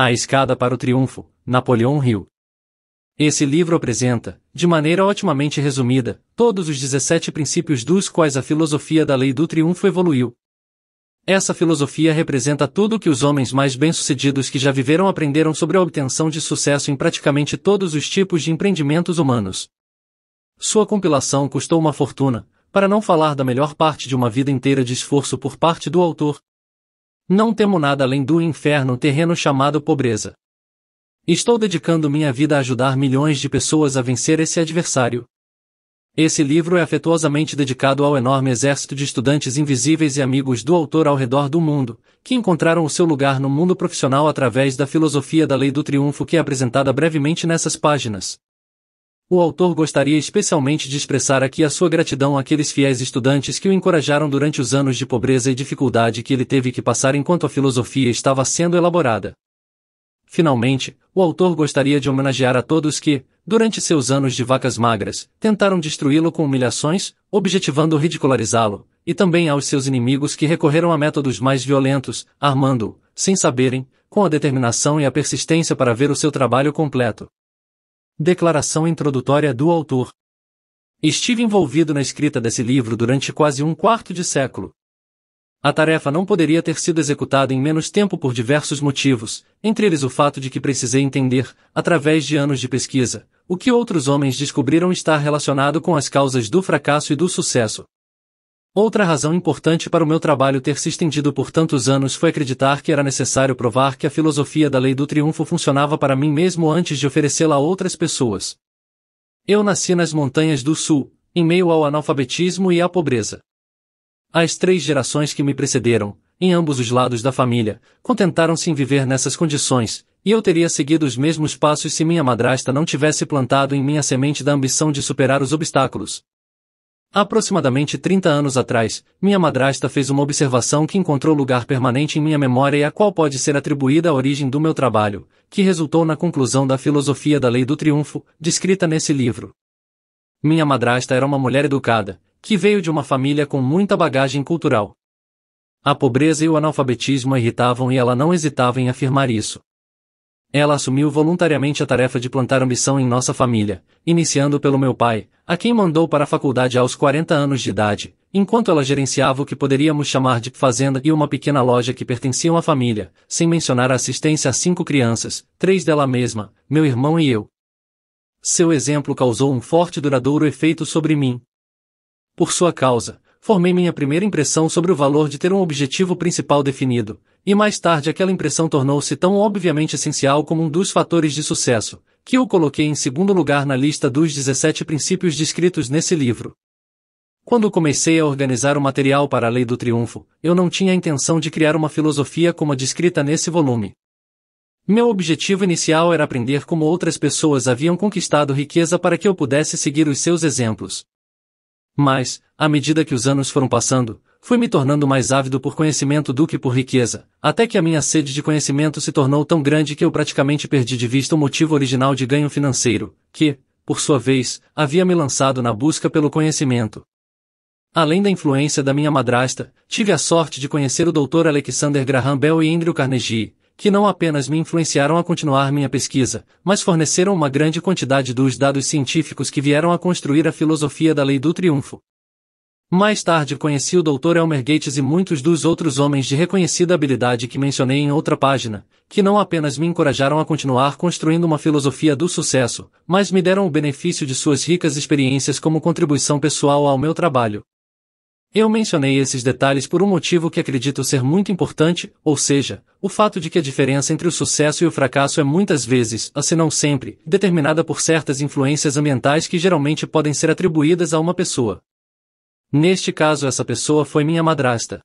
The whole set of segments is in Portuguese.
A Escada para o Triunfo, Napoleão Hill. Esse livro apresenta, de maneira otimamente resumida, todos os 17 princípios dos quais a filosofia da lei do triunfo evoluiu. Essa filosofia representa tudo o que os homens mais bem-sucedidos que já viveram aprenderam sobre a obtenção de sucesso em praticamente todos os tipos de empreendimentos humanos. Sua compilação custou uma fortuna, para não falar da melhor parte de uma vida inteira de esforço por parte do autor, não temo nada além do inferno terreno chamado pobreza. Estou dedicando minha vida a ajudar milhões de pessoas a vencer esse adversário. Esse livro é afetuosamente dedicado ao enorme exército de estudantes invisíveis e amigos do autor ao redor do mundo, que encontraram o seu lugar no mundo profissional através da filosofia da lei do triunfo que é apresentada brevemente nessas páginas. O autor gostaria especialmente de expressar aqui a sua gratidão àqueles fiéis estudantes que o encorajaram durante os anos de pobreza e dificuldade que ele teve que passar enquanto a filosofia estava sendo elaborada. Finalmente, o autor gostaria de homenagear a todos que, durante seus anos de vacas magras, tentaram destruí-lo com humilhações, objetivando ridicularizá-lo, e também aos seus inimigos que recorreram a métodos mais violentos, armando-o, sem saberem, com a determinação e a persistência para ver o seu trabalho completo. Declaração introdutória do autor. Estive envolvido na escrita desse livro durante quase um quarto de século. A tarefa não poderia ter sido executada em menos tempo por diversos motivos, entre eles o fato de que precisei entender, através de anos de pesquisa, o que outros homens descobriram estar relacionado com as causas do fracasso e do sucesso. Outra razão importante para o meu trabalho ter se estendido por tantos anos foi acreditar que era necessário provar que a filosofia da lei do triunfo funcionava para mim mesmo antes de oferecê-la a outras pessoas. Eu nasci nas montanhas do sul, em meio ao analfabetismo e à pobreza. As três gerações que me precederam, em ambos os lados da família, contentaram-se em viver nessas condições, e eu teria seguido os mesmos passos se minha madrasta não tivesse plantado em minha semente da ambição de superar os obstáculos, aproximadamente 30 anos atrás, minha madrasta fez uma observação que encontrou lugar permanente em minha memória e a qual pode ser atribuída a origem do meu trabalho, que resultou na conclusão da filosofia da lei do triunfo, descrita nesse livro. Minha madrasta era uma mulher educada, que veio de uma família com muita bagagem cultural. A pobreza e o analfabetismo a irritavam e ela não hesitava em afirmar isso. Ela assumiu voluntariamente a tarefa de plantar ambição em nossa família, iniciando pelo meu pai, a quem mandou para a faculdade aos 40 anos de idade, enquanto ela gerenciava o que poderíamos chamar de fazenda e uma pequena loja que pertenciam à família, sem mencionar a assistência a cinco crianças, três dela mesma, meu irmão e eu. Seu exemplo causou um forte e duradouro efeito sobre mim. Por sua causa, formei minha primeira impressão sobre o valor de ter um objetivo principal definido, e mais tarde aquela impressão tornou-se tão obviamente essencial como um dos fatores de sucesso, que eu coloquei em segundo lugar na lista dos 17 princípios descritos nesse livro. Quando comecei a organizar o material para a Lei do Triunfo, eu não tinha a intenção de criar uma filosofia como a descrita nesse volume. Meu objetivo inicial era aprender como outras pessoas haviam conquistado riqueza para que eu pudesse seguir os seus exemplos. Mas, à medida que os anos foram passando, fui me tornando mais ávido por conhecimento do que por riqueza, até que a minha sede de conhecimento se tornou tão grande que eu praticamente perdi de vista o motivo original de ganho financeiro, que, por sua vez, havia me lançado na busca pelo conhecimento. Além da influência da minha madrasta, tive a sorte de conhecer o Dr. Alexander Graham Bell e Andrew Carnegie, que não apenas me influenciaram a continuar minha pesquisa, mas forneceram uma grande quantidade dos dados científicos que vieram a construir a filosofia da lei do triunfo. Mais tarde conheci o Dr. Elmer Gates e muitos dos outros homens de reconhecida habilidade que mencionei em outra página, que não apenas me encorajaram a continuar construindo uma filosofia do sucesso, mas me deram o benefício de suas ricas experiências como contribuição pessoal ao meu trabalho. Eu mencionei esses detalhes por um motivo que acredito ser muito importante, ou seja, o fato de que a diferença entre o sucesso e o fracasso é muitas vezes, se não sempre, determinada por certas influências ambientais que geralmente podem ser atribuídas a uma pessoa. Neste caso, essa pessoa foi minha madrasta.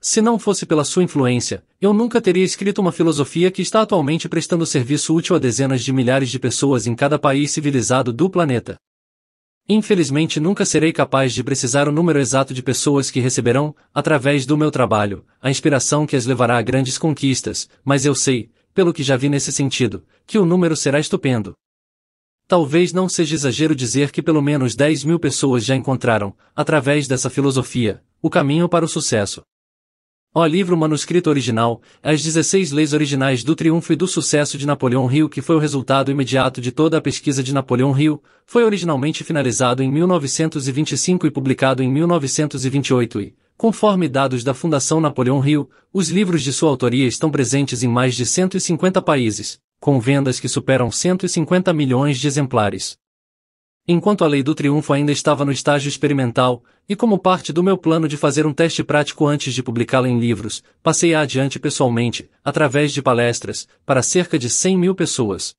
Se não fosse pela sua influência, eu nunca teria escrito uma filosofia que está atualmente prestando serviço útil a dezenas de milhares de pessoas em cada país civilizado do planeta. Infelizmente nunca serei capaz de precisar o número exato de pessoas que receberão, através do meu trabalho, a inspiração que as levará a grandes conquistas, mas eu sei, pelo que já vi nesse sentido, que o número será estupendo. Talvez não seja exagero dizer que pelo menos 10 mil pessoas já encontraram, através dessa filosofia, o caminho para o sucesso. Ó livro manuscrito original, As 16 Leis Originais do Triunfo e do Sucesso de Napoleão Hill que foi o resultado imediato de toda a pesquisa de Napoleão Hill, foi originalmente finalizado em 1925 e publicado em 1928 e, conforme dados da Fundação Napoleão Hill, os livros de sua autoria estão presentes em mais de 150 países, com vendas que superam 150 milhões de exemplares. Enquanto a lei do triunfo ainda estava no estágio experimental, e como parte do meu plano de fazer um teste prático antes de publicá-la em livros, passei-a adiante pessoalmente, através de palestras, para cerca de 100 mil pessoas.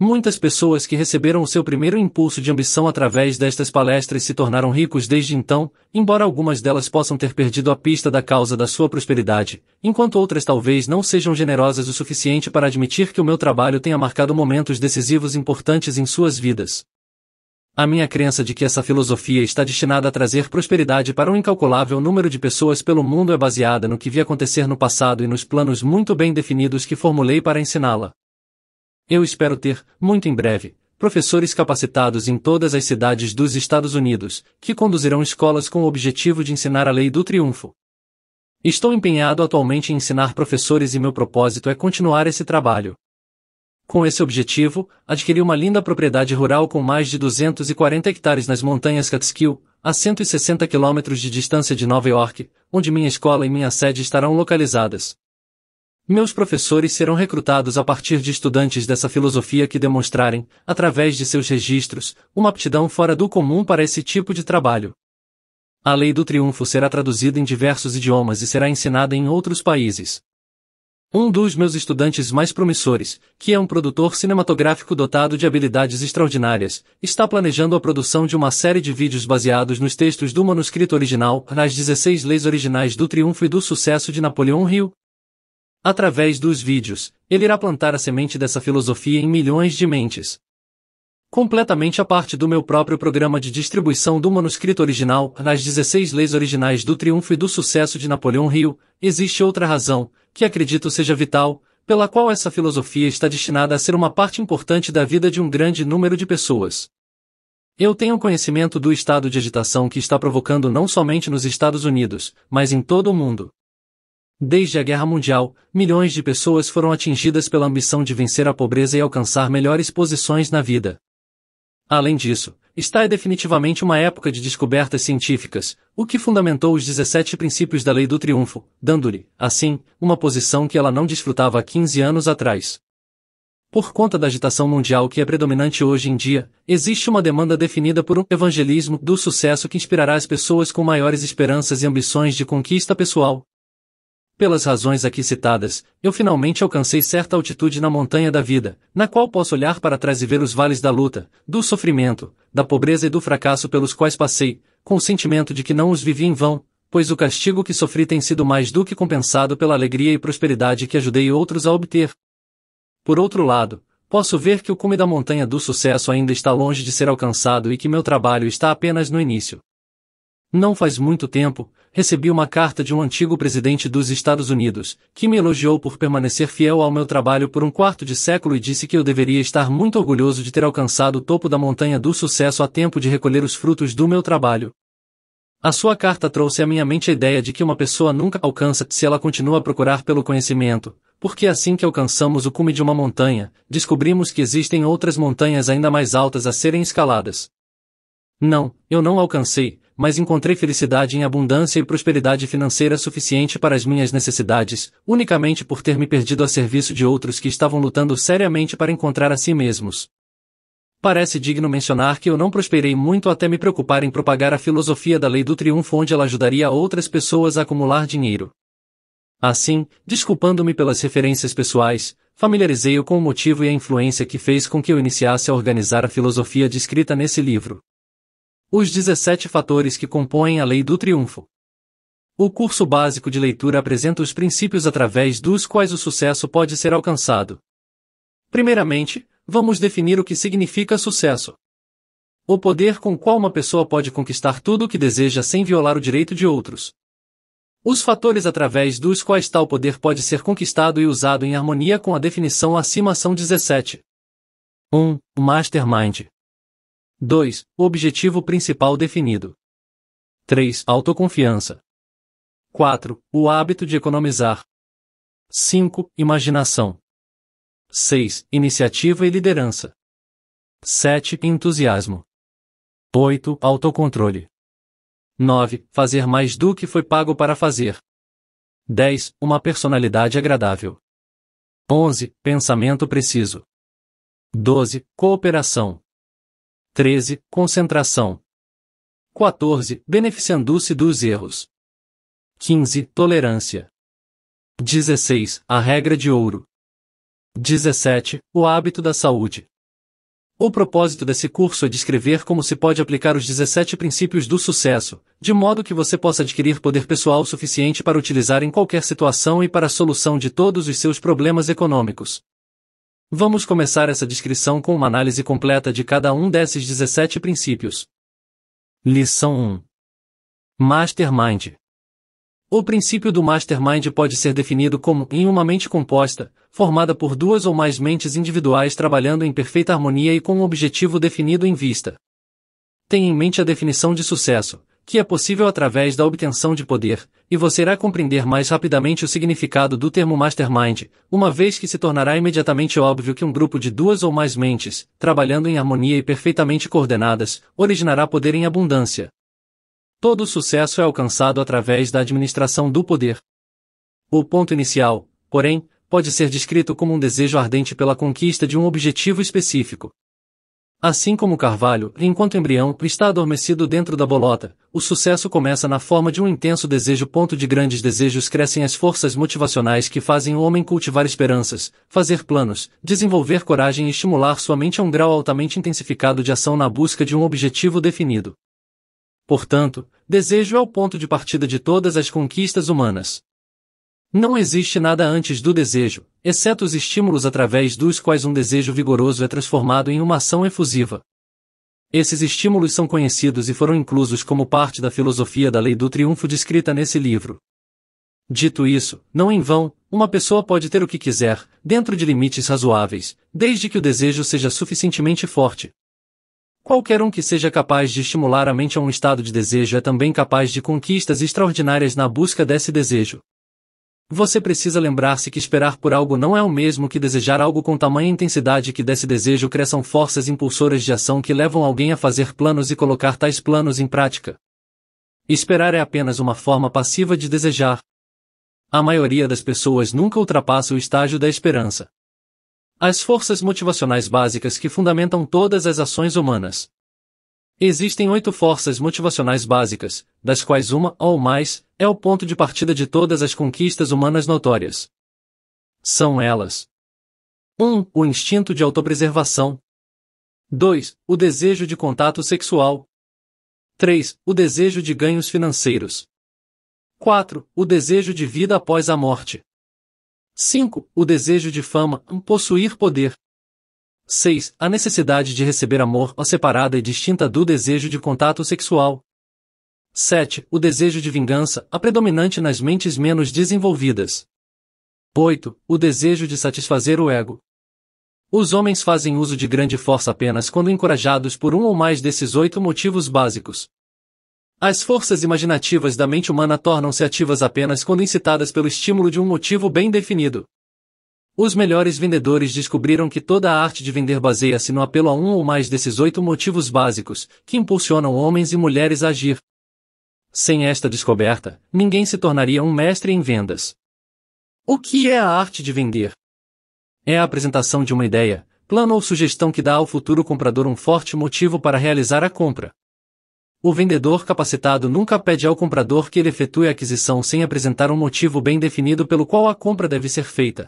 Muitas pessoas que receberam o seu primeiro impulso de ambição através destas palestras se tornaram ricos desde então, embora algumas delas possam ter perdido a pista da causa da sua prosperidade, enquanto outras talvez não sejam generosas o suficiente para admitir que o meu trabalho tenha marcado momentos decisivos importantes em suas vidas a minha crença de que essa filosofia está destinada a trazer prosperidade para um incalculável número de pessoas pelo mundo é baseada no que vi acontecer no passado e nos planos muito bem definidos que formulei para ensiná-la. Eu espero ter, muito em breve, professores capacitados em todas as cidades dos Estados Unidos, que conduzirão escolas com o objetivo de ensinar a lei do triunfo. Estou empenhado atualmente em ensinar professores e meu propósito é continuar esse trabalho. Com esse objetivo, adquiri uma linda propriedade rural com mais de 240 hectares nas montanhas Catskill, a 160 quilômetros de distância de Nova York, onde minha escola e minha sede estarão localizadas. Meus professores serão recrutados a partir de estudantes dessa filosofia que demonstrarem, através de seus registros, uma aptidão fora do comum para esse tipo de trabalho. A Lei do Triunfo será traduzida em diversos idiomas e será ensinada em outros países. Um dos meus estudantes mais promissores, que é um produtor cinematográfico dotado de habilidades extraordinárias, está planejando a produção de uma série de vídeos baseados nos textos do manuscrito original, nas 16 leis originais do triunfo e do sucesso de Napoleão Hill. Através dos vídeos, ele irá plantar a semente dessa filosofia em milhões de mentes. Completamente a parte do meu próprio programa de distribuição do manuscrito original, nas 16 leis originais do triunfo e do sucesso de Napoleão Hill, existe outra razão, que acredito seja vital, pela qual essa filosofia está destinada a ser uma parte importante da vida de um grande número de pessoas. Eu tenho conhecimento do estado de agitação que está provocando não somente nos Estados Unidos, mas em todo o mundo. Desde a Guerra Mundial, milhões de pessoas foram atingidas pela ambição de vencer a pobreza e alcançar melhores posições na vida. Além disso, está é definitivamente uma época de descobertas científicas, o que fundamentou os 17 princípios da Lei do Triunfo, dando-lhe, assim, uma posição que ela não desfrutava há 15 anos atrás. Por conta da agitação mundial que é predominante hoje em dia, existe uma demanda definida por um evangelismo do sucesso que inspirará as pessoas com maiores esperanças e ambições de conquista pessoal, pelas razões aqui citadas, eu finalmente alcancei certa altitude na montanha da vida, na qual posso olhar para trás e ver os vales da luta, do sofrimento, da pobreza e do fracasso pelos quais passei, com o sentimento de que não os vivi em vão, pois o castigo que sofri tem sido mais do que compensado pela alegria e prosperidade que ajudei outros a obter. Por outro lado, posso ver que o cume da montanha do sucesso ainda está longe de ser alcançado e que meu trabalho está apenas no início. Não faz muito tempo, recebi uma carta de um antigo presidente dos Estados Unidos, que me elogiou por permanecer fiel ao meu trabalho por um quarto de século e disse que eu deveria estar muito orgulhoso de ter alcançado o topo da montanha do sucesso a tempo de recolher os frutos do meu trabalho. A sua carta trouxe à minha mente a ideia de que uma pessoa nunca alcança se ela continua a procurar pelo conhecimento, porque assim que alcançamos o cume de uma montanha, descobrimos que existem outras montanhas ainda mais altas a serem escaladas. Não, eu não alcancei, mas encontrei felicidade em abundância e prosperidade financeira suficiente para as minhas necessidades, unicamente por ter me perdido a serviço de outros que estavam lutando seriamente para encontrar a si mesmos. Parece digno mencionar que eu não prosperei muito até me preocupar em propagar a filosofia da lei do triunfo onde ela ajudaria outras pessoas a acumular dinheiro. Assim, desculpando-me pelas referências pessoais, familiarizei-o com o motivo e a influência que fez com que eu iniciasse a organizar a filosofia descrita nesse livro. Os 17 fatores que compõem a Lei do Triunfo. O curso básico de leitura apresenta os princípios através dos quais o sucesso pode ser alcançado. Primeiramente, vamos definir o que significa sucesso. O poder com qual uma pessoa pode conquistar tudo o que deseja sem violar o direito de outros. Os fatores através dos quais tal poder pode ser conquistado e usado em harmonia com a definição acima são 17. 1. Um, o Mastermind. 2. Objetivo principal definido. 3. Autoconfiança. 4. O hábito de economizar. 5. Imaginação. 6. Iniciativa e liderança. 7. Entusiasmo. 8. Autocontrole. 9. Fazer mais do que foi pago para fazer. 10. Uma personalidade agradável. 11. Pensamento preciso. 12. Cooperação. 13. Concentração. 14. Beneficiando-se dos erros. 15. Tolerância. 16. A regra de ouro. 17. O hábito da saúde. O propósito desse curso é descrever como se pode aplicar os 17 princípios do sucesso, de modo que você possa adquirir poder pessoal suficiente para utilizar em qualquer situação e para a solução de todos os seus problemas econômicos. Vamos começar essa descrição com uma análise completa de cada um desses 17 princípios. Lição 1 Mastermind O princípio do mastermind pode ser definido como em uma mente composta, formada por duas ou mais mentes individuais trabalhando em perfeita harmonia e com um objetivo definido em vista. Tenha em mente a definição de sucesso, que é possível através da obtenção de poder, e você irá compreender mais rapidamente o significado do termo mastermind, uma vez que se tornará imediatamente óbvio que um grupo de duas ou mais mentes, trabalhando em harmonia e perfeitamente coordenadas, originará poder em abundância. Todo sucesso é alcançado através da administração do poder. O ponto inicial, porém, pode ser descrito como um desejo ardente pela conquista de um objetivo específico. Assim como o carvalho, enquanto embrião, está adormecido dentro da bolota, o sucesso começa na forma de um intenso desejo. Ponto de grandes desejos crescem as forças motivacionais que fazem o homem cultivar esperanças, fazer planos, desenvolver coragem e estimular sua mente a um grau altamente intensificado de ação na busca de um objetivo definido. Portanto, desejo é o ponto de partida de todas as conquistas humanas. Não existe nada antes do desejo, exceto os estímulos através dos quais um desejo vigoroso é transformado em uma ação efusiva. Esses estímulos são conhecidos e foram inclusos como parte da filosofia da lei do triunfo descrita nesse livro. Dito isso, não em vão, uma pessoa pode ter o que quiser, dentro de limites razoáveis, desde que o desejo seja suficientemente forte. Qualquer um que seja capaz de estimular a mente a um estado de desejo é também capaz de conquistas extraordinárias na busca desse desejo. Você precisa lembrar-se que esperar por algo não é o mesmo que desejar algo com tamanha intensidade que desse desejo cresçam forças impulsoras de ação que levam alguém a fazer planos e colocar tais planos em prática. Esperar é apenas uma forma passiva de desejar. A maioria das pessoas nunca ultrapassa o estágio da esperança. As forças motivacionais básicas que fundamentam todas as ações humanas. Existem oito forças motivacionais básicas, das quais uma ou mais é o ponto de partida de todas as conquistas humanas notórias. São elas: 1. Um, o instinto de autopreservação. 2. O desejo de contato sexual. 3. O desejo de ganhos financeiros. 4. O desejo de vida após a morte. 5. O desejo de fama, possuir poder. 6. A necessidade de receber amor é separada e distinta do desejo de contato sexual. 7. O desejo de vingança, a predominante nas mentes menos desenvolvidas. 8. O desejo de satisfazer o ego. Os homens fazem uso de grande força apenas quando encorajados por um ou mais desses oito motivos básicos. As forças imaginativas da mente humana tornam-se ativas apenas quando incitadas pelo estímulo de um motivo bem definido. Os melhores vendedores descobriram que toda a arte de vender baseia-se no apelo a um ou mais desses oito motivos básicos, que impulsionam homens e mulheres a agir. Sem esta descoberta, ninguém se tornaria um mestre em vendas. O que é a arte de vender? É a apresentação de uma ideia, plano ou sugestão que dá ao futuro comprador um forte motivo para realizar a compra. O vendedor capacitado nunca pede ao comprador que ele efetue a aquisição sem apresentar um motivo bem definido pelo qual a compra deve ser feita.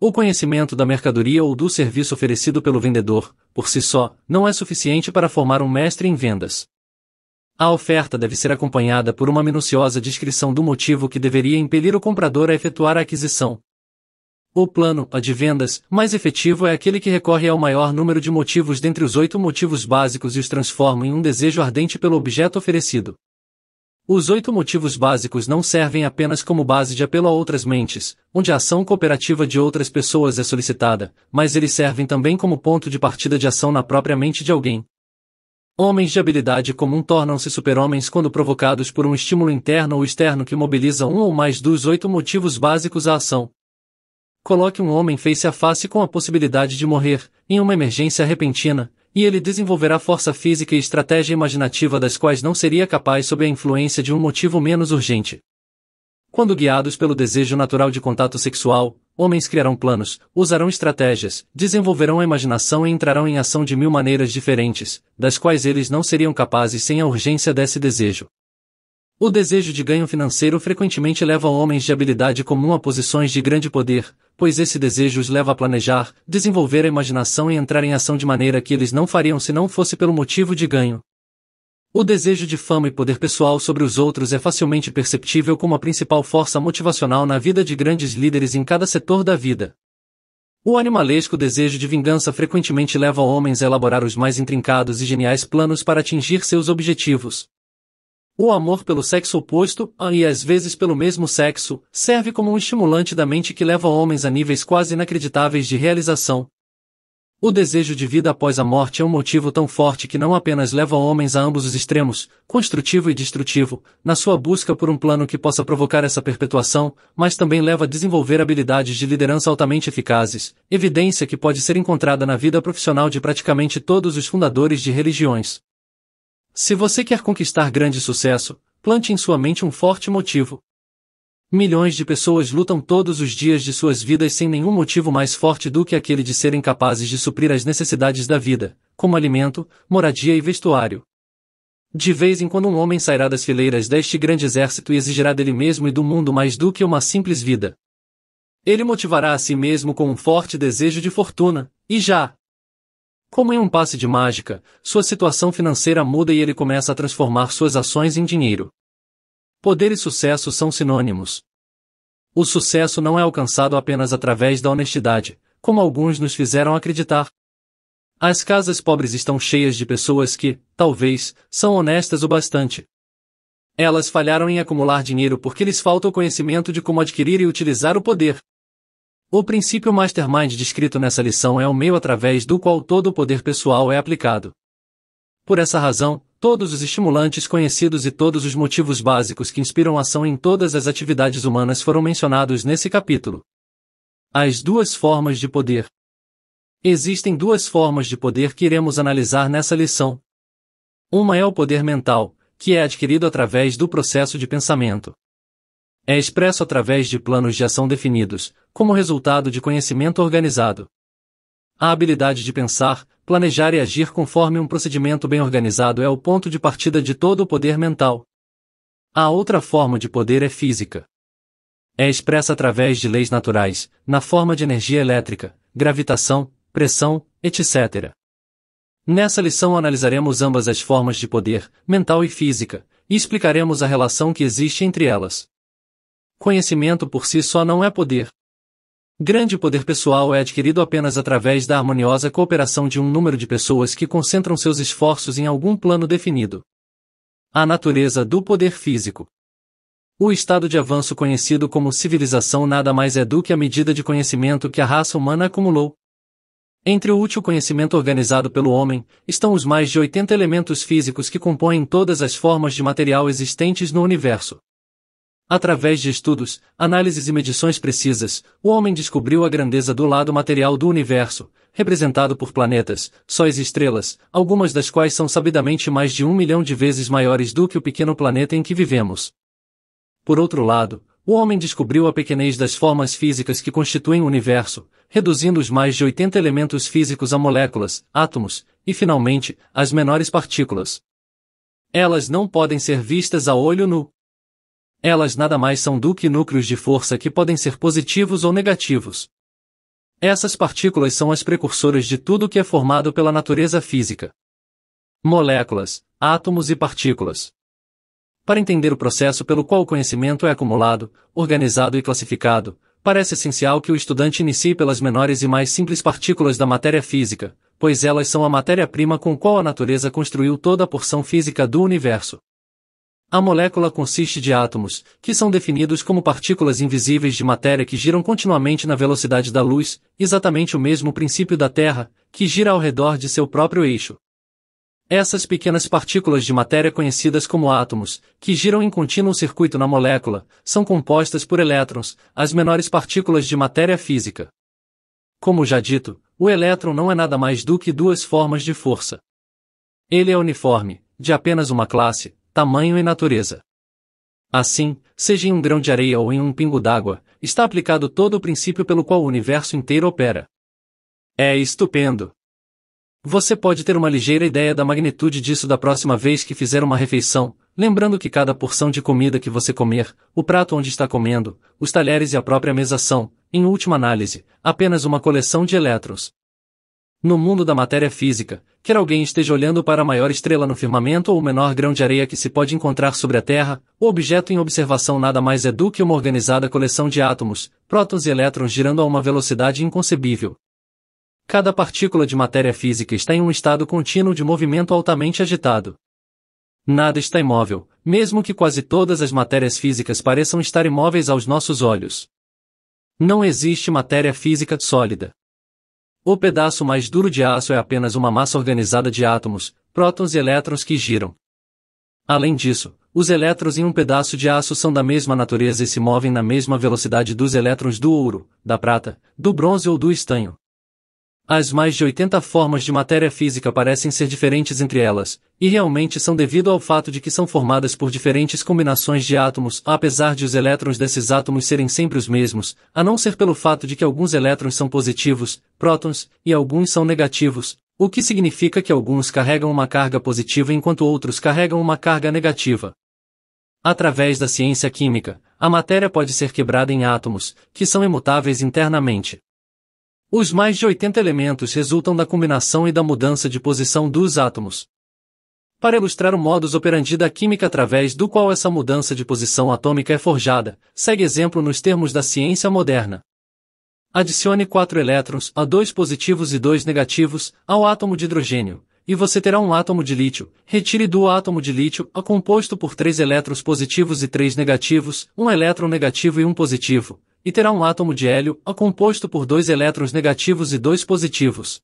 O conhecimento da mercadoria ou do serviço oferecido pelo vendedor, por si só, não é suficiente para formar um mestre em vendas. A oferta deve ser acompanhada por uma minuciosa descrição do motivo que deveria impelir o comprador a efetuar a aquisição. O plano A de vendas mais efetivo é aquele que recorre ao maior número de motivos dentre os oito motivos básicos e os transforma em um desejo ardente pelo objeto oferecido. Os oito motivos básicos não servem apenas como base de apelo a outras mentes, onde a ação cooperativa de outras pessoas é solicitada, mas eles servem também como ponto de partida de ação na própria mente de alguém. Homens de habilidade comum tornam-se super-homens quando provocados por um estímulo interno ou externo que mobiliza um ou mais dos oito motivos básicos à ação. Coloque um homem face a face com a possibilidade de morrer, em uma emergência repentina, e ele desenvolverá força física e estratégia imaginativa das quais não seria capaz sob a influência de um motivo menos urgente. Quando guiados pelo desejo natural de contato sexual, homens criarão planos, usarão estratégias, desenvolverão a imaginação e entrarão em ação de mil maneiras diferentes, das quais eles não seriam capazes sem a urgência desse desejo. O desejo de ganho financeiro frequentemente leva homens de habilidade comum a posições de grande poder, pois esse desejo os leva a planejar, desenvolver a imaginação e entrar em ação de maneira que eles não fariam se não fosse pelo motivo de ganho. O desejo de fama e poder pessoal sobre os outros é facilmente perceptível como a principal força motivacional na vida de grandes líderes em cada setor da vida. O animalesco desejo de vingança frequentemente leva homens a elaborar os mais intrincados e geniais planos para atingir seus objetivos, o amor pelo sexo oposto, ah, e às vezes pelo mesmo sexo, serve como um estimulante da mente que leva homens a níveis quase inacreditáveis de realização. O desejo de vida após a morte é um motivo tão forte que não apenas leva homens a ambos os extremos, construtivo e destrutivo, na sua busca por um plano que possa provocar essa perpetuação, mas também leva a desenvolver habilidades de liderança altamente eficazes, evidência que pode ser encontrada na vida profissional de praticamente todos os fundadores de religiões. Se você quer conquistar grande sucesso, plante em sua mente um forte motivo. Milhões de pessoas lutam todos os dias de suas vidas sem nenhum motivo mais forte do que aquele de serem capazes de suprir as necessidades da vida, como alimento, moradia e vestuário. De vez em quando um homem sairá das fileiras deste grande exército e exigirá dele mesmo e do mundo mais do que uma simples vida. Ele motivará a si mesmo com um forte desejo de fortuna, e já, como em é um passe de mágica, sua situação financeira muda e ele começa a transformar suas ações em dinheiro. Poder e sucesso são sinônimos. O sucesso não é alcançado apenas através da honestidade, como alguns nos fizeram acreditar. As casas pobres estão cheias de pessoas que, talvez, são honestas o bastante. Elas falharam em acumular dinheiro porque lhes falta o conhecimento de como adquirir e utilizar o poder. O princípio mastermind descrito nessa lição é o meio através do qual todo o poder pessoal é aplicado. Por essa razão, todos os estimulantes conhecidos e todos os motivos básicos que inspiram ação em todas as atividades humanas foram mencionados nesse capítulo. As duas formas de poder. Existem duas formas de poder que iremos analisar nessa lição. Uma é o poder mental, que é adquirido através do processo de pensamento é expresso através de planos de ação definidos, como resultado de conhecimento organizado. A habilidade de pensar, planejar e agir conforme um procedimento bem organizado é o ponto de partida de todo o poder mental. A outra forma de poder é física. É expressa através de leis naturais, na forma de energia elétrica, gravitação, pressão, etc. Nessa lição analisaremos ambas as formas de poder, mental e física, e explicaremos a relação que existe entre elas. Conhecimento por si só não é poder. Grande poder pessoal é adquirido apenas através da harmoniosa cooperação de um número de pessoas que concentram seus esforços em algum plano definido. A natureza do poder físico. O estado de avanço conhecido como civilização nada mais é do que a medida de conhecimento que a raça humana acumulou. Entre o útil conhecimento organizado pelo homem, estão os mais de 80 elementos físicos que compõem todas as formas de material existentes no universo. Através de estudos, análises e medições precisas, o homem descobriu a grandeza do lado material do universo, representado por planetas, sóis e estrelas, algumas das quais são sabidamente mais de um milhão de vezes maiores do que o pequeno planeta em que vivemos. Por outro lado, o homem descobriu a pequenez das formas físicas que constituem o universo, reduzindo os mais de 80 elementos físicos a moléculas, átomos, e finalmente, as menores partículas. Elas não podem ser vistas a olho nu elas nada mais são do que núcleos de força que podem ser positivos ou negativos. Essas partículas são as precursoras de tudo que é formado pela natureza física. Moléculas, átomos e partículas. Para entender o processo pelo qual o conhecimento é acumulado, organizado e classificado, parece essencial que o estudante inicie pelas menores e mais simples partículas da matéria física, pois elas são a matéria-prima com qual a natureza construiu toda a porção física do universo. A molécula consiste de átomos, que são definidos como partículas invisíveis de matéria que giram continuamente na velocidade da luz, exatamente o mesmo princípio da Terra, que gira ao redor de seu próprio eixo. Essas pequenas partículas de matéria conhecidas como átomos, que giram em contínuo circuito na molécula, são compostas por elétrons, as menores partículas de matéria física. Como já dito, o elétron não é nada mais do que duas formas de força. Ele é uniforme, de apenas uma classe, tamanho e natureza. Assim, seja em um grão de areia ou em um pingo d'água, está aplicado todo o princípio pelo qual o universo inteiro opera. É estupendo! Você pode ter uma ligeira ideia da magnitude disso da próxima vez que fizer uma refeição, lembrando que cada porção de comida que você comer, o prato onde está comendo, os talheres e a própria mesa são, em última análise, apenas uma coleção de elétrons, no mundo da matéria física, quer alguém esteja olhando para a maior estrela no firmamento ou o menor grão de areia que se pode encontrar sobre a Terra, o objeto em observação nada mais é do que uma organizada coleção de átomos, prótons e elétrons girando a uma velocidade inconcebível. Cada partícula de matéria física está em um estado contínuo de movimento altamente agitado. Nada está imóvel, mesmo que quase todas as matérias físicas pareçam estar imóveis aos nossos olhos. Não existe matéria física sólida. O pedaço mais duro de aço é apenas uma massa organizada de átomos, prótons e elétrons que giram. Além disso, os elétrons em um pedaço de aço são da mesma natureza e se movem na mesma velocidade dos elétrons do ouro, da prata, do bronze ou do estanho. As mais de 80 formas de matéria física parecem ser diferentes entre elas, e realmente são devido ao fato de que são formadas por diferentes combinações de átomos, apesar de os elétrons desses átomos serem sempre os mesmos, a não ser pelo fato de que alguns elétrons são positivos, prótons, e alguns são negativos, o que significa que alguns carregam uma carga positiva enquanto outros carregam uma carga negativa. Através da ciência química, a matéria pode ser quebrada em átomos, que são imutáveis internamente. Os mais de 80 elementos resultam da combinação e da mudança de posição dos átomos. Para ilustrar o modus operandi da química através do qual essa mudança de posição atômica é forjada, segue exemplo nos termos da ciência moderna. Adicione 4 elétrons a 2 positivos e 2 negativos ao átomo de hidrogênio, e você terá um átomo de lítio. Retire do átomo de lítio a composto por 3 elétrons positivos e 3 negativos, um elétron negativo e um positivo, e terá um átomo de hélio, A composto por dois elétrons negativos e dois positivos.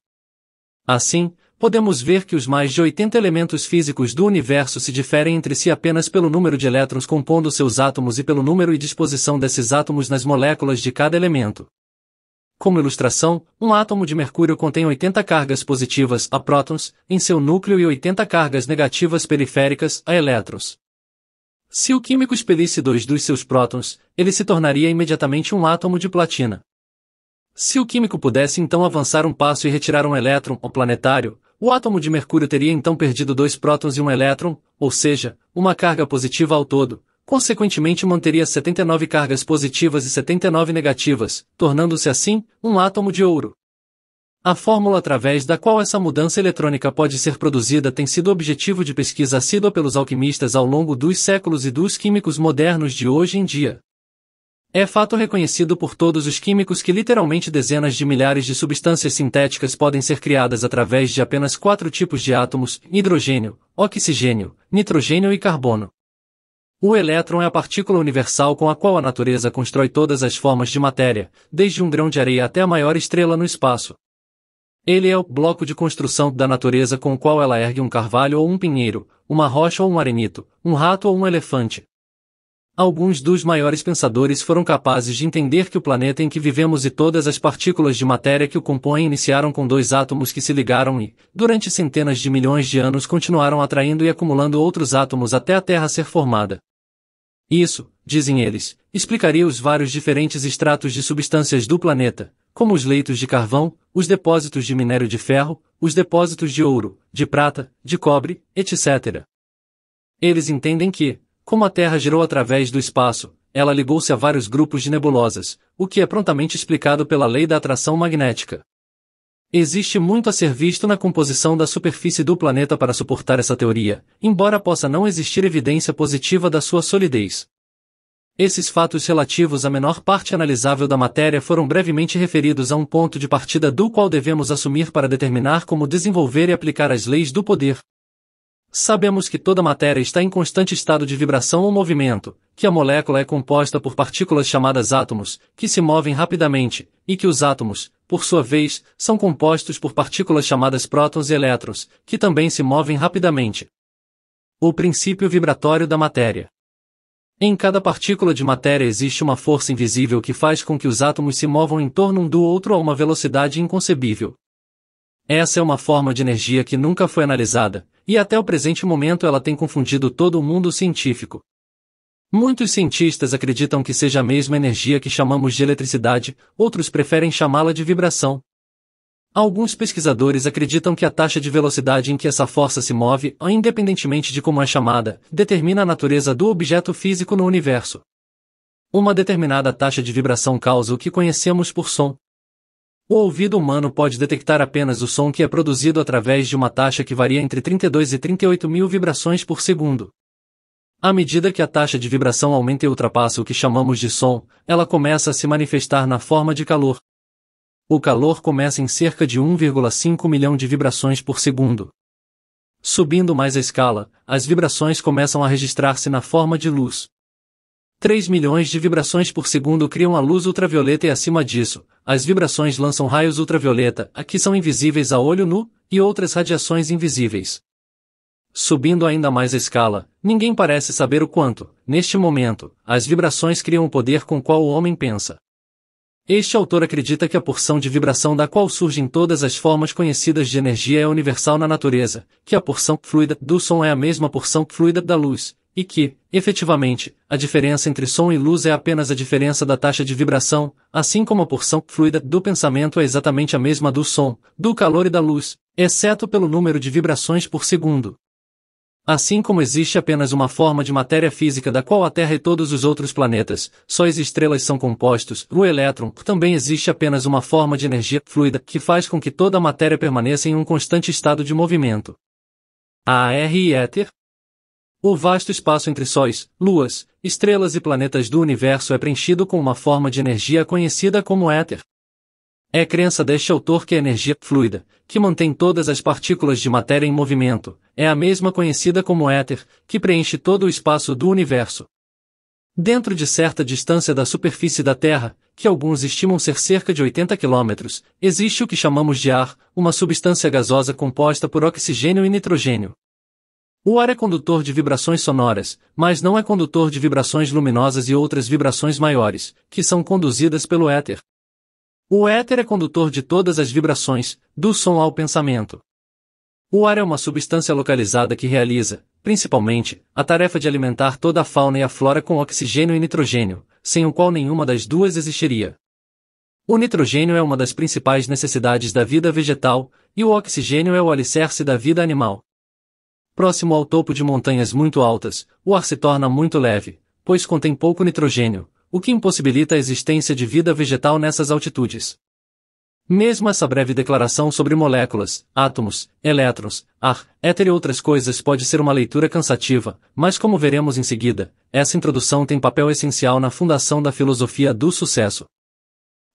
Assim, podemos ver que os mais de 80 elementos físicos do universo se diferem entre si apenas pelo número de elétrons compondo seus átomos e pelo número e disposição desses átomos nas moléculas de cada elemento. Como ilustração, um átomo de mercúrio contém 80 cargas positivas a prótons em seu núcleo e 80 cargas negativas periféricas a elétrons. Se o químico expelisse dois dos seus prótons, ele se tornaria imediatamente um átomo de platina. Se o químico pudesse então avançar um passo e retirar um elétron, o planetário, o átomo de mercúrio teria então perdido dois prótons e um elétron, ou seja, uma carga positiva ao todo, consequentemente manteria 79 cargas positivas e 79 negativas, tornando-se assim um átomo de ouro. A fórmula através da qual essa mudança eletrônica pode ser produzida tem sido objetivo de pesquisa assídua pelos alquimistas ao longo dos séculos e dos químicos modernos de hoje em dia. É fato reconhecido por todos os químicos que literalmente dezenas de milhares de substâncias sintéticas podem ser criadas através de apenas quatro tipos de átomos: hidrogênio, oxigênio, nitrogênio e carbono. O elétron é a partícula universal com a qual a natureza constrói todas as formas de matéria, desde um grão de areia até a maior estrela no espaço. Ele é o bloco de construção da natureza com o qual ela ergue um carvalho ou um pinheiro, uma rocha ou um arenito, um rato ou um elefante. Alguns dos maiores pensadores foram capazes de entender que o planeta em que vivemos e todas as partículas de matéria que o compõem iniciaram com dois átomos que se ligaram e, durante centenas de milhões de anos, continuaram atraindo e acumulando outros átomos até a Terra ser formada. Isso, dizem eles, explicaria os vários diferentes estratos de substâncias do planeta, como os leitos de carvão, os depósitos de minério de ferro, os depósitos de ouro, de prata, de cobre, etc. Eles entendem que, como a Terra girou através do espaço, ela ligou-se a vários grupos de nebulosas, o que é prontamente explicado pela lei da atração magnética. Existe muito a ser visto na composição da superfície do planeta para suportar essa teoria, embora possa não existir evidência positiva da sua solidez. Esses fatos relativos à menor parte analisável da matéria foram brevemente referidos a um ponto de partida do qual devemos assumir para determinar como desenvolver e aplicar as leis do poder. Sabemos que toda matéria está em constante estado de vibração ou movimento, que a molécula é composta por partículas chamadas átomos, que se movem rapidamente, e que os átomos, por sua vez, são compostos por partículas chamadas prótons e elétrons, que também se movem rapidamente. O princípio vibratório da matéria. Em cada partícula de matéria existe uma força invisível que faz com que os átomos se movam em torno um do outro a uma velocidade inconcebível. Essa é uma forma de energia que nunca foi analisada, e até o presente momento ela tem confundido todo o mundo científico. Muitos cientistas acreditam que seja a mesma energia que chamamos de eletricidade, outros preferem chamá-la de vibração. Alguns pesquisadores acreditam que a taxa de velocidade em que essa força se move, independentemente de como é chamada, determina a natureza do objeto físico no universo. Uma determinada taxa de vibração causa o que conhecemos por som. O ouvido humano pode detectar apenas o som que é produzido através de uma taxa que varia entre 32 e 38 mil vibrações por segundo. À medida que a taxa de vibração aumenta e ultrapassa o que chamamos de som, ela começa a se manifestar na forma de calor o calor começa em cerca de 1,5 milhão de vibrações por segundo. Subindo mais a escala, as vibrações começam a registrar-se na forma de luz. 3 milhões de vibrações por segundo criam a luz ultravioleta e acima disso, as vibrações lançam raios ultravioleta, a que são invisíveis a olho nu, e outras radiações invisíveis. Subindo ainda mais a escala, ninguém parece saber o quanto, neste momento, as vibrações criam o poder com qual o homem pensa. Este autor acredita que a porção de vibração da qual surgem todas as formas conhecidas de energia é universal na natureza, que a porção fluida do som é a mesma porção fluida da luz, e que, efetivamente, a diferença entre som e luz é apenas a diferença da taxa de vibração, assim como a porção fluida do pensamento é exatamente a mesma do som, do calor e da luz, exceto pelo número de vibrações por segundo. Assim como existe apenas uma forma de matéria física da qual a Terra e todos os outros planetas, sóis e estrelas são compostos, o elétron, também existe apenas uma forma de energia fluida que faz com que toda a matéria permaneça em um constante estado de movimento. AR e éter? O vasto espaço entre sóis, luas, estrelas e planetas do universo é preenchido com uma forma de energia conhecida como éter. É a crença deste autor que a energia fluida, que mantém todas as partículas de matéria em movimento, é a mesma conhecida como éter, que preenche todo o espaço do universo. Dentro de certa distância da superfície da Terra, que alguns estimam ser cerca de 80 km, existe o que chamamos de ar, uma substância gasosa composta por oxigênio e nitrogênio. O ar é condutor de vibrações sonoras, mas não é condutor de vibrações luminosas e outras vibrações maiores, que são conduzidas pelo éter. O éter é condutor de todas as vibrações, do som ao pensamento. O ar é uma substância localizada que realiza, principalmente, a tarefa de alimentar toda a fauna e a flora com oxigênio e nitrogênio, sem o qual nenhuma das duas existiria. O nitrogênio é uma das principais necessidades da vida vegetal, e o oxigênio é o alicerce da vida animal. Próximo ao topo de montanhas muito altas, o ar se torna muito leve, pois contém pouco nitrogênio, o que impossibilita a existência de vida vegetal nessas altitudes. Mesmo essa breve declaração sobre moléculas, átomos, elétrons, ar, éter e outras coisas pode ser uma leitura cansativa, mas como veremos em seguida, essa introdução tem papel essencial na fundação da filosofia do sucesso.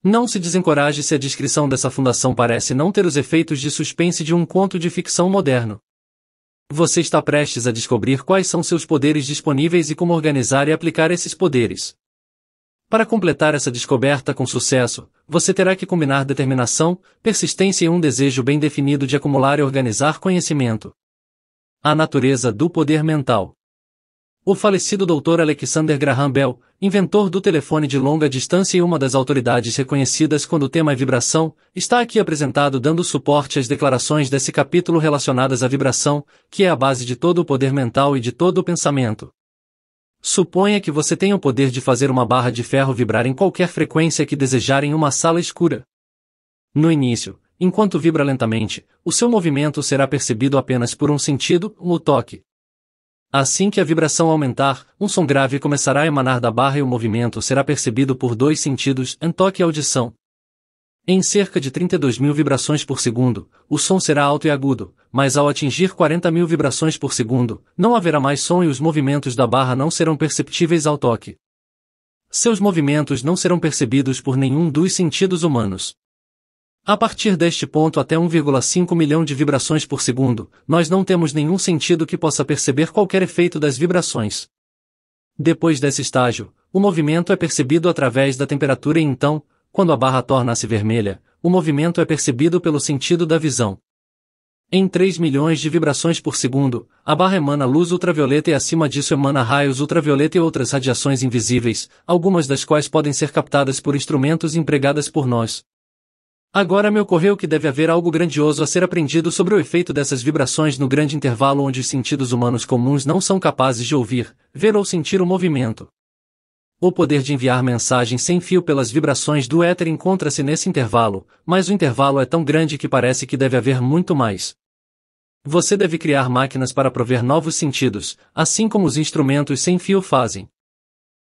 Não se desencoraje se a descrição dessa fundação parece não ter os efeitos de suspense de um conto de ficção moderno. Você está prestes a descobrir quais são seus poderes disponíveis e como organizar e aplicar esses poderes. Para completar essa descoberta com sucesso, você terá que combinar determinação, persistência e um desejo bem definido de acumular e organizar conhecimento. A natureza do poder mental. O falecido Dr. Alexander Graham Bell, inventor do telefone de longa distância e uma das autoridades reconhecidas quando o tema é vibração, está aqui apresentado dando suporte às declarações desse capítulo relacionadas à vibração, que é a base de todo o poder mental e de todo o pensamento. Suponha que você tenha o poder de fazer uma barra de ferro vibrar em qualquer frequência que desejar em uma sala escura. No início, enquanto vibra lentamente, o seu movimento será percebido apenas por um sentido, o toque. Assim que a vibração aumentar, um som grave começará a emanar da barra e o movimento será percebido por dois sentidos, um toque e audição. Em cerca de 32 mil vibrações por segundo, o som será alto e agudo, mas ao atingir 40 mil vibrações por segundo, não haverá mais som e os movimentos da barra não serão perceptíveis ao toque. Seus movimentos não serão percebidos por nenhum dos sentidos humanos. A partir deste ponto até 1,5 milhão de vibrações por segundo, nós não temos nenhum sentido que possa perceber qualquer efeito das vibrações. Depois desse estágio, o movimento é percebido através da temperatura e então, quando a barra torna-se vermelha, o movimento é percebido pelo sentido da visão. Em 3 milhões de vibrações por segundo, a barra emana luz ultravioleta e acima disso emana raios ultravioleta e outras radiações invisíveis, algumas das quais podem ser captadas por instrumentos empregadas por nós. Agora me ocorreu que deve haver algo grandioso a ser aprendido sobre o efeito dessas vibrações no grande intervalo onde os sentidos humanos comuns não são capazes de ouvir, ver ou sentir o movimento. O poder de enviar mensagens sem fio pelas vibrações do éter encontra-se nesse intervalo, mas o intervalo é tão grande que parece que deve haver muito mais. Você deve criar máquinas para prover novos sentidos, assim como os instrumentos sem fio fazem.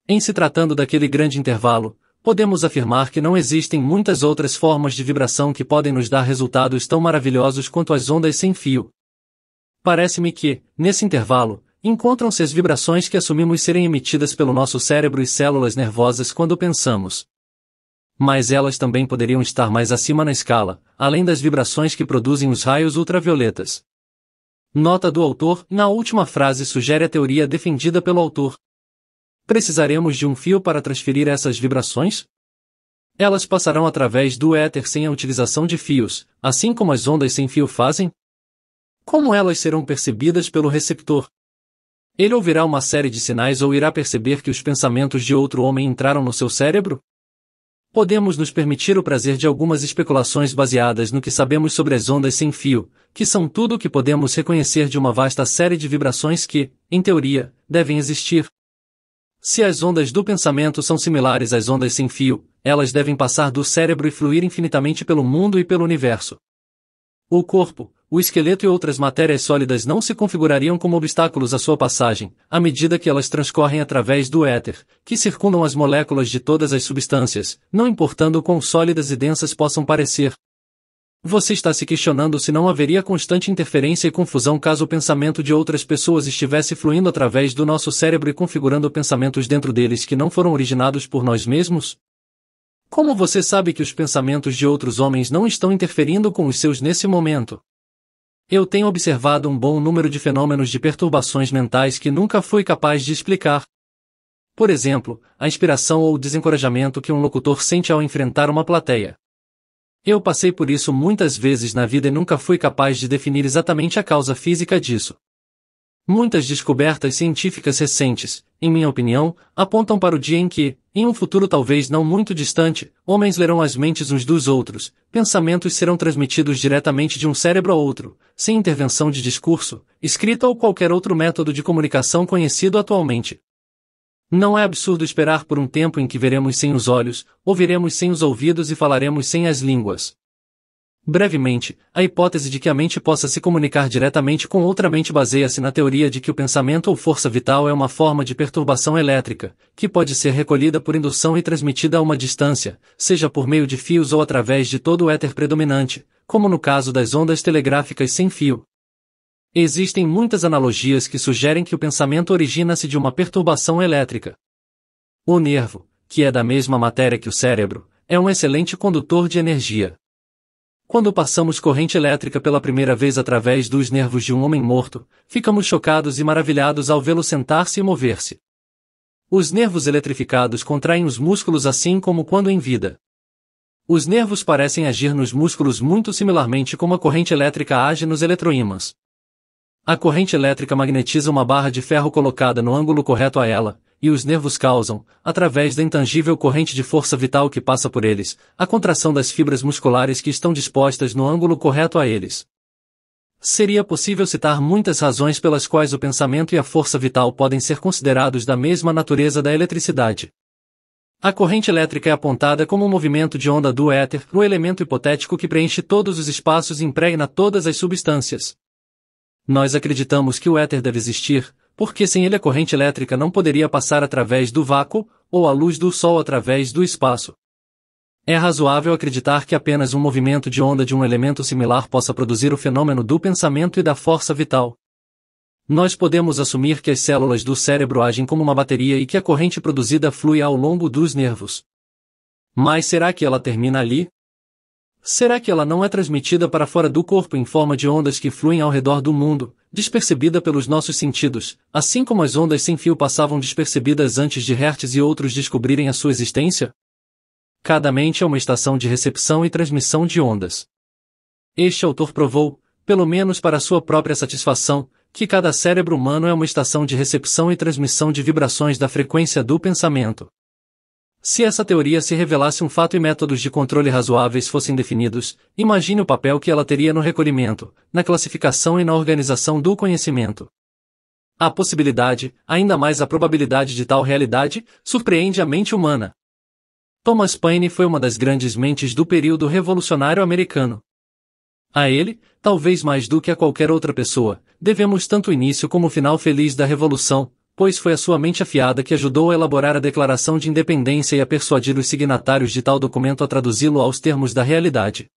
Em se tratando daquele grande intervalo, podemos afirmar que não existem muitas outras formas de vibração que podem nos dar resultados tão maravilhosos quanto as ondas sem fio. Parece-me que, nesse intervalo, encontram-se as vibrações que assumimos serem emitidas pelo nosso cérebro e células nervosas quando pensamos. Mas elas também poderiam estar mais acima na escala, além das vibrações que produzem os raios ultravioletas. Nota do autor, na última frase sugere a teoria defendida pelo autor. Precisaremos de um fio para transferir essas vibrações? Elas passarão através do éter sem a utilização de fios, assim como as ondas sem fio fazem? Como elas serão percebidas pelo receptor? Ele ouvirá uma série de sinais ou irá perceber que os pensamentos de outro homem entraram no seu cérebro? Podemos nos permitir o prazer de algumas especulações baseadas no que sabemos sobre as ondas sem fio, que são tudo o que podemos reconhecer de uma vasta série de vibrações que, em teoria, devem existir. Se as ondas do pensamento são similares às ondas sem fio, elas devem passar do cérebro e fluir infinitamente pelo mundo e pelo universo. O corpo, o esqueleto e outras matérias sólidas não se configurariam como obstáculos à sua passagem, à medida que elas transcorrem através do éter, que circundam as moléculas de todas as substâncias, não importando quão sólidas e densas possam parecer. Você está se questionando se não haveria constante interferência e confusão caso o pensamento de outras pessoas estivesse fluindo através do nosso cérebro e configurando pensamentos dentro deles que não foram originados por nós mesmos? Como você sabe que os pensamentos de outros homens não estão interferindo com os seus nesse momento? Eu tenho observado um bom número de fenômenos de perturbações mentais que nunca fui capaz de explicar. Por exemplo, a inspiração ou o desencorajamento que um locutor sente ao enfrentar uma plateia. Eu passei por isso muitas vezes na vida e nunca fui capaz de definir exatamente a causa física disso. Muitas descobertas científicas recentes, em minha opinião, apontam para o dia em que, em um futuro talvez não muito distante, homens lerão as mentes uns dos outros, pensamentos serão transmitidos diretamente de um cérebro a outro, sem intervenção de discurso, escrita ou qualquer outro método de comunicação conhecido atualmente. Não é absurdo esperar por um tempo em que veremos sem os olhos, ouviremos sem os ouvidos e falaremos sem as línguas. Brevemente, a hipótese de que a mente possa se comunicar diretamente com outra mente baseia-se na teoria de que o pensamento ou força vital é uma forma de perturbação elétrica, que pode ser recolhida por indução e transmitida a uma distância, seja por meio de fios ou através de todo o éter predominante, como no caso das ondas telegráficas sem fio. Existem muitas analogias que sugerem que o pensamento origina-se de uma perturbação elétrica. O nervo, que é da mesma matéria que o cérebro, é um excelente condutor de energia. Quando passamos corrente elétrica pela primeira vez através dos nervos de um homem morto, ficamos chocados e maravilhados ao vê-lo sentar-se e mover-se. Os nervos eletrificados contraem os músculos assim como quando em vida. Os nervos parecem agir nos músculos muito similarmente como a corrente elétrica age nos eletroímãs. A corrente elétrica magnetiza uma barra de ferro colocada no ângulo correto a ela, e os nervos causam, através da intangível corrente de força vital que passa por eles, a contração das fibras musculares que estão dispostas no ângulo correto a eles. Seria possível citar muitas razões pelas quais o pensamento e a força vital podem ser considerados da mesma natureza da eletricidade. A corrente elétrica é apontada como um movimento de onda do éter, o elemento hipotético que preenche todos os espaços e impregna todas as substâncias. Nós acreditamos que o éter deve existir, porque sem ele a corrente elétrica não poderia passar através do vácuo, ou a luz do Sol através do espaço. É razoável acreditar que apenas um movimento de onda de um elemento similar possa produzir o fenômeno do pensamento e da força vital. Nós podemos assumir que as células do cérebro agem como uma bateria e que a corrente produzida flui ao longo dos nervos. Mas será que ela termina ali? Será que ela não é transmitida para fora do corpo em forma de ondas que fluem ao redor do mundo, despercebida pelos nossos sentidos, assim como as ondas sem fio passavam despercebidas antes de Hertz e outros descobrirem a sua existência? Cada mente é uma estação de recepção e transmissão de ondas. Este autor provou, pelo menos para sua própria satisfação, que cada cérebro humano é uma estação de recepção e transmissão de vibrações da frequência do pensamento. Se essa teoria se revelasse um fato e métodos de controle razoáveis fossem definidos, imagine o papel que ela teria no recolhimento, na classificação e na organização do conhecimento. A possibilidade, ainda mais a probabilidade de tal realidade, surpreende a mente humana. Thomas Paine foi uma das grandes mentes do período revolucionário americano. A ele, talvez mais do que a qualquer outra pessoa, devemos tanto o início como o final feliz da Revolução, pois foi a sua mente afiada que ajudou a elaborar a Declaração de Independência e a persuadir os signatários de tal documento a traduzi-lo aos termos da realidade.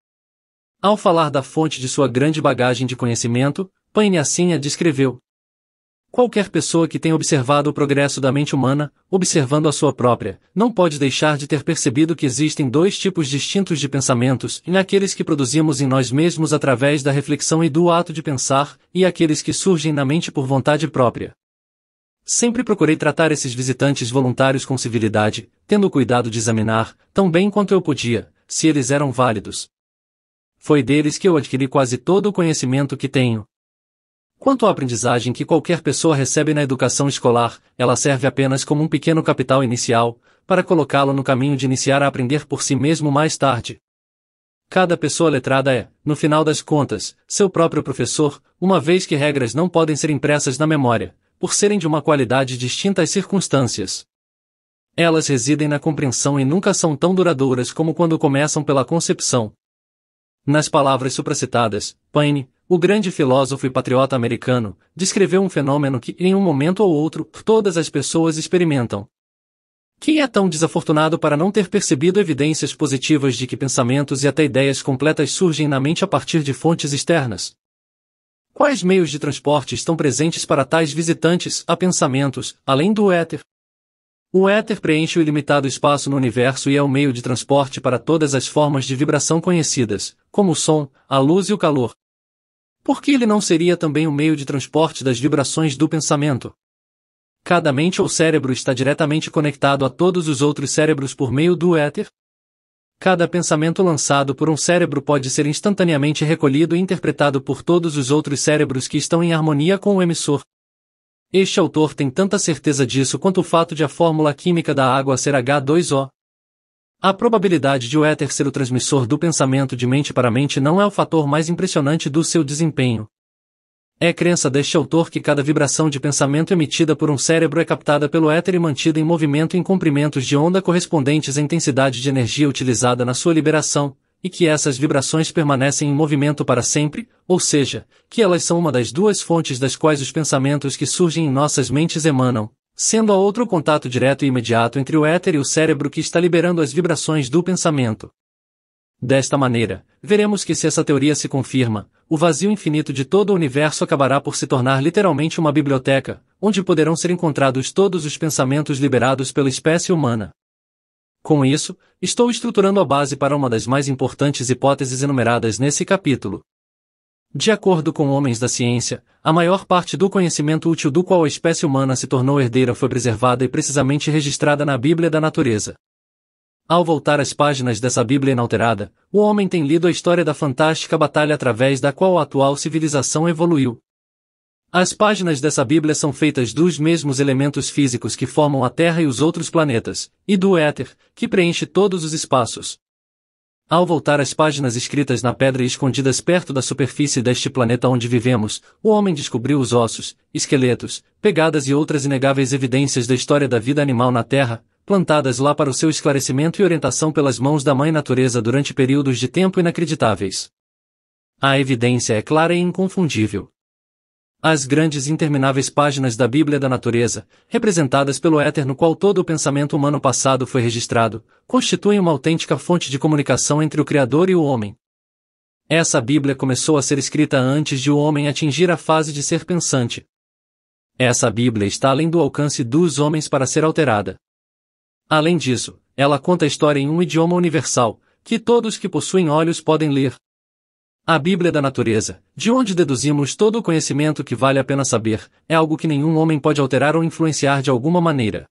Ao falar da fonte de sua grande bagagem de conhecimento, Paine assim a descreveu. Qualquer pessoa que tenha observado o progresso da mente humana, observando a sua própria, não pode deixar de ter percebido que existem dois tipos distintos de pensamentos, aqueles que produzimos em nós mesmos através da reflexão e do ato de pensar, e aqueles que surgem na mente por vontade própria. Sempre procurei tratar esses visitantes voluntários com civilidade, tendo o cuidado de examinar, tão bem quanto eu podia, se eles eram válidos. Foi deles que eu adquiri quase todo o conhecimento que tenho. Quanto à aprendizagem que qualquer pessoa recebe na educação escolar, ela serve apenas como um pequeno capital inicial, para colocá-lo no caminho de iniciar a aprender por si mesmo mais tarde. Cada pessoa letrada é, no final das contas, seu próprio professor, uma vez que regras não podem ser impressas na memória, por serem de uma qualidade distinta às circunstâncias. Elas residem na compreensão e nunca são tão duradouras como quando começam pela concepção. Nas palavras supracitadas, Paine, o grande filósofo e patriota americano, descreveu um fenômeno que, em um momento ou outro, todas as pessoas experimentam. Quem é tão desafortunado para não ter percebido evidências positivas de que pensamentos e até ideias completas surgem na mente a partir de fontes externas? Quais meios de transporte estão presentes para tais visitantes a pensamentos, além do éter? O éter preenche o ilimitado espaço no universo e é o meio de transporte para todas as formas de vibração conhecidas, como o som, a luz e o calor. Por que ele não seria também o meio de transporte das vibrações do pensamento? Cada mente ou cérebro está diretamente conectado a todos os outros cérebros por meio do éter, cada pensamento lançado por um cérebro pode ser instantaneamente recolhido e interpretado por todos os outros cérebros que estão em harmonia com o emissor. Este autor tem tanta certeza disso quanto o fato de a fórmula química da água ser H2O. A probabilidade de o éter ser o transmissor do pensamento de mente para mente não é o fator mais impressionante do seu desempenho, é crença deste autor que cada vibração de pensamento emitida por um cérebro é captada pelo éter e mantida em movimento em comprimentos de onda correspondentes à intensidade de energia utilizada na sua liberação, e que essas vibrações permanecem em movimento para sempre, ou seja, que elas são uma das duas fontes das quais os pensamentos que surgem em nossas mentes emanam, sendo a outra o contato direto e imediato entre o éter e o cérebro que está liberando as vibrações do pensamento. Desta maneira, veremos que se essa teoria se confirma, o vazio infinito de todo o universo acabará por se tornar literalmente uma biblioteca, onde poderão ser encontrados todos os pensamentos liberados pela espécie humana. Com isso, estou estruturando a base para uma das mais importantes hipóteses enumeradas nesse capítulo. De acordo com homens da ciência, a maior parte do conhecimento útil do qual a espécie humana se tornou herdeira foi preservada e precisamente registrada na Bíblia da Natureza. Ao voltar às páginas dessa Bíblia inalterada, o homem tem lido a história da fantástica batalha através da qual a atual civilização evoluiu. As páginas dessa Bíblia são feitas dos mesmos elementos físicos que formam a Terra e os outros planetas, e do éter, que preenche todos os espaços. Ao voltar às páginas escritas na pedra e escondidas perto da superfície deste planeta onde vivemos, o homem descobriu os ossos, esqueletos, pegadas e outras inegáveis evidências da história da vida animal na Terra, plantadas lá para o seu esclarecimento e orientação pelas mãos da Mãe Natureza durante períodos de tempo inacreditáveis. A evidência é clara e inconfundível. As grandes intermináveis páginas da Bíblia da Natureza, representadas pelo éter no qual todo o pensamento humano passado foi registrado, constituem uma autêntica fonte de comunicação entre o Criador e o homem. Essa Bíblia começou a ser escrita antes de o homem atingir a fase de ser pensante. Essa Bíblia está além do alcance dos homens para ser alterada. Além disso, ela conta a história em um idioma universal, que todos que possuem olhos podem ler. A Bíblia da Natureza, de onde deduzimos todo o conhecimento que vale a pena saber, é algo que nenhum homem pode alterar ou influenciar de alguma maneira.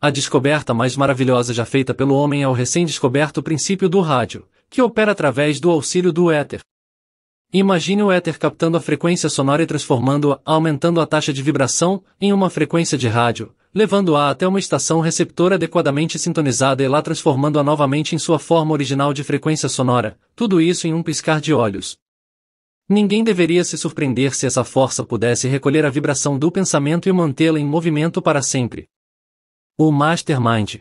A descoberta mais maravilhosa já feita pelo homem é o recém-descoberto princípio do rádio, que opera através do auxílio do éter. Imagine o éter captando a frequência sonora e transformando-a, aumentando a taxa de vibração, em uma frequência de rádio, levando-a até uma estação receptora adequadamente sintonizada e lá transformando-a novamente em sua forma original de frequência sonora, tudo isso em um piscar de olhos. Ninguém deveria se surpreender se essa força pudesse recolher a vibração do pensamento e mantê-la em movimento para sempre. O Mastermind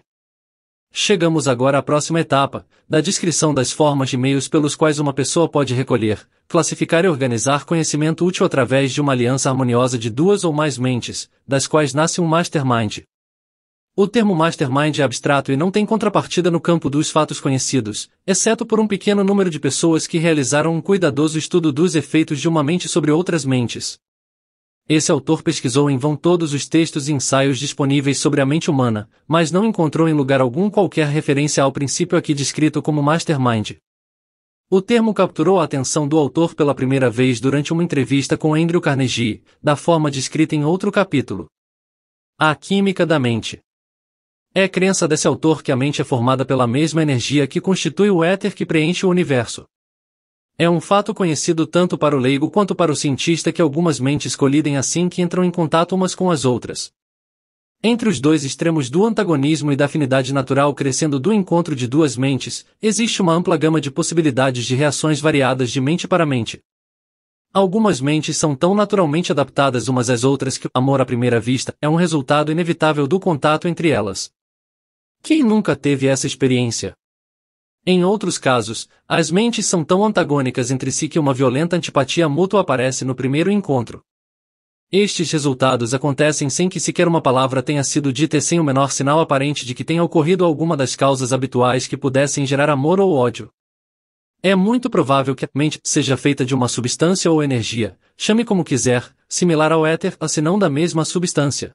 Chegamos agora à próxima etapa, da descrição das formas de meios pelos quais uma pessoa pode recolher, classificar e organizar conhecimento útil através de uma aliança harmoniosa de duas ou mais mentes, das quais nasce um mastermind. O termo mastermind é abstrato e não tem contrapartida no campo dos fatos conhecidos, exceto por um pequeno número de pessoas que realizaram um cuidadoso estudo dos efeitos de uma mente sobre outras mentes. Esse autor pesquisou em vão todos os textos e ensaios disponíveis sobre a mente humana, mas não encontrou em lugar algum qualquer referência ao princípio aqui descrito como mastermind. O termo capturou a atenção do autor pela primeira vez durante uma entrevista com Andrew Carnegie, da forma descrita em outro capítulo. A Química da Mente. É crença desse autor que a mente é formada pela mesma energia que constitui o éter que preenche o universo. É um fato conhecido tanto para o leigo quanto para o cientista que algumas mentes colidem assim que entram em contato umas com as outras. Entre os dois extremos do antagonismo e da afinidade natural crescendo do encontro de duas mentes, existe uma ampla gama de possibilidades de reações variadas de mente para mente. Algumas mentes são tão naturalmente adaptadas umas às outras que o amor à primeira vista é um resultado inevitável do contato entre elas. Quem nunca teve essa experiência? Em outros casos, as mentes são tão antagônicas entre si que uma violenta antipatia mútua aparece no primeiro encontro. Estes resultados acontecem sem que sequer uma palavra tenha sido dita e sem o menor sinal aparente de que tenha ocorrido alguma das causas habituais que pudessem gerar amor ou ódio. É muito provável que a mente seja feita de uma substância ou energia, chame como quiser, similar ao éter, a não da mesma substância.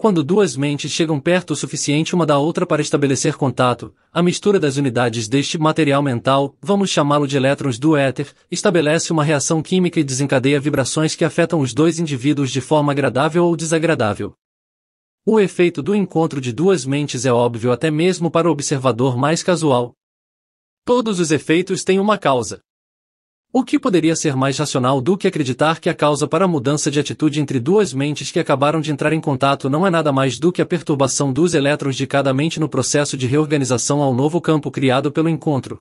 Quando duas mentes chegam perto o suficiente uma da outra para estabelecer contato, a mistura das unidades deste material mental, vamos chamá-lo de elétrons do éter, estabelece uma reação química e desencadeia vibrações que afetam os dois indivíduos de forma agradável ou desagradável. O efeito do encontro de duas mentes é óbvio até mesmo para o observador mais casual. Todos os efeitos têm uma causa. O que poderia ser mais racional do que acreditar que a causa para a mudança de atitude entre duas mentes que acabaram de entrar em contato não é nada mais do que a perturbação dos elétrons de cada mente no processo de reorganização ao novo campo criado pelo encontro?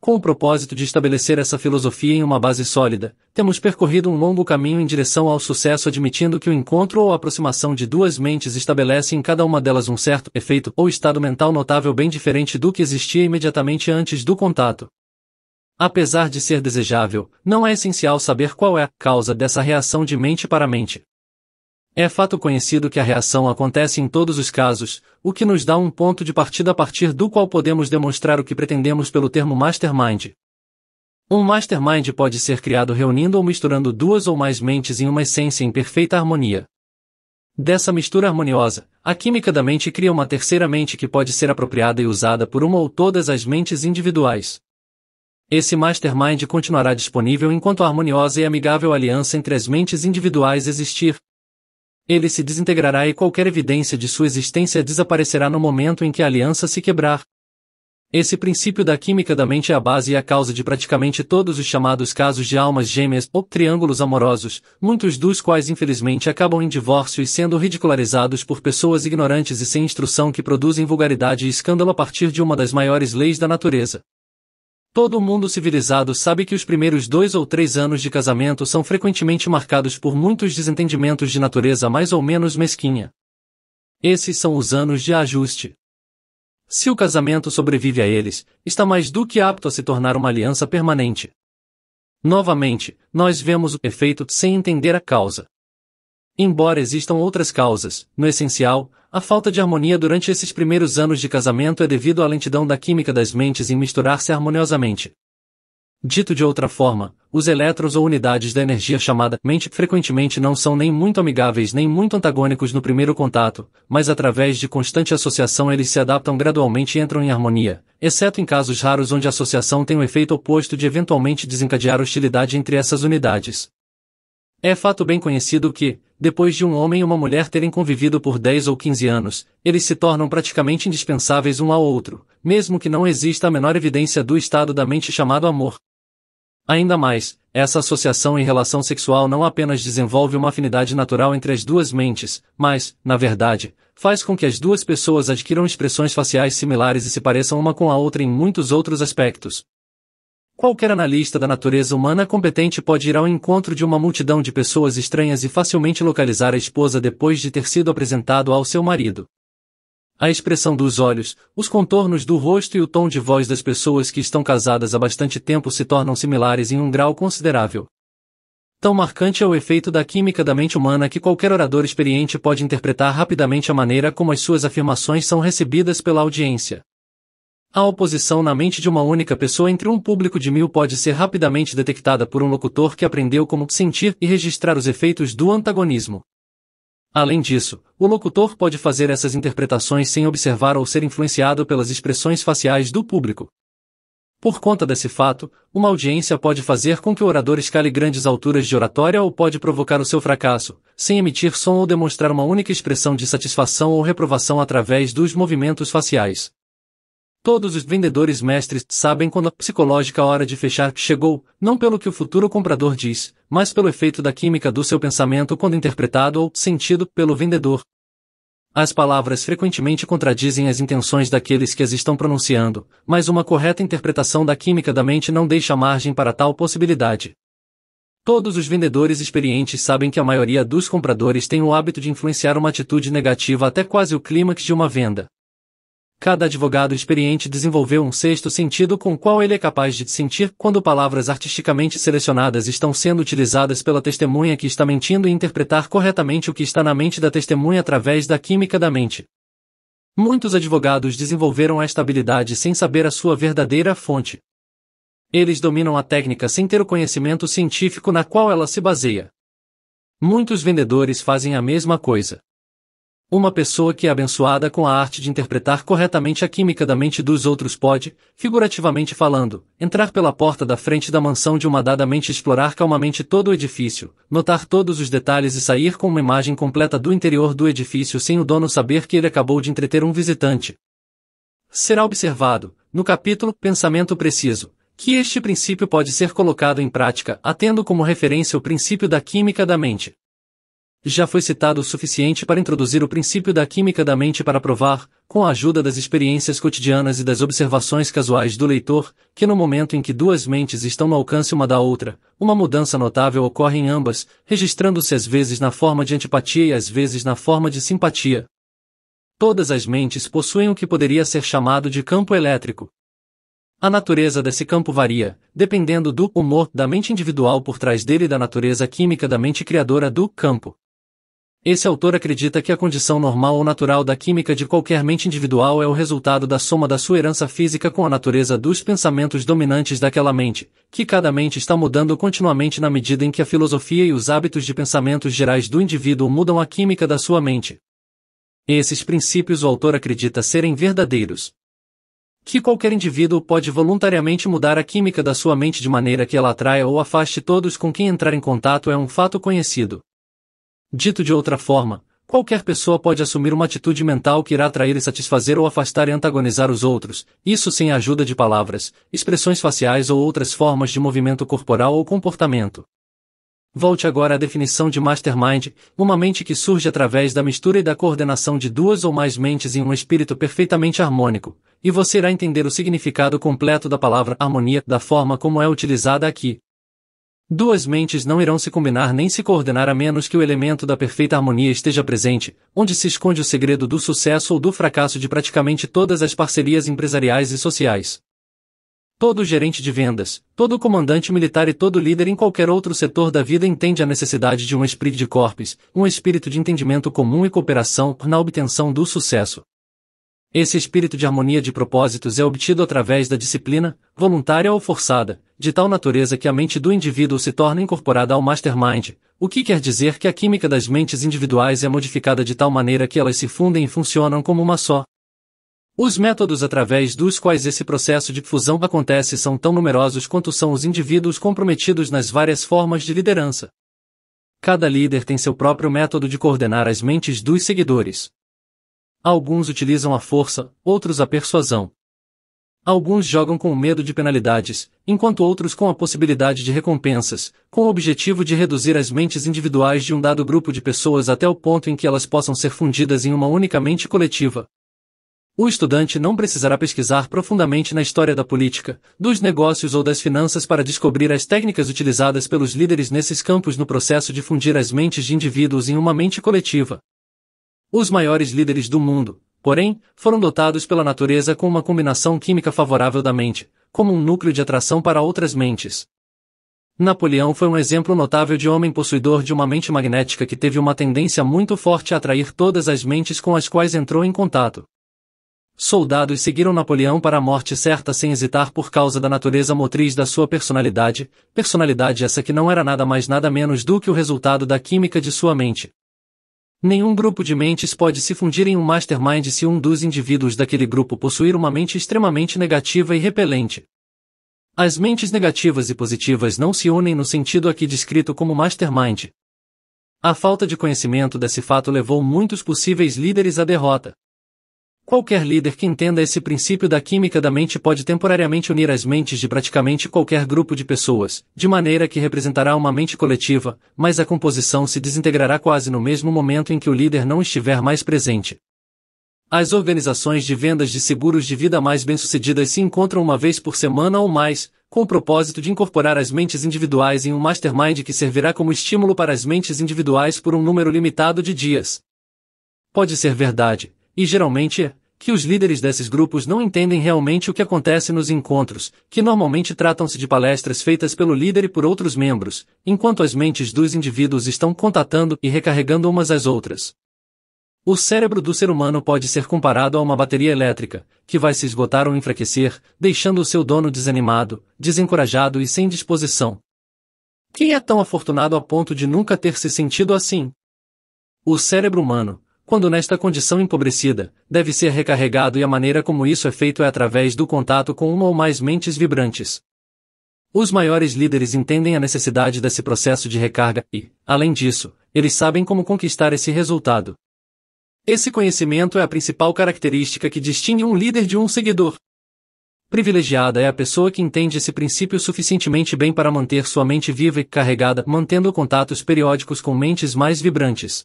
Com o propósito de estabelecer essa filosofia em uma base sólida, temos percorrido um longo caminho em direção ao sucesso admitindo que o encontro ou aproximação de duas mentes estabelece em cada uma delas um certo efeito ou estado mental notável bem diferente do que existia imediatamente antes do contato. Apesar de ser desejável, não é essencial saber qual é a causa dessa reação de mente para mente. É fato conhecido que a reação acontece em todos os casos, o que nos dá um ponto de partida a partir do qual podemos demonstrar o que pretendemos pelo termo mastermind. Um mastermind pode ser criado reunindo ou misturando duas ou mais mentes em uma essência em perfeita harmonia. Dessa mistura harmoniosa, a química da mente cria uma terceira mente que pode ser apropriada e usada por uma ou todas as mentes individuais. Esse mastermind continuará disponível enquanto a harmoniosa e amigável aliança entre as mentes individuais existir. Ele se desintegrará e qualquer evidência de sua existência desaparecerá no momento em que a aliança se quebrar. Esse princípio da química da mente é a base e a causa de praticamente todos os chamados casos de almas gêmeas ou triângulos amorosos, muitos dos quais infelizmente acabam em divórcio e sendo ridicularizados por pessoas ignorantes e sem instrução que produzem vulgaridade e escândalo a partir de uma das maiores leis da natureza. Todo mundo civilizado sabe que os primeiros dois ou três anos de casamento são frequentemente marcados por muitos desentendimentos de natureza mais ou menos mesquinha. Esses são os anos de ajuste. Se o casamento sobrevive a eles, está mais do que apto a se tornar uma aliança permanente. Novamente, nós vemos o efeito sem entender a causa. Embora existam outras causas, no essencial, a falta de harmonia durante esses primeiros anos de casamento é devido à lentidão da química das mentes em misturar-se harmoniosamente. Dito de outra forma, os elétrons ou unidades da energia chamada mente frequentemente não são nem muito amigáveis nem muito antagônicos no primeiro contato, mas através de constante associação eles se adaptam gradualmente e entram em harmonia, exceto em casos raros onde a associação tem o um efeito oposto de eventualmente desencadear hostilidade entre essas unidades. É fato bem conhecido que, depois de um homem e uma mulher terem convivido por 10 ou 15 anos, eles se tornam praticamente indispensáveis um ao outro, mesmo que não exista a menor evidência do estado da mente chamado amor. Ainda mais, essa associação em relação sexual não apenas desenvolve uma afinidade natural entre as duas mentes, mas, na verdade, faz com que as duas pessoas adquiram expressões faciais similares e se pareçam uma com a outra em muitos outros aspectos. Qualquer analista da natureza humana competente pode ir ao encontro de uma multidão de pessoas estranhas e facilmente localizar a esposa depois de ter sido apresentado ao seu marido. A expressão dos olhos, os contornos do rosto e o tom de voz das pessoas que estão casadas há bastante tempo se tornam similares em um grau considerável. Tão marcante é o efeito da química da mente humana que qualquer orador experiente pode interpretar rapidamente a maneira como as suas afirmações são recebidas pela audiência. A oposição na mente de uma única pessoa entre um público de mil pode ser rapidamente detectada por um locutor que aprendeu como sentir e registrar os efeitos do antagonismo. Além disso, o locutor pode fazer essas interpretações sem observar ou ser influenciado pelas expressões faciais do público. Por conta desse fato, uma audiência pode fazer com que o orador escale grandes alturas de oratória ou pode provocar o seu fracasso, sem emitir som ou demonstrar uma única expressão de satisfação ou reprovação através dos movimentos faciais. Todos os vendedores mestres sabem quando a psicológica hora de fechar chegou, não pelo que o futuro comprador diz, mas pelo efeito da química do seu pensamento quando interpretado ou sentido pelo vendedor. As palavras frequentemente contradizem as intenções daqueles que as estão pronunciando, mas uma correta interpretação da química da mente não deixa margem para tal possibilidade. Todos os vendedores experientes sabem que a maioria dos compradores tem o hábito de influenciar uma atitude negativa até quase o clímax de uma venda cada advogado experiente desenvolveu um sexto sentido com o qual ele é capaz de sentir quando palavras artisticamente selecionadas estão sendo utilizadas pela testemunha que está mentindo e interpretar corretamente o que está na mente da testemunha através da química da mente. Muitos advogados desenvolveram esta habilidade sem saber a sua verdadeira fonte. Eles dominam a técnica sem ter o conhecimento científico na qual ela se baseia. Muitos vendedores fazem a mesma coisa. Uma pessoa que é abençoada com a arte de interpretar corretamente a química da mente dos outros pode, figurativamente falando, entrar pela porta da frente da mansão de uma dada mente, explorar calmamente todo o edifício, notar todos os detalhes e sair com uma imagem completa do interior do edifício sem o dono saber que ele acabou de entreter um visitante. Será observado, no capítulo Pensamento Preciso, que este princípio pode ser colocado em prática, atendo como referência o princípio da química da mente já foi citado o suficiente para introduzir o princípio da química da mente para provar, com a ajuda das experiências cotidianas e das observações casuais do leitor, que no momento em que duas mentes estão no alcance uma da outra, uma mudança notável ocorre em ambas, registrando-se às vezes na forma de antipatia e às vezes na forma de simpatia. Todas as mentes possuem o que poderia ser chamado de campo elétrico. A natureza desse campo varia, dependendo do humor da mente individual por trás dele e da natureza química da mente criadora do campo. Esse autor acredita que a condição normal ou natural da química de qualquer mente individual é o resultado da soma da sua herança física com a natureza dos pensamentos dominantes daquela mente, que cada mente está mudando continuamente na medida em que a filosofia e os hábitos de pensamentos gerais do indivíduo mudam a química da sua mente. Esses princípios o autor acredita serem verdadeiros. Que qualquer indivíduo pode voluntariamente mudar a química da sua mente de maneira que ela atraia ou afaste todos com quem entrar em contato é um fato conhecido. Dito de outra forma, qualquer pessoa pode assumir uma atitude mental que irá atrair e satisfazer ou afastar e antagonizar os outros, isso sem a ajuda de palavras, expressões faciais ou outras formas de movimento corporal ou comportamento. Volte agora à definição de mastermind, uma mente que surge através da mistura e da coordenação de duas ou mais mentes em um espírito perfeitamente harmônico, e você irá entender o significado completo da palavra harmonia da forma como é utilizada aqui. Duas mentes não irão se combinar nem se coordenar a menos que o elemento da perfeita harmonia esteja presente, onde se esconde o segredo do sucesso ou do fracasso de praticamente todas as parcerias empresariais e sociais. Todo gerente de vendas, todo comandante militar e todo líder em qualquer outro setor da vida entende a necessidade de um espírito de corpus, um espírito de entendimento comum e cooperação na obtenção do sucesso. Esse espírito de harmonia de propósitos é obtido através da disciplina, voluntária ou forçada, de tal natureza que a mente do indivíduo se torna incorporada ao mastermind, o que quer dizer que a química das mentes individuais é modificada de tal maneira que elas se fundem e funcionam como uma só. Os métodos através dos quais esse processo de fusão acontece são tão numerosos quanto são os indivíduos comprometidos nas várias formas de liderança. Cada líder tem seu próprio método de coordenar as mentes dos seguidores. Alguns utilizam a força, outros a persuasão. Alguns jogam com o medo de penalidades, enquanto outros com a possibilidade de recompensas, com o objetivo de reduzir as mentes individuais de um dado grupo de pessoas até o ponto em que elas possam ser fundidas em uma única mente coletiva. O estudante não precisará pesquisar profundamente na história da política, dos negócios ou das finanças para descobrir as técnicas utilizadas pelos líderes nesses campos no processo de fundir as mentes de indivíduos em uma mente coletiva. Os maiores líderes do mundo, porém, foram dotados pela natureza com uma combinação química favorável da mente, como um núcleo de atração para outras mentes. Napoleão foi um exemplo notável de homem possuidor de uma mente magnética que teve uma tendência muito forte a atrair todas as mentes com as quais entrou em contato. Soldados seguiram Napoleão para a morte certa sem hesitar por causa da natureza motriz da sua personalidade, personalidade essa que não era nada mais nada menos do que o resultado da química de sua mente. Nenhum grupo de mentes pode se fundir em um mastermind se um dos indivíduos daquele grupo possuir uma mente extremamente negativa e repelente. As mentes negativas e positivas não se unem no sentido aqui descrito como mastermind. A falta de conhecimento desse fato levou muitos possíveis líderes à derrota. Qualquer líder que entenda esse princípio da química da mente pode temporariamente unir as mentes de praticamente qualquer grupo de pessoas, de maneira que representará uma mente coletiva, mas a composição se desintegrará quase no mesmo momento em que o líder não estiver mais presente. As organizações de vendas de seguros de vida mais bem-sucedidas se encontram uma vez por semana ou mais, com o propósito de incorporar as mentes individuais em um mastermind que servirá como estímulo para as mentes individuais por um número limitado de dias. Pode ser verdade, e geralmente é, que os líderes desses grupos não entendem realmente o que acontece nos encontros, que normalmente tratam-se de palestras feitas pelo líder e por outros membros, enquanto as mentes dos indivíduos estão contatando e recarregando umas às outras. O cérebro do ser humano pode ser comparado a uma bateria elétrica, que vai se esgotar ou enfraquecer, deixando o seu dono desanimado, desencorajado e sem disposição. Quem é tão afortunado a ponto de nunca ter se sentido assim? O cérebro humano, quando nesta condição empobrecida, deve ser recarregado e a maneira como isso é feito é através do contato com uma ou mais mentes vibrantes. Os maiores líderes entendem a necessidade desse processo de recarga e, além disso, eles sabem como conquistar esse resultado. Esse conhecimento é a principal característica que distingue um líder de um seguidor. Privilegiada é a pessoa que entende esse princípio suficientemente bem para manter sua mente viva e carregada, mantendo contatos periódicos com mentes mais vibrantes.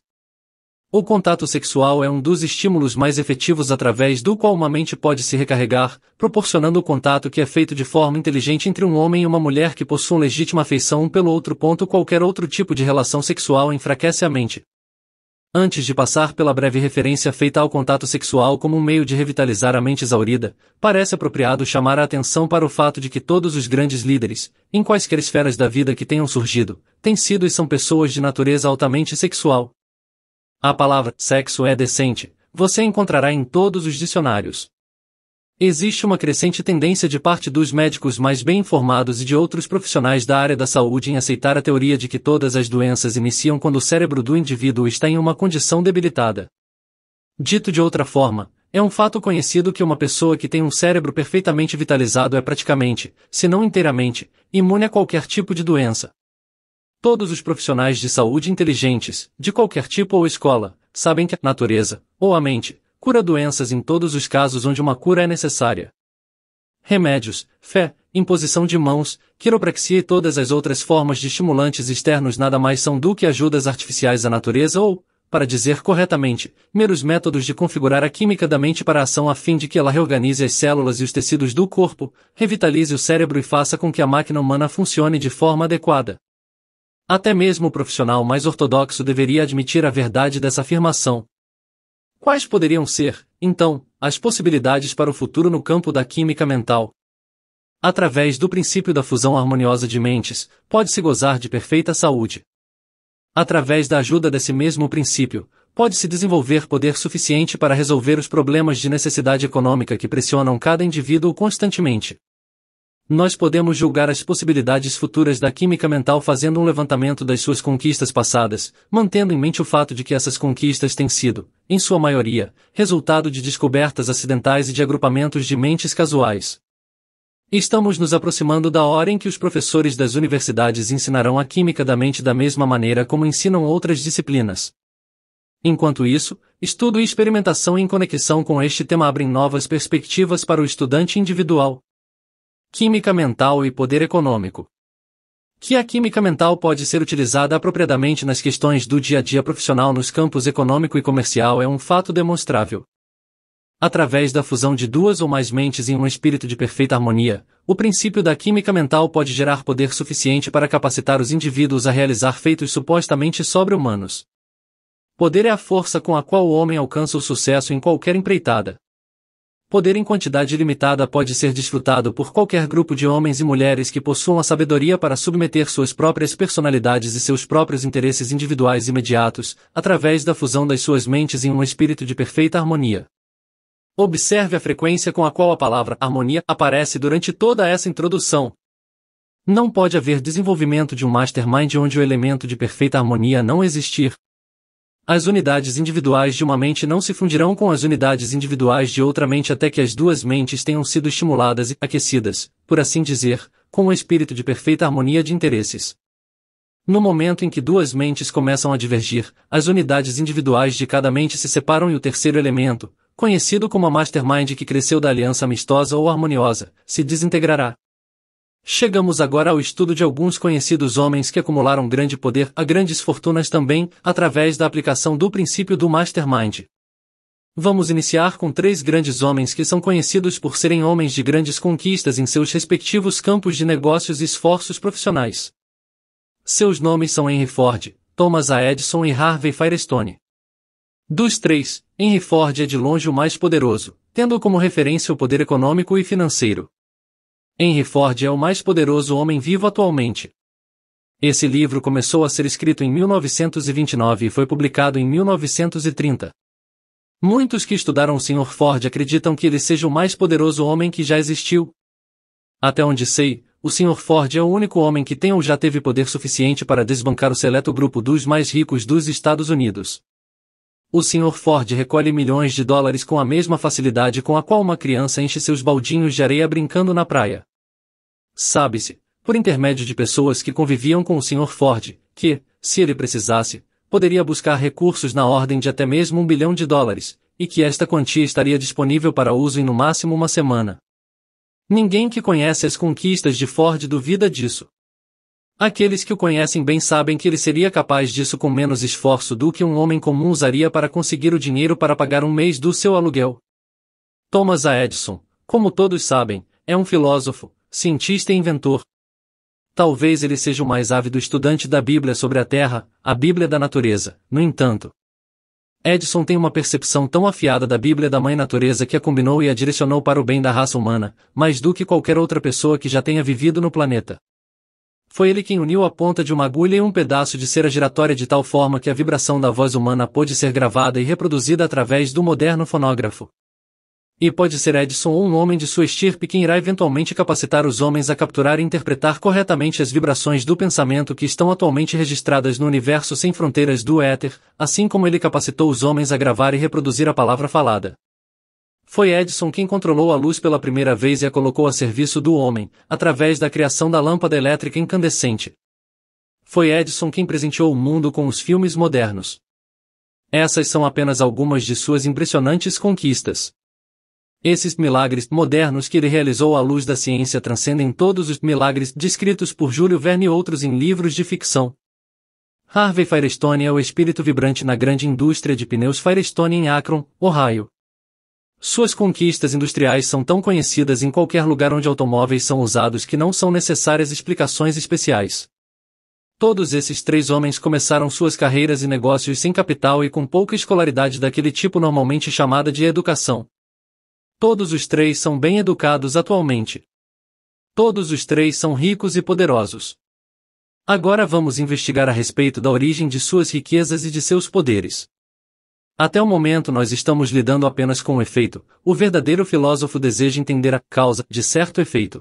O contato sexual é um dos estímulos mais efetivos através do qual uma mente pode se recarregar, proporcionando o contato que é feito de forma inteligente entre um homem e uma mulher que possuam legítima afeição um pelo outro. Ponto qualquer outro tipo de relação sexual enfraquece a mente. Antes de passar pela breve referência feita ao contato sexual como um meio de revitalizar a mente exaurida, parece apropriado chamar a atenção para o fato de que todos os grandes líderes, em quaisquer esferas da vida que tenham surgido, têm sido e são pessoas de natureza altamente sexual. A palavra sexo é decente, você encontrará em todos os dicionários. Existe uma crescente tendência de parte dos médicos mais bem informados e de outros profissionais da área da saúde em aceitar a teoria de que todas as doenças iniciam quando o cérebro do indivíduo está em uma condição debilitada. Dito de outra forma, é um fato conhecido que uma pessoa que tem um cérebro perfeitamente vitalizado é praticamente, se não inteiramente, imune a qualquer tipo de doença. Todos os profissionais de saúde inteligentes, de qualquer tipo ou escola, sabem que a natureza, ou a mente, cura doenças em todos os casos onde uma cura é necessária. Remédios, fé, imposição de mãos, quiropraxia e todas as outras formas de estimulantes externos nada mais são do que ajudas artificiais à natureza ou, para dizer corretamente, meros métodos de configurar a química da mente para a ação a fim de que ela reorganize as células e os tecidos do corpo, revitalize o cérebro e faça com que a máquina humana funcione de forma adequada. Até mesmo o profissional mais ortodoxo deveria admitir a verdade dessa afirmação. Quais poderiam ser, então, as possibilidades para o futuro no campo da química mental? Através do princípio da fusão harmoniosa de mentes, pode-se gozar de perfeita saúde. Através da ajuda desse mesmo princípio, pode-se desenvolver poder suficiente para resolver os problemas de necessidade econômica que pressionam cada indivíduo constantemente. Nós podemos julgar as possibilidades futuras da química mental fazendo um levantamento das suas conquistas passadas, mantendo em mente o fato de que essas conquistas têm sido, em sua maioria, resultado de descobertas acidentais e de agrupamentos de mentes casuais. Estamos nos aproximando da hora em que os professores das universidades ensinarão a química da mente da mesma maneira como ensinam outras disciplinas. Enquanto isso, estudo e experimentação em conexão com este tema abrem novas perspectivas para o estudante individual. Química mental e poder econômico. Que a química mental pode ser utilizada apropriadamente nas questões do dia a dia profissional nos campos econômico e comercial é um fato demonstrável. Através da fusão de duas ou mais mentes em um espírito de perfeita harmonia, o princípio da química mental pode gerar poder suficiente para capacitar os indivíduos a realizar feitos supostamente sobre-humanos. Poder é a força com a qual o homem alcança o sucesso em qualquer empreitada poder em quantidade limitada pode ser desfrutado por qualquer grupo de homens e mulheres que possuam a sabedoria para submeter suas próprias personalidades e seus próprios interesses individuais imediatos, através da fusão das suas mentes em um espírito de perfeita harmonia. Observe a frequência com a qual a palavra harmonia aparece durante toda essa introdução. Não pode haver desenvolvimento de um mastermind onde o elemento de perfeita harmonia não existir, as unidades individuais de uma mente não se fundirão com as unidades individuais de outra mente até que as duas mentes tenham sido estimuladas e aquecidas, por assim dizer, com um espírito de perfeita harmonia de interesses. No momento em que duas mentes começam a divergir, as unidades individuais de cada mente se separam e o terceiro elemento, conhecido como a mastermind que cresceu da aliança amistosa ou harmoniosa, se desintegrará. Chegamos agora ao estudo de alguns conhecidos homens que acumularam grande poder a grandes fortunas também, através da aplicação do princípio do mastermind. Vamos iniciar com três grandes homens que são conhecidos por serem homens de grandes conquistas em seus respectivos campos de negócios e esforços profissionais. Seus nomes são Henry Ford, Thomas A. Edison e Harvey Firestone. Dos três, Henry Ford é de longe o mais poderoso, tendo como referência o poder econômico e financeiro. Henry Ford é o mais poderoso homem vivo atualmente. Esse livro começou a ser escrito em 1929 e foi publicado em 1930. Muitos que estudaram o Sr. Ford acreditam que ele seja o mais poderoso homem que já existiu. Até onde sei, o Sr. Ford é o único homem que tem ou já teve poder suficiente para desbancar o seleto grupo dos mais ricos dos Estados Unidos o Sr. Ford recolhe milhões de dólares com a mesma facilidade com a qual uma criança enche seus baldinhos de areia brincando na praia. Sabe-se, por intermédio de pessoas que conviviam com o Sr. Ford, que, se ele precisasse, poderia buscar recursos na ordem de até mesmo um bilhão de dólares, e que esta quantia estaria disponível para uso em no máximo uma semana. Ninguém que conhece as conquistas de Ford duvida disso. Aqueles que o conhecem bem sabem que ele seria capaz disso com menos esforço do que um homem comum usaria para conseguir o dinheiro para pagar um mês do seu aluguel. Thomas A. Edison, como todos sabem, é um filósofo, cientista e inventor. Talvez ele seja o mais ávido estudante da Bíblia sobre a Terra, a Bíblia da natureza, no entanto. Edison tem uma percepção tão afiada da Bíblia da Mãe Natureza que a combinou e a direcionou para o bem da raça humana, mais do que qualquer outra pessoa que já tenha vivido no planeta. Foi ele quem uniu a ponta de uma agulha e um pedaço de cera giratória de tal forma que a vibração da voz humana pôde ser gravada e reproduzida através do moderno fonógrafo. E pode ser Edison ou um homem de sua estirpe quem irá eventualmente capacitar os homens a capturar e interpretar corretamente as vibrações do pensamento que estão atualmente registradas no universo sem fronteiras do éter, assim como ele capacitou os homens a gravar e reproduzir a palavra falada. Foi Edison quem controlou a luz pela primeira vez e a colocou a serviço do homem, através da criação da lâmpada elétrica incandescente. Foi Edison quem presenteou o mundo com os filmes modernos. Essas são apenas algumas de suas impressionantes conquistas. Esses milagres modernos que ele realizou à luz da ciência transcendem todos os milagres descritos por Júlio Verne e outros em livros de ficção. Harvey Firestone é o espírito vibrante na grande indústria de pneus Firestone em Akron, Ohio. Suas conquistas industriais são tão conhecidas em qualquer lugar onde automóveis são usados que não são necessárias explicações especiais. Todos esses três homens começaram suas carreiras e negócios sem capital e com pouca escolaridade daquele tipo normalmente chamada de educação. Todos os três são bem educados atualmente. Todos os três são ricos e poderosos. Agora vamos investigar a respeito da origem de suas riquezas e de seus poderes. Até o momento nós estamos lidando apenas com o efeito, o verdadeiro filósofo deseja entender a causa de certo efeito.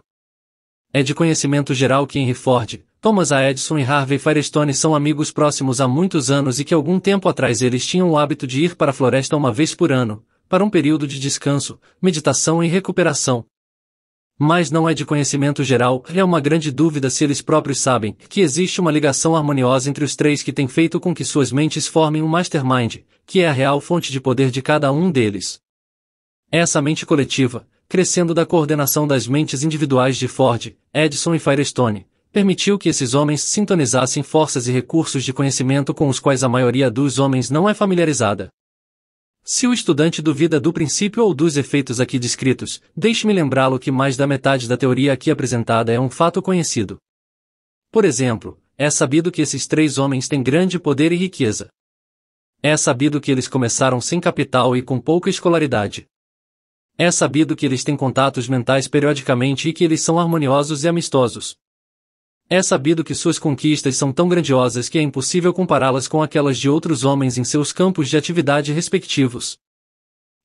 É de conhecimento geral que Henry Ford, Thomas A. Edison e Harvey Firestone são amigos próximos há muitos anos e que algum tempo atrás eles tinham o hábito de ir para a floresta uma vez por ano, para um período de descanso, meditação e recuperação, mas não é de conhecimento geral, é uma grande dúvida se eles próprios sabem que existe uma ligação harmoniosa entre os três que tem feito com que suas mentes formem um mastermind, que é a real fonte de poder de cada um deles. Essa mente coletiva, crescendo da coordenação das mentes individuais de Ford, Edison e Firestone, permitiu que esses homens sintonizassem forças e recursos de conhecimento com os quais a maioria dos homens não é familiarizada. Se o estudante duvida do princípio ou dos efeitos aqui descritos, deixe-me lembrá-lo que mais da metade da teoria aqui apresentada é um fato conhecido. Por exemplo, é sabido que esses três homens têm grande poder e riqueza. É sabido que eles começaram sem capital e com pouca escolaridade. É sabido que eles têm contatos mentais periodicamente e que eles são harmoniosos e amistosos, é sabido que suas conquistas são tão grandiosas que é impossível compará-las com aquelas de outros homens em seus campos de atividade respectivos.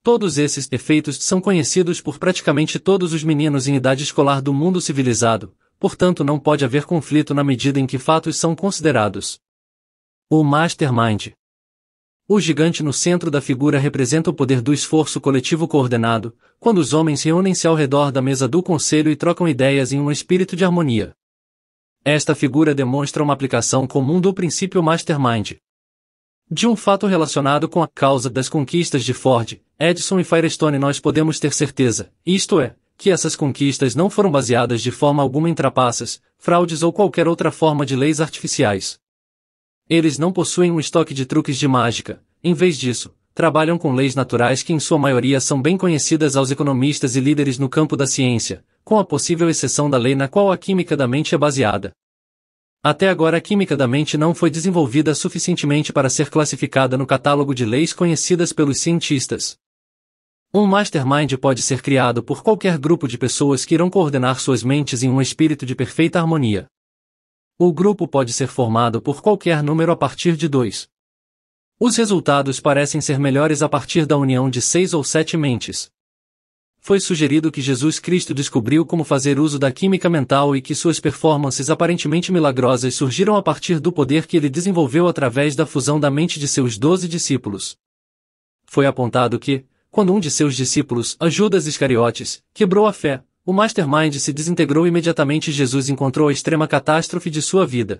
Todos esses efeitos são conhecidos por praticamente todos os meninos em idade escolar do mundo civilizado, portanto não pode haver conflito na medida em que fatos são considerados. O Mastermind O gigante no centro da figura representa o poder do esforço coletivo coordenado, quando os homens reúnem-se ao redor da mesa do conselho e trocam ideias em um espírito de harmonia. Esta figura demonstra uma aplicação comum do princípio Mastermind. De um fato relacionado com a causa das conquistas de Ford, Edison e Firestone nós podemos ter certeza, isto é, que essas conquistas não foram baseadas de forma alguma em trapaças, fraudes ou qualquer outra forma de leis artificiais. Eles não possuem um estoque de truques de mágica, em vez disso, trabalham com leis naturais que em sua maioria são bem conhecidas aos economistas e líderes no campo da ciência, com a possível exceção da lei na qual a química da mente é baseada. Até agora a química da mente não foi desenvolvida suficientemente para ser classificada no catálogo de leis conhecidas pelos cientistas. Um mastermind pode ser criado por qualquer grupo de pessoas que irão coordenar suas mentes em um espírito de perfeita harmonia. O grupo pode ser formado por qualquer número a partir de dois. Os resultados parecem ser melhores a partir da união de seis ou sete mentes foi sugerido que Jesus Cristo descobriu como fazer uso da química mental e que suas performances aparentemente milagrosas surgiram a partir do poder que ele desenvolveu através da fusão da mente de seus doze discípulos. Foi apontado que, quando um de seus discípulos, Judas Iscariotes, quebrou a fé, o mastermind se desintegrou imediatamente e Jesus encontrou a extrema catástrofe de sua vida.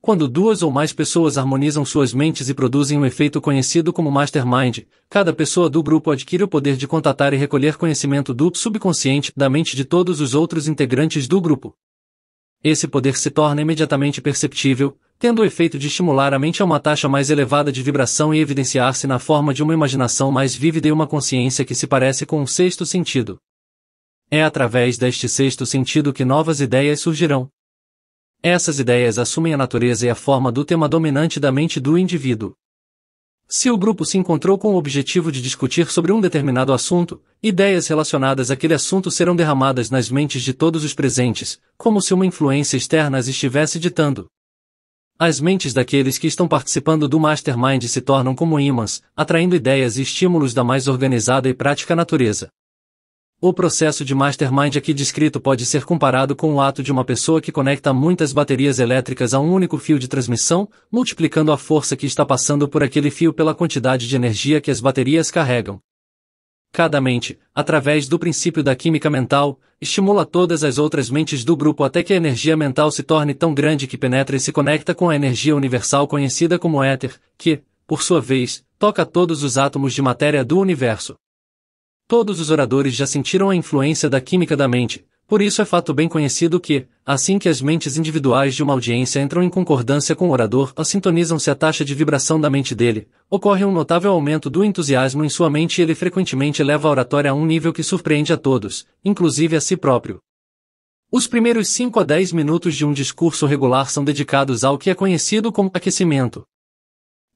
Quando duas ou mais pessoas harmonizam suas mentes e produzem um efeito conhecido como mastermind, cada pessoa do grupo adquire o poder de contatar e recolher conhecimento do subconsciente da mente de todos os outros integrantes do grupo. Esse poder se torna imediatamente perceptível, tendo o efeito de estimular a mente a uma taxa mais elevada de vibração e evidenciar-se na forma de uma imaginação mais vívida e uma consciência que se parece com um sexto sentido. É através deste sexto sentido que novas ideias surgirão, essas ideias assumem a natureza e a forma do tema dominante da mente do indivíduo. Se o grupo se encontrou com o objetivo de discutir sobre um determinado assunto, ideias relacionadas àquele assunto serão derramadas nas mentes de todos os presentes, como se uma influência externa as estivesse ditando. As mentes daqueles que estão participando do mastermind se tornam como ímãs, atraindo ideias e estímulos da mais organizada e prática natureza. O processo de mastermind aqui descrito pode ser comparado com o ato de uma pessoa que conecta muitas baterias elétricas a um único fio de transmissão, multiplicando a força que está passando por aquele fio pela quantidade de energia que as baterias carregam. Cada mente, através do princípio da química mental, estimula todas as outras mentes do grupo até que a energia mental se torne tão grande que penetra e se conecta com a energia universal conhecida como éter, que, por sua vez, toca todos os átomos de matéria do universo. Todos os oradores já sentiram a influência da química da mente, por isso é fato bem conhecido que, assim que as mentes individuais de uma audiência entram em concordância com o orador ou sintonizam-se a taxa de vibração da mente dele, ocorre um notável aumento do entusiasmo em sua mente e ele frequentemente leva a oratória a um nível que surpreende a todos, inclusive a si próprio. Os primeiros 5 a 10 minutos de um discurso regular são dedicados ao que é conhecido como aquecimento.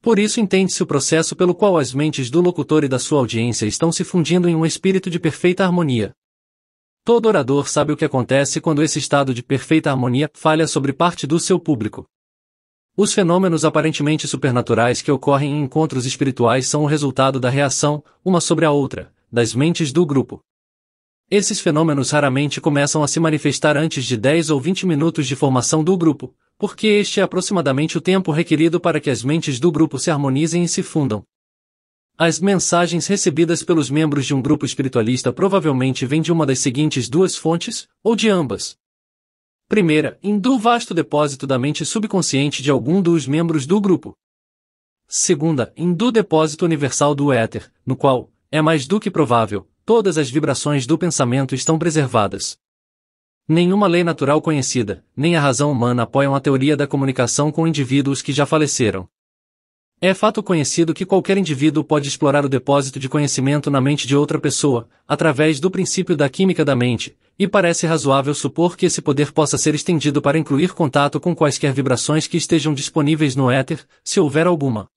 Por isso entende-se o processo pelo qual as mentes do locutor e da sua audiência estão se fundindo em um espírito de perfeita harmonia. Todo orador sabe o que acontece quando esse estado de perfeita harmonia falha sobre parte do seu público. Os fenômenos aparentemente supernaturais que ocorrem em encontros espirituais são o resultado da reação, uma sobre a outra, das mentes do grupo. Esses fenômenos raramente começam a se manifestar antes de 10 ou 20 minutos de formação do grupo, porque este é aproximadamente o tempo requerido para que as mentes do grupo se harmonizem e se fundam. As mensagens recebidas pelos membros de um grupo espiritualista provavelmente vêm de uma das seguintes duas fontes, ou de ambas. Primeira, em do vasto depósito da mente subconsciente de algum dos membros do grupo. Segunda, em do depósito universal do éter, no qual, é mais do que provável, todas as vibrações do pensamento estão preservadas. Nenhuma lei natural conhecida, nem a razão humana apoiam a teoria da comunicação com indivíduos que já faleceram. É fato conhecido que qualquer indivíduo pode explorar o depósito de conhecimento na mente de outra pessoa, através do princípio da química da mente, e parece razoável supor que esse poder possa ser estendido para incluir contato com quaisquer vibrações que estejam disponíveis no éter, se houver alguma.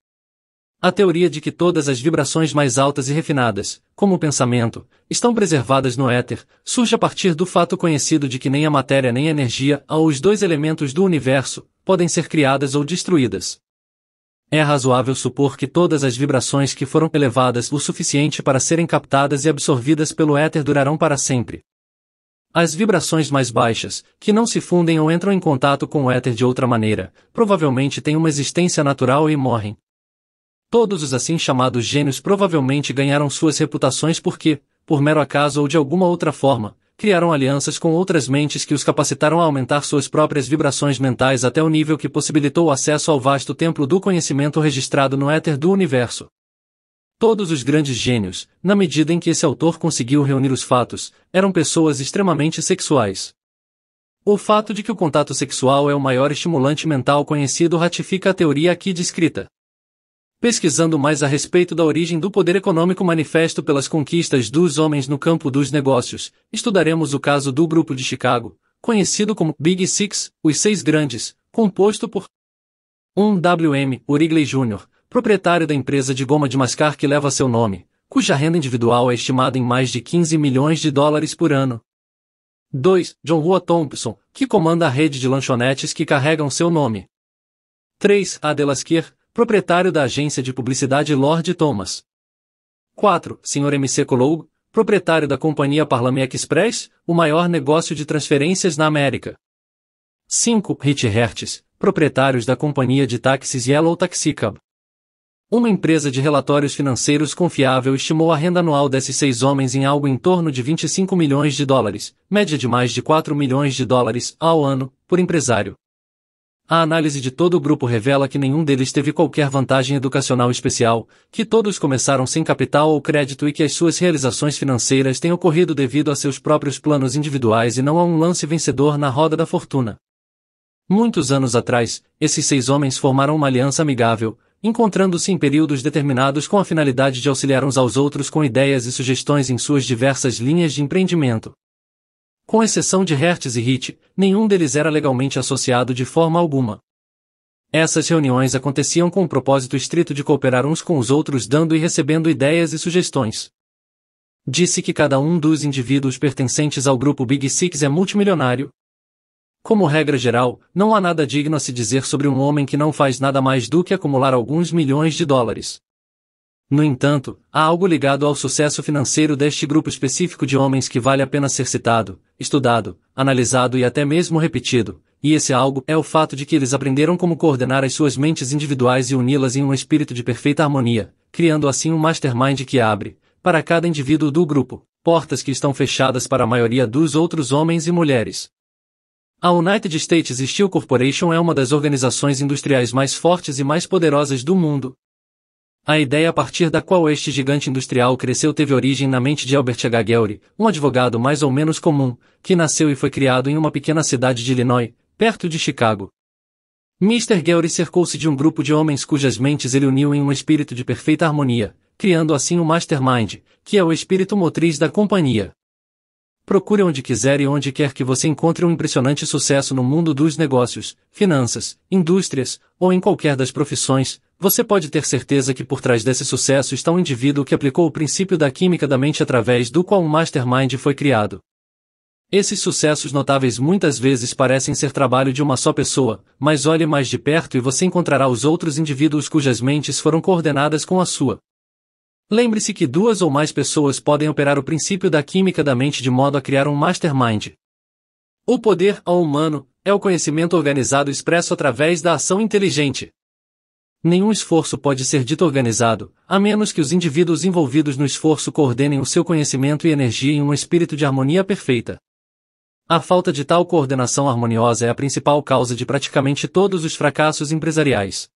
A teoria de que todas as vibrações mais altas e refinadas, como o pensamento, estão preservadas no éter, surge a partir do fato conhecido de que nem a matéria nem a energia, ou os dois elementos do universo, podem ser criadas ou destruídas. É razoável supor que todas as vibrações que foram elevadas o suficiente para serem captadas e absorvidas pelo éter durarão para sempre. As vibrações mais baixas, que não se fundem ou entram em contato com o éter de outra maneira, provavelmente têm uma existência natural e morrem, Todos os assim chamados gênios provavelmente ganharam suas reputações porque, por mero acaso ou de alguma outra forma, criaram alianças com outras mentes que os capacitaram a aumentar suas próprias vibrações mentais até o nível que possibilitou o acesso ao vasto templo do conhecimento registrado no éter do universo. Todos os grandes gênios, na medida em que esse autor conseguiu reunir os fatos, eram pessoas extremamente sexuais. O fato de que o contato sexual é o maior estimulante mental conhecido ratifica a teoria aqui descrita pesquisando mais a respeito da origem do poder econômico manifesto pelas conquistas dos homens no campo dos negócios, estudaremos o caso do Grupo de Chicago, conhecido como Big Six, os Seis Grandes, composto por 1. W.M. Urigley Jr., proprietário da empresa de goma de mascar que leva seu nome, cuja renda individual é estimada em mais de 15 milhões de dólares por ano. 2. John Rua Thompson, que comanda a rede de lanchonetes que carregam seu nome. 3. Adelaskier, proprietário da agência de publicidade Lord Thomas. 4. Sr. M.C. Coloug, proprietário da companhia ParlaMe Express, o maior negócio de transferências na América. 5. Rich Hertz, proprietários da companhia de táxis Yellow Taxicab. Uma empresa de relatórios financeiros confiável estimou a renda anual desses seis homens em algo em torno de 25 milhões de dólares, média de mais de 4 milhões de dólares ao ano, por empresário. A análise de todo o grupo revela que nenhum deles teve qualquer vantagem educacional especial, que todos começaram sem capital ou crédito e que as suas realizações financeiras têm ocorrido devido a seus próprios planos individuais e não a um lance vencedor na roda da fortuna. Muitos anos atrás, esses seis homens formaram uma aliança amigável, encontrando-se em períodos determinados com a finalidade de auxiliar uns aos outros com ideias e sugestões em suas diversas linhas de empreendimento. Com exceção de Hertz e Hit, nenhum deles era legalmente associado de forma alguma. Essas reuniões aconteciam com o propósito estrito de cooperar uns com os outros, dando e recebendo ideias e sugestões. Disse que cada um dos indivíduos pertencentes ao grupo Big Six é multimilionário. Como regra geral, não há nada digno a se dizer sobre um homem que não faz nada mais do que acumular alguns milhões de dólares. No entanto, há algo ligado ao sucesso financeiro deste grupo específico de homens que vale a pena ser citado, estudado, analisado e até mesmo repetido, e esse algo é o fato de que eles aprenderam como coordenar as suas mentes individuais e uni-las em um espírito de perfeita harmonia, criando assim um mastermind que abre, para cada indivíduo do grupo, portas que estão fechadas para a maioria dos outros homens e mulheres. A United States Steel Corporation é uma das organizações industriais mais fortes e mais poderosas do mundo, a ideia a partir da qual este gigante industrial cresceu teve origem na mente de Albert H. Gehry, um advogado mais ou menos comum, que nasceu e foi criado em uma pequena cidade de Illinois, perto de Chicago. Mr. Gehry cercou-se de um grupo de homens cujas mentes ele uniu em um espírito de perfeita harmonia, criando assim o Mastermind, que é o espírito motriz da companhia. Procure onde quiser e onde quer que você encontre um impressionante sucesso no mundo dos negócios, finanças, indústrias, ou em qualquer das profissões, você pode ter certeza que por trás desse sucesso está um indivíduo que aplicou o princípio da química da mente através do qual um mastermind foi criado. Esses sucessos notáveis muitas vezes parecem ser trabalho de uma só pessoa, mas olhe mais de perto e você encontrará os outros indivíduos cujas mentes foram coordenadas com a sua. Lembre-se que duas ou mais pessoas podem operar o princípio da química da mente de modo a criar um mastermind. O poder ao humano é o conhecimento organizado expresso através da ação inteligente. Nenhum esforço pode ser dito organizado, a menos que os indivíduos envolvidos no esforço coordenem o seu conhecimento e energia em um espírito de harmonia perfeita. A falta de tal coordenação harmoniosa é a principal causa de praticamente todos os fracassos empresariais.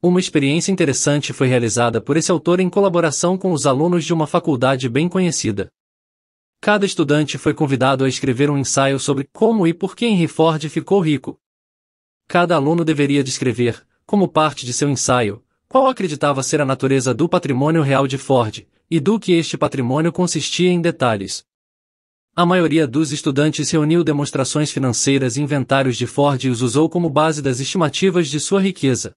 Uma experiência interessante foi realizada por esse autor em colaboração com os alunos de uma faculdade bem conhecida. Cada estudante foi convidado a escrever um ensaio sobre como e por que Henry Ford ficou rico. Cada aluno deveria descrever, como parte de seu ensaio, qual acreditava ser a natureza do patrimônio real de Ford, e do que este patrimônio consistia em detalhes. A maioria dos estudantes reuniu demonstrações financeiras e inventários de Ford e os usou como base das estimativas de sua riqueza.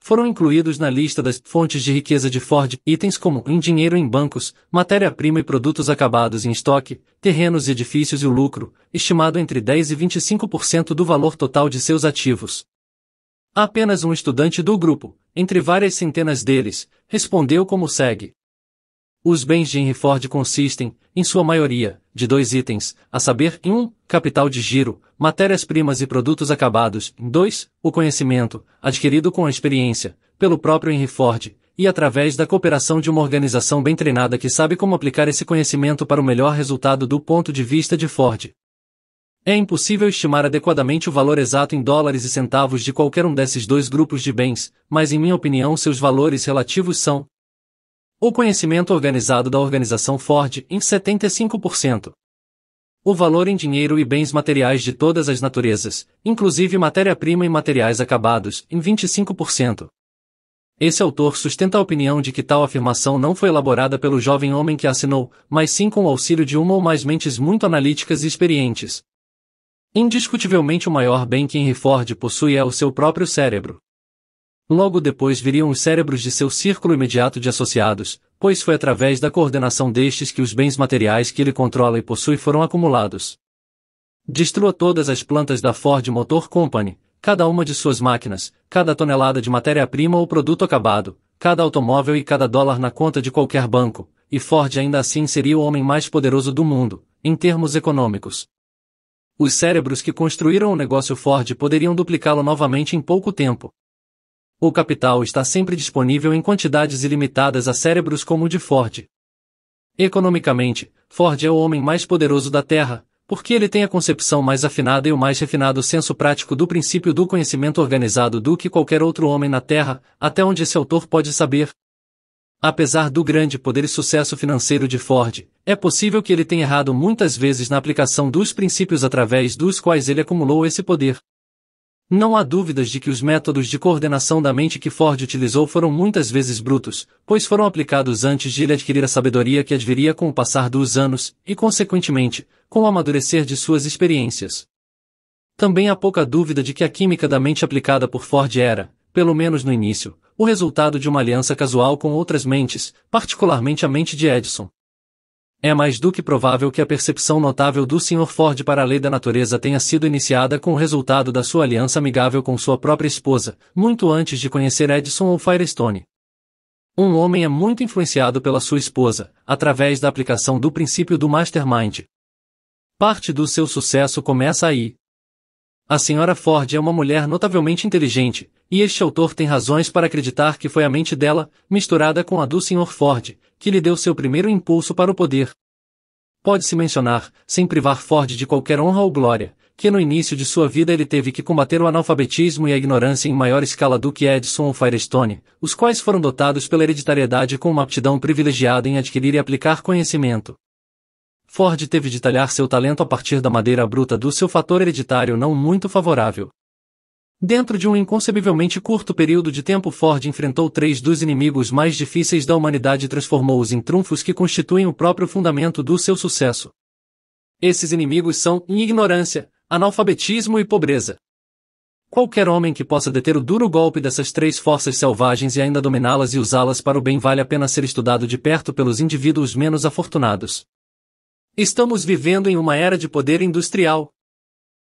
Foram incluídos na lista das fontes de riqueza de Ford itens como em dinheiro em bancos, matéria-prima e produtos acabados em estoque, terrenos e edifícios e o lucro, estimado entre 10 e 25% do valor total de seus ativos apenas um estudante do grupo, entre várias centenas deles, respondeu como segue. Os bens de Henry Ford consistem, em sua maioria, de dois itens, a saber, em 1, um, capital de giro, matérias-primas e produtos acabados, em 2, o conhecimento, adquirido com a experiência, pelo próprio Henry Ford, e através da cooperação de uma organização bem treinada que sabe como aplicar esse conhecimento para o melhor resultado do ponto de vista de Ford. É impossível estimar adequadamente o valor exato em dólares e centavos de qualquer um desses dois grupos de bens, mas em minha opinião seus valores relativos são o conhecimento organizado da organização Ford em 75%. O valor em dinheiro e bens materiais de todas as naturezas, inclusive matéria-prima e materiais acabados, em 25%. Esse autor sustenta a opinião de que tal afirmação não foi elaborada pelo jovem homem que assinou, mas sim com o auxílio de uma ou mais mentes muito analíticas e experientes, Indiscutivelmente o maior bem que Henry Ford possui é o seu próprio cérebro. Logo depois viriam os cérebros de seu círculo imediato de associados, pois foi através da coordenação destes que os bens materiais que ele controla e possui foram acumulados. Destrua todas as plantas da Ford Motor Company, cada uma de suas máquinas, cada tonelada de matéria-prima ou produto acabado, cada automóvel e cada dólar na conta de qualquer banco, e Ford ainda assim seria o homem mais poderoso do mundo, em termos econômicos. Os cérebros que construíram o negócio Ford poderiam duplicá-lo novamente em pouco tempo. O capital está sempre disponível em quantidades ilimitadas a cérebros como o de Ford. Economicamente, Ford é o homem mais poderoso da Terra, porque ele tem a concepção mais afinada e o mais refinado senso prático do princípio do conhecimento organizado do que qualquer outro homem na Terra, até onde esse autor pode saber, Apesar do grande poder e sucesso financeiro de Ford, é possível que ele tenha errado muitas vezes na aplicação dos princípios através dos quais ele acumulou esse poder. Não há dúvidas de que os métodos de coordenação da mente que Ford utilizou foram muitas vezes brutos, pois foram aplicados antes de ele adquirir a sabedoria que adviria com o passar dos anos, e consequentemente, com o amadurecer de suas experiências. Também há pouca dúvida de que a química da mente aplicada por Ford era, pelo menos no início, o resultado de uma aliança casual com outras mentes, particularmente a mente de Edison. É mais do que provável que a percepção notável do Sr. Ford para a lei da natureza tenha sido iniciada com o resultado da sua aliança amigável com sua própria esposa, muito antes de conhecer Edison ou Firestone. Um homem é muito influenciado pela sua esposa, através da aplicação do princípio do mastermind. Parte do seu sucesso começa aí. A senhora Ford é uma mulher notavelmente inteligente, e este autor tem razões para acreditar que foi a mente dela, misturada com a do Sr. Ford, que lhe deu seu primeiro impulso para o poder. Pode-se mencionar, sem privar Ford de qualquer honra ou glória, que no início de sua vida ele teve que combater o analfabetismo e a ignorância em maior escala do que Edison ou Firestone, os quais foram dotados pela hereditariedade com uma aptidão privilegiada em adquirir e aplicar conhecimento. Ford teve de talhar seu talento a partir da madeira bruta do seu fator hereditário não muito favorável. Dentro de um inconcebivelmente curto período de tempo, Ford enfrentou três dos inimigos mais difíceis da humanidade e transformou-os em trunfos que constituem o próprio fundamento do seu sucesso. Esses inimigos são ignorância, analfabetismo e pobreza. Qualquer homem que possa deter o duro golpe dessas três forças selvagens e ainda dominá-las e usá-las para o bem vale a pena ser estudado de perto pelos indivíduos menos afortunados. Estamos vivendo em uma era de poder industrial.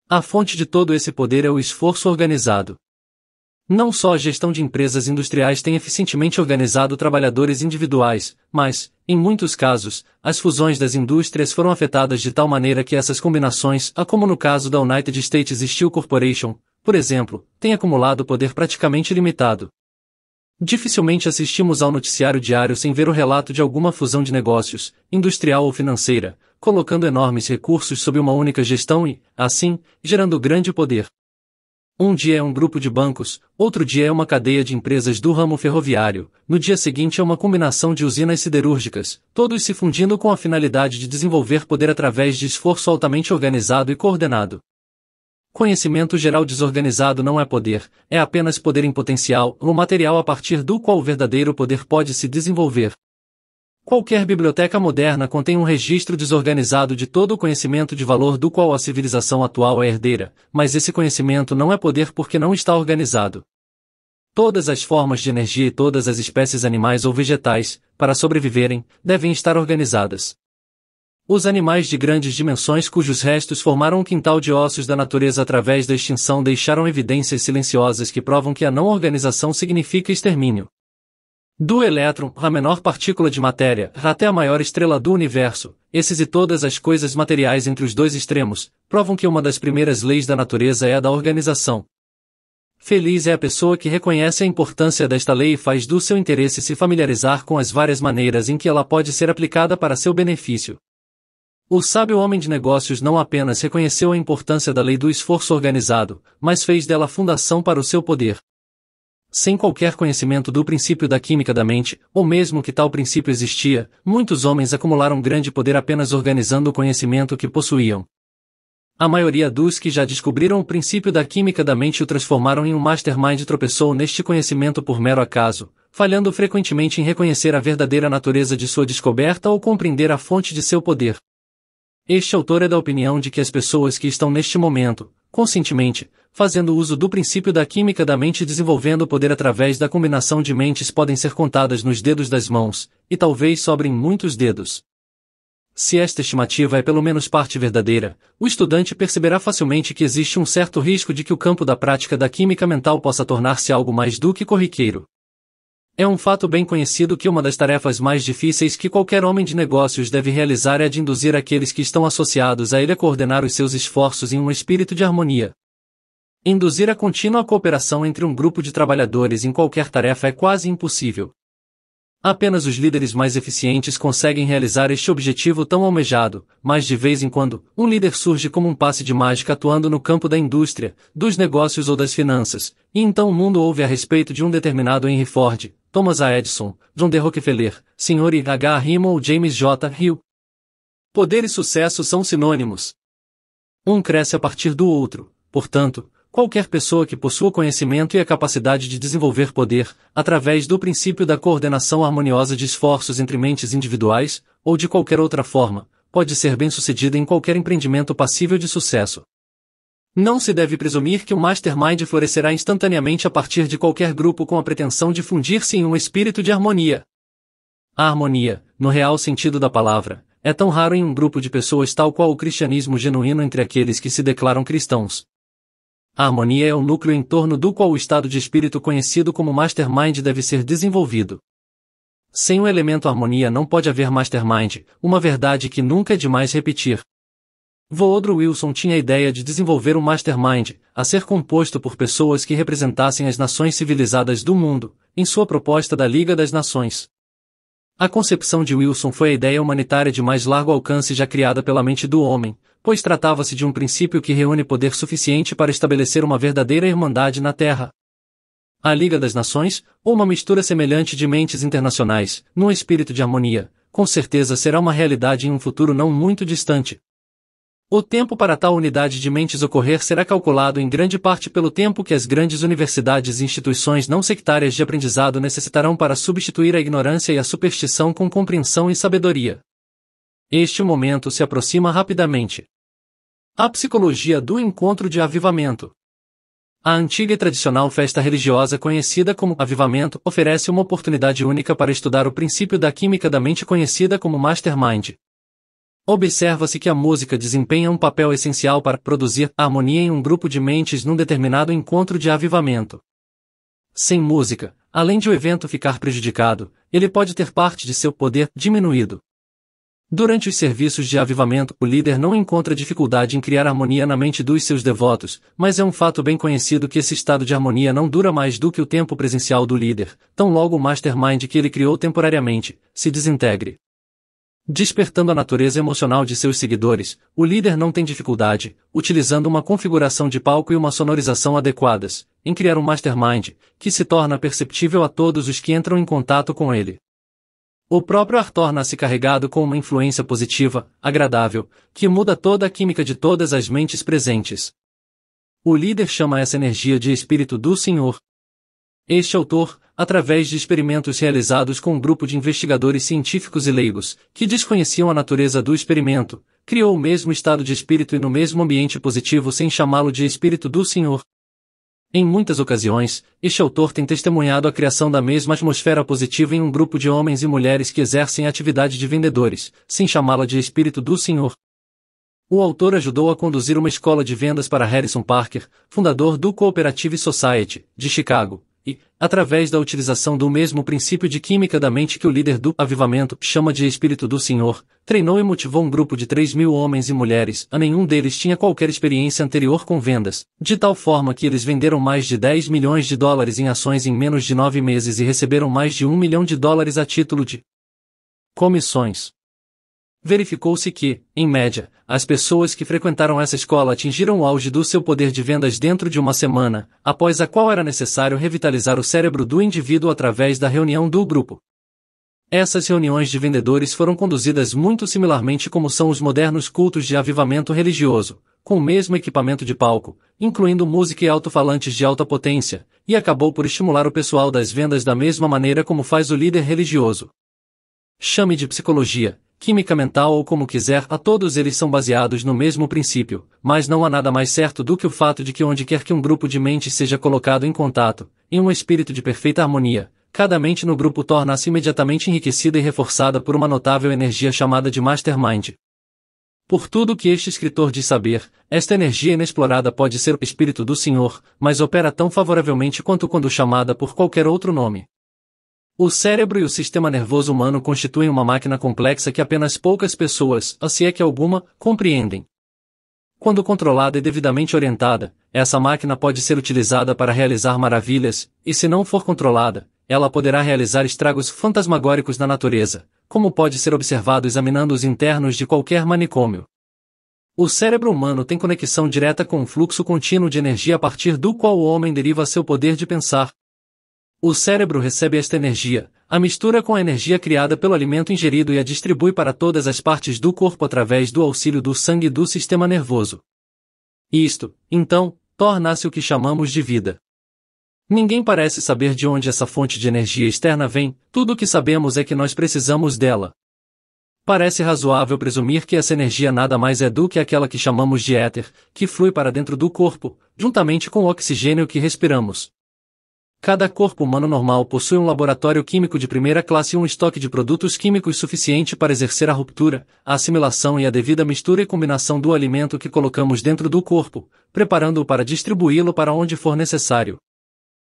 A fonte de todo esse poder é o esforço organizado. Não só a gestão de empresas industriais tem eficientemente organizado trabalhadores individuais, mas, em muitos casos, as fusões das indústrias foram afetadas de tal maneira que essas combinações, a ah, como no caso da United States Steel Corporation, por exemplo, têm acumulado poder praticamente limitado. Dificilmente assistimos ao noticiário diário sem ver o relato de alguma fusão de negócios, industrial ou financeira, colocando enormes recursos sob uma única gestão e, assim, gerando grande poder. Um dia é um grupo de bancos, outro dia é uma cadeia de empresas do ramo ferroviário, no dia seguinte é uma combinação de usinas siderúrgicas, todos se fundindo com a finalidade de desenvolver poder através de esforço altamente organizado e coordenado. Conhecimento geral desorganizado não é poder, é apenas poder em potencial, um material a partir do qual o verdadeiro poder pode se desenvolver. Qualquer biblioteca moderna contém um registro desorganizado de todo o conhecimento de valor do qual a civilização atual é herdeira, mas esse conhecimento não é poder porque não está organizado. Todas as formas de energia e todas as espécies animais ou vegetais, para sobreviverem, devem estar organizadas. Os animais de grandes dimensões cujos restos formaram um quintal de ossos da natureza através da extinção deixaram evidências silenciosas que provam que a não organização significa extermínio. Do elétron, a menor partícula de matéria, até a maior estrela do universo, esses e todas as coisas materiais entre os dois extremos, provam que uma das primeiras leis da natureza é a da organização. Feliz é a pessoa que reconhece a importância desta lei e faz do seu interesse se familiarizar com as várias maneiras em que ela pode ser aplicada para seu benefício. O sábio homem de negócios não apenas reconheceu a importância da lei do esforço organizado, mas fez dela fundação para o seu poder. Sem qualquer conhecimento do princípio da química da mente, ou mesmo que tal princípio existia, muitos homens acumularam grande poder apenas organizando o conhecimento que possuíam. A maioria dos que já descobriram o princípio da química da mente o transformaram em um mastermind tropeçou neste conhecimento por mero acaso, falhando frequentemente em reconhecer a verdadeira natureza de sua descoberta ou compreender a fonte de seu poder. Este autor é da opinião de que as pessoas que estão neste momento, conscientemente, fazendo uso do princípio da química da mente e desenvolvendo o poder através da combinação de mentes podem ser contadas nos dedos das mãos, e talvez sobrem muitos dedos. Se esta estimativa é pelo menos parte verdadeira, o estudante perceberá facilmente que existe um certo risco de que o campo da prática da química mental possa tornar-se algo mais do que corriqueiro. É um fato bem conhecido que uma das tarefas mais difíceis que qualquer homem de negócios deve realizar é a de induzir aqueles que estão associados a ele a coordenar os seus esforços em um espírito de harmonia. Induzir a contínua cooperação entre um grupo de trabalhadores em qualquer tarefa é quase impossível. Apenas os líderes mais eficientes conseguem realizar este objetivo tão almejado, mas de vez em quando, um líder surge como um passe de mágica atuando no campo da indústria, dos negócios ou das finanças, e então o mundo ouve a respeito de um determinado Henry Ford, Thomas A. Edison, John D. Rockefeller, Sr. H. Rimo ou James J. Hill. Poder e sucesso são sinônimos. Um cresce a partir do outro, portanto, qualquer pessoa que possua conhecimento e a capacidade de desenvolver poder, através do princípio da coordenação harmoniosa de esforços entre mentes individuais, ou de qualquer outra forma, pode ser bem-sucedida em qualquer empreendimento passível de sucesso. Não se deve presumir que o mastermind florescerá instantaneamente a partir de qualquer grupo com a pretensão de fundir-se em um espírito de harmonia. A harmonia, no real sentido da palavra, é tão raro em um grupo de pessoas tal qual o cristianismo genuíno entre aqueles que se declaram cristãos, a harmonia é o núcleo em torno do qual o estado de espírito conhecido como mastermind deve ser desenvolvido. Sem o elemento harmonia não pode haver mastermind, uma verdade que nunca é demais repetir. Woodrow Wilson tinha a ideia de desenvolver um mastermind, a ser composto por pessoas que representassem as nações civilizadas do mundo, em sua proposta da Liga das Nações. A concepção de Wilson foi a ideia humanitária de mais largo alcance já criada pela mente do homem, pois tratava-se de um princípio que reúne poder suficiente para estabelecer uma verdadeira irmandade na Terra. A Liga das Nações, ou uma mistura semelhante de mentes internacionais, num espírito de harmonia, com certeza será uma realidade em um futuro não muito distante. O tempo para tal unidade de mentes ocorrer será calculado em grande parte pelo tempo que as grandes universidades e instituições não sectárias de aprendizado necessitarão para substituir a ignorância e a superstição com compreensão e sabedoria. Este momento se aproxima rapidamente. A psicologia do encontro de avivamento. A antiga e tradicional festa religiosa conhecida como avivamento oferece uma oportunidade única para estudar o princípio da química da mente conhecida como mastermind. Observa-se que a música desempenha um papel essencial para produzir harmonia em um grupo de mentes num determinado encontro de avivamento. Sem música, além de o evento ficar prejudicado, ele pode ter parte de seu poder diminuído. Durante os serviços de avivamento, o líder não encontra dificuldade em criar harmonia na mente dos seus devotos, mas é um fato bem conhecido que esse estado de harmonia não dura mais do que o tempo presencial do líder, tão logo o mastermind que ele criou temporariamente se desintegre. Despertando a natureza emocional de seus seguidores, o líder não tem dificuldade, utilizando uma configuração de palco e uma sonorização adequadas, em criar um mastermind, que se torna perceptível a todos os que entram em contato com ele. O próprio ar torna-se carregado com uma influência positiva, agradável, que muda toda a química de todas as mentes presentes. O líder chama essa energia de espírito do Senhor. Este autor, através de experimentos realizados com um grupo de investigadores científicos e leigos, que desconheciam a natureza do experimento, criou o mesmo estado de espírito e no mesmo ambiente positivo sem chamá-lo de espírito do Senhor. Em muitas ocasiões, este autor tem testemunhado a criação da mesma atmosfera positiva em um grupo de homens e mulheres que exercem a atividade de vendedores, sem chamá-la de espírito do Senhor. O autor ajudou a conduzir uma escola de vendas para Harrison Parker, fundador do Cooperative Society, de Chicago, e, através da utilização do mesmo princípio de química da mente que o líder do avivamento chama de Espírito do Senhor, treinou e motivou um grupo de 3 mil homens e mulheres, a nenhum deles tinha qualquer experiência anterior com vendas, de tal forma que eles venderam mais de 10 milhões de dólares em ações em menos de nove meses e receberam mais de um milhão de dólares a título de comissões verificou-se que, em média, as pessoas que frequentaram essa escola atingiram o auge do seu poder de vendas dentro de uma semana, após a qual era necessário revitalizar o cérebro do indivíduo através da reunião do grupo. Essas reuniões de vendedores foram conduzidas muito similarmente como são os modernos cultos de avivamento religioso, com o mesmo equipamento de palco, incluindo música e alto-falantes de alta potência, e acabou por estimular o pessoal das vendas da mesma maneira como faz o líder religioso chame de psicologia, química mental ou como quiser, a todos eles são baseados no mesmo princípio, mas não há nada mais certo do que o fato de que onde quer que um grupo de mentes seja colocado em contato, em um espírito de perfeita harmonia, cada mente no grupo torna-se imediatamente enriquecida e reforçada por uma notável energia chamada de mastermind. Por tudo que este escritor diz saber, esta energia inexplorada pode ser o espírito do Senhor, mas opera tão favoravelmente quanto quando chamada por qualquer outro nome. O cérebro e o sistema nervoso humano constituem uma máquina complexa que apenas poucas pessoas, se é que alguma, compreendem. Quando controlada e devidamente orientada, essa máquina pode ser utilizada para realizar maravilhas, e se não for controlada, ela poderá realizar estragos fantasmagóricos na natureza, como pode ser observado examinando os internos de qualquer manicômio. O cérebro humano tem conexão direta com um fluxo contínuo de energia a partir do qual o homem deriva seu poder de pensar, o cérebro recebe esta energia, a mistura com a energia criada pelo alimento ingerido e a distribui para todas as partes do corpo através do auxílio do sangue do sistema nervoso. Isto, então, torna-se o que chamamos de vida. Ninguém parece saber de onde essa fonte de energia externa vem, tudo o que sabemos é que nós precisamos dela. Parece razoável presumir que essa energia nada mais é do que aquela que chamamos de éter, que flui para dentro do corpo, juntamente com o oxigênio que respiramos. Cada corpo humano normal possui um laboratório químico de primeira classe e um estoque de produtos químicos suficiente para exercer a ruptura, a assimilação e a devida mistura e combinação do alimento que colocamos dentro do corpo, preparando-o para distribuí-lo para onde for necessário.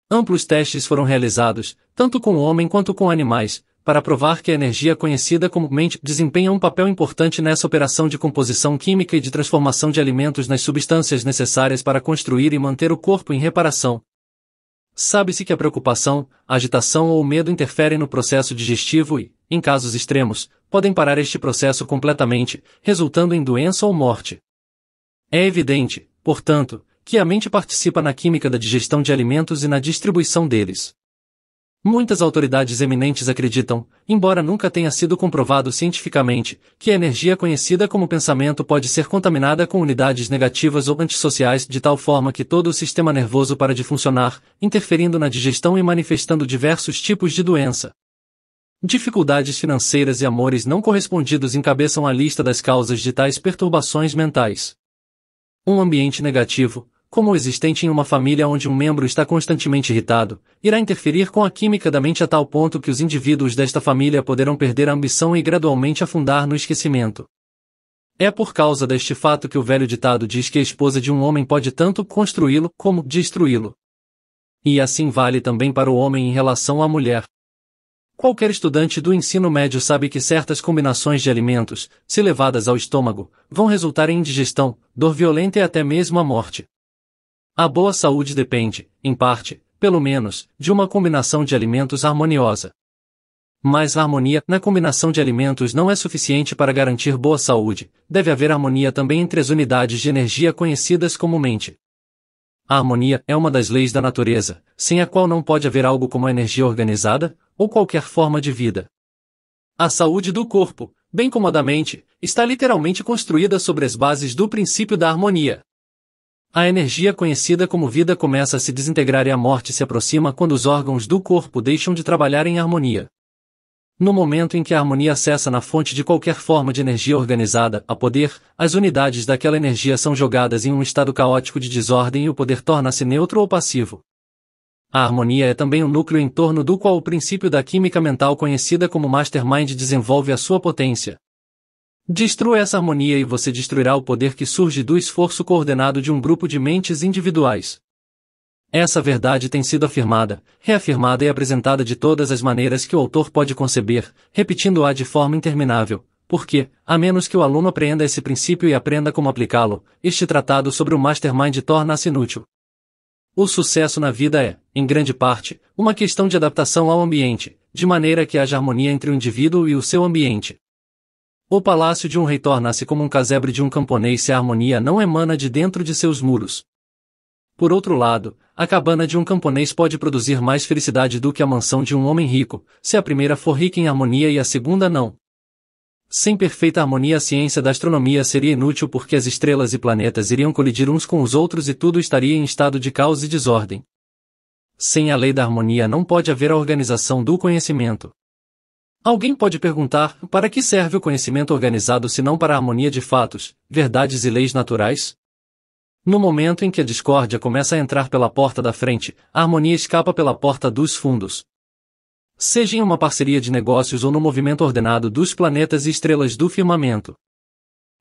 Amplos testes foram realizados, tanto com o homem quanto com animais, para provar que a energia conhecida como mente desempenha um papel importante nessa operação de composição química e de transformação de alimentos nas substâncias necessárias para construir e manter o corpo em reparação. Sabe-se que a preocupação, a agitação ou o medo interferem no processo digestivo e, em casos extremos, podem parar este processo completamente, resultando em doença ou morte. É evidente, portanto, que a mente participa na química da digestão de alimentos e na distribuição deles. Muitas autoridades eminentes acreditam, embora nunca tenha sido comprovado cientificamente, que a energia conhecida como pensamento pode ser contaminada com unidades negativas ou antissociais de tal forma que todo o sistema nervoso para de funcionar, interferindo na digestão e manifestando diversos tipos de doença. Dificuldades financeiras e amores não correspondidos encabeçam a lista das causas de tais perturbações mentais. Um ambiente negativo, como existente em uma família onde um membro está constantemente irritado, irá interferir com a química da mente a tal ponto que os indivíduos desta família poderão perder a ambição e gradualmente afundar no esquecimento. É por causa deste fato que o velho ditado diz que a esposa de um homem pode tanto construí-lo como destruí-lo. E assim vale também para o homem em relação à mulher. Qualquer estudante do ensino médio sabe que certas combinações de alimentos, se levadas ao estômago, vão resultar em indigestão, dor violenta e até mesmo a morte. A boa saúde depende, em parte, pelo menos, de uma combinação de alimentos harmoniosa. Mas a harmonia na combinação de alimentos não é suficiente para garantir boa saúde, deve haver harmonia também entre as unidades de energia conhecidas comumente. A harmonia é uma das leis da natureza, sem a qual não pode haver algo como a energia organizada, ou qualquer forma de vida. A saúde do corpo, bem como a da mente, está literalmente construída sobre as bases do princípio da harmonia. A energia conhecida como vida começa a se desintegrar e a morte se aproxima quando os órgãos do corpo deixam de trabalhar em harmonia. No momento em que a harmonia cessa na fonte de qualquer forma de energia organizada, a poder, as unidades daquela energia são jogadas em um estado caótico de desordem e o poder torna-se neutro ou passivo. A harmonia é também o um núcleo em torno do qual o princípio da química mental conhecida como mastermind desenvolve a sua potência. Destrua essa harmonia e você destruirá o poder que surge do esforço coordenado de um grupo de mentes individuais. Essa verdade tem sido afirmada, reafirmada e apresentada de todas as maneiras que o autor pode conceber, repetindo-a de forma interminável, porque, a menos que o aluno apreenda esse princípio e aprenda como aplicá-lo, este tratado sobre o mastermind torna-se inútil. O sucesso na vida é, em grande parte, uma questão de adaptação ao ambiente, de maneira que haja harmonia entre o indivíduo e o seu ambiente. O palácio de um rei torna-se como um casebre de um camponês se a harmonia não emana de dentro de seus muros. Por outro lado, a cabana de um camponês pode produzir mais felicidade do que a mansão de um homem rico, se a primeira for rica em harmonia e a segunda não. Sem perfeita harmonia, a ciência da astronomia seria inútil porque as estrelas e planetas iriam colidir uns com os outros e tudo estaria em estado de caos e desordem. Sem a lei da harmonia não pode haver a organização do conhecimento. Alguém pode perguntar: para que serve o conhecimento organizado se não para a harmonia de fatos, verdades e leis naturais? No momento em que a discórdia começa a entrar pela porta da frente, a harmonia escapa pela porta dos fundos. Seja em uma parceria de negócios ou no movimento ordenado dos planetas e estrelas do firmamento.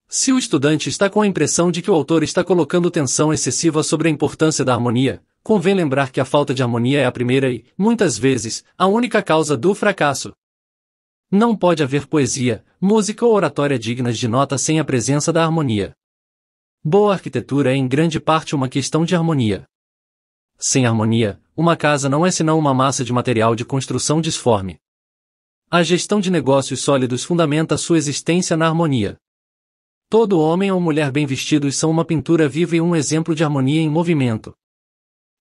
Se o estudante está com a impressão de que o autor está colocando tensão excessiva sobre a importância da harmonia, convém lembrar que a falta de harmonia é a primeira e, muitas vezes, a única causa do fracasso. Não pode haver poesia, música ou oratória dignas de nota sem a presença da harmonia. Boa arquitetura é em grande parte uma questão de harmonia. Sem harmonia, uma casa não é senão uma massa de material de construção disforme. A gestão de negócios sólidos fundamenta sua existência na harmonia. Todo homem ou mulher bem vestidos são uma pintura viva e um exemplo de harmonia em movimento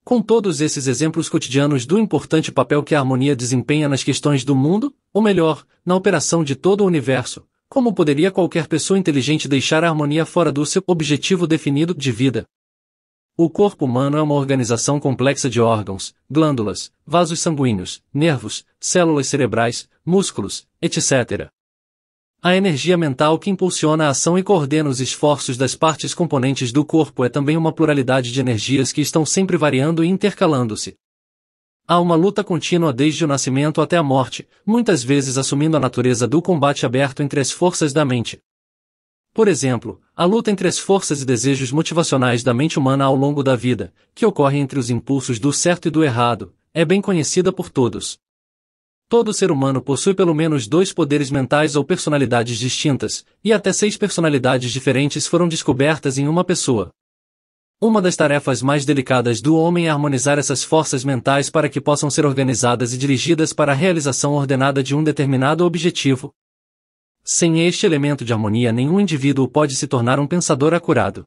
com todos esses exemplos cotidianos do importante papel que a harmonia desempenha nas questões do mundo, ou melhor, na operação de todo o universo, como poderia qualquer pessoa inteligente deixar a harmonia fora do seu objetivo definido de vida? O corpo humano é uma organização complexa de órgãos, glândulas, vasos sanguíneos, nervos, células cerebrais, músculos, etc. A energia mental que impulsiona a ação e coordena os esforços das partes componentes do corpo é também uma pluralidade de energias que estão sempre variando e intercalando-se. Há uma luta contínua desde o nascimento até a morte, muitas vezes assumindo a natureza do combate aberto entre as forças da mente. Por exemplo, a luta entre as forças e desejos motivacionais da mente humana ao longo da vida, que ocorre entre os impulsos do certo e do errado, é bem conhecida por todos. Todo ser humano possui pelo menos dois poderes mentais ou personalidades distintas, e até seis personalidades diferentes foram descobertas em uma pessoa. Uma das tarefas mais delicadas do homem é harmonizar essas forças mentais para que possam ser organizadas e dirigidas para a realização ordenada de um determinado objetivo. Sem este elemento de harmonia, nenhum indivíduo pode se tornar um pensador acurado.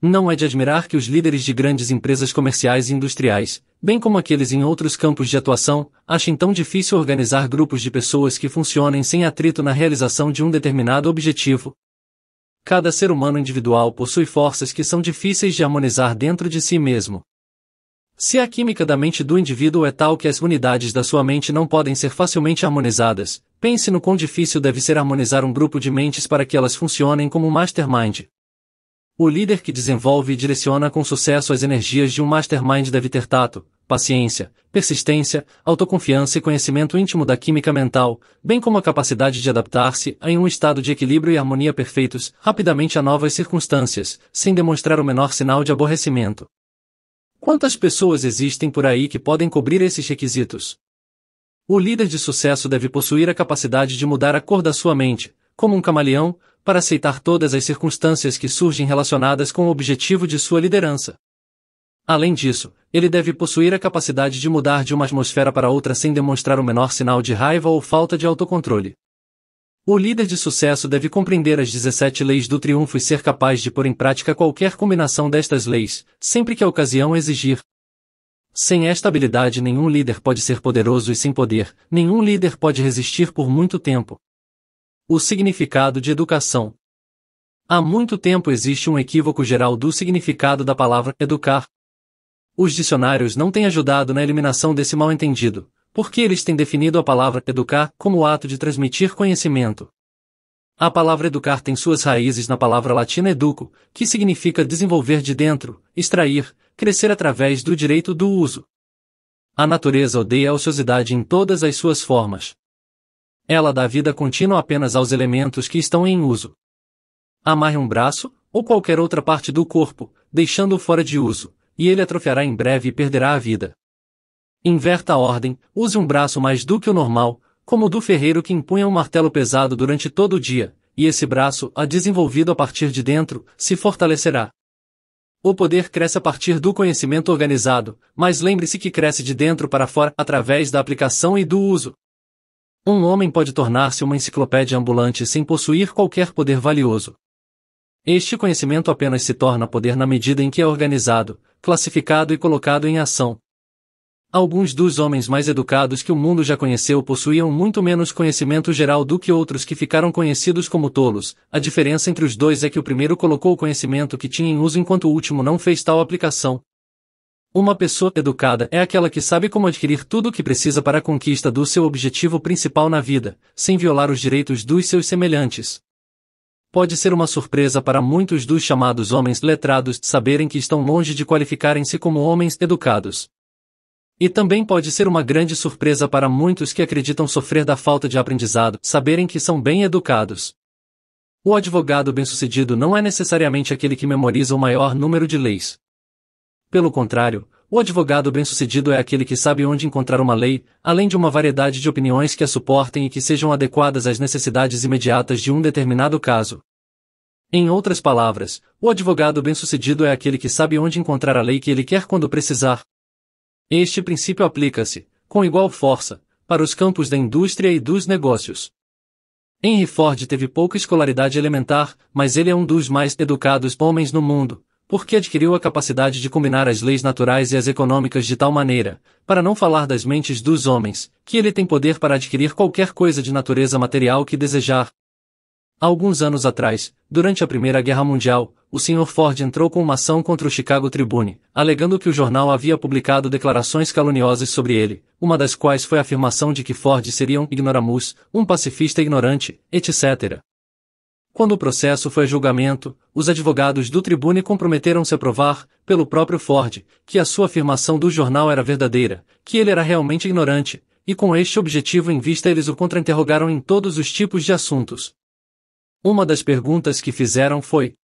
Não é de admirar que os líderes de grandes empresas comerciais e industriais, bem como aqueles em outros campos de atuação, achem tão difícil organizar grupos de pessoas que funcionem sem atrito na realização de um determinado objetivo. Cada ser humano individual possui forças que são difíceis de harmonizar dentro de si mesmo. Se a química da mente do indivíduo é tal que as unidades da sua mente não podem ser facilmente harmonizadas, pense no quão difícil deve ser harmonizar um grupo de mentes para que elas funcionem como um mastermind. O líder que desenvolve e direciona com sucesso as energias de um mastermind deve ter tato, paciência, persistência, autoconfiança e conhecimento íntimo da química mental, bem como a capacidade de adaptar-se a um estado de equilíbrio e harmonia perfeitos rapidamente a novas circunstâncias, sem demonstrar o menor sinal de aborrecimento. Quantas pessoas existem por aí que podem cobrir esses requisitos? O líder de sucesso deve possuir a capacidade de mudar a cor da sua mente, como um camaleão, para aceitar todas as circunstâncias que surgem relacionadas com o objetivo de sua liderança. Além disso, ele deve possuir a capacidade de mudar de uma atmosfera para outra sem demonstrar o menor sinal de raiva ou falta de autocontrole. O líder de sucesso deve compreender as 17 leis do triunfo e ser capaz de pôr em prática qualquer combinação destas leis, sempre que a ocasião exigir. Sem esta habilidade, nenhum líder pode ser poderoso e sem poder, nenhum líder pode resistir por muito tempo. O significado de educação. Há muito tempo existe um equívoco geral do significado da palavra educar. Os dicionários não têm ajudado na eliminação desse mal-entendido, porque eles têm definido a palavra educar como o ato de transmitir conhecimento. A palavra educar tem suas raízes na palavra latina educo, que significa desenvolver de dentro, extrair, crescer através do direito do uso. A natureza odeia a ociosidade em todas as suas formas. Ela dá vida contínua apenas aos elementos que estão em uso. Amarre um braço, ou qualquer outra parte do corpo, deixando-o fora de uso, e ele atrofiará em breve e perderá a vida. Inverta a ordem, use um braço mais do que o normal, como o do ferreiro que impunha um martelo pesado durante todo o dia, e esse braço, a desenvolvido a partir de dentro, se fortalecerá. O poder cresce a partir do conhecimento organizado, mas lembre-se que cresce de dentro para fora através da aplicação e do uso. Um homem pode tornar-se uma enciclopédia ambulante sem possuir qualquer poder valioso. Este conhecimento apenas se torna poder na medida em que é organizado, classificado e colocado em ação. Alguns dos homens mais educados que o mundo já conheceu possuíam muito menos conhecimento geral do que outros que ficaram conhecidos como tolos. A diferença entre os dois é que o primeiro colocou o conhecimento que tinha em uso enquanto o último não fez tal aplicação. Uma pessoa educada é aquela que sabe como adquirir tudo o que precisa para a conquista do seu objetivo principal na vida, sem violar os direitos dos seus semelhantes. Pode ser uma surpresa para muitos dos chamados homens letrados saberem que estão longe de qualificarem-se como homens educados. E também pode ser uma grande surpresa para muitos que acreditam sofrer da falta de aprendizado saberem que são bem educados. O advogado bem-sucedido não é necessariamente aquele que memoriza o maior número de leis. Pelo contrário, o advogado bem-sucedido é aquele que sabe onde encontrar uma lei, além de uma variedade de opiniões que a suportem e que sejam adequadas às necessidades imediatas de um determinado caso. Em outras palavras, o advogado bem-sucedido é aquele que sabe onde encontrar a lei que ele quer quando precisar. Este princípio aplica-se, com igual força, para os campos da indústria e dos negócios. Henry Ford teve pouca escolaridade elementar, mas ele é um dos mais educados homens no mundo, porque adquiriu a capacidade de combinar as leis naturais e as econômicas de tal maneira, para não falar das mentes dos homens, que ele tem poder para adquirir qualquer coisa de natureza material que desejar. alguns anos atrás, durante a Primeira Guerra Mundial, o Sr. Ford entrou com uma ação contra o Chicago Tribune, alegando que o jornal havia publicado declarações caluniosas sobre ele, uma das quais foi a afirmação de que Ford seria um ignoramus, um pacifista ignorante, etc. Quando o processo foi a julgamento, os advogados do Tribune comprometeram-se a provar, pelo próprio Ford, que a sua afirmação do jornal era verdadeira, que ele era realmente ignorante, e com este objetivo em vista eles o contrainterrogaram em todos os tipos de assuntos. Uma das perguntas que fizeram foi: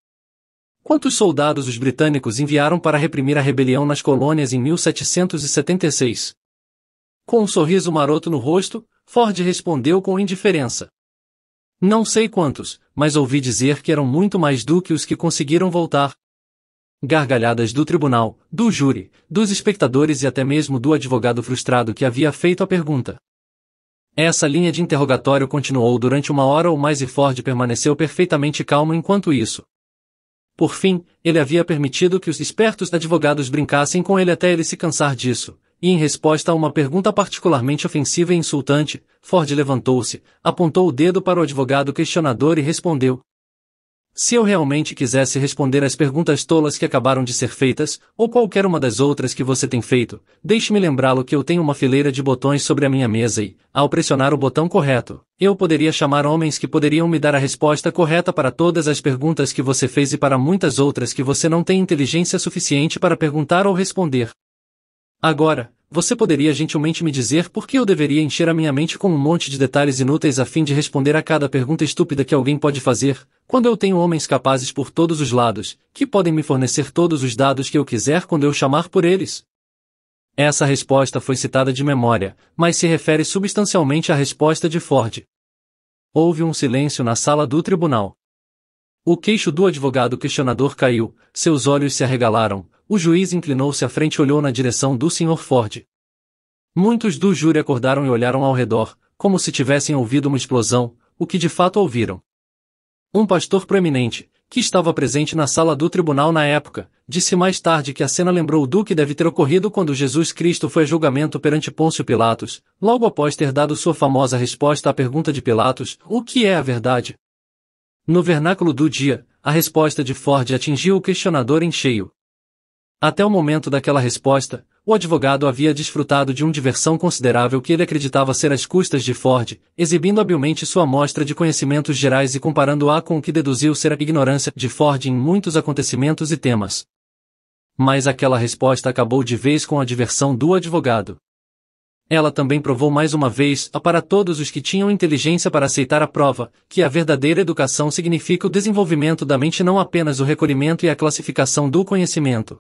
Quantos soldados os britânicos enviaram para reprimir a rebelião nas colônias em 1776? Com um sorriso maroto no rosto, Ford respondeu com indiferença. Não sei quantos, mas ouvi dizer que eram muito mais do que os que conseguiram voltar. Gargalhadas do tribunal, do júri, dos espectadores e até mesmo do advogado frustrado que havia feito a pergunta. Essa linha de interrogatório continuou durante uma hora ou mais e Ford permaneceu perfeitamente calmo enquanto isso. Por fim, ele havia permitido que os espertos advogados brincassem com ele até ele se cansar disso, e em resposta a uma pergunta particularmente ofensiva e insultante, Ford levantou-se, apontou o dedo para o advogado questionador e respondeu: Se eu realmente quisesse responder às perguntas tolas que acabaram de ser feitas, ou qualquer uma das outras que você tem feito, deixe-me lembrá-lo que eu tenho uma fileira de botões sobre a minha mesa e, ao pressionar o botão correto, eu poderia chamar homens que poderiam me dar a resposta correta para todas as perguntas que você fez e para muitas outras que você não tem inteligência suficiente para perguntar ou responder. Agora, você poderia gentilmente me dizer por que eu deveria encher a minha mente com um monte de detalhes inúteis a fim de responder a cada pergunta estúpida que alguém pode fazer, quando eu tenho homens capazes por todos os lados, que podem me fornecer todos os dados que eu quiser quando eu chamar por eles? Essa resposta foi citada de memória, mas se refere substancialmente à resposta de Ford. Houve um silêncio na sala do tribunal. O queixo do advogado questionador caiu, seus olhos se arregalaram, o juiz inclinou-se à frente e olhou na direção do Sr. Ford. Muitos do júri acordaram e olharam ao redor, como se tivessem ouvido uma explosão, o que de fato ouviram. Um pastor proeminente, que estava presente na sala do tribunal na época, disse mais tarde que a cena lembrou do que deve ter ocorrido quando Jesus Cristo foi a julgamento perante Pôncio Pilatos, logo após ter dado sua famosa resposta à pergunta de Pilatos: O que é a verdade? No vernáculo do dia, a resposta de Ford atingiu o questionador em cheio. Até o momento daquela resposta, o advogado havia desfrutado de uma diversão considerável que ele acreditava ser às custas de Ford, exibindo habilmente sua amostra de conhecimentos gerais e comparando-a com o que deduziu ser a ignorância de Ford em muitos acontecimentos e temas. Mas aquela resposta acabou de vez com a diversão do advogado. Ela também provou mais uma vez, a para todos os que tinham inteligência para aceitar a prova, que a verdadeira educação significa o desenvolvimento da mente não apenas o recolhimento e a classificação do conhecimento.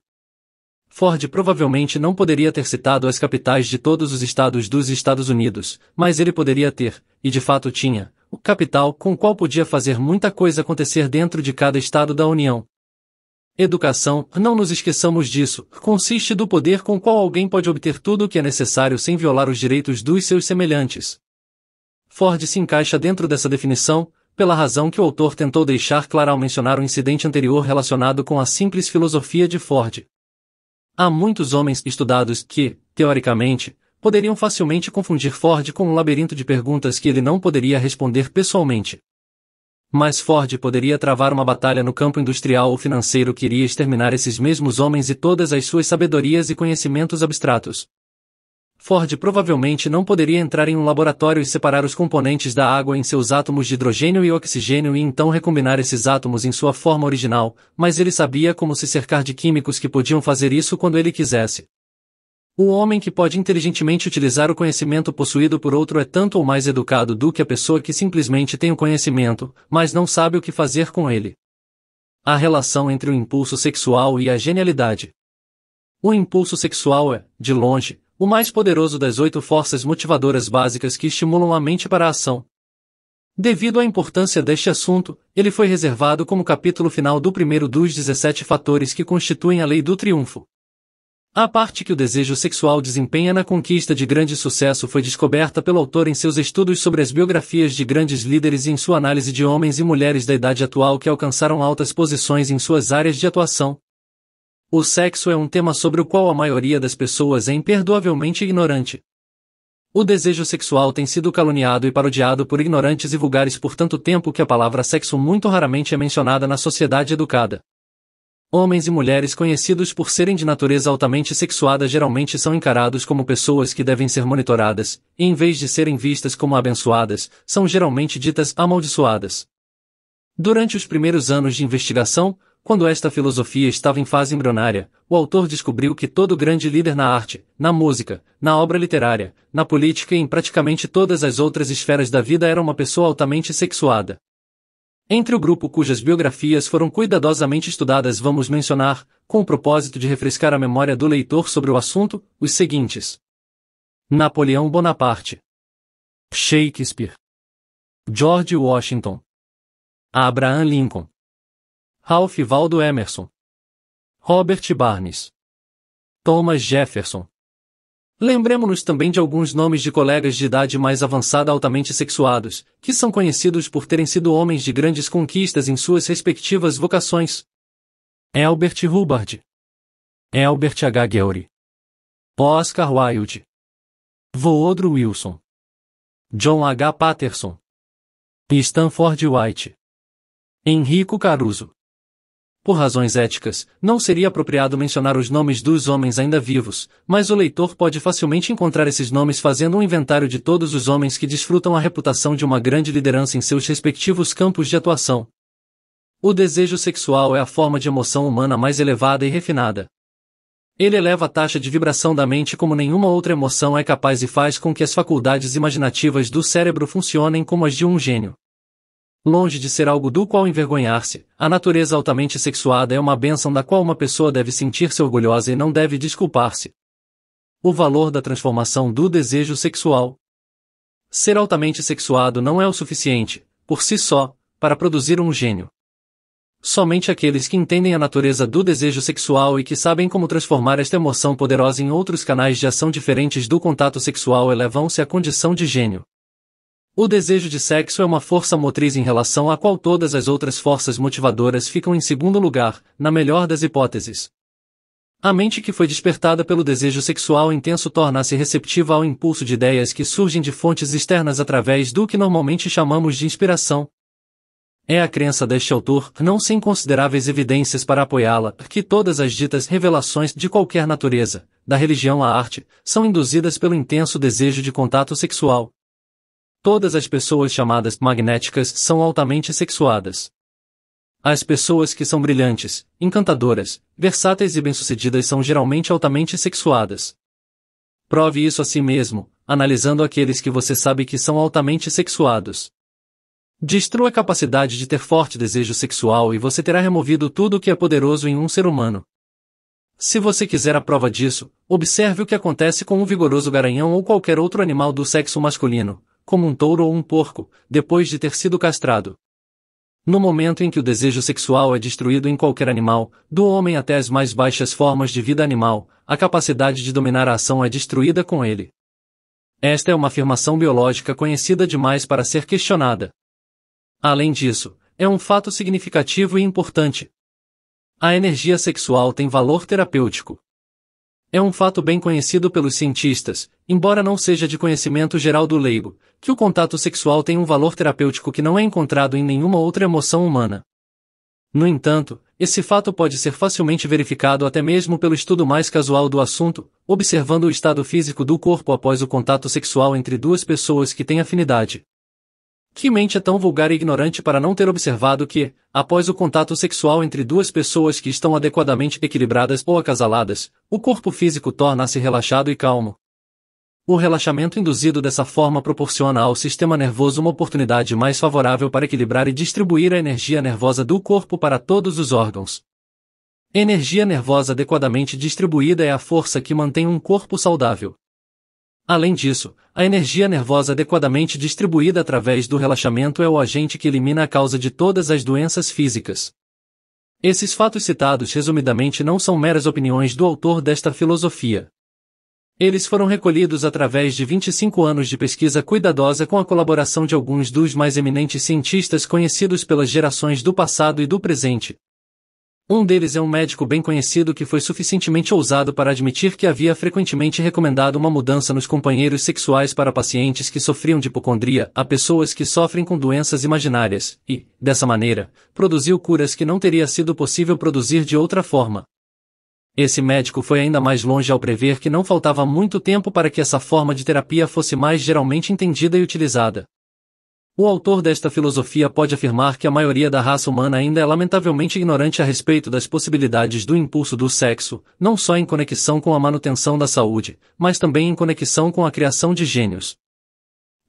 Ford provavelmente não poderia ter citado as capitais de todos os estados dos Estados Unidos, mas ele poderia ter, e de fato tinha, o capital com o qual podia fazer muita coisa acontecer dentro de cada estado da União. Educação, não nos esqueçamos disso, consiste do poder com o qual alguém pode obter tudo o que é necessário sem violar os direitos dos seus semelhantes. Ford se encaixa dentro dessa definição, pela razão que o autor tentou deixar clara ao mencionar o um incidente anterior relacionado com a simples filosofia de Ford. Há muitos homens estudados que, teoricamente, poderiam facilmente confundir Ford com um labirinto de perguntas que ele não poderia responder pessoalmente. Mas Ford poderia travar uma batalha no campo industrial ou financeiro que iria exterminar esses mesmos homens e todas as suas sabedorias e conhecimentos abstratos. Ford provavelmente não poderia entrar em um laboratório e separar os componentes da água em seus átomos de hidrogênio e oxigênio e então recombinar esses átomos em sua forma original, mas ele sabia como se cercar de químicos que podiam fazer isso quando ele quisesse. O homem que pode inteligentemente utilizar o conhecimento possuído por outro é tanto ou mais educado do que a pessoa que simplesmente tem o conhecimento, mas não sabe o que fazer com ele. A relação entre o impulso sexual e a genialidade. O impulso sexual é, de longe, o mais poderoso das oito forças motivadoras básicas que estimulam a mente para a ação. Devido à importância deste assunto, ele foi reservado como capítulo final do primeiro dos 17 fatores que constituem a lei do triunfo. A parte que o desejo sexual desempenha na conquista de grande sucesso foi descoberta pelo autor em seus estudos sobre as biografias de grandes líderes e em sua análise de homens e mulheres da idade atual que alcançaram altas posições em suas áreas de atuação. O sexo é um tema sobre o qual a maioria das pessoas é imperdoavelmente ignorante. O desejo sexual tem sido caluniado e parodiado por ignorantes e vulgares por tanto tempo que a palavra sexo muito raramente é mencionada na sociedade educada. Homens e mulheres conhecidos por serem de natureza altamente sexuada geralmente são encarados como pessoas que devem ser monitoradas, e em vez de serem vistas como abençoadas, são geralmente ditas amaldiçoadas. Durante os primeiros anos de investigação, quando esta filosofia estava em fase embrionária, o autor descobriu que todo grande líder na arte, na música, na obra literária, na política e em praticamente todas as outras esferas da vida era uma pessoa altamente sexuada. Entre o grupo cujas biografias foram cuidadosamente estudadas vamos mencionar, com o propósito de refrescar a memória do leitor sobre o assunto, os seguintes: Napoleão Bonaparte, Shakespeare, George Washington, Abraham Lincoln. Ralph Waldo Emerson. Robert Barnes. Thomas Jefferson. Lembremos-nos também de alguns nomes de colegas de idade mais avançada altamente sexuados, que são conhecidos por terem sido homens de grandes conquistas em suas respectivas vocações. Albert Hubbard. Albert H. Gehry. Oscar Wilde. Woodrow Wilson. John H. Patterson. Stanford White. Enrico Caruso por razões éticas, não seria apropriado mencionar os nomes dos homens ainda vivos, mas o leitor pode facilmente encontrar esses nomes fazendo um inventário de todos os homens que desfrutam a reputação de uma grande liderança em seus respectivos campos de atuação. O desejo sexual é a forma de emoção humana mais elevada e refinada. Ele eleva a taxa de vibração da mente como nenhuma outra emoção é capaz e faz com que as faculdades imaginativas do cérebro funcionem como as de um gênio. Longe de ser algo do qual envergonhar-se, a natureza altamente sexuada é uma benção da qual uma pessoa deve sentir-se orgulhosa e não deve desculpar-se. O valor da transformação do desejo sexual. Ser altamente sexuado não é o suficiente, por si só, para produzir um gênio. Somente aqueles que entendem a natureza do desejo sexual e que sabem como transformar esta emoção poderosa em outros canais de ação diferentes do contato sexual elevam-se à condição de gênio. O desejo de sexo é uma força motriz em relação à qual todas as outras forças motivadoras ficam em segundo lugar, na melhor das hipóteses. A mente que foi despertada pelo desejo sexual intenso torna-se receptiva ao impulso de ideias que surgem de fontes externas através do que normalmente chamamos de inspiração. É a crença deste autor, não sem consideráveis evidências para apoiá-la, que todas as ditas revelações de qualquer natureza, da religião à arte, são induzidas pelo intenso desejo de contato sexual. Todas as pessoas chamadas magnéticas são altamente sexuadas. As pessoas que são brilhantes, encantadoras, versáteis e bem-sucedidas são geralmente altamente sexuadas. Prove isso a si mesmo, analisando aqueles que você sabe que são altamente sexuados. Destrua a capacidade de ter forte desejo sexual e você terá removido tudo o que é poderoso em um ser humano. Se você quiser a prova disso, observe o que acontece com um vigoroso garanhão ou qualquer outro animal do sexo masculino, como um touro ou um porco, depois de ter sido castrado. No momento em que o desejo sexual é destruído em qualquer animal, do homem até as mais baixas formas de vida animal, a capacidade de dominar a ação é destruída com ele. Esta é uma afirmação biológica conhecida demais para ser questionada. Além disso, é um fato significativo e importante. A energia sexual tem valor terapêutico. É um fato bem conhecido pelos cientistas, embora não seja de conhecimento geral do leigo, que o contato sexual tem um valor terapêutico que não é encontrado em nenhuma outra emoção humana. No entanto, esse fato pode ser facilmente verificado até mesmo pelo estudo mais casual do assunto, observando o estado físico do corpo após o contato sexual entre duas pessoas que têm afinidade. Que mente é tão vulgar e ignorante para não ter observado que, após o contato sexual entre duas pessoas que estão adequadamente equilibradas ou acasaladas, o corpo físico torna-se relaxado e calmo. O relaxamento induzido dessa forma proporciona ao sistema nervoso uma oportunidade mais favorável para equilibrar e distribuir a energia nervosa do corpo para todos os órgãos. Energia nervosa adequadamente distribuída é a força que mantém um corpo saudável. Além disso, a energia nervosa adequadamente distribuída através do relaxamento é o agente que elimina a causa de todas as doenças físicas. Esses fatos citados resumidamente não são meras opiniões do autor desta filosofia. Eles foram recolhidos através de 25 anos de pesquisa cuidadosa com a colaboração de alguns dos mais eminentes cientistas conhecidos pelas gerações do passado e do presente, um deles é um médico bem conhecido que foi suficientemente ousado para admitir que havia frequentemente recomendado uma mudança nos companheiros sexuais para pacientes que sofriam de hipocondria, a pessoas que sofrem com doenças imaginárias, e, dessa maneira, produziu curas que não teria sido possível produzir de outra forma. Esse médico foi ainda mais longe ao prever que não faltava muito tempo para que essa forma de terapia fosse mais geralmente entendida e utilizada. O autor desta filosofia pode afirmar que a maioria da raça humana ainda é lamentavelmente ignorante a respeito das possibilidades do impulso do sexo, não só em conexão com a manutenção da saúde, mas também em conexão com a criação de gênios.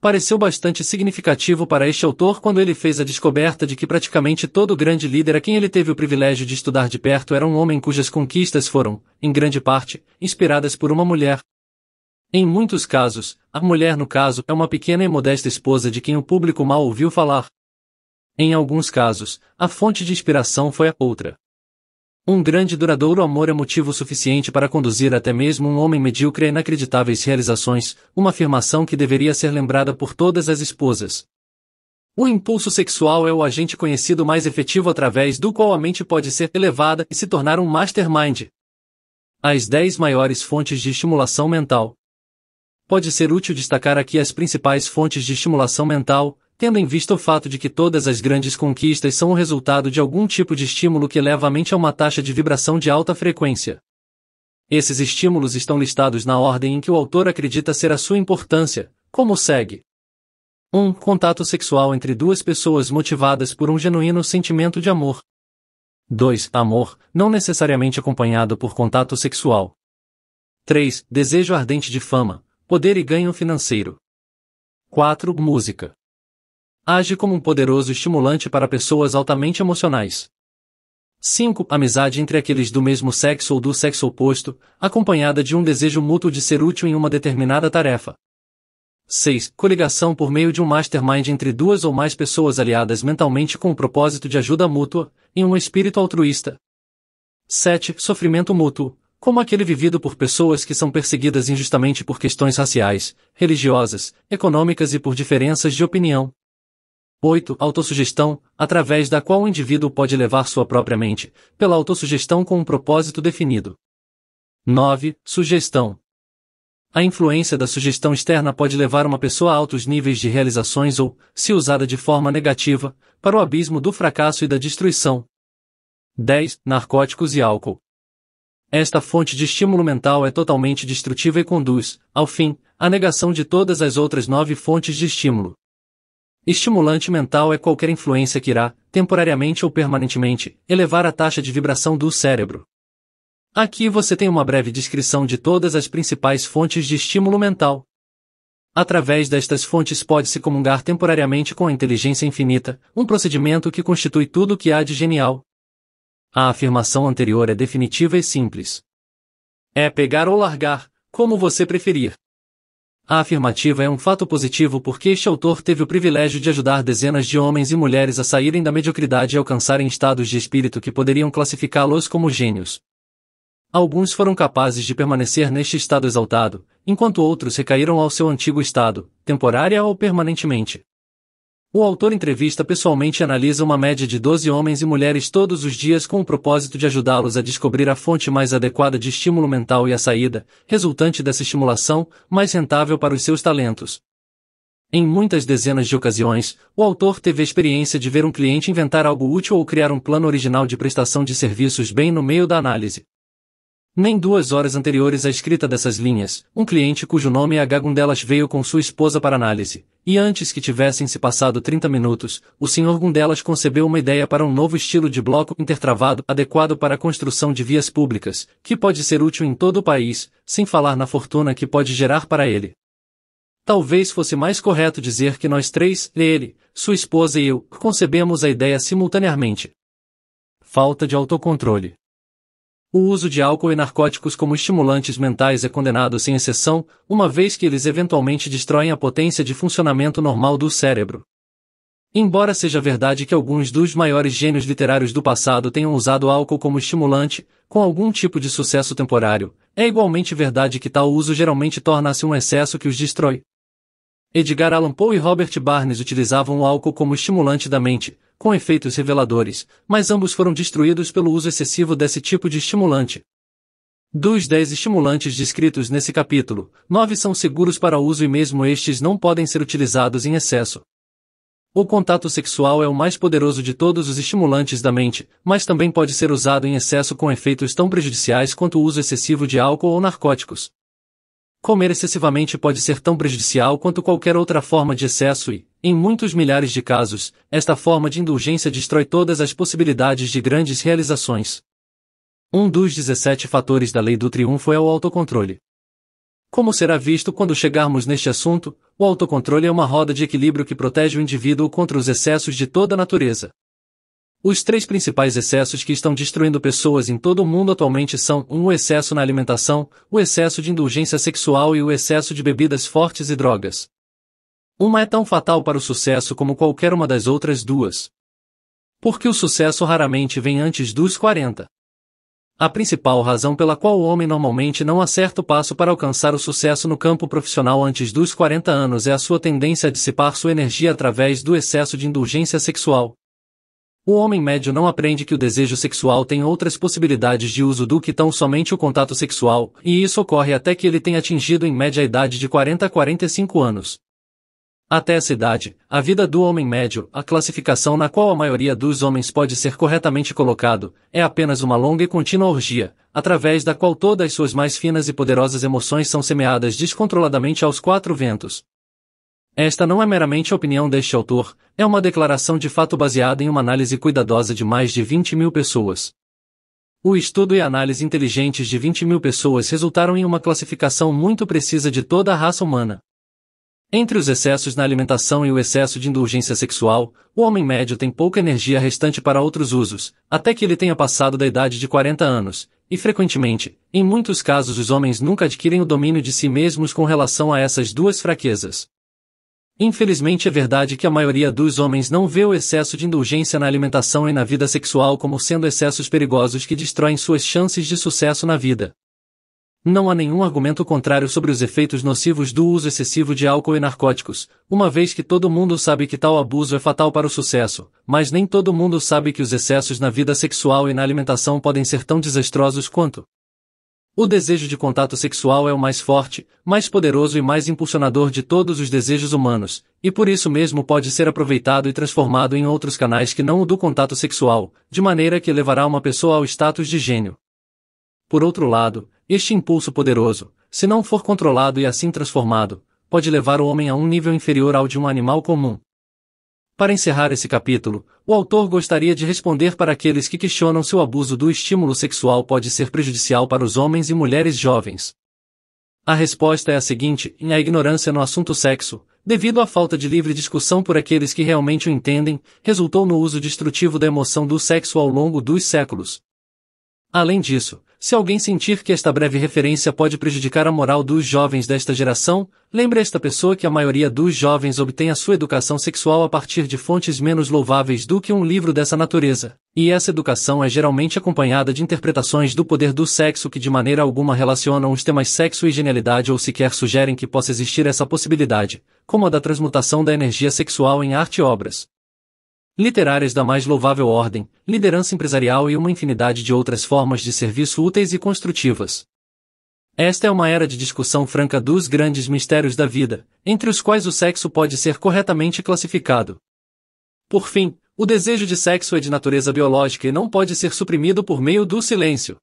Pareceu bastante significativo para este autor quando ele fez a descoberta de que praticamente todo grande líder a quem ele teve o privilégio de estudar de perto era um homem cujas conquistas foram, em grande parte, inspiradas por uma mulher. Em muitos casos, a mulher no caso é uma pequena e modesta esposa de quem o público mal ouviu falar. Em alguns casos, a fonte de inspiração foi a outra. Um grande e duradouro amor é motivo suficiente para conduzir até mesmo um homem medíocre a inacreditáveis realizações, uma afirmação que deveria ser lembrada por todas as esposas. O impulso sexual é o agente conhecido mais efetivo através do qual a mente pode ser elevada e se tornar um mastermind. As 10 maiores fontes de estimulação mental pode ser útil destacar aqui as principais fontes de estimulação mental, tendo em vista o fato de que todas as grandes conquistas são o resultado de algum tipo de estímulo que leva a mente a uma taxa de vibração de alta frequência. Esses estímulos estão listados na ordem em que o autor acredita ser a sua importância, como segue. 1. Um, contato sexual entre duas pessoas motivadas por um genuíno sentimento de amor. 2. Amor, não necessariamente acompanhado por contato sexual. 3. Desejo ardente de fama, Poder e ganho financeiro. 4. Música. Age como um poderoso estimulante para pessoas altamente emocionais. 5. Amizade entre aqueles do mesmo sexo ou do sexo oposto, acompanhada de um desejo mútuo de ser útil em uma determinada tarefa. 6. Coligação por meio de um mastermind entre duas ou mais pessoas aliadas mentalmente com o propósito de ajuda mútua, em um espírito altruísta. 7. Sofrimento mútuo, como aquele vivido por pessoas que são perseguidas injustamente por questões raciais, religiosas, econômicas e por diferenças de opinião. 8. Autossugestão, através da qual o indivíduo pode levar sua própria mente, pela autossugestão com um propósito definido. 9. Sugestão. A influência da sugestão externa pode levar uma pessoa a altos níveis de realizações ou, se usada de forma negativa, para o abismo do fracasso e da destruição. 10. Narcóticos e álcool. Esta fonte de estímulo mental é totalmente destrutiva e conduz, ao fim, à negação de todas as outras nove fontes de estímulo. Estimulante mental é qualquer influência que irá, temporariamente ou permanentemente, elevar a taxa de vibração do cérebro. Aqui você tem uma breve descrição de todas as principais fontes de estímulo mental. Através destas fontes pode-se comungar temporariamente com a inteligência infinita, um procedimento que constitui tudo o que há de genial, a afirmação anterior é definitiva e simples. É pegar ou largar, como você preferir. A afirmativa é um fato positivo porque este autor teve o privilégio de ajudar dezenas de homens e mulheres a saírem da mediocridade e alcançarem estados de espírito que poderiam classificá-los como gênios. Alguns foram capazes de permanecer neste estado exaltado, enquanto outros recaíram ao seu antigo estado, temporária ou permanentemente. O autor entrevista pessoalmente e analisa uma média de 12 homens e mulheres todos os dias com o propósito de ajudá-los a descobrir a fonte mais adequada de estímulo mental e a saída, resultante dessa estimulação, mais rentável para os seus talentos. Em muitas dezenas de ocasiões, o autor teve a experiência de ver um cliente inventar algo útil ou criar um plano original de prestação de serviços bem no meio da análise. Nem duas horas anteriores à escrita dessas linhas, um cliente cujo nome é H. Gundelas veio com sua esposa para análise, e antes que tivessem se passado 30 minutos, o Sr. Gundelas concebeu uma ideia para um novo estilo de bloco intertravado adequado para a construção de vias públicas, que pode ser útil em todo o país, sem falar na fortuna que pode gerar para ele. Talvez fosse mais correto dizer que nós três, ele, sua esposa e eu, concebemos a ideia simultaneamente. Falta de autocontrole. O uso de álcool e narcóticos como estimulantes mentais é condenado sem exceção, uma vez que eles eventualmente destroem a potência de funcionamento normal do cérebro. Embora seja verdade que alguns dos maiores gênios literários do passado tenham usado álcool como estimulante, com algum tipo de sucesso temporário, é igualmente verdade que tal uso geralmente torna-se um excesso que os destrói. Edgar Allan Poe e Robert Barnes utilizavam o álcool como estimulante da mente, com efeitos reveladores, mas ambos foram destruídos pelo uso excessivo desse tipo de estimulante. Dos dez estimulantes descritos nesse capítulo, nove são seguros para uso e mesmo estes não podem ser utilizados em excesso. O contato sexual é o mais poderoso de todos os estimulantes da mente, mas também pode ser usado em excesso com efeitos tão prejudiciais quanto o uso excessivo de álcool ou narcóticos. Comer excessivamente pode ser tão prejudicial quanto qualquer outra forma de excesso e, em muitos milhares de casos, esta forma de indulgência destrói todas as possibilidades de grandes realizações. Um dos 17 fatores da lei do triunfo é o autocontrole. Como será visto quando chegarmos neste assunto, o autocontrole é uma roda de equilíbrio que protege o indivíduo contra os excessos de toda natureza. Os três principais excessos que estão destruindo pessoas em todo o mundo atualmente são um, o excesso na alimentação, o excesso de indulgência sexual e o excesso de bebidas fortes e drogas. Uma é tão fatal para o sucesso como qualquer uma das outras duas. Porque o sucesso raramente vem antes dos 40. A principal razão pela qual o homem normalmente não acerta o passo para alcançar o sucesso no campo profissional antes dos 40 anos é a sua tendência a dissipar sua energia através do excesso de indulgência sexual, o homem médio não aprende que o desejo sexual tem outras possibilidades de uso do que tão somente o contato sexual, e isso ocorre até que ele tenha atingido em média a idade de 40 a 45 anos. Até essa idade, a vida do homem médio, a classificação na qual a maioria dos homens pode ser corretamente colocado, é apenas uma longa e contínua orgia, através da qual todas as suas mais finas e poderosas emoções são semeadas descontroladamente aos quatro ventos. Esta não é meramente a opinião deste autor, é uma declaração de fato baseada em uma análise cuidadosa de mais de 20 mil pessoas. O estudo e análise inteligentes de 20 mil pessoas resultaram em uma classificação muito precisa de toda a raça humana. Entre os excessos na alimentação e o excesso de indulgência sexual, o homem médio tem pouca energia restante para outros usos, até que ele tenha passado da idade de 40 anos, e frequentemente, em muitos casos os homens nunca adquirem o domínio de si mesmos com relação a essas duas fraquezas. Infelizmente é verdade que a maioria dos homens não vê o excesso de indulgência na alimentação e na vida sexual como sendo excessos perigosos que destroem suas chances de sucesso na vida. Não há nenhum argumento contrário sobre os efeitos nocivos do uso excessivo de álcool e narcóticos, uma vez que todo mundo sabe que tal abuso é fatal para o sucesso, mas nem todo mundo sabe que os excessos na vida sexual e na alimentação podem ser tão desastrosos quanto. O desejo de contato sexual é o mais forte, mais poderoso e mais impulsionador de todos os desejos humanos, e por isso mesmo pode ser aproveitado e transformado em outros canais que não o do contato sexual, de maneira que levará uma pessoa ao status de gênio. Por outro lado, este impulso poderoso, se não for controlado e assim transformado, pode levar o homem a um nível inferior ao de um animal comum, para encerrar esse capítulo, o autor gostaria de responder para aqueles que questionam se o abuso do estímulo sexual pode ser prejudicial para os homens e mulheres jovens. A resposta é a seguinte: em a ignorância no assunto sexo, devido à falta de livre discussão por aqueles que realmente o entendem, resultou no uso destrutivo da emoção do sexo ao longo dos séculos. Além disso, se alguém sentir que esta breve referência pode prejudicar a moral dos jovens desta geração, lembre esta pessoa que a maioria dos jovens obtém a sua educação sexual a partir de fontes menos louváveis do que um livro dessa natureza, e essa educação é geralmente acompanhada de interpretações do poder do sexo que de maneira alguma relacionam os temas sexo e genialidade ou sequer sugerem que possa existir essa possibilidade, como a da transmutação da energia sexual em arte e obras, literárias da mais louvável ordem, liderança empresarial e uma infinidade de outras formas de serviço úteis e construtivas. Esta é uma era de discussão franca dos grandes mistérios da vida, entre os quais o sexo pode ser corretamente classificado. Por fim, o desejo de sexo é de natureza biológica e não pode ser suprimido por meio do silêncio.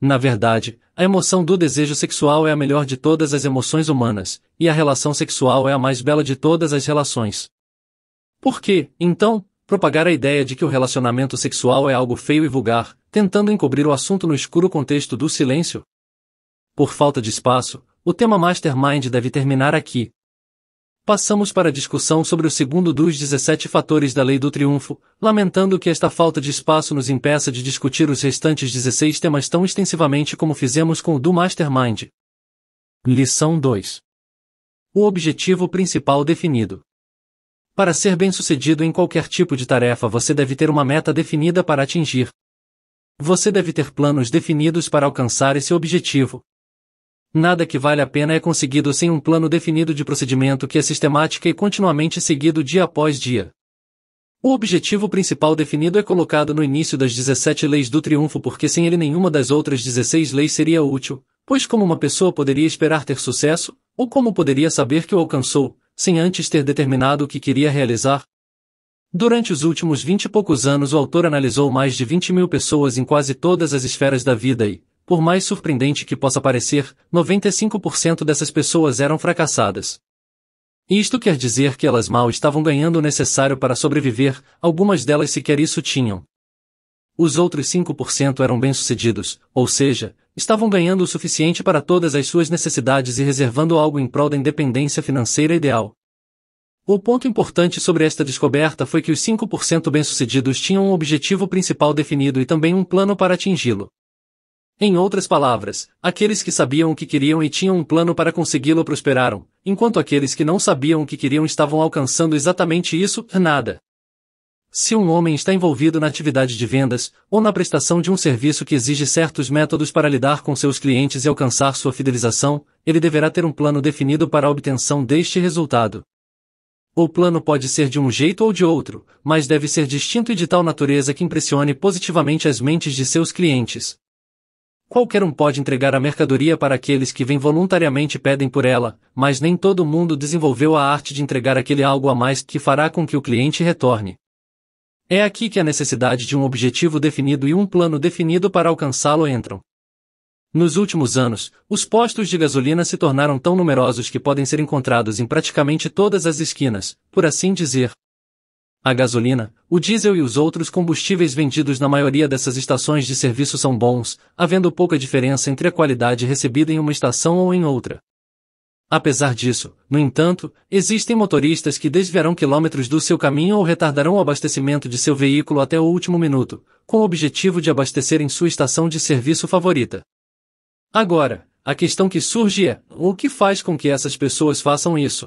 Na verdade, a emoção do desejo sexual é a melhor de todas as emoções humanas, e a relação sexual é a mais bela de todas as relações. Por que, então, propagar a ideia de que o relacionamento sexual é algo feio e vulgar, tentando encobrir o assunto no escuro contexto do silêncio? Por falta de espaço, o tema Mastermind deve terminar aqui. Passamos para a discussão sobre o segundo dos 17 fatores da Lei do Triunfo, lamentando que esta falta de espaço nos impeça de discutir os restantes 16 temas tão extensivamente como fizemos com o do Mastermind. Lição 2 O objetivo principal definido. Para ser bem-sucedido em qualquer tipo de tarefa, você deve ter uma meta definida para atingir. Você deve ter planos definidos para alcançar esse objetivo. Nada que vale a pena é conseguido sem um plano definido de procedimento que é sistemático e continuamente seguido dia após dia. O objetivo principal definido é colocado no início das 17 leis do triunfo porque sem ele nenhuma das outras 16 leis seria útil, pois como uma pessoa poderia esperar ter sucesso, ou como poderia saber que o alcançou, sem antes ter determinado o que queria realizar? Durante os últimos vinte e poucos anos o autor analisou mais de 20 mil pessoas em quase todas as esferas da vida e, por mais surpreendente que possa parecer, 95% dessas pessoas eram fracassadas. Isto quer dizer que elas mal estavam ganhando o necessário para sobreviver, algumas delas sequer isso tinham os outros 5% eram bem-sucedidos, ou seja, estavam ganhando o suficiente para todas as suas necessidades e reservando algo em prol da independência financeira ideal. O ponto importante sobre esta descoberta foi que os 5% bem-sucedidos tinham um objetivo principal definido e também um plano para atingi-lo. Em outras palavras, aqueles que sabiam o que queriam e tinham um plano para consegui-lo prosperaram, enquanto aqueles que não sabiam o que queriam estavam alcançando exatamente isso, nada. Se um homem está envolvido na atividade de vendas, ou na prestação de um serviço que exige certos métodos para lidar com seus clientes e alcançar sua fidelização, ele deverá ter um plano definido para a obtenção deste resultado. O plano pode ser de um jeito ou de outro, mas deve ser distinto e de tal natureza que impressione positivamente as mentes de seus clientes. Qualquer um pode entregar a mercadoria para aqueles que vêm voluntariamente e pedem por ela, mas nem todo mundo desenvolveu a arte de entregar aquele algo a mais que fará com que o cliente retorne. É aqui que a necessidade de um objetivo definido e um plano definido para alcançá-lo entram. Nos últimos anos, os postos de gasolina se tornaram tão numerosos que podem ser encontrados em praticamente todas as esquinas, por assim dizer. A gasolina, o diesel e os outros combustíveis vendidos na maioria dessas estações de serviço são bons, havendo pouca diferença entre a qualidade recebida em uma estação ou em outra. Apesar disso, no entanto, existem motoristas que desviarão quilômetros do seu caminho ou retardarão o abastecimento de seu veículo até o último minuto, com o objetivo de abastecer em sua estação de serviço favorita. Agora, a questão que surge é: o que faz com que essas pessoas façam isso?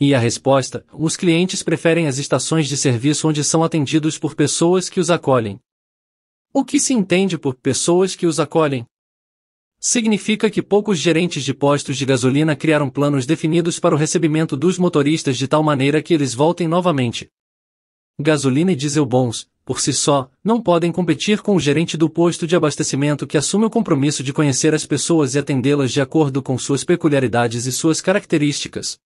E a resposta: os clientes preferem as estações de serviço onde são atendidos por pessoas que os acolhem. O que se entende por pessoas que os acolhem? Significa que poucos gerentes de postos de gasolina criaram planos definidos para o recebimento dos motoristas de tal maneira que eles voltem novamente. Gasolina e diesel bons, por si só, não podem competir com o gerente do posto de abastecimento que assume o compromisso de conhecer as pessoas e atendê-las de acordo com suas peculiaridades e suas características.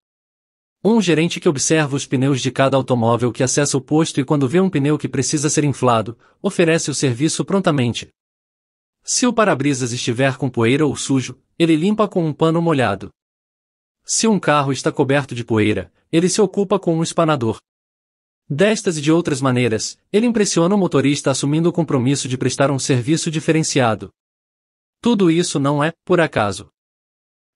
Um gerente que observa os pneus de cada automóvel que acessa o posto e quando vê um pneu que precisa ser inflado, oferece o serviço prontamente. Se o para-brisas estiver com poeira ou sujo, ele limpa com um pano molhado. Se um carro está coberto de poeira, ele se ocupa com um espanador. Destas e de outras maneiras, ele impressiona o motorista assumindo o compromisso de prestar um serviço diferenciado. Tudo isso não é, por acaso.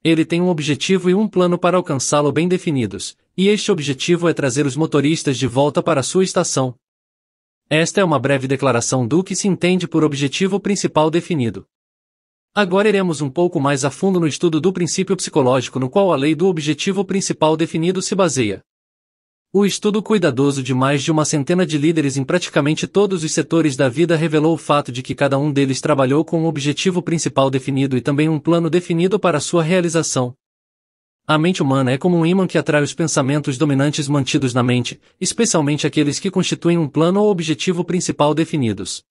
Ele tem um objetivo e um plano para alcançá-lo bem definidos, e este objetivo é trazer os motoristas de volta para sua estação, esta é uma breve declaração do que se entende por objetivo principal definido. Agora iremos um pouco mais a fundo no estudo do princípio psicológico no qual a lei do objetivo principal definido se baseia. O estudo cuidadoso de mais de uma centena de líderes em praticamente todos os setores da vida revelou o fato de que cada um deles trabalhou com um objetivo principal definido e também um plano definido para sua realização, a mente humana é como um ímã que atrai os pensamentos dominantes mantidos na mente, especialmente aqueles que constituem um plano ou objetivo principal definidos.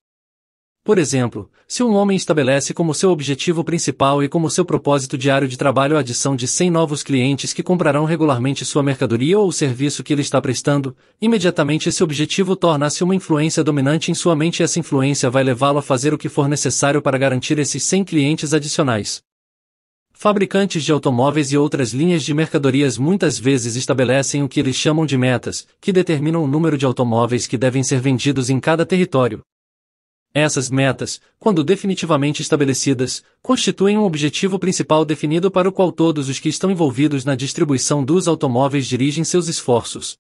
Por exemplo, se um homem estabelece como seu objetivo principal e como seu propósito diário de trabalho a adição de 100 novos clientes que comprarão regularmente sua mercadoria ou o serviço que ele está prestando, imediatamente esse objetivo torna-se uma influência dominante em sua mente e essa influência vai levá-lo a fazer o que for necessário para garantir esses 100 clientes adicionais. Fabricantes de automóveis e outras linhas de mercadorias muitas vezes estabelecem o que eles chamam de metas, que determinam o número de automóveis que devem ser vendidos em cada território. Essas metas, quando definitivamente estabelecidas, constituem um objetivo principal definido para o qual todos os que estão envolvidos na distribuição dos automóveis dirigem seus esforços.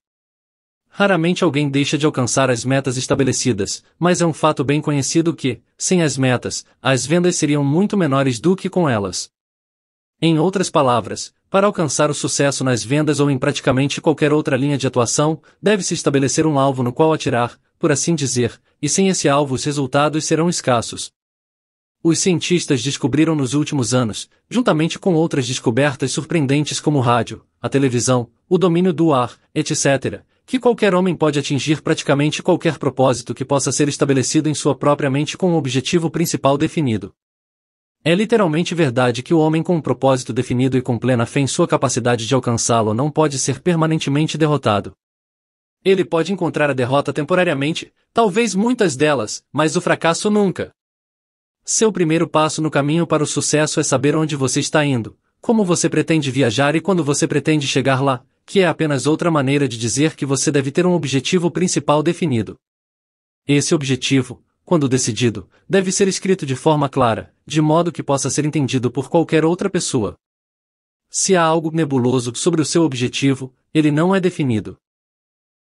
Raramente alguém deixa de alcançar as metas estabelecidas, mas é um fato bem conhecido que, sem as metas, as vendas seriam muito menores do que com elas. Em outras palavras, para alcançar o sucesso nas vendas ou em praticamente qualquer outra linha de atuação, deve-se estabelecer um alvo no qual atirar, por assim dizer, e sem esse alvo os resultados serão escassos. Os cientistas descobriram nos últimos anos, juntamente com outras descobertas surpreendentes como o rádio, a televisão, o domínio do ar, etc., que qualquer homem pode atingir praticamente qualquer propósito que possa ser estabelecido em sua própria mente com um objetivo principal definido. É literalmente verdade que o homem com um propósito definido e com plena fé em sua capacidade de alcançá-lo não pode ser permanentemente derrotado. Ele pode encontrar a derrota temporariamente, talvez muitas delas, mas o fracasso nunca. Seu primeiro passo no caminho para o sucesso é saber onde você está indo, como você pretende viajar e quando você pretende chegar lá, que é apenas outra maneira de dizer que você deve ter um objetivo principal definido. Esse objetivo, quando decidido, deve ser escrito de forma clara, de modo que possa ser entendido por qualquer outra pessoa. Se há algo nebuloso sobre o seu objetivo, ele não é definido.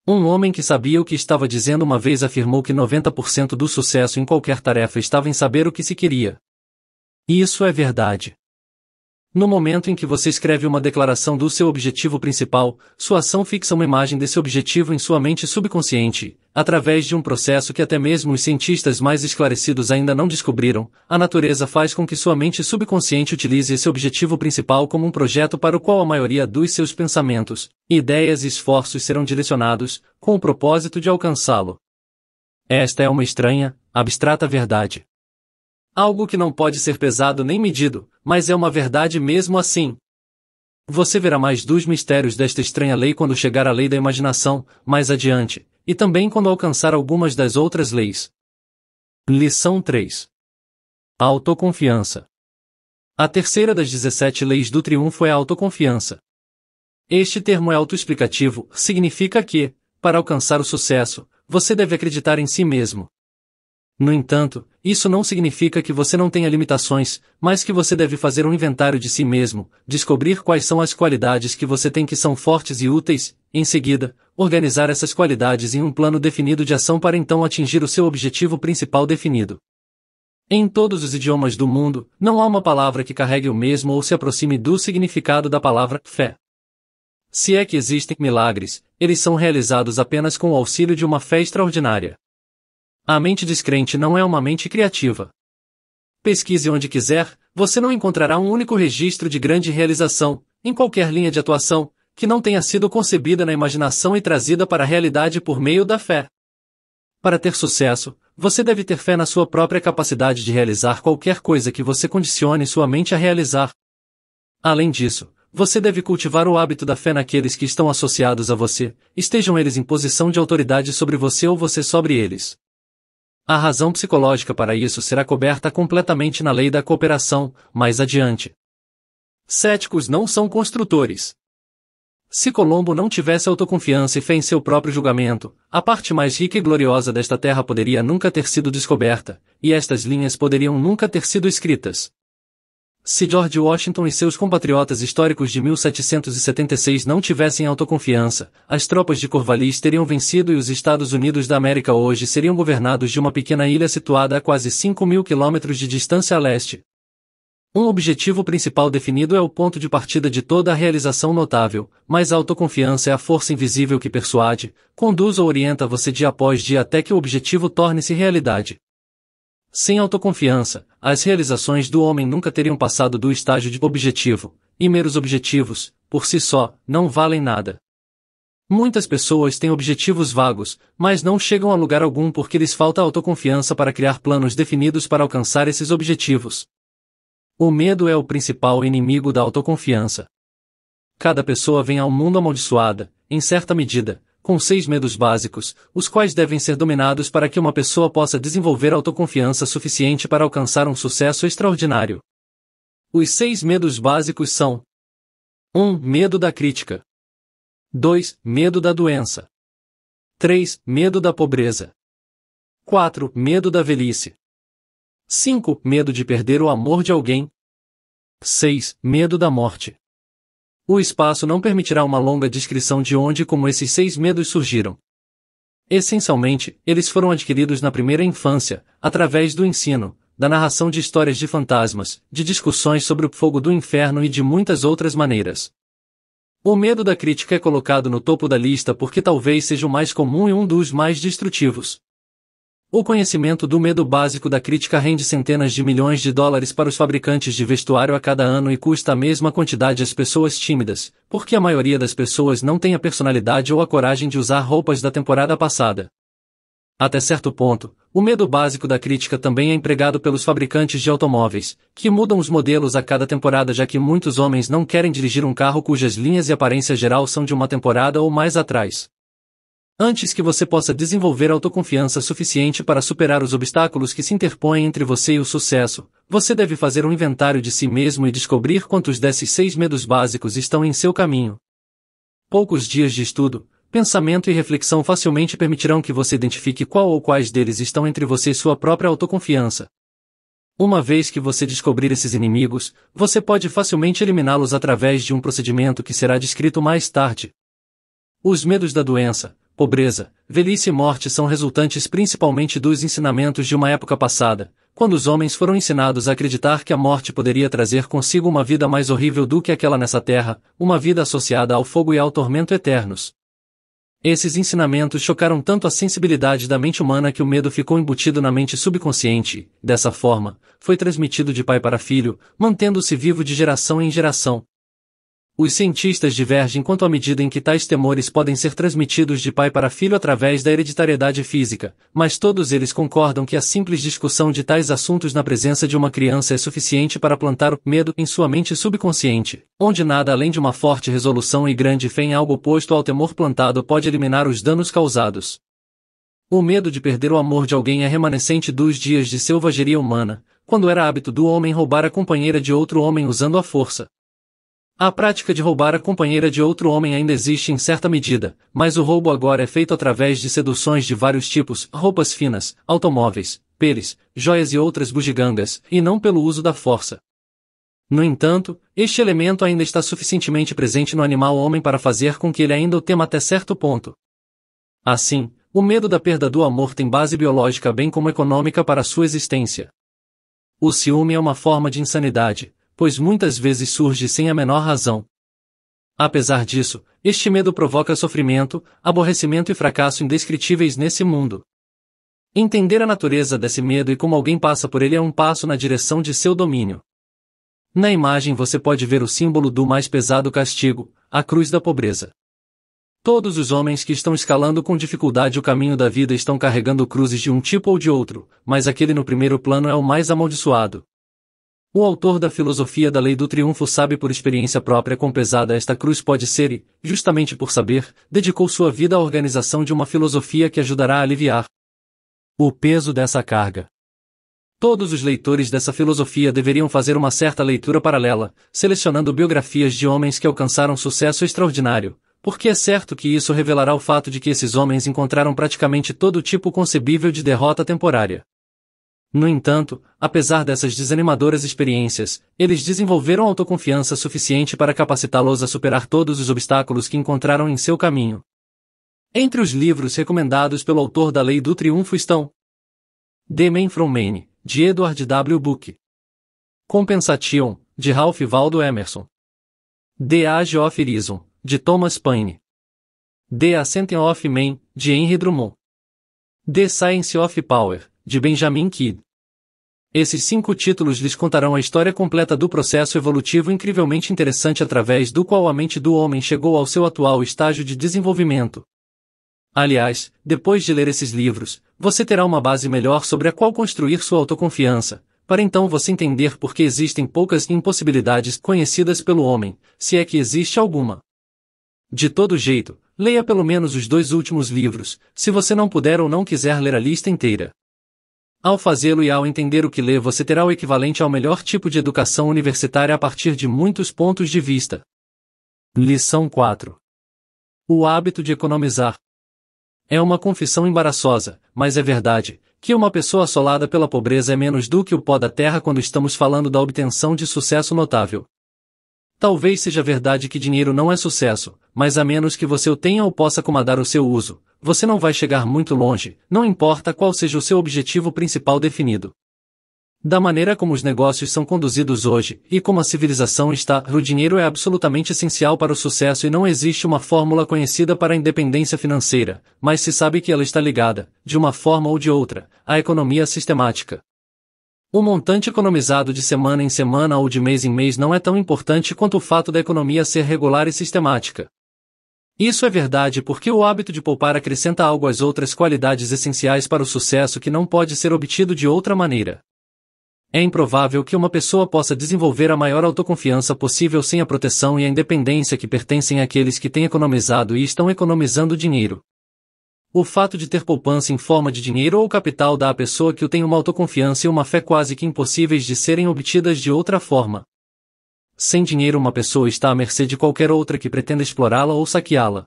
Um homem que sabia o que estava dizendo uma vez afirmou que 90% do sucesso em qualquer tarefa estava em saber o que se queria. E isso é verdade. No momento em que você escreve uma declaração do seu objetivo principal, sua ação fixa uma imagem desse objetivo em sua mente subconsciente, através de um processo que até mesmo os cientistas mais esclarecidos ainda não descobriram. A natureza faz com que sua mente subconsciente utilize esse objetivo principal como um projeto para o qual a maioria dos seus pensamentos, ideias e esforços serão direcionados, com o propósito de alcançá-lo. Esta é uma estranha, abstrata verdade. Algo que não pode ser pesado nem medido, mas é uma verdade mesmo assim. Você verá mais dos mistérios desta estranha lei quando chegar à lei da imaginação, mais adiante, e também quando alcançar algumas das outras leis. Lição 3 autoconfiança. A terceira das 17 leis do triunfo é a autoconfiança. Este termo é autoexplicativo, significa que, para alcançar o sucesso, você deve acreditar em si mesmo. No entanto, isso não significa que você não tenha limitações, mas que você deve fazer um inventário de si mesmo, descobrir quais são as qualidades que você tem que são fortes e úteis, em seguida, organizar essas qualidades em um plano definido de ação para então atingir o seu objetivo principal definido. Em todos os idiomas do mundo, não há uma palavra que carregue o mesmo ou se aproxime do significado da palavra fé. Se é que existem milagres, eles são realizados apenas com o auxílio de uma fé extraordinária. A mente descrente não é uma mente criativa. Pesquise onde quiser, você não encontrará um único registro de grande realização, em qualquer linha de atuação, que não tenha sido concebida na imaginação e trazida para a realidade por meio da fé. Para ter sucesso, você deve ter fé na sua própria capacidade de realizar qualquer coisa que você condicione sua mente a realizar. Além disso, você deve cultivar o hábito da fé naqueles que estão associados a você, estejam eles em posição de autoridade sobre você ou você sobre eles. A razão psicológica para isso será coberta completamente na lei da cooperação, mais adiante. Céticos não são construtores. Se Colombo não tivesse autoconfiança e fé em seu próprio julgamento, a parte mais rica e gloriosa desta terra poderia nunca ter sido descoberta, e estas linhas poderiam nunca ter sido escritas. Se George Washington e seus compatriotas históricos de 1776 não tivessem autoconfiança, as tropas de Corvalis teriam vencido e os Estados Unidos da América hoje seriam governados de uma pequena ilha situada a quase 5 mil quilômetros de distância a leste. Um objetivo principal definido é o ponto de partida de toda a realização notável, mas a autoconfiança é a força invisível que persuade, conduz ou orienta você dia após dia até que o objetivo torne-se realidade. Sem autoconfiança, as realizações do homem nunca teriam passado do estágio de objetivo, e meros objetivos, por si só, não valem nada. Muitas pessoas têm objetivos vagos, mas não chegam a lugar algum porque lhes falta autoconfiança para criar planos definidos para alcançar esses objetivos. O medo é o principal inimigo da autoconfiança. Cada pessoa vem ao mundo amaldiçoada, em certa medida, com seis medos básicos, os quais devem ser dominados para que uma pessoa possa desenvolver autoconfiança suficiente para alcançar um sucesso extraordinário. Os seis medos básicos são: 1. Um, medo da crítica. 2. Medo da doença. 3. Medo da pobreza. 4. Medo da velhice. 5. Medo de perder o amor de alguém. 6. Medo da morte o espaço não permitirá uma longa descrição de onde e como esses seis medos surgiram. Essencialmente, eles foram adquiridos na primeira infância, através do ensino, da narração de histórias de fantasmas, de discussões sobre o fogo do inferno e de muitas outras maneiras. O medo da crítica é colocado no topo da lista porque talvez seja o mais comum e um dos mais destrutivos. O conhecimento do medo básico da crítica rende centenas de milhões de dólares para os fabricantes de vestuário a cada ano e custa a mesma quantidade às pessoas tímidas, porque a maioria das pessoas não tem a personalidade ou a coragem de usar roupas da temporada passada. Até certo ponto, o medo básico da crítica também é empregado pelos fabricantes de automóveis, que mudam os modelos a cada temporada já que muitos homens não querem dirigir um carro cujas linhas e aparência geral são de uma temporada ou mais atrás antes que você possa desenvolver autoconfiança suficiente para superar os obstáculos que se interpõem entre você e o sucesso, você deve fazer um inventário de si mesmo e descobrir quantos desses seis medos básicos estão em seu caminho. Poucos dias de estudo, pensamento e reflexão facilmente permitirão que você identifique qual ou quais deles estão entre você e sua própria autoconfiança. Uma vez que você descobrir esses inimigos, você pode facilmente eliminá-los através de um procedimento que será descrito mais tarde. Os medos da doença, pobreza, velhice e morte são resultantes principalmente dos ensinamentos de uma época passada, quando os homens foram ensinados a acreditar que a morte poderia trazer consigo uma vida mais horrível do que aquela nessa terra, uma vida associada ao fogo e ao tormento eternos. Esses ensinamentos chocaram tanto a sensibilidade da mente humana que o medo ficou embutido na mente subconsciente, dessa forma, foi transmitido de pai para filho, mantendo-se vivo de geração em geração. Os cientistas divergem quanto à medida em que tais temores podem ser transmitidos de pai para filho através da hereditariedade física, mas todos eles concordam que a simples discussão de tais assuntos na presença de uma criança é suficiente para plantar o medo em sua mente subconsciente, onde nada além de uma forte resolução e grande fé em algo oposto ao temor plantado pode eliminar os danos causados. O medo de perder o amor de alguém é remanescente dos dias de selvageria humana, quando era hábito do homem roubar a companheira de outro homem usando a força. A prática de roubar a companheira de outro homem ainda existe em certa medida, mas o roubo agora é feito através de seduções de vários tipos, roupas finas, automóveis, peles, joias e outras bugigangas, e não pelo uso da força. No entanto, este elemento ainda está suficientemente presente no animal homem para fazer com que ele ainda o tema até certo ponto. Assim, o medo da perda do amor tem base biológica bem como econômica para sua existência. O ciúme é uma forma de insanidade, pois muitas vezes surge sem a menor razão. Apesar disso, este medo provoca sofrimento, aborrecimento e fracasso indescritíveis nesse mundo. Entender a natureza desse medo e como alguém passa por ele é um passo na direção de seu domínio. Na imagem você pode ver o símbolo do mais pesado castigo, a cruz da pobreza. Todos os homens que estão escalando com dificuldade o caminho da vida estão carregando cruzes de um tipo ou de outro, mas aquele no primeiro plano é o mais amaldiçoado, o autor da filosofia da lei do triunfo sabe por experiência própria quão pesada esta cruz pode ser e, justamente por saber, dedicou sua vida à organização de uma filosofia que ajudará a aliviar o peso dessa carga. Todos os leitores dessa filosofia deveriam fazer uma certa leitura paralela, selecionando biografias de homens que alcançaram sucesso extraordinário, porque é certo que isso revelará o fato de que esses homens encontraram praticamente todo tipo concebível de derrota temporária. No entanto, apesar dessas desanimadoras experiências, eles desenvolveram autoconfiança suficiente para capacitá-los a superar todos os obstáculos que encontraram em seu caminho. Entre os livros recomendados pelo autor da Lei do Triunfo estão The Man from Maine, de Edward W. Book. Compensation, de Ralph Waldo Emerson. The Age of Reason, de Thomas Paine. The Ascent of Man, de Henry Drummond. The Science of Power, de Benjamin Kidd. Esses cinco títulos lhes contarão a história completa do processo evolutivo incrivelmente interessante através do qual a mente do homem chegou ao seu atual estágio de desenvolvimento. Aliás, depois de ler esses livros, você terá uma base melhor sobre a qual construir sua autoconfiança, para então você entender por que existem poucas impossibilidades conhecidas pelo homem, se é que existe alguma. De todo jeito, leia pelo menos os dois últimos livros, se você não puder ou não quiser ler a lista inteira. Ao fazê-lo e ao entender o que lê, você terá o equivalente ao melhor tipo de educação universitária a partir de muitos pontos de vista. Lição 4. O hábito de economizar. É uma confissão embaraçosa, mas é verdade, que uma pessoa assolada pela pobreza é menos do que o pó da terra quando estamos falando da obtenção de sucesso notável. Talvez seja verdade que dinheiro não é sucesso, mas a menos que você o tenha ou possa comandar o seu uso, você não vai chegar muito longe, não importa qual seja o seu objetivo principal definido. Da maneira como os negócios são conduzidos hoje, e como a civilização está, o dinheiro é absolutamente essencial para o sucesso e não existe uma fórmula conhecida para a independência financeira, mas se sabe que ela está ligada, de uma forma ou de outra, à economia sistemática. O montante economizado de semana em semana ou de mês em mês não é tão importante quanto o fato da economia ser regular e sistemática. Isso é verdade porque o hábito de poupar acrescenta algo às outras qualidades essenciais para o sucesso que não pode ser obtido de outra maneira. É improvável que uma pessoa possa desenvolver a maior autoconfiança possível sem a proteção e a independência que pertencem àqueles que têm economizado e estão economizando dinheiro. O fato de ter poupança em forma de dinheiro ou capital dá à pessoa que o tem uma autoconfiança e uma fé quase que impossíveis de serem obtidas de outra forma. Sem dinheiro, uma pessoa está à mercê de qualquer outra que pretenda explorá-la ou saqueá-la.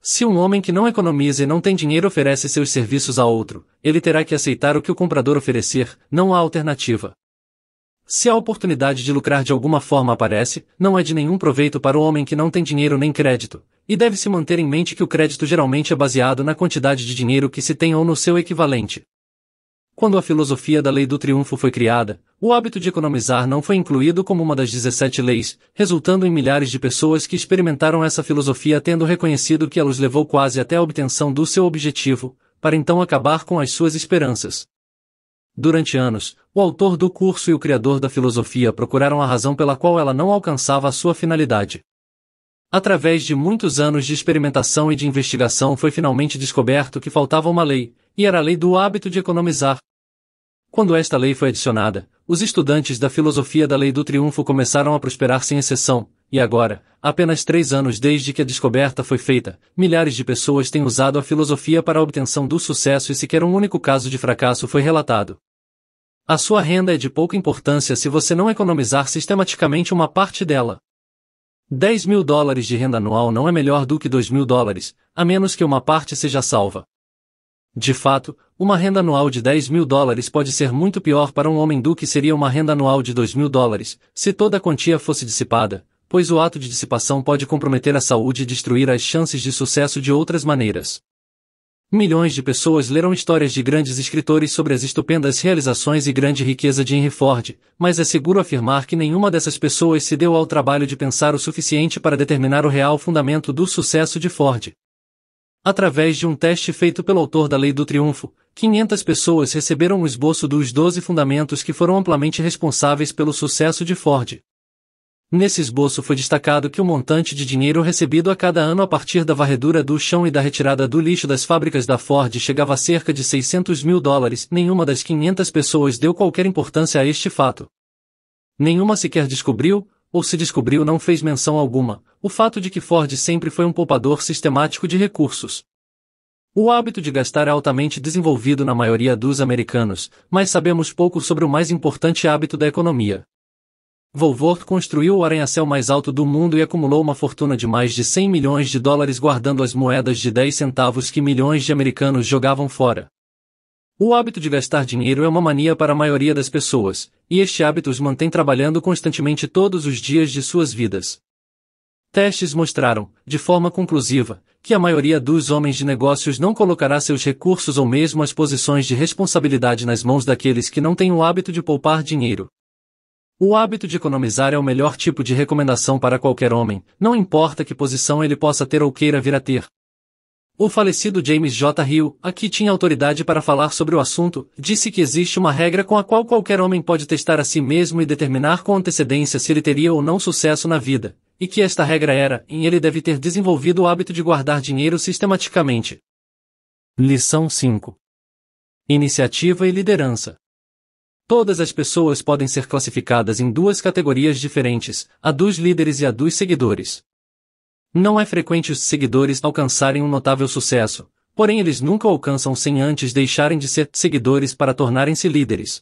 Se um homem que não economiza e não tem dinheiro oferece seus serviços a outro, ele terá que aceitar o que o comprador oferecer, não há alternativa. Se a oportunidade de lucrar de alguma forma aparece, não é de nenhum proveito para o homem que não tem dinheiro nem crédito, e deve-se manter em mente que o crédito geralmente é baseado na quantidade de dinheiro que se tem ou no seu equivalente. Quando a filosofia da lei do triunfo foi criada, o hábito de economizar não foi incluído como uma das 17 leis, resultando em milhares de pessoas que experimentaram essa filosofia tendo reconhecido que ela os levou quase até a obtenção do seu objetivo, para então acabar com as suas esperanças. Durante anos, o autor do curso e o criador da filosofia procuraram a razão pela qual ela não alcançava a sua finalidade. Através de muitos anos de experimentação e de investigação foi finalmente descoberto que faltava uma lei, e era a lei do hábito de economizar, quando esta lei foi adicionada, os estudantes da filosofia da lei do triunfo começaram a prosperar sem exceção, e agora, apenas três anos desde que a descoberta foi feita, milhares de pessoas têm usado a filosofia para a obtenção do sucesso e sequer um único caso de fracasso foi relatado. A sua renda é de pouca importância se você não economizar sistematicamente uma parte dela. 10 mil dólares de renda anual não é melhor do que 2 mil dólares, a menos que uma parte seja salva. De fato, uma renda anual de 10 mil dólares pode ser muito pior para um homem do que seria uma renda anual de 2 mil dólares, se toda a quantia fosse dissipada, pois o ato de dissipação pode comprometer a saúde e destruir as chances de sucesso de outras maneiras. Milhões de pessoas leram histórias de grandes escritores sobre as estupendas realizações e grande riqueza de Henry Ford, mas é seguro afirmar que nenhuma dessas pessoas se deu ao trabalho de pensar o suficiente para determinar o real fundamento do sucesso de Ford. Através de um teste feito pelo autor da Lei do Triunfo, 500 pessoas receberam um esboço dos 12 fundamentos que foram amplamente responsáveis pelo sucesso de Ford. Nesse esboço foi destacado que o montante de dinheiro recebido a cada ano a partir da varredura do chão e da retirada do lixo das fábricas da Ford chegava a cerca de 600 mil dólares. Nenhuma das 500 pessoas deu qualquer importância a este fato. Nenhuma sequer descobriu, ou se descobriu não fez menção alguma, o fato de que Ford sempre foi um poupador sistemático de recursos. O hábito de gastar é altamente desenvolvido na maioria dos americanos, mas sabemos pouco sobre o mais importante hábito da economia. Volvo construiu o aranha céu mais alto do mundo e acumulou uma fortuna de mais de 100 milhões de dólares guardando as moedas de 10 centavos que milhões de americanos jogavam fora. O hábito de gastar dinheiro é uma mania para a maioria das pessoas, e este hábito os mantém trabalhando constantemente todos os dias de suas vidas. Testes mostraram, de forma conclusiva, que a maioria dos homens de negócios não colocará seus recursos ou mesmo as posições de responsabilidade nas mãos daqueles que não têm o hábito de poupar dinheiro. O hábito de economizar é o melhor tipo de recomendação para qualquer homem, não importa que posição ele possa ter ou queira vir a ter. O falecido James J. Hill, a que tinha autoridade para falar sobre o assunto, disse que existe uma regra com a qual qualquer homem pode testar a si mesmo e determinar com antecedência se ele teria ou não sucesso na vida, e que esta regra era, em ele deve ter desenvolvido o hábito de guardar dinheiro sistematicamente. Lição 5 Iniciativa e liderança. Todas as pessoas podem ser classificadas em duas categorias diferentes, a dos líderes e a dos seguidores. Não é frequente os seguidores alcançarem um notável sucesso, porém eles nunca alcançam sem antes deixarem de ser seguidores para tornarem-se líderes.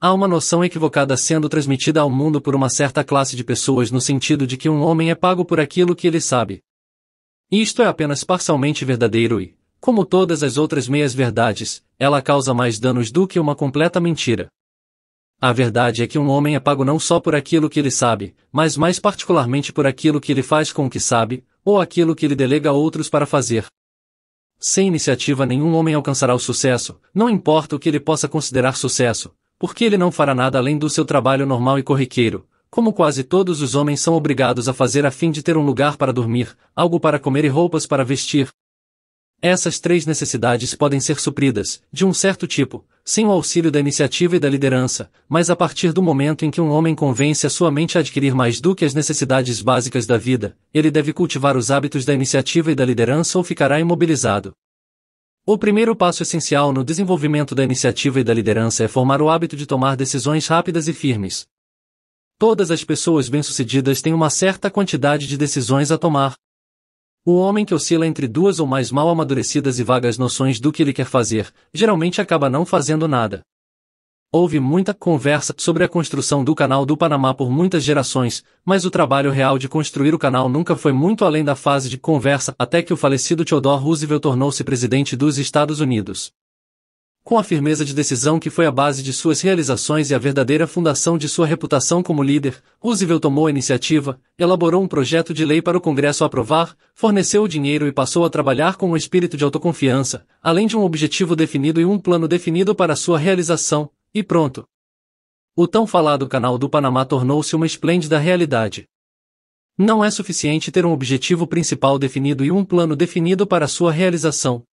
Há uma noção equivocada sendo transmitida ao mundo por uma certa classe de pessoas no sentido de que um homem é pago por aquilo que ele sabe. Isto é apenas parcialmente verdadeiro e, como todas as outras meias-verdades, ela causa mais danos do que uma completa mentira. A verdade é que um homem é pago não só por aquilo que ele sabe, mas mais particularmente por aquilo que ele faz com o que sabe, ou aquilo que ele delega a outros para fazer. Sem iniciativa nenhum homem alcançará o sucesso, não importa o que ele possa considerar sucesso, porque ele não fará nada além do seu trabalho normal e corriqueiro, como quase todos os homens são obrigados a fazer a fim de ter um lugar para dormir, algo para comer e roupas para vestir, essas três necessidades podem ser supridas, de um certo tipo, sem o auxílio da iniciativa e da liderança, mas a partir do momento em que um homem convence a sua mente a adquirir mais do que as necessidades básicas da vida, ele deve cultivar os hábitos da iniciativa e da liderança ou ficará imobilizado. O primeiro passo essencial no desenvolvimento da iniciativa e da liderança é formar o hábito de tomar decisões rápidas e firmes. Todas as pessoas bem-sucedidas têm uma certa quantidade de decisões a tomar, o homem que oscila entre duas ou mais mal amadurecidas e vagas noções do que ele quer fazer, geralmente acaba não fazendo nada. Houve muita conversa sobre a construção do canal do Panamá por muitas gerações, mas o trabalho real de construir o canal nunca foi muito além da fase de conversa até que o falecido Theodore Roosevelt tornou-se presidente dos Estados Unidos com a firmeza de decisão que foi a base de suas realizações e a verdadeira fundação de sua reputação como líder, Roosevelt tomou a iniciativa, elaborou um projeto de lei para o Congresso aprovar, forneceu o dinheiro e passou a trabalhar com um espírito de autoconfiança, além de um objetivo definido e um plano definido para sua realização, e pronto. O tão falado Canal do Panamá tornou-se uma esplêndida realidade. Não é suficiente ter um objetivo principal definido e um plano definido para sua realização,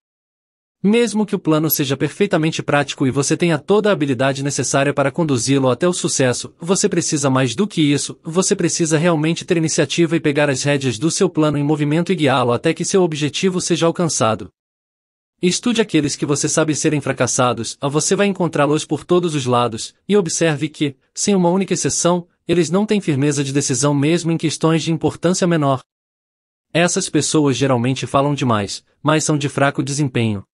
mesmo que o plano seja perfeitamente prático e você tenha toda a habilidade necessária para conduzi-lo até o sucesso, você precisa mais do que isso, você precisa realmente ter iniciativa e pegar as rédeas do seu plano em movimento e guiá-lo até que seu objetivo seja alcançado. Estude aqueles que você sabe serem fracassados, a você vai encontrá-los por todos os lados, e observe que, sem uma única exceção, eles não têm firmeza de decisão mesmo em questões de importância menor. Essas pessoas geralmente falam demais, mas são de fraco desempenho.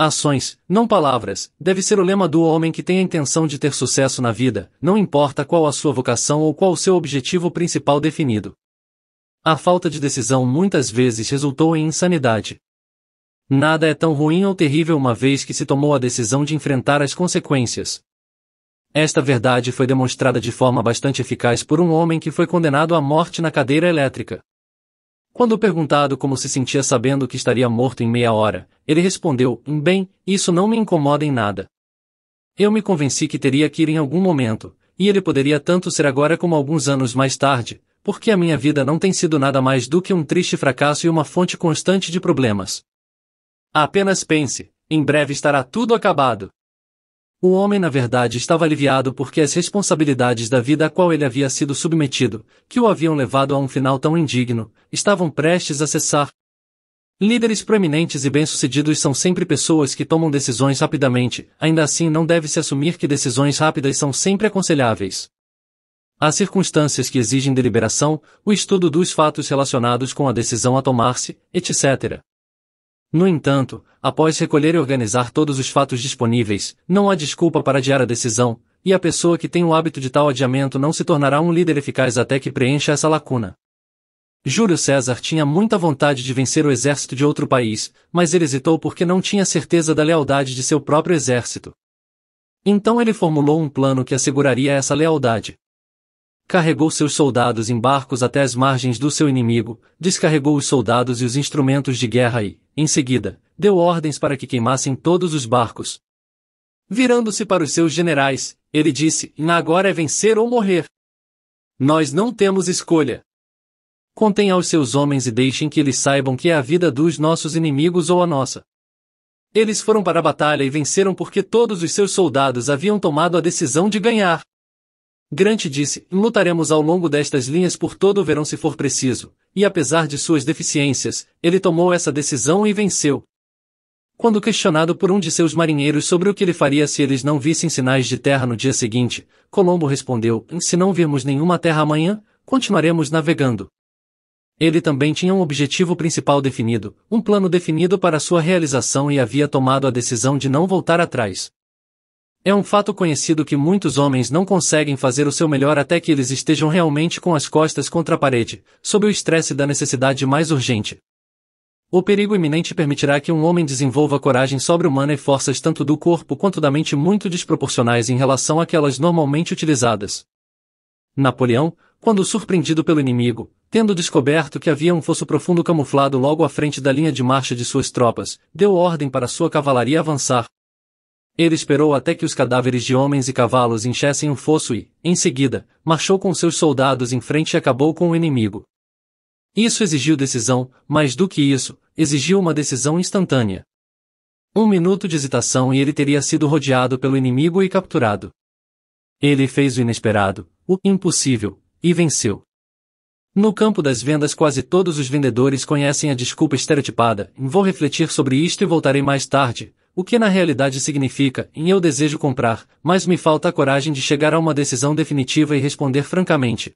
Ações, não palavras, deve ser o lema do homem que tem a intenção de ter sucesso na vida, não importa qual a sua vocação ou qual o seu objetivo principal definido. A falta de decisão muitas vezes resultou em insanidade. Nada é tão ruim ou terrível uma vez que se tomou a decisão de enfrentar as consequências. Esta verdade foi demonstrada de forma bastante eficaz por um homem que foi condenado à morte na cadeira elétrica. Quando perguntado como se sentia sabendo que estaria morto em meia hora, ele respondeu: Bem, isso não me incomoda em nada. Eu me convenci que teria que ir em algum momento, e ele poderia tanto ser agora como alguns anos mais tarde, porque a minha vida não tem sido nada mais do que um triste fracasso e uma fonte constante de problemas. Apenas pense, em breve estará tudo acabado. O homem, na verdade, estava aliviado porque as responsabilidades da vida a qual ele havia sido submetido, que o haviam levado a um final tão indigno, estavam prestes a cessar. Líderes proeminentes e bem-sucedidos são sempre pessoas que tomam decisões rapidamente, ainda assim não deve-se assumir que decisões rápidas são sempre aconselháveis. Há circunstâncias que exigem deliberação, o estudo dos fatos relacionados com a decisão a tomar-se, etc. No entanto, após recolher e organizar todos os fatos disponíveis, não há desculpa para adiar a decisão, e a pessoa que tem o hábito de tal adiamento não se tornará um líder eficaz até que preencha essa lacuna. Júlio César tinha muita vontade de vencer o exército de outro país, mas ele hesitou porque não tinha certeza da lealdade de seu próprio exército. Então ele formulou um plano que asseguraria essa lealdade carregou seus soldados em barcos até as margens do seu inimigo, descarregou os soldados e os instrumentos de guerra e, em seguida, deu ordens para que queimassem todos os barcos. Virando-se para os seus generais, ele disse: Agora é vencer ou morrer. Nós não temos escolha. Contem aos seus homens e deixem que eles saibam que é a vida dos nossos inimigos ou a nossa. Eles foram para a batalha e venceram porque todos os seus soldados haviam tomado a decisão de ganhar. Grant disse: Lutaremos ao longo destas linhas por todo o verão se for preciso, e apesar de suas deficiências, ele tomou essa decisão e venceu. Quando questionado por um de seus marinheiros sobre o que ele faria se eles não vissem sinais de terra no dia seguinte, Colombo respondeu: Se não virmos nenhuma terra amanhã, continuaremos navegando. Ele também tinha um objetivo principal definido, um plano definido para sua realização e havia tomado a decisão de não voltar atrás. É um fato conhecido que muitos homens não conseguem fazer o seu melhor até que eles estejam realmente com as costas contra a parede, sob o estresse da necessidade mais urgente. O perigo iminente permitirá que um homem desenvolva coragem sobre-humana e forças tanto do corpo quanto da mente muito desproporcionais em relação àquelas normalmente utilizadas. Napoleão, quando surpreendido pelo inimigo, tendo descoberto que havia um fosso profundo camuflado logo à frente da linha de marcha de suas tropas, deu ordem para sua cavalaria avançar, ele esperou até que os cadáveres de homens e cavalos enchessem um fosso e, em seguida, marchou com seus soldados em frente e acabou com o inimigo. Isso exigiu decisão, mas do que isso, exigiu uma decisão instantânea. Um minuto de hesitação e ele teria sido rodeado pelo inimigo e capturado. Ele fez o inesperado, o impossível, e venceu. No campo das vendas, quase todos os vendedores conhecem a desculpa estereotipada: vou refletir sobre isto e voltarei mais tarde, o que na realidade significa, em eu desejo comprar, mas me falta a coragem de chegar a uma decisão definitiva e responder francamente.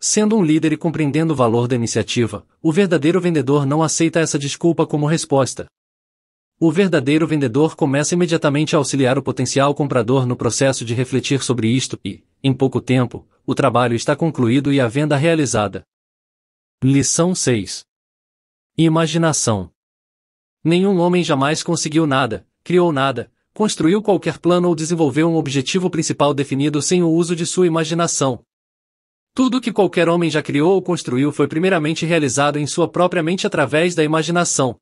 Sendo um líder e compreendendo o valor da iniciativa, o verdadeiro vendedor não aceita essa desculpa como resposta. O verdadeiro vendedor começa imediatamente a auxiliar o potencial comprador no processo de refletir sobre isto e, em pouco tempo, o trabalho está concluído e a venda realizada. Lição 6 Imaginação Nenhum homem jamais conseguiu nada, criou nada, construiu qualquer plano ou desenvolveu um objetivo principal definido sem o uso de sua imaginação. Tudo que qualquer homem já criou ou construiu foi primeiramente realizado em sua própria mente através da imaginação.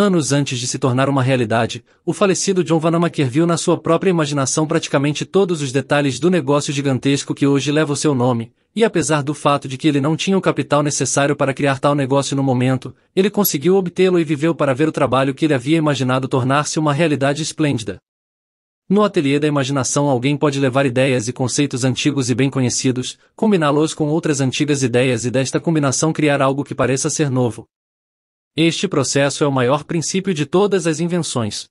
Anos antes de se tornar uma realidade, o falecido John Vanamaker viu na sua própria imaginação praticamente todos os detalhes do negócio gigantesco que hoje leva o seu nome, e apesar do fato de que ele não tinha o capital necessário para criar tal negócio no momento, ele conseguiu obtê-lo e viveu para ver o trabalho que ele havia imaginado tornar-se uma realidade esplêndida. No ateliê da imaginação alguém pode levar ideias e conceitos antigos e bem conhecidos, combiná-los com outras antigas ideias e desta combinação criar algo que pareça ser novo. Este processo é o maior princípio de todas as invenções.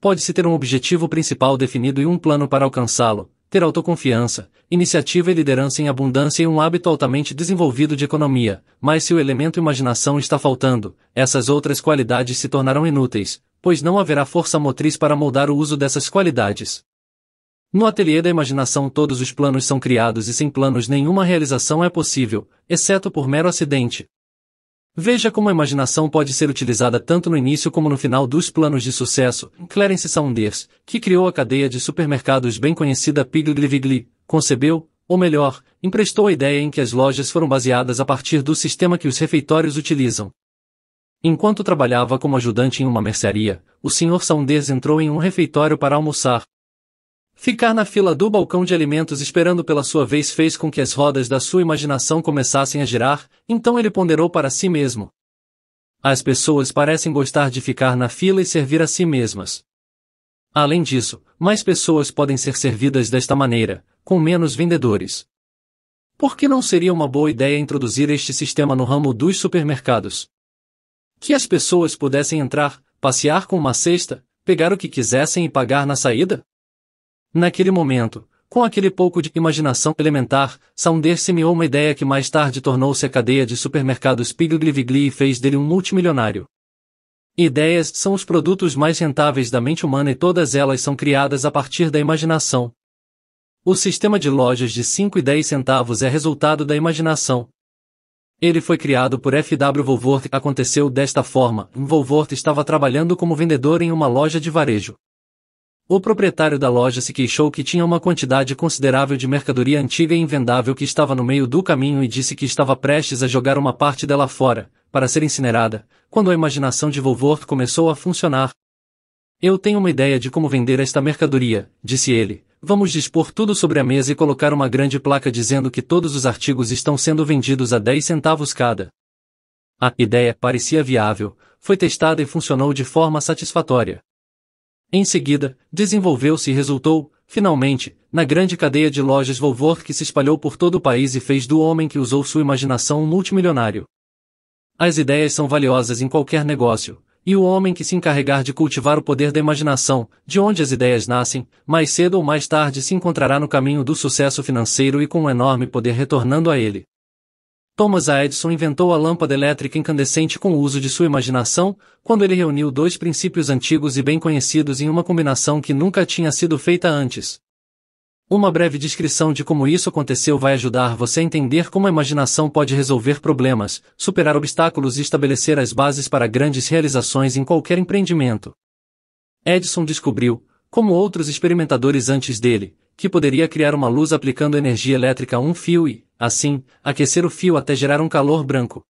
Pode-se ter um objetivo principal definido e um plano para alcançá-lo, ter autoconfiança, iniciativa e liderança em abundância e um hábito altamente desenvolvido de economia, mas se o elemento imaginação está faltando, essas outras qualidades se tornarão inúteis, pois não haverá força motriz para moldar o uso dessas qualidades. No ateliê da imaginação todos os planos são criados e sem planos nenhuma realização é possível, exceto por mero acidente, Veja como a imaginação pode ser utilizada tanto no início como no final dos planos de sucesso. Clarence Saunders, que criou a cadeia de supermercados bem conhecida Piggly Wiggly, concebeu, ou melhor, emprestou a ideia em que as lojas foram baseadas a partir do sistema que os refeitórios utilizam. Enquanto trabalhava como ajudante em uma mercearia, o Sr. Saunders entrou em um refeitório para almoçar, Ficar na fila do balcão de alimentos esperando pela sua vez fez com que as rodas da sua imaginação começassem a girar, então ele ponderou para si mesmo. As pessoas parecem gostar de ficar na fila e servir a si mesmas. Além disso, mais pessoas podem ser servidas desta maneira, com menos vendedores. Por que não seria uma boa ideia introduzir este sistema no ramo dos supermercados? Que as pessoas pudessem entrar, passear com uma cesta, pegar o que quisessem e pagar na saída? Naquele momento, com aquele pouco de imaginação elementar, Saunder semeou uma ideia que mais tarde tornou-se a cadeia de supermercados Piggly e fez dele um multimilionário. Ideias são os produtos mais rentáveis da mente humana e todas elas são criadas a partir da imaginação. O sistema de lojas de 5 e 10 centavos é resultado da imaginação. Ele foi criado por F. W. Volvoort. Aconteceu desta forma: Volvort estava trabalhando como vendedor em uma loja de varejo. O proprietário da loja se queixou que tinha uma quantidade considerável de mercadoria antiga e invendável que estava no meio do caminho e disse que estava prestes a jogar uma parte dela fora, para ser incinerada, quando a imaginação de Volvort começou a funcionar. Eu tenho uma ideia de como vender esta mercadoria, disse ele. Vamos dispor tudo sobre a mesa e colocar uma grande placa dizendo que todos os artigos estão sendo vendidos a 10 centavos cada. A ideia parecia viável, foi testada e funcionou de forma satisfatória. Em seguida, desenvolveu-se e resultou, finalmente, na grande cadeia de lojas Volvor que se espalhou por todo o país e fez do homem que usou sua imaginação um multimilionário. As ideias são valiosas em qualquer negócio, e o homem que se encarregar de cultivar o poder da imaginação, de onde as ideias nascem, mais cedo ou mais tarde se encontrará no caminho do sucesso financeiro e com um enorme poder retornando a ele. Thomas Edison inventou a lâmpada elétrica incandescente com o uso de sua imaginação, quando ele reuniu dois princípios antigos e bem conhecidos em uma combinação que nunca tinha sido feita antes. Uma breve descrição de como isso aconteceu vai ajudar você a entender como a imaginação pode resolver problemas, superar obstáculos e estabelecer as bases para grandes realizações em qualquer empreendimento. Edison descobriu, como outros experimentadores antes dele, que poderia criar uma luz aplicando energia elétrica a um fio e, assim, aquecer o fio até gerar um calor branco.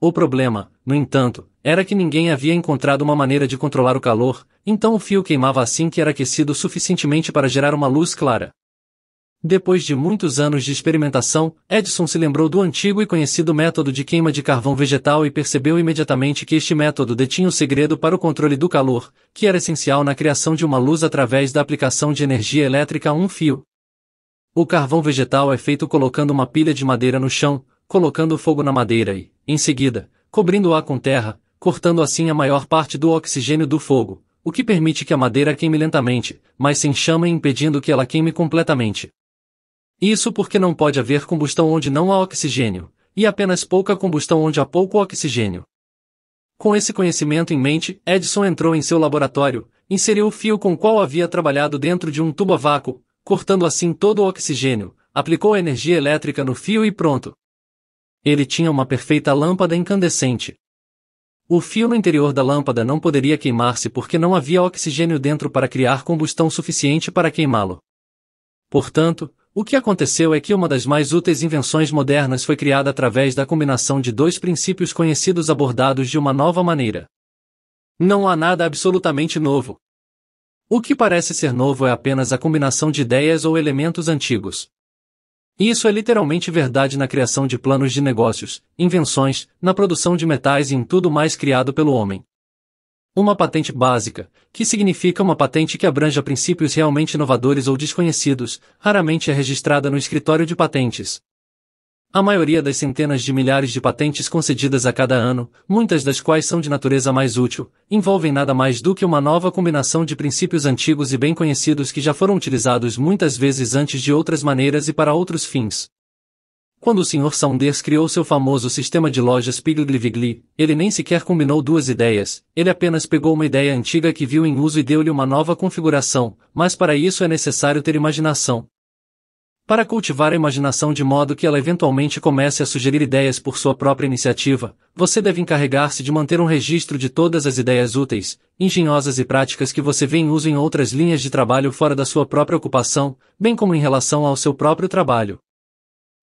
O problema, no entanto, era que ninguém havia encontrado uma maneira de controlar o calor, então o fio queimava assim que era aquecido suficientemente para gerar uma luz clara. Depois de muitos anos de experimentação, Edison se lembrou do antigo e conhecido método de queima de carvão vegetal e percebeu imediatamente que este método detinha o segredo para o controle do calor, que era essencial na criação de uma luz através da aplicação de energia elétrica a um fio. O carvão vegetal é feito colocando uma pilha de madeira no chão, colocando fogo na madeira e, em seguida, cobrindo-a com terra, cortando assim a maior parte do oxigênio do fogo, o que permite que a madeira queime lentamente, mas sem chama e impedindo que ela queime completamente. Isso porque não pode haver combustão onde não há oxigênio, e apenas pouca combustão onde há pouco oxigênio. Com esse conhecimento em mente, Edison entrou em seu laboratório, inseriu o fio com o qual havia trabalhado dentro de um tubo a vácuo, cortando assim todo o oxigênio, aplicou energia elétrica no fio e pronto. Ele tinha uma perfeita lâmpada incandescente. O fio no interior da lâmpada não poderia queimar-se porque não havia oxigênio dentro para criar combustão suficiente para queimá-lo. Portanto, o que aconteceu é que uma das mais úteis invenções modernas foi criada através da combinação de dois princípios conhecidos abordados de uma nova maneira. Não há nada absolutamente novo. O que parece ser novo é apenas a combinação de ideias ou elementos antigos. E isso é literalmente verdade na criação de planos de negócios, invenções, na produção de metais e em tudo mais criado pelo homem. Uma patente básica, que significa uma patente que abranja princípios realmente inovadores ou desconhecidos, raramente é registrada no escritório de patentes. A maioria das centenas de milhares de patentes concedidas a cada ano, muitas das quais são de natureza mais útil, envolvem nada mais do que uma nova combinação de princípios antigos e bem conhecidos que já foram utilizados muitas vezes antes de outras maneiras e para outros fins. Quando o Sr. Saunders criou seu famoso sistema de lojas Piggly ele nem sequer combinou duas ideias, ele apenas pegou uma ideia antiga que viu em uso e deu-lhe uma nova configuração, mas para isso é necessário ter imaginação. Para cultivar a imaginação de modo que ela eventualmente comece a sugerir ideias por sua própria iniciativa, você deve encarregar-se de manter um registro de todas as ideias úteis, engenhosas e práticas que você vê em uso em outras linhas de trabalho fora da sua própria ocupação, bem como em relação ao seu próprio trabalho.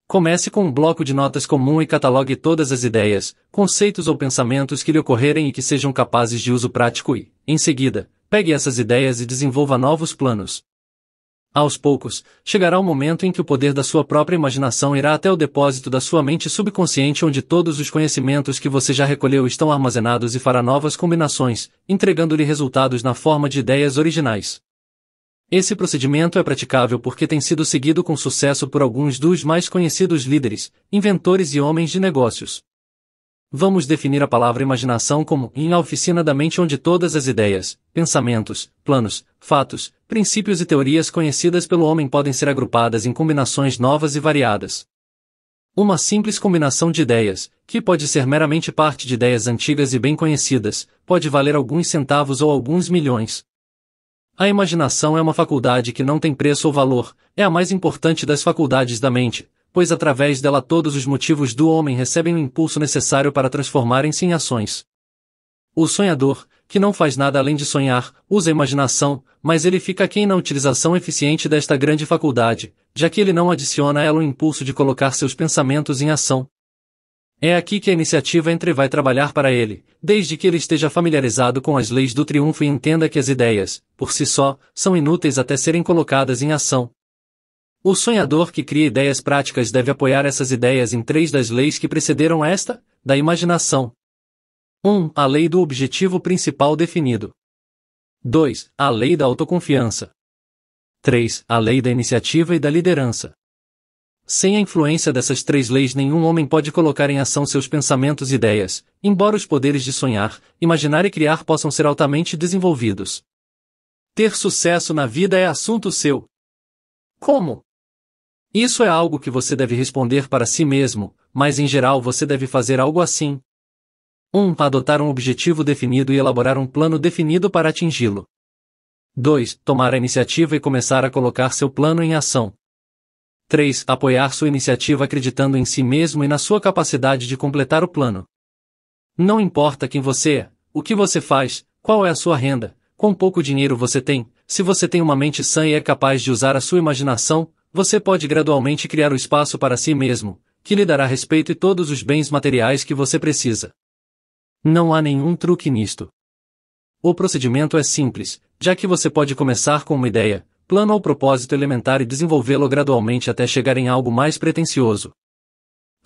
Comece com um bloco de notas comum e catalogue todas as ideias, conceitos ou pensamentos que lhe ocorrerem e que sejam capazes de uso prático e, em seguida, pegue essas ideias e desenvolva novos planos. Aos poucos, chegará o momento em que o poder da sua própria imaginação irá até o depósito da sua mente subconsciente onde todos os conhecimentos que você já recolheu estão armazenados e fará novas combinações, entregando-lhe resultados na forma de ideias originais. Esse procedimento é praticável porque tem sido seguido com sucesso por alguns dos mais conhecidos líderes, inventores e homens de negócios. Vamos definir a palavra imaginação como em a oficina da mente onde todas as ideias, pensamentos, planos, fatos, princípios e teorias conhecidas pelo homem podem ser agrupadas em combinações novas e variadas. Uma simples combinação de ideias, que pode ser meramente parte de ideias antigas e bem conhecidas, pode valer alguns centavos ou alguns milhões. A imaginação é uma faculdade que não tem preço ou valor, é a mais importante das faculdades da mente, pois através dela todos os motivos do homem recebem o impulso necessário para transformarem-se em ações. O sonhador, que não faz nada além de sonhar, usa a imaginação, mas ele fica aquém na utilização eficiente desta grande faculdade, já que ele não adiciona a ela o impulso de colocar seus pensamentos em ação. É aqui que a iniciativa Entre vai trabalhar para ele, desde que ele esteja familiarizado com as leis do triunfo e entenda que as ideias, por si só, são inúteis até serem colocadas em ação. O sonhador que cria ideias práticas deve apoiar essas ideias em três das leis que precederam esta, da imaginação. 1. Um, a lei do objetivo principal definido. 2. A lei da autoconfiança. 3. A lei da iniciativa e da liderança. Sem a influência dessas três leis, nenhum homem pode colocar em ação seus pensamentos e ideias, embora os poderes de sonhar, imaginar e criar possam ser altamente desenvolvidos. Ter sucesso na vida é assunto seu. Como? Isso é algo que você deve responder para si mesmo, mas em geral você deve fazer algo assim. 1. Um, adotar um objetivo definido e elaborar um plano definido para atingi-lo. 2. Tomar a iniciativa e começar a colocar seu plano em ação. 3. Apoiar sua iniciativa acreditando em si mesmo e na sua capacidade de completar o plano. Não importa quem você é, o que você faz, qual é a sua renda, quão pouco dinheiro você tem, se você tem uma mente sã e é capaz de usar a sua imaginação, você pode gradualmente criar o espaço para si mesmo, que lhe dará respeito e todos os bens materiais que você precisa. Não há nenhum truque nisto. O procedimento é simples, já que você pode começar com uma ideia, plano ao propósito elementar e desenvolvê-lo gradualmente até chegar em algo mais pretensioso.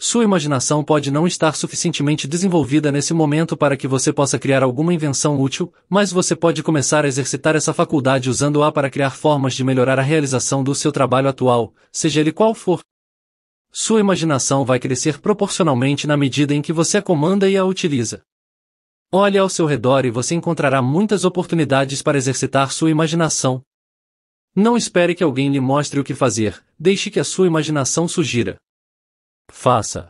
Sua imaginação pode não estar suficientemente desenvolvida nesse momento para que você possa criar alguma invenção útil, mas você pode começar a exercitar essa faculdade usando-a para criar formas de melhorar a realização do seu trabalho atual, seja ele qual for. Sua imaginação vai crescer proporcionalmente na medida em que você a comanda e a utiliza. Olhe ao seu redor e você encontrará muitas oportunidades para exercitar sua imaginação, não espere que alguém lhe mostre o que fazer, deixe que a sua imaginação sugira. Faça.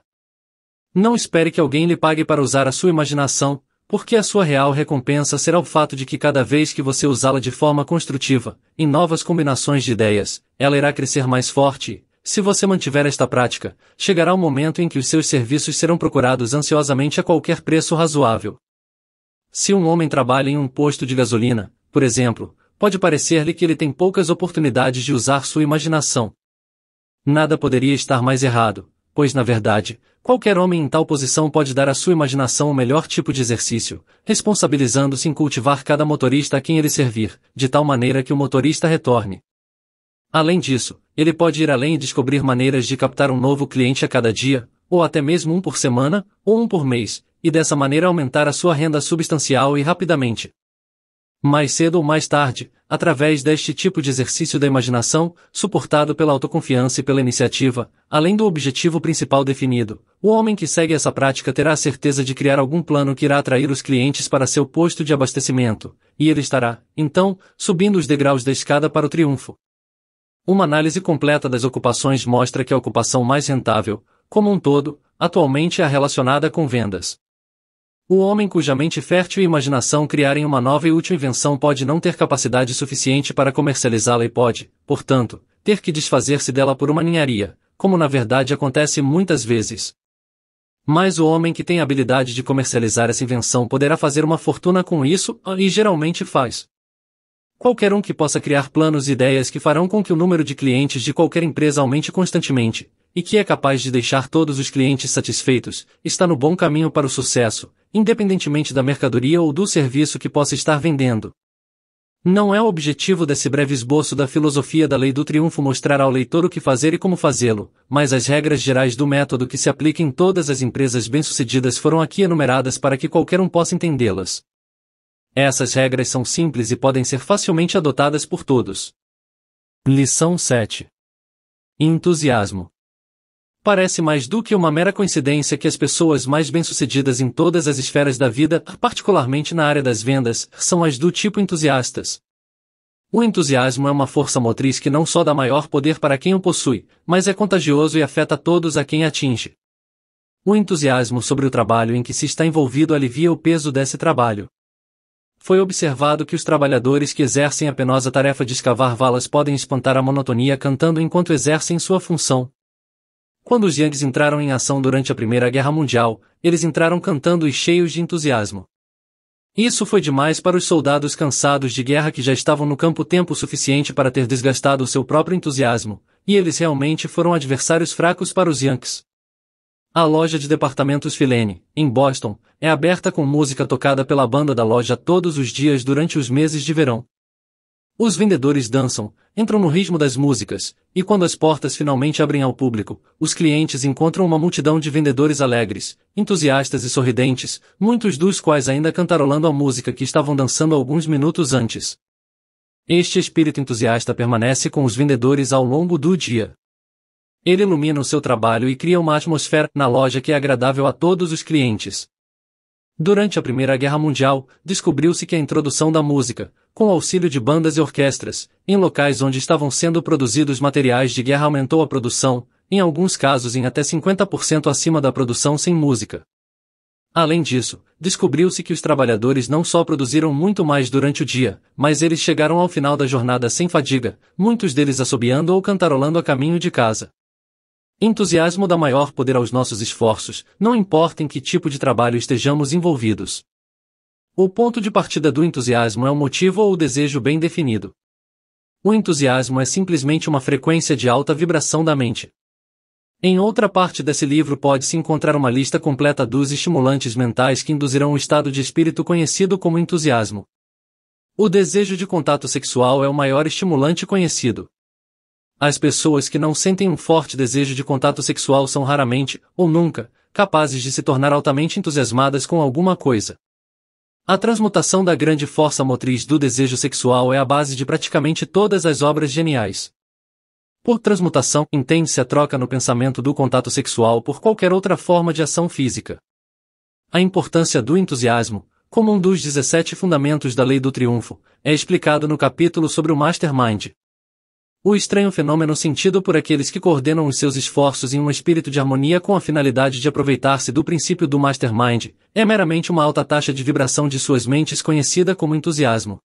Não espere que alguém lhe pague para usar a sua imaginação, porque a sua real recompensa será o fato de que cada vez que você usá-la de forma construtiva, em novas combinações de ideias, ela irá crescer mais forte. Se você mantiver esta prática, chegará o momento em que os seus serviços serão procurados ansiosamente a qualquer preço razoável. Se um homem trabalha em um posto de gasolina, por exemplo, pode parecer-lhe que ele tem poucas oportunidades de usar sua imaginação. Nada poderia estar mais errado, pois na verdade, qualquer homem em tal posição pode dar à sua imaginação o melhor tipo de exercício, responsabilizando-se em cultivar cada motorista a quem ele servir, de tal maneira que o motorista retorne. Além disso, ele pode ir além e descobrir maneiras de captar um novo cliente a cada dia, ou até mesmo um por semana, ou um por mês, e dessa maneira aumentar a sua renda substancial e rapidamente mais cedo ou mais tarde, através deste tipo de exercício da imaginação, suportado pela autoconfiança e pela iniciativa, além do objetivo principal definido, o homem que segue essa prática terá a certeza de criar algum plano que irá atrair os clientes para seu posto de abastecimento, e ele estará, então, subindo os degraus da escada para o triunfo. Uma análise completa das ocupações mostra que a ocupação mais rentável, como um todo, atualmente é relacionada com vendas. O homem cuja mente fértil e imaginação criarem uma nova e útil invenção pode não ter capacidade suficiente para comercializá-la e pode, portanto, ter que desfazer-se dela por uma ninharia, como na verdade acontece muitas vezes. Mas o homem que tem a habilidade de comercializar essa invenção poderá fazer uma fortuna com isso, e geralmente faz. Qualquer um que possa criar planos e ideias que farão com que o número de clientes de qualquer empresa aumente constantemente, e que é capaz de deixar todos os clientes satisfeitos, está no bom caminho para o sucesso, independentemente da mercadoria ou do serviço que possa estar vendendo. Não é o objetivo desse breve esboço da filosofia da lei do triunfo mostrar ao leitor o que fazer e como fazê-lo, mas as regras gerais do método que se aplica em todas as empresas bem-sucedidas foram aqui enumeradas para que qualquer um possa entendê-las. Essas regras são simples e podem ser facilmente adotadas por todos. Lição 7 Entusiasmo Parece mais do que uma mera coincidência que as pessoas mais bem-sucedidas em todas as esferas da vida, particularmente na área das vendas, são as do tipo entusiastas. O entusiasmo é uma força motriz que não só dá maior poder para quem o possui, mas é contagioso e afeta todos a quem atinge. O entusiasmo sobre o trabalho em que se está envolvido alivia o peso desse trabalho. Foi observado que os trabalhadores que exercem a penosa tarefa de escavar valas podem espantar a monotonia cantando enquanto exercem sua função, quando os Yangs entraram em ação durante a Primeira Guerra Mundial, eles entraram cantando e cheios de entusiasmo. Isso foi demais para os soldados cansados de guerra que já estavam no campo tempo suficiente para ter desgastado seu próprio entusiasmo, e eles realmente foram adversários fracos para os Yankees. A loja de departamentos Filene, em Boston, é aberta com música tocada pela banda da loja todos os dias durante os meses de verão. Os vendedores dançam, entram no ritmo das músicas, e quando as portas finalmente abrem ao público, os clientes encontram uma multidão de vendedores alegres, entusiastas e sorridentes, muitos dos quais ainda cantarolando a música que estavam dançando alguns minutos antes. Este espírito entusiasta permanece com os vendedores ao longo do dia. Ele ilumina o seu trabalho e cria uma atmosfera na loja que é agradável a todos os clientes. Durante a Primeira Guerra Mundial, descobriu-se que a introdução da música, com auxílio de bandas e orquestras, em locais onde estavam sendo produzidos materiais de guerra aumentou a produção, em alguns casos em até 50% acima da produção sem música. Além disso, descobriu-se que os trabalhadores não só produziram muito mais durante o dia, mas eles chegaram ao final da jornada sem fadiga, muitos deles assobiando ou cantarolando a caminho de casa. Entusiasmo dá maior poder aos nossos esforços, não importa em que tipo de trabalho estejamos envolvidos. O ponto de partida do entusiasmo é o motivo ou o desejo bem definido. O entusiasmo é simplesmente uma frequência de alta vibração da mente. Em outra parte desse livro pode-se encontrar uma lista completa dos estimulantes mentais que induzirão o estado de espírito conhecido como entusiasmo. O desejo de contato sexual é o maior estimulante conhecido. As pessoas que não sentem um forte desejo de contato sexual são raramente, ou nunca, capazes de se tornar altamente entusiasmadas com alguma coisa. A transmutação da grande força motriz do desejo sexual é a base de praticamente todas as obras geniais. Por transmutação, entende-se a troca no pensamento do contato sexual por qualquer outra forma de ação física. A importância do entusiasmo, como um dos 17 fundamentos da lei do triunfo, é explicado no capítulo sobre o Mastermind, o estranho fenômeno sentido por aqueles que coordenam os seus esforços em um espírito de harmonia com a finalidade de aproveitar-se do princípio do mastermind, é meramente uma alta taxa de vibração de suas mentes conhecida como entusiasmo.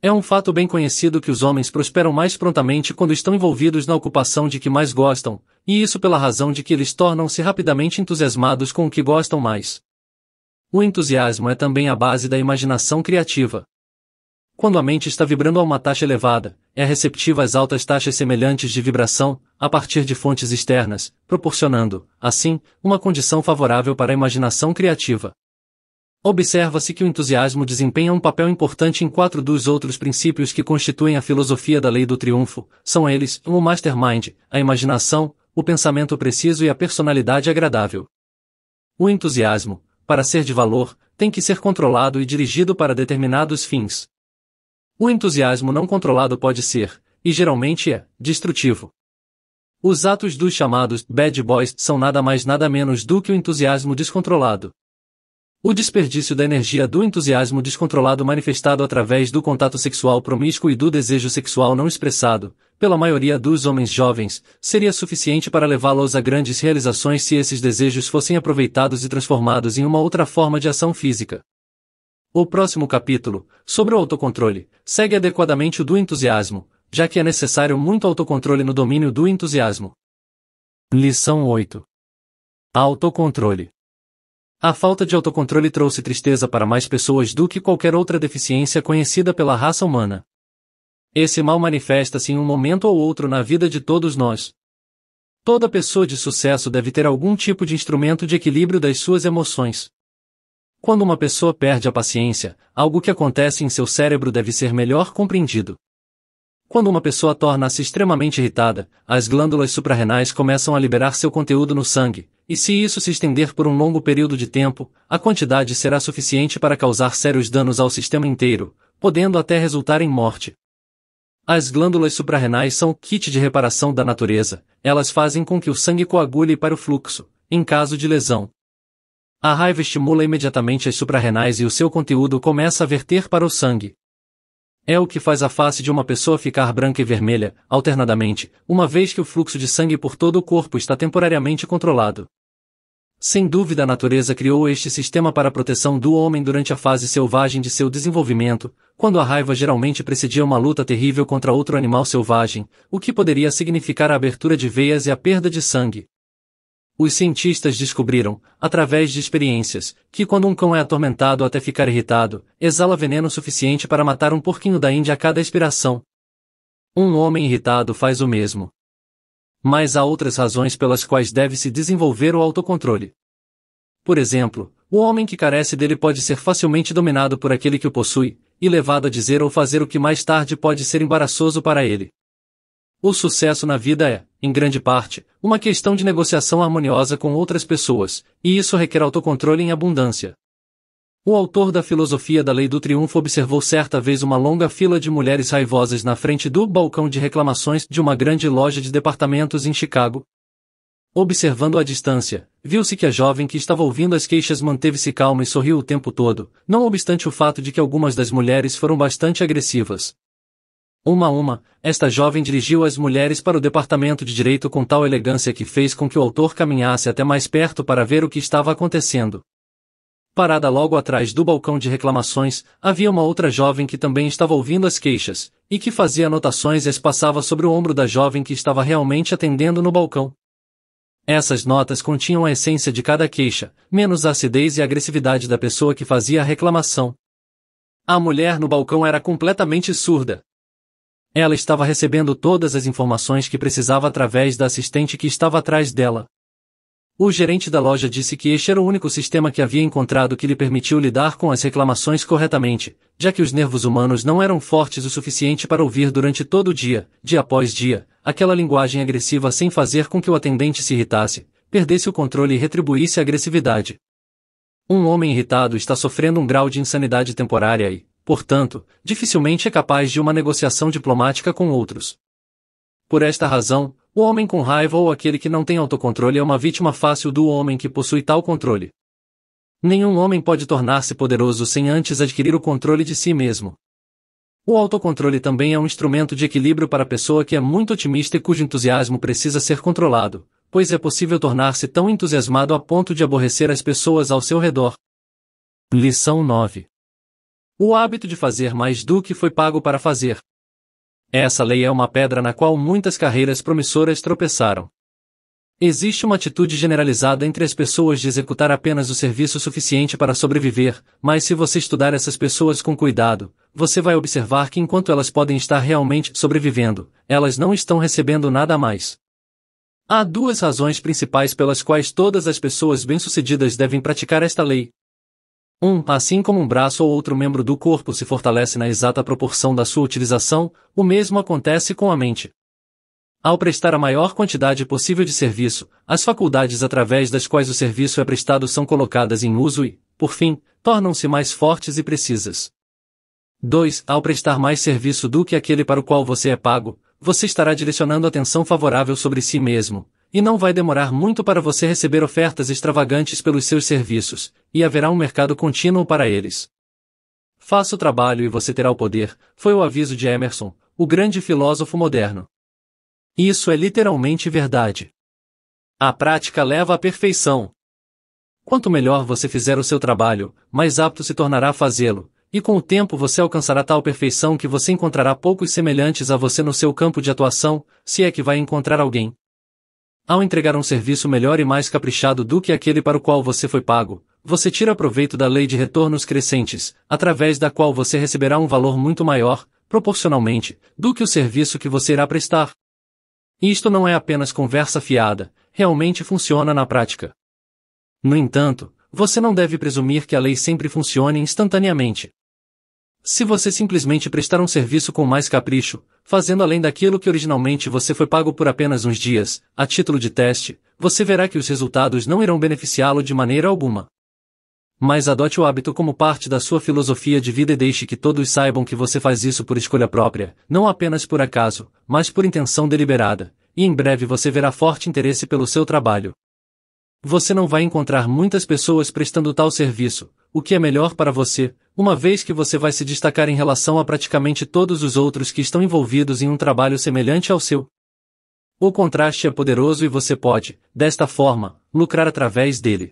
É um fato bem conhecido que os homens prosperam mais prontamente quando estão envolvidos na ocupação de que mais gostam, e isso pela razão de que eles tornam-se rapidamente entusiasmados com o que gostam mais. O entusiasmo é também a base da imaginação criativa. Quando a mente está vibrando a uma taxa elevada, é receptiva às altas taxas semelhantes de vibração, a partir de fontes externas, proporcionando, assim, uma condição favorável para a imaginação criativa. Observa-se que o entusiasmo desempenha um papel importante em quatro dos outros princípios que constituem a filosofia da lei do triunfo, são eles o mastermind, a imaginação, o pensamento preciso e a personalidade agradável. O entusiasmo, para ser de valor, tem que ser controlado e dirigido para determinados fins. O entusiasmo não controlado pode ser, e geralmente é, destrutivo. Os atos dos chamados bad boys são nada mais nada menos do que o entusiasmo descontrolado. O desperdício da energia do entusiasmo descontrolado manifestado através do contato sexual promíscuo e do desejo sexual não expressado, pela maioria dos homens jovens, seria suficiente para levá-los a grandes realizações se esses desejos fossem aproveitados e transformados em uma outra forma de ação física. O próximo capítulo, sobre o autocontrole, segue adequadamente o do entusiasmo, já que é necessário muito autocontrole no domínio do entusiasmo. Lição 8 Autocontrole A falta de autocontrole trouxe tristeza para mais pessoas do que qualquer outra deficiência conhecida pela raça humana. Esse mal manifesta-se em um momento ou outro na vida de todos nós. Toda pessoa de sucesso deve ter algum tipo de instrumento de equilíbrio das suas emoções. Quando uma pessoa perde a paciência, algo que acontece em seu cérebro deve ser melhor compreendido. Quando uma pessoa torna-se extremamente irritada, as glândulas suprarrenais começam a liberar seu conteúdo no sangue, e se isso se estender por um longo período de tempo, a quantidade será suficiente para causar sérios danos ao sistema inteiro, podendo até resultar em morte. As glândulas suprarrenais são o kit de reparação da natureza, elas fazem com que o sangue coagule para o fluxo, em caso de lesão. A raiva estimula imediatamente as suprarrenais e o seu conteúdo começa a verter para o sangue. É o que faz a face de uma pessoa ficar branca e vermelha, alternadamente, uma vez que o fluxo de sangue por todo o corpo está temporariamente controlado. Sem dúvida a natureza criou este sistema para a proteção do homem durante a fase selvagem de seu desenvolvimento, quando a raiva geralmente precedia uma luta terrível contra outro animal selvagem, o que poderia significar a abertura de veias e a perda de sangue. Os cientistas descobriram, através de experiências, que quando um cão é atormentado até ficar irritado, exala veneno suficiente para matar um porquinho da Índia a cada expiração. Um homem irritado faz o mesmo. Mas há outras razões pelas quais deve-se desenvolver o autocontrole. Por exemplo, o homem que carece dele pode ser facilmente dominado por aquele que o possui, e levado a dizer ou fazer o que mais tarde pode ser embaraçoso para ele. O sucesso na vida é, em grande parte, uma questão de negociação harmoniosa com outras pessoas, e isso requer autocontrole em abundância. O autor da filosofia da lei do triunfo observou certa vez uma longa fila de mulheres raivosas na frente do balcão de reclamações de uma grande loja de departamentos em Chicago. Observando à distância, viu-se que a jovem que estava ouvindo as queixas manteve-se calma e sorriu o tempo todo, não obstante o fato de que algumas das mulheres foram bastante agressivas. Uma a uma, esta jovem dirigiu as mulheres para o departamento de direito com tal elegância que fez com que o autor caminhasse até mais perto para ver o que estava acontecendo. Parada logo atrás do balcão de reclamações, havia uma outra jovem que também estava ouvindo as queixas, e que fazia anotações e as passava sobre o ombro da jovem que estava realmente atendendo no balcão. Essas notas continham a essência de cada queixa, menos a acidez e a agressividade da pessoa que fazia a reclamação. A mulher no balcão era completamente surda. Ela estava recebendo todas as informações que precisava através da assistente que estava atrás dela. O gerente da loja disse que este era o único sistema que havia encontrado que lhe permitiu lidar com as reclamações corretamente, já que os nervos humanos não eram fortes o suficiente para ouvir durante todo o dia, dia após dia, aquela linguagem agressiva sem fazer com que o atendente se irritasse, perdesse o controle e retribuísse a agressividade. Um homem irritado está sofrendo um grau de insanidade temporária e, portanto, dificilmente é capaz de uma negociação diplomática com outros. Por esta razão, o homem com raiva ou aquele que não tem autocontrole é uma vítima fácil do homem que possui tal controle. Nenhum homem pode tornar-se poderoso sem antes adquirir o controle de si mesmo. O autocontrole também é um instrumento de equilíbrio para a pessoa que é muito otimista e cujo entusiasmo precisa ser controlado, pois é possível tornar-se tão entusiasmado a ponto de aborrecer as pessoas ao seu redor. Lição 9 o hábito de fazer mais do que foi pago para fazer. Essa lei é uma pedra na qual muitas carreiras promissoras tropeçaram. Existe uma atitude generalizada entre as pessoas de executar apenas o serviço suficiente para sobreviver, mas se você estudar essas pessoas com cuidado, você vai observar que enquanto elas podem estar realmente sobrevivendo, elas não estão recebendo nada mais. Há duas razões principais pelas quais todas as pessoas bem-sucedidas devem praticar esta lei, 1. Um, assim como um braço ou outro membro do corpo se fortalece na exata proporção da sua utilização, o mesmo acontece com a mente. Ao prestar a maior quantidade possível de serviço, as faculdades através das quais o serviço é prestado são colocadas em uso e, por fim, tornam-se mais fortes e precisas. 2. Ao prestar mais serviço do que aquele para o qual você é pago, você estará direcionando atenção favorável sobre si mesmo, e não vai demorar muito para você receber ofertas extravagantes pelos seus serviços, e haverá um mercado contínuo para eles. Faça o trabalho e você terá o poder, foi o aviso de Emerson, o grande filósofo moderno. Isso é literalmente verdade. A prática leva à perfeição. Quanto melhor você fizer o seu trabalho, mais apto se tornará a fazê-lo, e com o tempo você alcançará tal perfeição que você encontrará poucos semelhantes a você no seu campo de atuação, se é que vai encontrar alguém. Ao entregar um serviço melhor e mais caprichado do que aquele para o qual você foi pago, você tira proveito da lei de retornos crescentes, através da qual você receberá um valor muito maior, proporcionalmente, do que o serviço que você irá prestar. E isto não é apenas conversa fiada, realmente funciona na prática. No entanto, você não deve presumir que a lei sempre funcione instantaneamente. Se você simplesmente prestar um serviço com mais capricho, fazendo além daquilo que originalmente você foi pago por apenas uns dias, a título de teste, você verá que os resultados não irão beneficiá-lo de maneira alguma. Mas adote o hábito como parte da sua filosofia de vida e deixe que todos saibam que você faz isso por escolha própria, não apenas por acaso, mas por intenção deliberada, e em breve você verá forte interesse pelo seu trabalho. Você não vai encontrar muitas pessoas prestando tal serviço, o que é melhor para você, uma vez que você vai se destacar em relação a praticamente todos os outros que estão envolvidos em um trabalho semelhante ao seu. O contraste é poderoso e você pode, desta forma, lucrar através dele.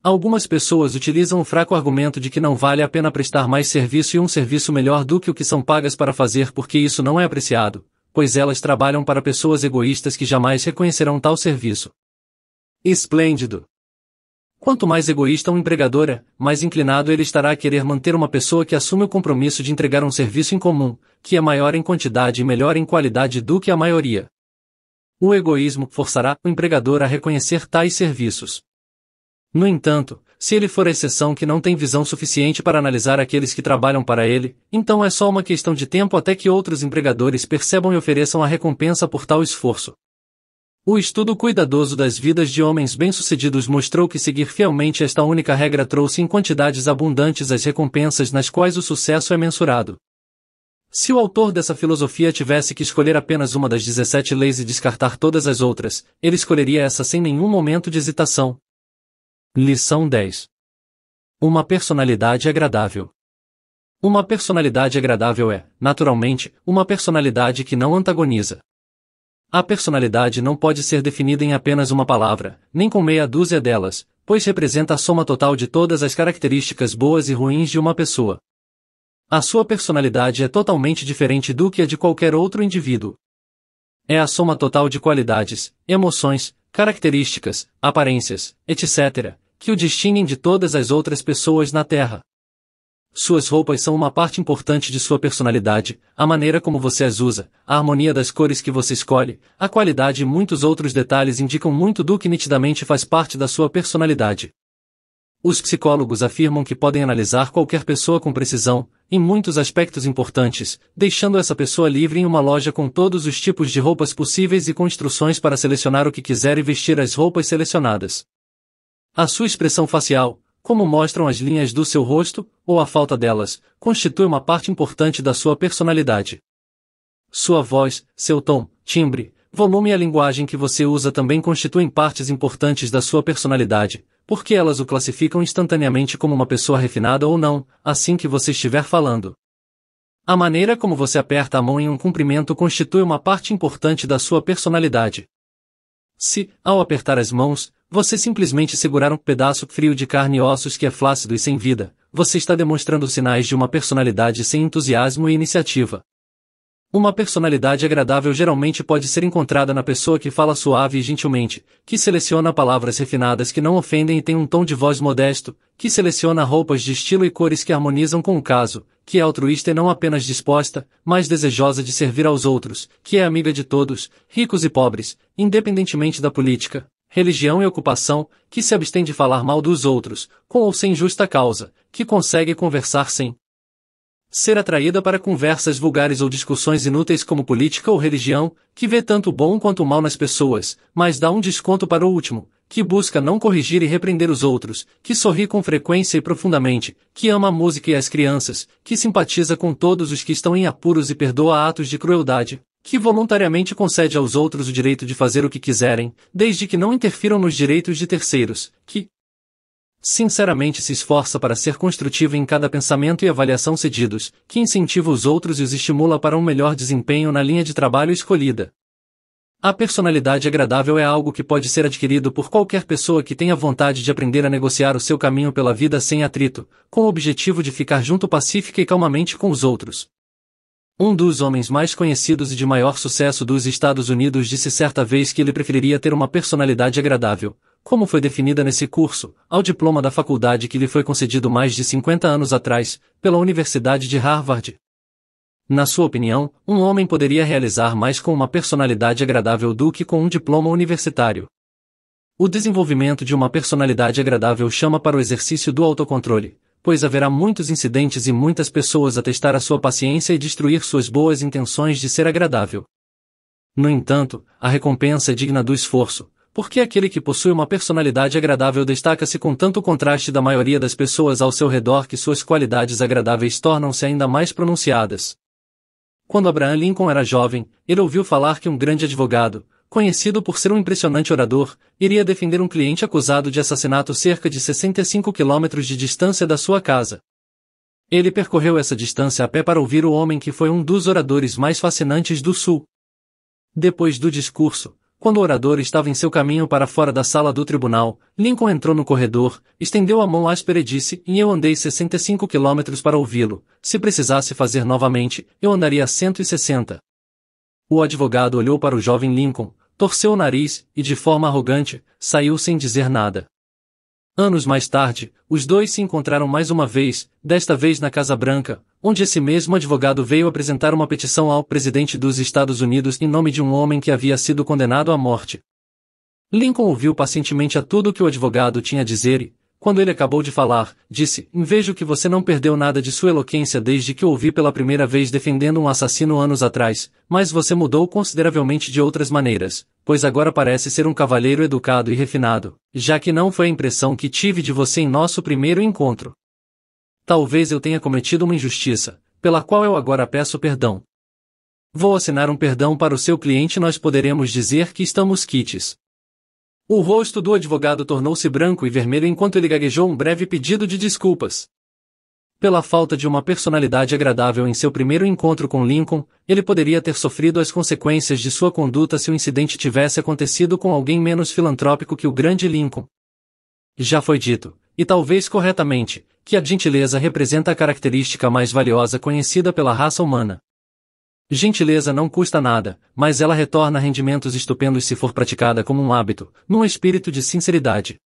Algumas pessoas utilizam o fraco argumento de que não vale a pena prestar mais serviço e um serviço melhor do que o que são pagas para fazer porque isso não é apreciado, pois elas trabalham para pessoas egoístas que jamais reconhecerão tal serviço. Esplêndido! Quanto mais egoísta um empregador é, mais inclinado ele estará a querer manter uma pessoa que assume o compromisso de entregar um serviço em comum, que é maior em quantidade e melhor em qualidade do que a maioria. O egoísmo forçará o empregador a reconhecer tais serviços. No entanto, se ele for a exceção que não tem visão suficiente para analisar aqueles que trabalham para ele, então é só uma questão de tempo até que outros empregadores percebam e ofereçam a recompensa por tal esforço. O estudo cuidadoso das vidas de homens bem-sucedidos mostrou que seguir fielmente esta única regra trouxe em quantidades abundantes as recompensas nas quais o sucesso é mensurado. Se o autor dessa filosofia tivesse que escolher apenas uma das 17 leis e descartar todas as outras, ele escolheria essa sem nenhum momento de hesitação. Lição 10 Uma personalidade agradável. Uma personalidade agradável é, naturalmente, uma personalidade que não antagoniza. A personalidade não pode ser definida em apenas uma palavra, nem com meia dúzia delas, pois representa a soma total de todas as características boas e ruins de uma pessoa. A sua personalidade é totalmente diferente do que a de qualquer outro indivíduo. É a soma total de qualidades, emoções, características, aparências, etc., que o distinguem de todas as outras pessoas na Terra. Suas roupas são uma parte importante de sua personalidade, a maneira como você as usa, a harmonia das cores que você escolhe, a qualidade e muitos outros detalhes indicam muito do que nitidamente faz parte da sua personalidade. Os psicólogos afirmam que podem analisar qualquer pessoa com precisão, em muitos aspectos importantes, deixando essa pessoa livre em uma loja com todos os tipos de roupas possíveis e com instruções para selecionar o que quiser e vestir as roupas selecionadas. A sua expressão facial, como mostram as linhas do seu rosto, ou a falta delas, constitui uma parte importante da sua personalidade. Sua voz, seu tom, timbre, volume e a linguagem que você usa também constituem partes importantes da sua personalidade, porque elas o classificam instantaneamente como uma pessoa refinada ou não, assim que você estiver falando. A maneira como você aperta a mão em um cumprimento constitui uma parte importante da sua personalidade. Se, ao apertar as mãos, você simplesmente segurar um pedaço frio de carne e ossos que é flácido e sem vida, você está demonstrando sinais de uma personalidade sem entusiasmo e iniciativa. Uma personalidade agradável geralmente pode ser encontrada na pessoa que fala suave e gentilmente, que seleciona palavras refinadas que não ofendem e tem um tom de voz modesto, que seleciona roupas de estilo e cores que harmonizam com o caso, que é altruísta e não apenas disposta, mas desejosa de servir aos outros, que é amiga de todos, ricos e pobres, independentemente da política, religião e ocupação, que se abstém de falar mal dos outros, com ou sem justa causa, que consegue conversar sem ser atraída para conversas vulgares ou discussões inúteis como política ou religião, que vê tanto o bom quanto o mal nas pessoas, mas dá um desconto para o último, que busca não corrigir e repreender os outros, que sorri com frequência e profundamente, que ama a música e as crianças, que simpatiza com todos os que estão em apuros e perdoa atos de crueldade, que voluntariamente concede aos outros o direito de fazer o que quiserem, desde que não interfiram nos direitos de terceiros, que Sinceramente se esforça para ser construtivo em cada pensamento e avaliação cedidos, que incentiva os outros e os estimula para um melhor desempenho na linha de trabalho escolhida. A personalidade agradável é algo que pode ser adquirido por qualquer pessoa que tenha vontade de aprender a negociar o seu caminho pela vida sem atrito, com o objetivo de ficar junto pacífica e calmamente com os outros. Um dos homens mais conhecidos e de maior sucesso dos Estados Unidos disse certa vez que ele preferiria ter uma personalidade agradável, como foi definida nesse curso, ao diploma da faculdade que lhe foi concedido mais de 50 anos atrás, pela Universidade de Harvard. Na sua opinião, um homem poderia realizar mais com uma personalidade agradável do que com um diploma universitário. O desenvolvimento de uma personalidade agradável chama para o exercício do autocontrole, pois haverá muitos incidentes e muitas pessoas a testar a sua paciência e destruir suas boas intenções de ser agradável. No entanto, a recompensa é digna do esforço, por que aquele que possui uma personalidade agradável destaca-se com tanto contraste da maioria das pessoas ao seu redor que suas qualidades agradáveis tornam-se ainda mais pronunciadas? Quando Abraham Lincoln era jovem, ele ouviu falar que um grande advogado, conhecido por ser um impressionante orador, iria defender um cliente acusado de assassinato cerca de 65 quilômetros de distância da sua casa. Ele percorreu essa distância a pé para ouvir o homem que foi um dos oradores mais fascinantes do Sul. Depois do discurso, quando o orador estava em seu caminho para fora da sala do tribunal, Lincoln entrou no corredor, estendeu a mão áspera e disse: E eu andei 65 quilômetros para ouvi-lo. Se precisasse fazer novamente, eu andaria 160. O advogado olhou para o jovem Lincoln, torceu o nariz e, de forma arrogante, saiu sem dizer nada. Anos mais tarde, os dois se encontraram mais uma vez, desta vez na Casa Branca, onde esse mesmo advogado veio apresentar uma petição ao presidente dos Estados Unidos em nome de um homem que havia sido condenado à morte. Lincoln ouviu pacientemente a tudo que o advogado tinha a dizer e, quando ele acabou de falar, disse: Vejo que você não perdeu nada de sua eloquência desde que ouvi pela primeira vez defendendo um assassino anos atrás, mas você mudou consideravelmente de outras maneiras, pois agora parece ser um cavalheiro educado e refinado, já que não foi a impressão que tive de você em nosso primeiro encontro. Talvez eu tenha cometido uma injustiça, pela qual eu agora peço perdão. Vou assinar um perdão para o seu cliente e nós poderemos dizer que estamos quites. O rosto do advogado tornou-se branco e vermelho enquanto ele gaguejou um breve pedido de desculpas. Pela falta de uma personalidade agradável em seu primeiro encontro com Lincoln, ele poderia ter sofrido as consequências de sua conduta se o incidente tivesse acontecido com alguém menos filantrópico que o grande Lincoln. Já foi dito, e talvez corretamente, que a gentileza representa a característica mais valiosa conhecida pela raça humana. Gentileza não custa nada, mas ela retorna rendimentos estupendos se for praticada como um hábito, num espírito de sinceridade.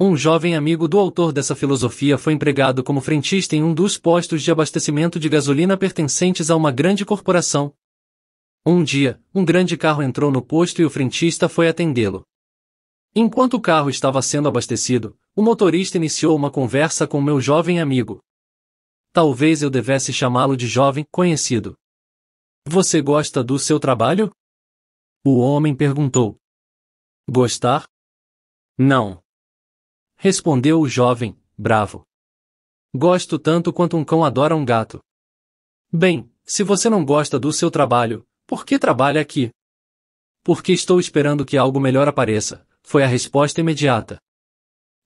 Um jovem amigo do autor dessa filosofia foi empregado como frentista em um dos postos de abastecimento de gasolina pertencentes a uma grande corporação. Um dia, um grande carro entrou no posto e o frentista foi atendê-lo. Enquanto o carro estava sendo abastecido, o motorista iniciou uma conversa com meu jovem amigo. Talvez eu devesse chamá-lo de jovem conhecido. Você gosta do seu trabalho? O homem perguntou. Gostar? Não. Respondeu o jovem, bravo. Gosto tanto quanto um cão adora um gato. Bem, se você não gosta do seu trabalho, por que trabalha aqui? Porque estou esperando que algo melhor apareça, foi a resposta imediata.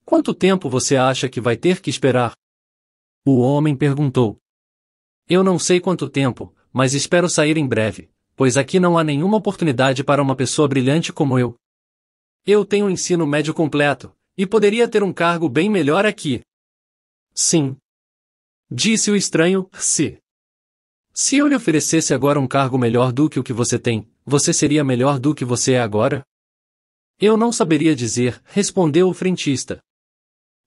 Quanto tempo você acha que vai ter que esperar? O homem perguntou. Eu não sei quanto tempo, mas espero sair em breve, pois aqui não há nenhuma oportunidade para uma pessoa brilhante como eu. Eu tenho ensino médio completo, e poderia ter um cargo bem melhor aqui. Sim. Disse o estranho, se. Se eu lhe oferecesse agora um cargo melhor do que o que você tem, você seria melhor do que você é agora? Eu não saberia dizer, respondeu o frentista.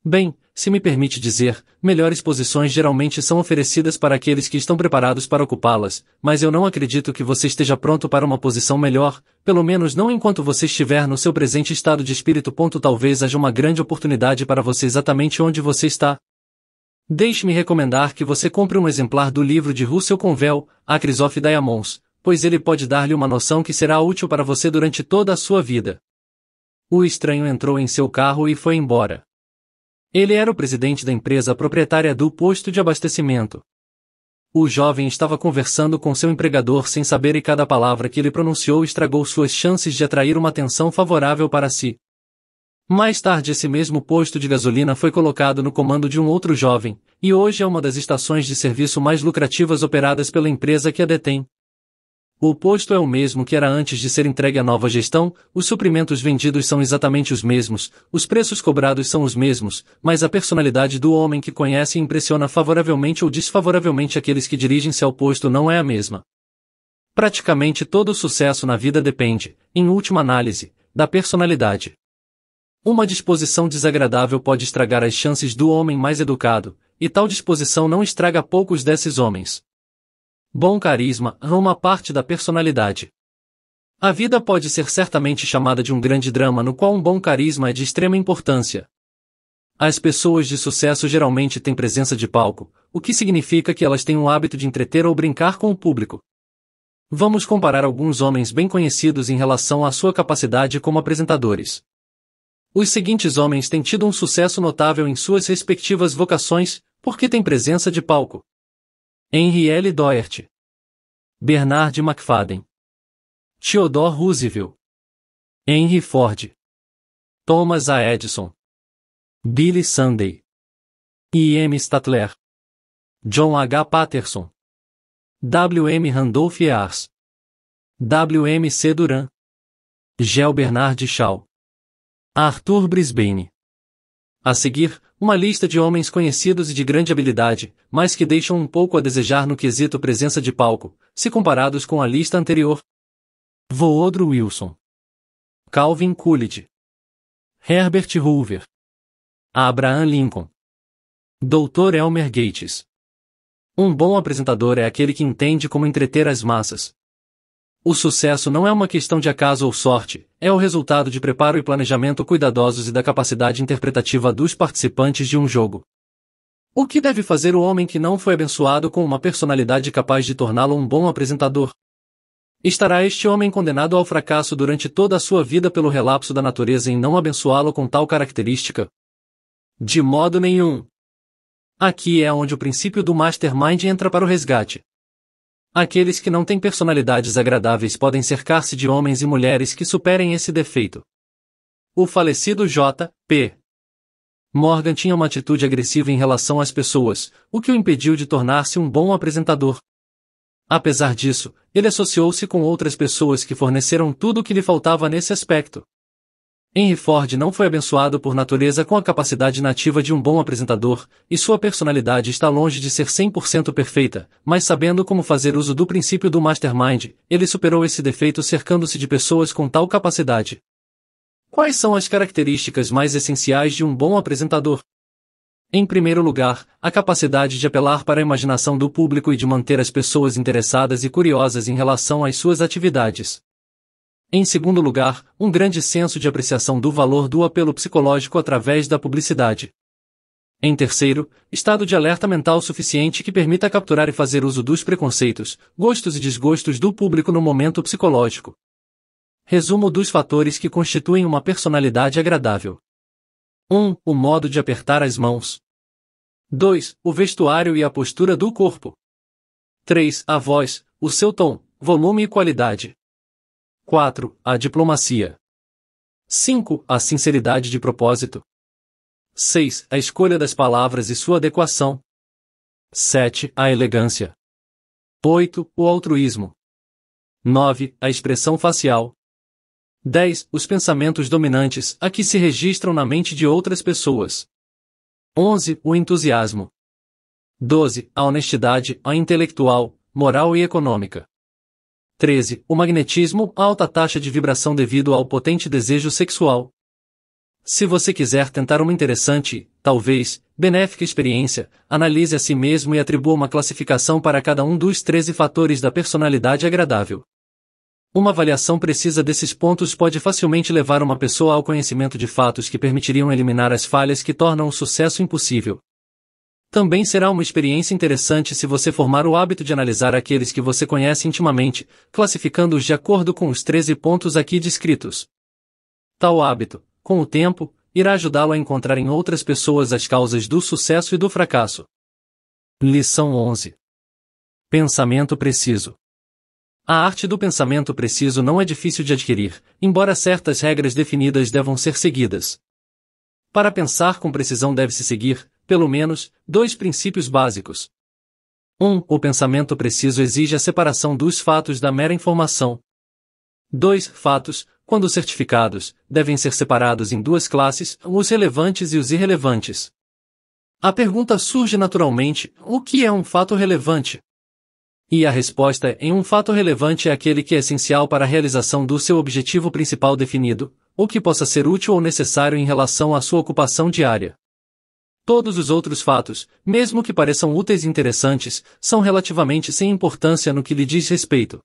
Bem, se me permite dizer, melhores posições geralmente são oferecidas para aqueles que estão preparados para ocupá-las, mas eu não acredito que você esteja pronto para uma posição melhor, pelo menos não enquanto você estiver no seu presente estado de espírito. Talvez haja uma grande oportunidade para você exatamente onde você está. Deixe-me recomendar que você compre um exemplar do livro de Russell Convel, Acres of Diamonds, pois ele pode dar-lhe uma noção que será útil para você durante toda a sua vida. O estranho entrou em seu carro e foi embora. Ele era o presidente da empresa proprietária do posto de abastecimento. O jovem estava conversando com seu empregador sem saber e cada palavra que ele pronunciou estragou suas chances de atrair uma atenção favorável para si. Mais tarde, esse mesmo posto de gasolina foi colocado no comando de um outro jovem, e hoje é uma das estações de serviço mais lucrativas operadas pela empresa que a detém. O posto é o mesmo que era antes de ser entregue à nova gestão, os suprimentos vendidos são exatamente os mesmos, os preços cobrados são os mesmos, mas a personalidade do homem que conhece e impressiona favoravelmente ou desfavoravelmente aqueles que dirigem-se ao posto não é a mesma. Praticamente todo o sucesso na vida depende, em última análise, da personalidade. Uma disposição desagradável pode estragar as chances do homem mais educado, e tal disposição não estraga poucos desses homens. Bom carisma é uma parte da personalidade. A vida pode ser certamente chamada de um grande drama no qual um bom carisma é de extrema importância. As pessoas de sucesso geralmente têm presença de palco, o que significa que elas têm o hábito de entreter ou brincar com o público. Vamos comparar alguns homens bem conhecidos em relação à sua capacidade como apresentadores. Os seguintes homens têm tido um sucesso notável em suas respectivas vocações, porque têm presença de palco. Henry L. Doherty. Bernard McFadden. Theodore Roosevelt. Henry Ford. Thomas A. Edison. Billy Sunday. I. M. Statler. John H. Patterson. W. M. Randolph Ears. W. M. C. Duran. Gel Bernard Shaw. Arthur Brisbane. A seguir, uma lista de homens conhecidos e de grande habilidade, mas que deixam um pouco a desejar no quesito presença de palco, se comparados com a lista anterior. Woodrow Wilson. Calvin Coolidge. Herbert Hoover. Abraham Lincoln. Dr. Elmer Gates. Um bom apresentador é aquele que entende como entreter as massas, o sucesso não é uma questão de acaso ou sorte, é o resultado de preparo e planejamento cuidadosos e da capacidade interpretativa dos participantes de um jogo. O que deve fazer o homem que não foi abençoado com uma personalidade capaz de torná-lo um bom apresentador? Estará este homem condenado ao fracasso durante toda a sua vida pelo relapso da natureza em não abençoá-lo com tal característica? De modo nenhum. Aqui é onde o princípio do mastermind entra para o resgate. Aqueles que não têm personalidades agradáveis podem cercar-se de homens e mulheres que superem esse defeito. O falecido J. P. Morgan tinha uma atitude agressiva em relação às pessoas, o que o impediu de tornar-se um bom apresentador. Apesar disso, ele associou-se com outras pessoas que forneceram tudo o que lhe faltava nesse aspecto. Henry Ford não foi abençoado por natureza com a capacidade nativa de um bom apresentador, e sua personalidade está longe de ser 100% perfeita, mas sabendo como fazer uso do princípio do mastermind, ele superou esse defeito cercando-se de pessoas com tal capacidade. Quais são as características mais essenciais de um bom apresentador? Em primeiro lugar, a capacidade de apelar para a imaginação do público e de manter as pessoas interessadas e curiosas em relação às suas atividades. Em segundo lugar, um grande senso de apreciação do valor do apelo psicológico através da publicidade. Em terceiro, estado de alerta mental suficiente que permita capturar e fazer uso dos preconceitos, gostos e desgostos do público no momento psicológico. Resumo dos fatores que constituem uma personalidade agradável: 1. Um, o modo de apertar as mãos. 2. O vestuário e a postura do corpo. 3. A voz, o seu tom, volume e qualidade. 4. A diplomacia. 5. A sinceridade de propósito. 6. A escolha das palavras e sua adequação. 7. A elegância. 8. O altruísmo. 9. A expressão facial. 10. Os pensamentos dominantes a que se registram na mente de outras pessoas. 11. O entusiasmo. 12. A honestidade, a intelectual, moral e econômica. 13. O magnetismo, alta taxa de vibração devido ao potente desejo sexual. Se você quiser tentar uma interessante, talvez, benéfica experiência, analise a si mesmo e atribua uma classificação para cada um dos 13 fatores da personalidade agradável. Uma avaliação precisa desses pontos pode facilmente levar uma pessoa ao conhecimento de fatos que permitiriam eliminar as falhas que tornam o sucesso impossível. Também será uma experiência interessante se você formar o hábito de analisar aqueles que você conhece intimamente, classificando-os de acordo com os 13 pontos aqui descritos. Tal hábito, com o tempo, irá ajudá-lo a encontrar em outras pessoas as causas do sucesso e do fracasso. Lição 11 Pensamento preciso. A arte do pensamento preciso não é difícil de adquirir, embora certas regras definidas devam ser seguidas. Para pensar com precisão deve-se seguir, pelo menos, dois princípios básicos. 1. Um, o pensamento preciso exige a separação dos fatos da mera informação. 2. Fatos, quando certificados, devem ser separados em duas classes, os relevantes e os irrelevantes. A pergunta surge naturalmente: o que é um fato relevante? E a resposta é, em um fato relevante é aquele que é essencial para a realização do seu objetivo principal definido, ou que possa ser útil ou necessário em relação à sua ocupação diária. Todos os outros fatos, mesmo que pareçam úteis e interessantes, são relativamente sem importância no que lhe diz respeito.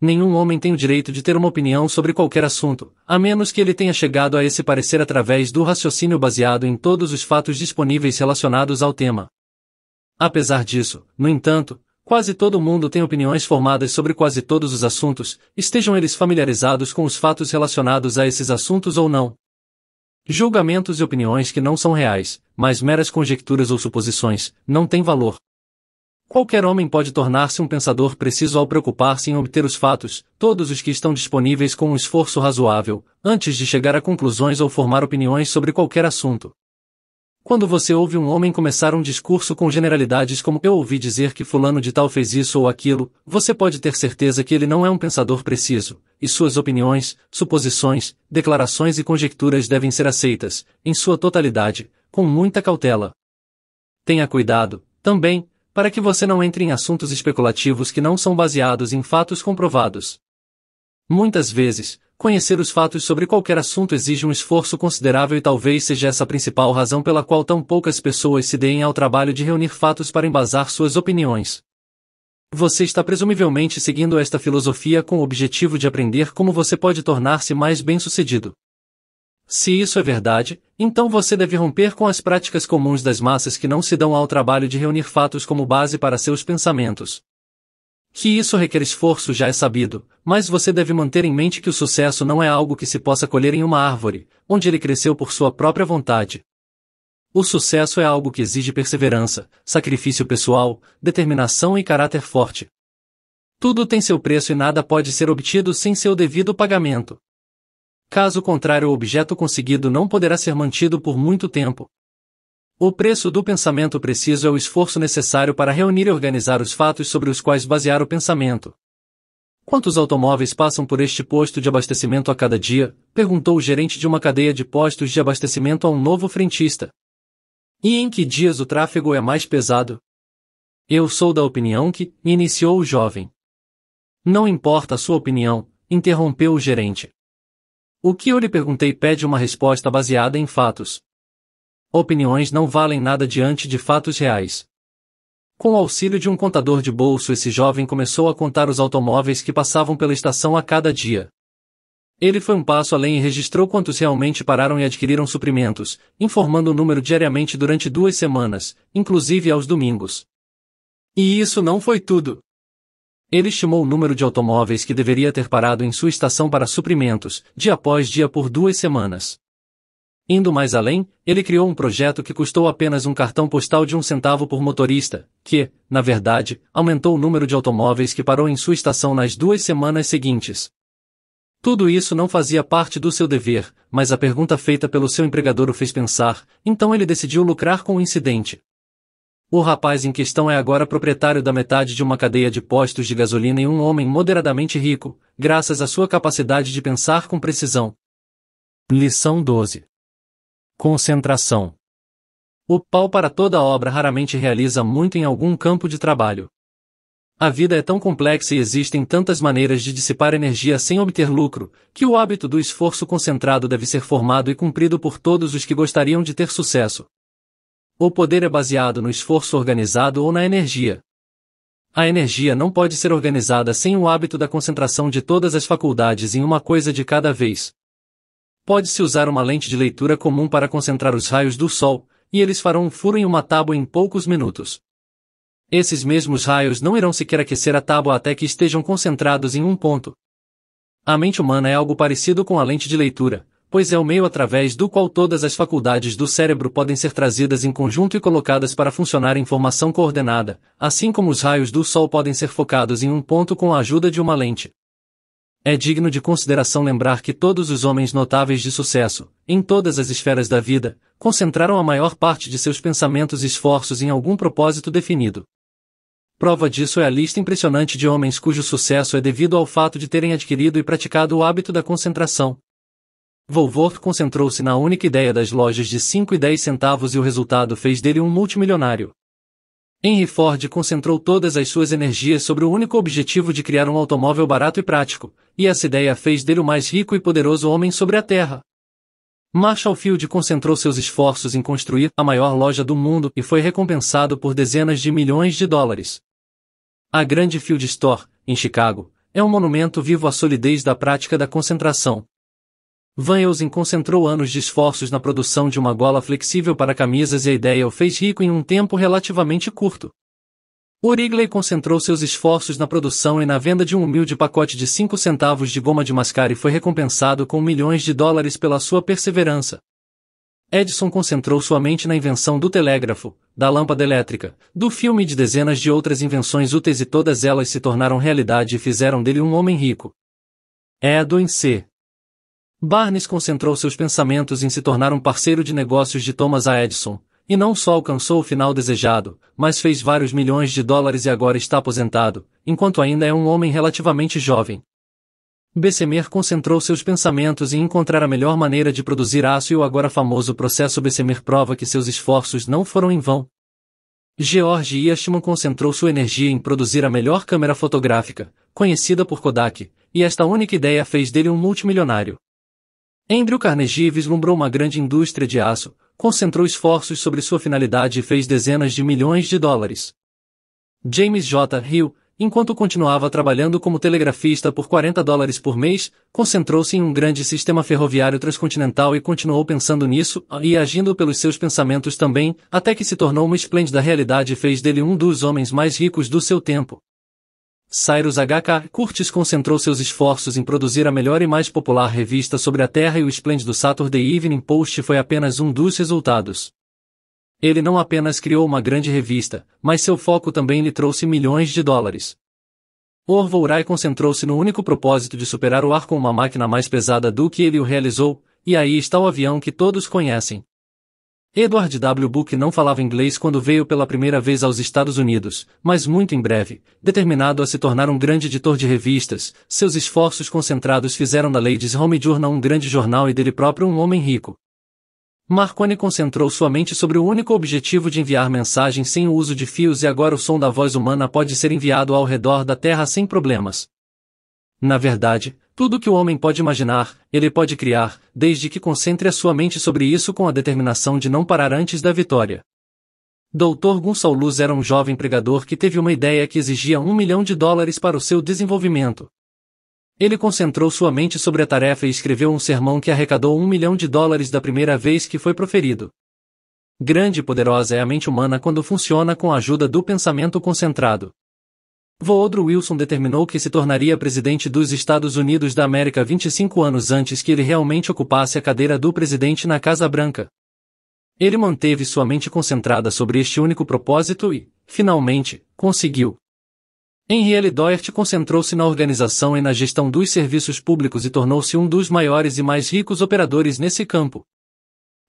Nenhum homem tem o direito de ter uma opinião sobre qualquer assunto, a menos que ele tenha chegado a esse parecer através do raciocínio baseado em todos os fatos disponíveis relacionados ao tema. Apesar disso, no entanto, quase todo mundo tem opiniões formadas sobre quase todos os assuntos, estejam eles familiarizados com os fatos relacionados a esses assuntos ou não. Julgamentos e opiniões que não são reais, mas meras conjecturas ou suposições, não têm valor. Qualquer homem pode tornar-se um pensador preciso ao preocupar-se em obter os fatos, todos os que estão disponíveis com um esforço razoável, antes de chegar a conclusões ou formar opiniões sobre qualquer assunto. Quando você ouve um homem começar um discurso com generalidades como eu ouvi dizer que fulano de tal fez isso ou aquilo, você pode ter certeza que ele não é um pensador preciso, e suas opiniões, suposições, declarações e conjecturas devem ser aceitas, em sua totalidade, com muita cautela. Tenha cuidado, também, para que você não entre em assuntos especulativos que não são baseados em fatos comprovados. Muitas vezes, conhecer os fatos sobre qualquer assunto exige um esforço considerável e talvez seja essa a principal razão pela qual tão poucas pessoas se deem ao trabalho de reunir fatos para embasar suas opiniões. Você está presumivelmente seguindo esta filosofia com o objetivo de aprender como você pode tornar-se mais bem-sucedido. Se isso é verdade, então você deve romper com as práticas comuns das massas que não se dão ao trabalho de reunir fatos como base para seus pensamentos. Que isso requer esforço já é sabido, mas você deve manter em mente que o sucesso não é algo que se possa colher em uma árvore, onde ele cresceu por sua própria vontade. O sucesso é algo que exige perseverança, sacrifício pessoal, determinação e caráter forte. Tudo tem seu preço e nada pode ser obtido sem seu devido pagamento. Caso contrário, o objeto conseguido não poderá ser mantido por muito tempo. O preço do pensamento preciso é o esforço necessário para reunir e organizar os fatos sobre os quais basear o pensamento. Quantos automóveis passam por este posto de abastecimento a cada dia? perguntou o gerente de uma cadeia de postos de abastecimento a um novo frentista. E em que dias o tráfego é mais pesado? Eu sou da opinião que, iniciou o jovem. Não importa a sua opinião, interrompeu o gerente. O que eu lhe perguntei pede uma resposta baseada em fatos. Opiniões não valem nada diante de fatos reais. Com o auxílio de um contador de bolso, esse jovem começou a contar os automóveis que passavam pela estação a cada dia. Ele foi um passo além e registrou quantos realmente pararam e adquiriram suprimentos, informando o número diariamente durante duas semanas, inclusive aos domingos. E isso não foi tudo. Ele estimou o número de automóveis que deveria ter parado em sua estação para suprimentos, dia após dia por duas semanas. Indo mais além, ele criou um projeto que custou apenas um cartão postal de um centavo por motorista, que, na verdade, aumentou o número de automóveis que parou em sua estação nas duas semanas seguintes. Tudo isso não fazia parte do seu dever, mas a pergunta feita pelo seu empregador o fez pensar, então ele decidiu lucrar com o incidente. O rapaz em questão é agora proprietário da metade de uma cadeia de postos de gasolina e um homem moderadamente rico, graças à sua capacidade de pensar com precisão. Lição 12 Concentração O pau para toda obra raramente realiza muito em algum campo de trabalho. A vida é tão complexa e existem tantas maneiras de dissipar energia sem obter lucro, que o hábito do esforço concentrado deve ser formado e cumprido por todos os que gostariam de ter sucesso. O poder é baseado no esforço organizado ou na energia. A energia não pode ser organizada sem o hábito da concentração de todas as faculdades em uma coisa de cada vez. Pode-se usar uma lente de leitura comum para concentrar os raios do sol, e eles farão um furo em uma tábua em poucos minutos. Esses mesmos raios não irão sequer aquecer a tábua até que estejam concentrados em um ponto. A mente humana é algo parecido com a lente de leitura, pois é o meio através do qual todas as faculdades do cérebro podem ser trazidas em conjunto e colocadas para funcionar em formação coordenada, assim como os raios do Sol podem ser focados em um ponto com a ajuda de uma lente. É digno de consideração lembrar que todos os homens notáveis de sucesso, em todas as esferas da vida, concentraram a maior parte de seus pensamentos e esforços em algum propósito definido. Prova disso é a lista impressionante de homens cujo sucesso é devido ao fato de terem adquirido e praticado o hábito da concentração. Volvoort concentrou-se na única ideia das lojas de 5 e 10 centavos e o resultado fez dele um multimilionário. Henry Ford concentrou todas as suas energias sobre o único objetivo de criar um automóvel barato e prático, e essa ideia fez dele o mais rico e poderoso homem sobre a Terra. Marshall Field concentrou seus esforços em construir a maior loja do mundo e foi recompensado por dezenas de milhões de dólares. A grande Field Store, em Chicago, é um monumento vivo à solidez da prática da concentração. Van Heusen concentrou anos de esforços na produção de uma gola flexível para camisas e a ideia o fez rico em um tempo relativamente curto. Origley concentrou seus esforços na produção e na venda de um humilde pacote de 5 centavos de goma de mascar e foi recompensado com milhões de dólares pela sua perseverança. Edison concentrou sua mente na invenção do telégrafo, da lâmpada elétrica, do filme e de dezenas de outras invenções úteis e todas elas se tornaram realidade e fizeram dele um homem rico. Edwin C. Barnes concentrou seus pensamentos em se tornar um parceiro de negócios de Thomas A. Edison, e não só alcançou o final desejado, mas fez vários milhões de dólares e agora está aposentado, enquanto ainda é um homem relativamente jovem. Bessemer concentrou seus pensamentos em encontrar a melhor maneira de produzir aço e o agora famoso processo Bessemer prova que seus esforços não foram em vão. George Eastman concentrou sua energia em produzir a melhor câmera fotográfica, conhecida por Kodak, e esta única ideia fez dele um multimilionário. Andrew Carnegie vislumbrou uma grande indústria de aço, concentrou esforços sobre sua finalidade e fez dezenas de milhões de dólares. James J. Hill, enquanto continuava trabalhando como telegrafista por 40 dólares por mês, concentrou-se em um grande sistema ferroviário transcontinental e continuou pensando nisso ah, e agindo pelos seus pensamentos também, até que se tornou uma esplêndida realidade e fez dele um dos homens mais ricos do seu tempo. Cyrus H.K. Curtis concentrou seus esforços em produzir a melhor e mais popular revista sobre a Terra e o esplêndido Saturday Evening Post foi apenas um dos resultados. Ele não apenas criou uma grande revista, mas seu foco também lhe trouxe milhões de dólares. Orville Wright concentrou-se no único propósito de superar o ar com uma máquina mais pesada do que ele o realizou, e aí está o avião que todos conhecem. Edward W. Book não falava inglês quando veio pela primeira vez aos Estados Unidos, mas muito em breve, determinado a se tornar um grande editor de revistas, seus esforços concentrados fizeram da Ladies Home Journal um grande jornal e dele próprio um homem rico. Marconi concentrou sua mente sobre o único objetivo de enviar mensagens sem o uso de fios e agora o som da voz humana pode ser enviado ao redor da Terra sem problemas. Na verdade, tudo que o homem pode imaginar, ele pode criar, desde que concentre a sua mente sobre isso com a determinação de não parar antes da vitória. Dr. Gonçalves era um jovem pregador que teve uma ideia que exigia um milhão de dólares para o seu desenvolvimento. Ele concentrou sua mente sobre a tarefa e escreveu um sermão que arrecadou um milhão de dólares da primeira vez que foi proferido. Grande e poderosa é a mente humana quando funciona com a ajuda do pensamento concentrado. Woodrow Wilson determinou que se tornaria presidente dos Estados Unidos da América 25 anos antes que ele realmente ocupasse a cadeira do presidente na Casa Branca. Ele manteve sua mente concentrada sobre este único propósito e, finalmente, conseguiu. Henrielle Doert concentrou-se na organização e na gestão dos serviços públicos e tornou-se um dos maiores e mais ricos operadores nesse campo.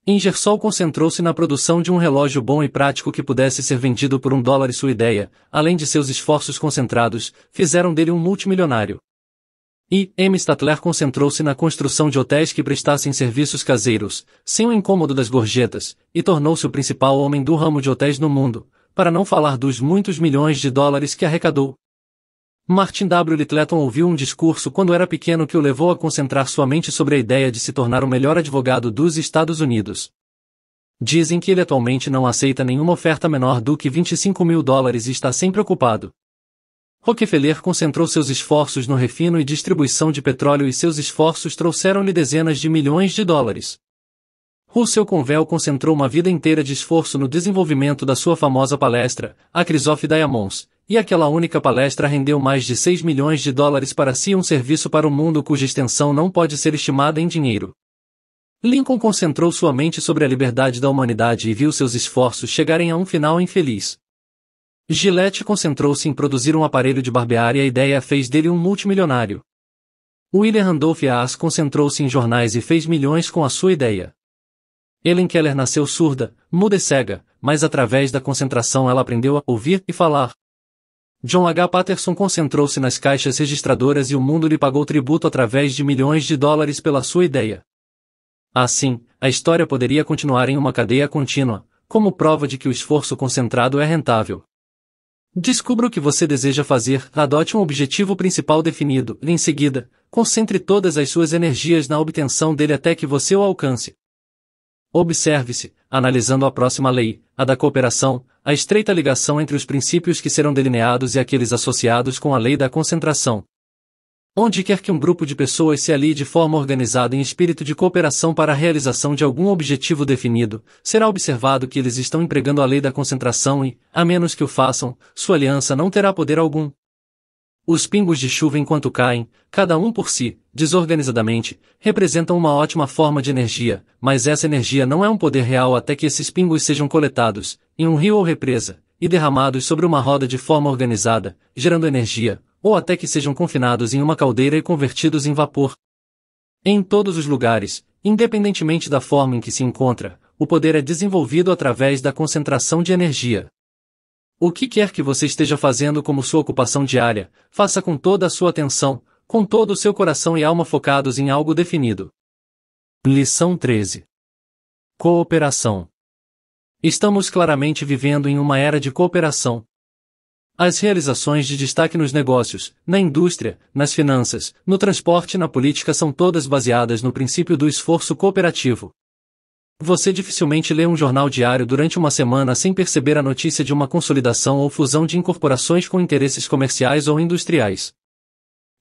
Ingersoll concentrou-se na produção de um relógio bom e prático que pudesse ser vendido por um dólar e sua ideia, além de seus esforços concentrados, fizeram dele um multimilionário. E M. Statler concentrou-se na construção de hotéis que prestassem serviços caseiros, sem o incômodo das gorjetas, e tornou-se o principal homem do ramo de hotéis no mundo, para não falar dos muitos milhões de dólares que arrecadou. Martin W. Littleton ouviu um discurso quando era pequeno que o levou a concentrar sua mente sobre a ideia de se tornar o melhor advogado dos Estados Unidos. Dizem que ele atualmente não aceita nenhuma oferta menor do que 25 mil dólares e está sempre ocupado. Rockefeller concentrou seus esforços no refino e distribuição de petróleo e seus esforços trouxeram-lhe dezenas de milhões de dólares. Russell Convell concentrou uma vida inteira de esforço no desenvolvimento da sua famosa palestra, A Crisóphe Diamonds, e aquela única palestra rendeu mais de 6 milhões de dólares para si um serviço para o mundo cuja extensão não pode ser estimada em dinheiro. Lincoln concentrou sua mente sobre a liberdade da humanidade e viu seus esforços chegarem a um final infeliz. Gillette concentrou-se em produzir um aparelho de barbear e a ideia fez dele um multimilionário. William Randolph Haas concentrou-se em jornais e fez milhões com a sua ideia. Ellen Keller nasceu surda, muda e cega, mas através da concentração ela aprendeu a ouvir e falar. John H. Patterson concentrou-se nas caixas registradoras e o mundo lhe pagou tributo através de milhões de dólares pela sua ideia. Assim, a história poderia continuar em uma cadeia contínua, como prova de que o esforço concentrado é rentável. Descubra o que você deseja fazer, adote um objetivo principal definido, e em seguida, concentre todas as suas energias na obtenção dele até que você o alcance. Observe-se, analisando a próxima lei, a da cooperação, a estreita ligação entre os princípios que serão delineados e aqueles associados com a lei da concentração. Onde quer que um grupo de pessoas se alie de forma organizada em espírito de cooperação para a realização de algum objetivo definido, será observado que eles estão empregando a lei da concentração e, a menos que o façam, sua aliança não terá poder algum. Os pingos de chuva enquanto caem, cada um por si, desorganizadamente, representam uma ótima forma de energia, mas essa energia não é um poder real até que esses pingos sejam coletados, em um rio ou represa, e derramados sobre uma roda de forma organizada, gerando energia, ou até que sejam confinados em uma caldeira e convertidos em vapor. Em todos os lugares, independentemente da forma em que se encontra, o poder é desenvolvido através da concentração de energia. O que quer que você esteja fazendo como sua ocupação diária, faça com toda a sua atenção, com todo o seu coração e alma focados em algo definido. Lição 13 Cooperação Estamos claramente vivendo em uma era de cooperação. As realizações de destaque nos negócios, na indústria, nas finanças, no transporte e na política são todas baseadas no princípio do esforço cooperativo. Você dificilmente lê um jornal diário durante uma semana sem perceber a notícia de uma consolidação ou fusão de incorporações com interesses comerciais ou industriais.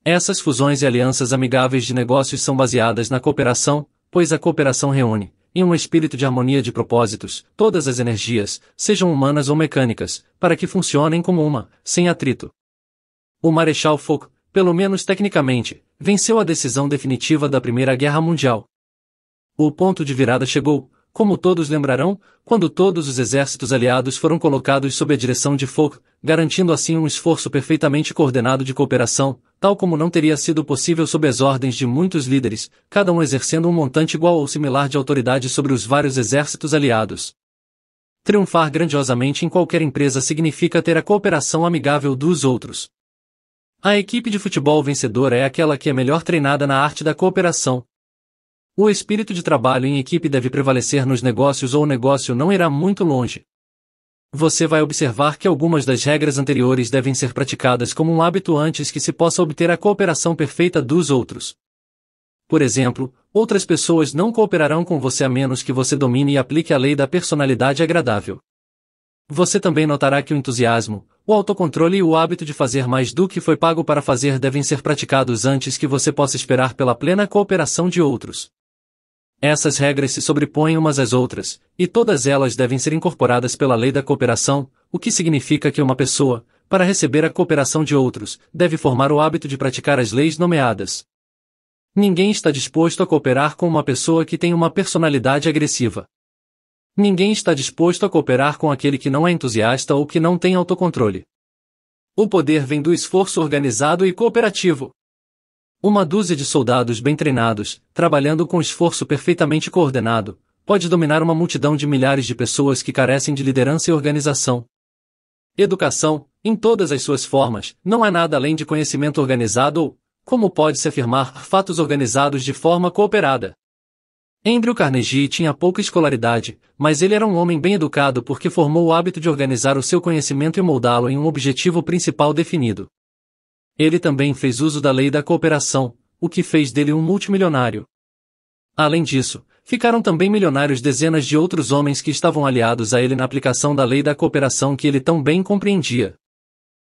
Essas fusões e alianças amigáveis de negócios são baseadas na cooperação, pois a cooperação reúne, em um espírito de harmonia de propósitos, todas as energias, sejam humanas ou mecânicas, para que funcionem como uma, sem atrito. O Marechal Foch, pelo menos tecnicamente, venceu a decisão definitiva da Primeira Guerra Mundial, o ponto de virada chegou, como todos lembrarão, quando todos os exércitos aliados foram colocados sob a direção de Foch, garantindo assim um esforço perfeitamente coordenado de cooperação, tal como não teria sido possível sob as ordens de muitos líderes, cada um exercendo um montante igual ou similar de autoridade sobre os vários exércitos aliados. Triunfar grandiosamente em qualquer empresa significa ter a cooperação amigável dos outros. A equipe de futebol vencedora é aquela que é melhor treinada na arte da cooperação, o espírito de trabalho em equipe deve prevalecer nos negócios ou o negócio não irá muito longe. Você vai observar que algumas das regras anteriores devem ser praticadas como um hábito antes que se possa obter a cooperação perfeita dos outros. Por exemplo, outras pessoas não cooperarão com você a menos que você domine e aplique a lei da personalidade agradável. Você também notará que o entusiasmo, o autocontrole e o hábito de fazer mais do que foi pago para fazer devem ser praticados antes que você possa esperar pela plena cooperação de outros. Essas regras se sobrepõem umas às outras, e todas elas devem ser incorporadas pela lei da cooperação, o que significa que uma pessoa, para receber a cooperação de outros, deve formar o hábito de praticar as leis nomeadas. Ninguém está disposto a cooperar com uma pessoa que tem uma personalidade agressiva. Ninguém está disposto a cooperar com aquele que não é entusiasta ou que não tem autocontrole. O poder vem do esforço organizado e cooperativo. Uma dúzia de soldados bem treinados, trabalhando com esforço perfeitamente coordenado, pode dominar uma multidão de milhares de pessoas que carecem de liderança e organização. Educação, em todas as suas formas, não é nada além de conhecimento organizado ou, como pode-se afirmar, fatos organizados de forma cooperada. Andrew Carnegie tinha pouca escolaridade, mas ele era um homem bem educado porque formou o hábito de organizar o seu conhecimento e moldá-lo em um objetivo principal definido. Ele também fez uso da lei da cooperação, o que fez dele um multimilionário. Além disso, ficaram também milionários dezenas de outros homens que estavam aliados a ele na aplicação da lei da cooperação que ele tão bem compreendia.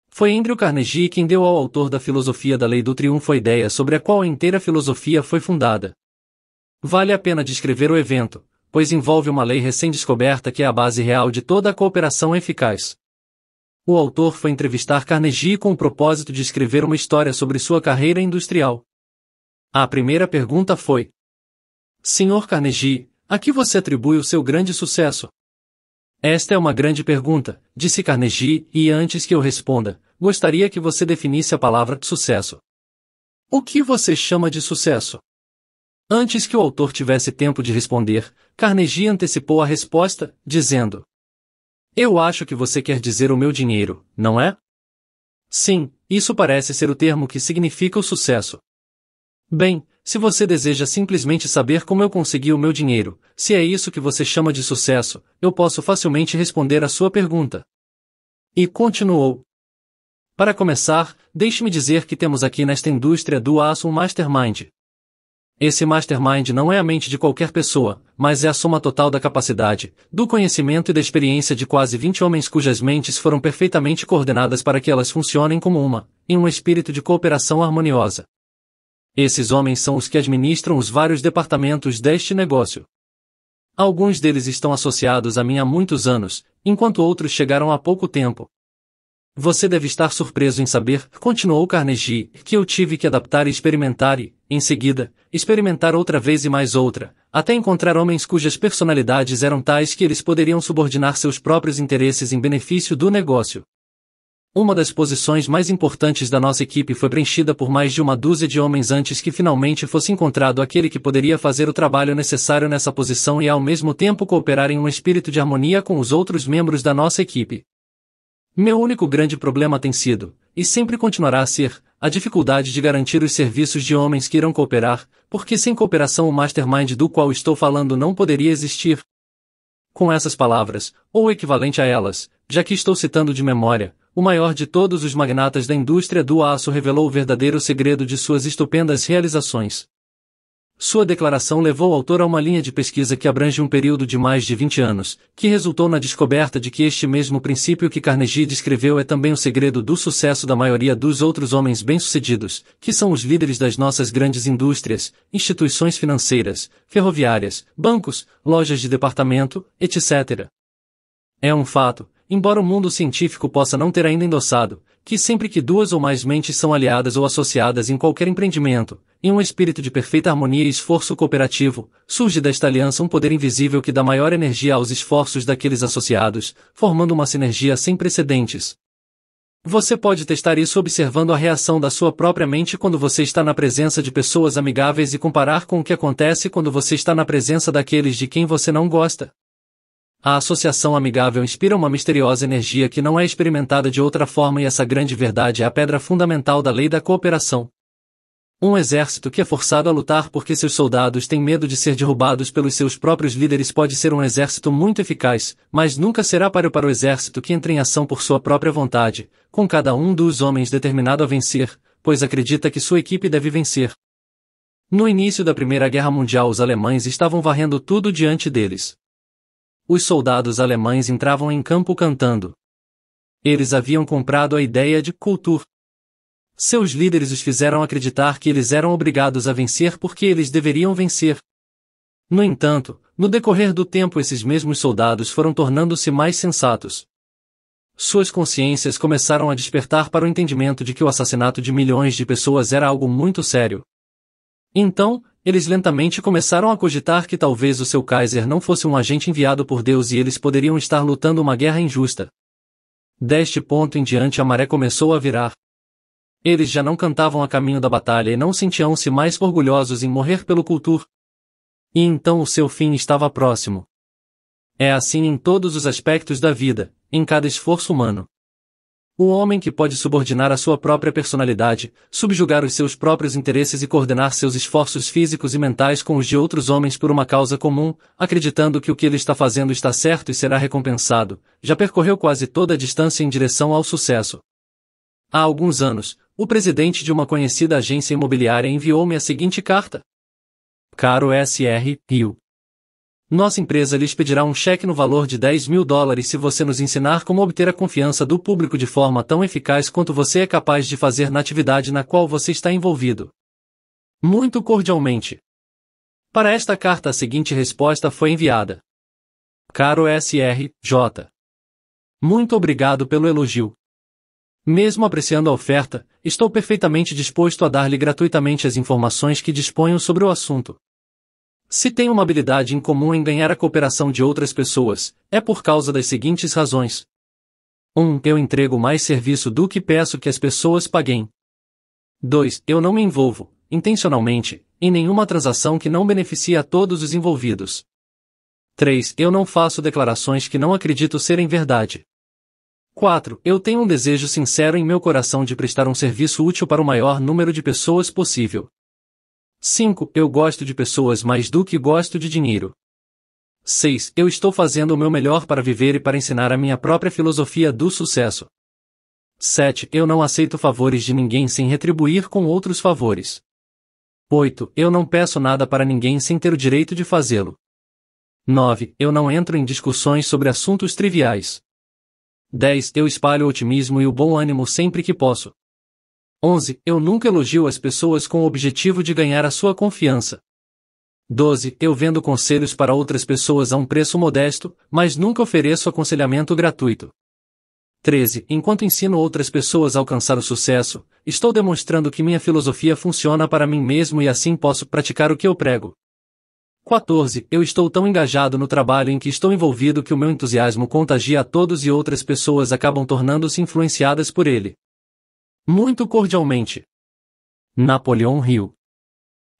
Foi Andrew Carnegie quem deu ao autor da filosofia da lei do triunfo a ideia sobre a qual a inteira filosofia foi fundada. Vale a pena descrever o evento, pois envolve uma lei recém-descoberta que é a base real de toda a cooperação eficaz o autor foi entrevistar Carnegie com o propósito de escrever uma história sobre sua carreira industrial. A primeira pergunta foi: Senhor Carnegie, a que você atribui o seu grande sucesso? Esta é uma grande pergunta, disse Carnegie, e antes que eu responda, gostaria que você definisse a palavra sucesso. O que você chama de sucesso? Antes que o autor tivesse tempo de responder, Carnegie antecipou a resposta, dizendo: eu acho que você quer dizer o meu dinheiro, não é? Sim, isso parece ser o termo que significa o sucesso. Bem, se você deseja simplesmente saber como eu consegui o meu dinheiro, se é isso que você chama de sucesso, eu posso facilmente responder à sua pergunta. E continuou. Para começar, deixe-me dizer que temos aqui nesta indústria do aço um mastermind, esse mastermind não é a mente de qualquer pessoa, mas é a soma total da capacidade, do conhecimento e da experiência de quase 20 homens cujas mentes foram perfeitamente coordenadas para que elas funcionem como uma, em um espírito de cooperação harmoniosa. Esses homens são os que administram os vários departamentos deste negócio. Alguns deles estão associados a mim há muitos anos, enquanto outros chegaram há pouco tempo. Você deve estar surpreso em saber, continuou Carnegie, que eu tive que adaptar e experimentar e, em seguida, experimentar outra vez e mais outra, até encontrar homens cujas personalidades eram tais que eles poderiam subordinar seus próprios interesses em benefício do negócio. Uma das posições mais importantes da nossa equipe foi preenchida por mais de uma dúzia de homens antes que finalmente fosse encontrado aquele que poderia fazer o trabalho necessário nessa posição e ao mesmo tempo cooperar em um espírito de harmonia com os outros membros da nossa equipe. Meu único grande problema tem sido, e sempre continuará a ser, a dificuldade de garantir os serviços de homens que irão cooperar, porque sem cooperação o mastermind do qual estou falando não poderia existir. Com essas palavras, ou equivalente a elas, já que estou citando de memória, o maior de todos os magnatas da indústria do aço revelou o verdadeiro segredo de suas estupendas realizações. Sua declaração levou o autor a uma linha de pesquisa que abrange um período de mais de 20 anos, que resultou na descoberta de que este mesmo princípio que Carnegie descreveu é também o segredo do sucesso da maioria dos outros homens bem-sucedidos, que são os líderes das nossas grandes indústrias, instituições financeiras, ferroviárias, bancos, lojas de departamento, etc. É um fato, embora o mundo científico possa não ter ainda endossado, que sempre que duas ou mais mentes são aliadas ou associadas em qualquer empreendimento, em um espírito de perfeita harmonia e esforço cooperativo, surge desta aliança um poder invisível que dá maior energia aos esforços daqueles associados, formando uma sinergia sem precedentes. Você pode testar isso observando a reação da sua própria mente quando você está na presença de pessoas amigáveis e comparar com o que acontece quando você está na presença daqueles de quem você não gosta. A associação amigável inspira uma misteriosa energia que não é experimentada de outra forma e essa grande verdade é a pedra fundamental da lei da cooperação. Um exército que é forçado a lutar porque seus soldados têm medo de ser derrubados pelos seus próprios líderes pode ser um exército muito eficaz, mas nunca será páreo para o exército que entra em ação por sua própria vontade, com cada um dos homens determinado a vencer, pois acredita que sua equipe deve vencer. No início da Primeira Guerra Mundial, os alemães estavam varrendo tudo diante deles os soldados alemães entravam em campo cantando. Eles haviam comprado a ideia de Kultur. Seus líderes os fizeram acreditar que eles eram obrigados a vencer porque eles deveriam vencer. No entanto, no decorrer do tempo esses mesmos soldados foram tornando-se mais sensatos. Suas consciências começaram a despertar para o entendimento de que o assassinato de milhões de pessoas era algo muito sério. Então, eles lentamente começaram a cogitar que talvez o seu Kaiser não fosse um agente enviado por Deus e eles poderiam estar lutando uma guerra injusta. Deste ponto em diante a maré começou a virar. Eles já não cantavam a caminho da batalha e não sentiam-se mais orgulhosos em morrer pelo cultur. E então o seu fim estava próximo. É assim em todos os aspectos da vida, em cada esforço humano. Um homem que pode subordinar a sua própria personalidade, subjugar os seus próprios interesses e coordenar seus esforços físicos e mentais com os de outros homens por uma causa comum, acreditando que o que ele está fazendo está certo e será recompensado, já percorreu quase toda a distância em direção ao sucesso. Há alguns anos, o presidente de uma conhecida agência imobiliária enviou-me a seguinte carta: Caro S.R. Rio, nossa empresa lhes pedirá um cheque no valor de 10 mil dólares se você nos ensinar como obter a confiança do público de forma tão eficaz quanto você é capaz de fazer na atividade na qual você está envolvido. Muito cordialmente. Para esta carta, a seguinte resposta foi enviada: Caro SRJ. J. Muito obrigado pelo elogio. Mesmo apreciando a oferta, estou perfeitamente disposto a dar-lhe gratuitamente as informações que disponho sobre o assunto. Se tem uma habilidade incomum em ganhar a cooperação de outras pessoas, é por causa das seguintes razões. 1. Um, eu entrego mais serviço do que peço que as pessoas paguem. 2. Eu não me envolvo, intencionalmente, em nenhuma transação que não beneficie a todos os envolvidos. 3. Eu não faço declarações que não acredito serem verdade. 4. Eu tenho um desejo sincero em meu coração de prestar um serviço útil para o maior número de pessoas possível. 5. Eu gosto de pessoas mais do que gosto de dinheiro. 6. Eu estou fazendo o meu melhor para viver e para ensinar a minha própria filosofia do sucesso. 7. Eu não aceito favores de ninguém sem retribuir com outros favores. 8. Eu não peço nada para ninguém sem ter o direito de fazê-lo. 9. Eu não entro em discussões sobre assuntos triviais. 10. Eu espalho o otimismo e o bom ânimo sempre que posso. 11. Eu nunca elogio as pessoas com o objetivo de ganhar a sua confiança. 12. Eu vendo conselhos para outras pessoas a um preço modesto, mas nunca ofereço aconselhamento gratuito. 13. Enquanto ensino outras pessoas a alcançar o sucesso, estou demonstrando que minha filosofia funciona para mim mesmo e assim posso praticar o que eu prego. 14. Eu estou tão engajado no trabalho em que estou envolvido que o meu entusiasmo contagia a todos e outras pessoas acabam tornando-se influenciadas por ele. Muito cordialmente. Napoleão Hill.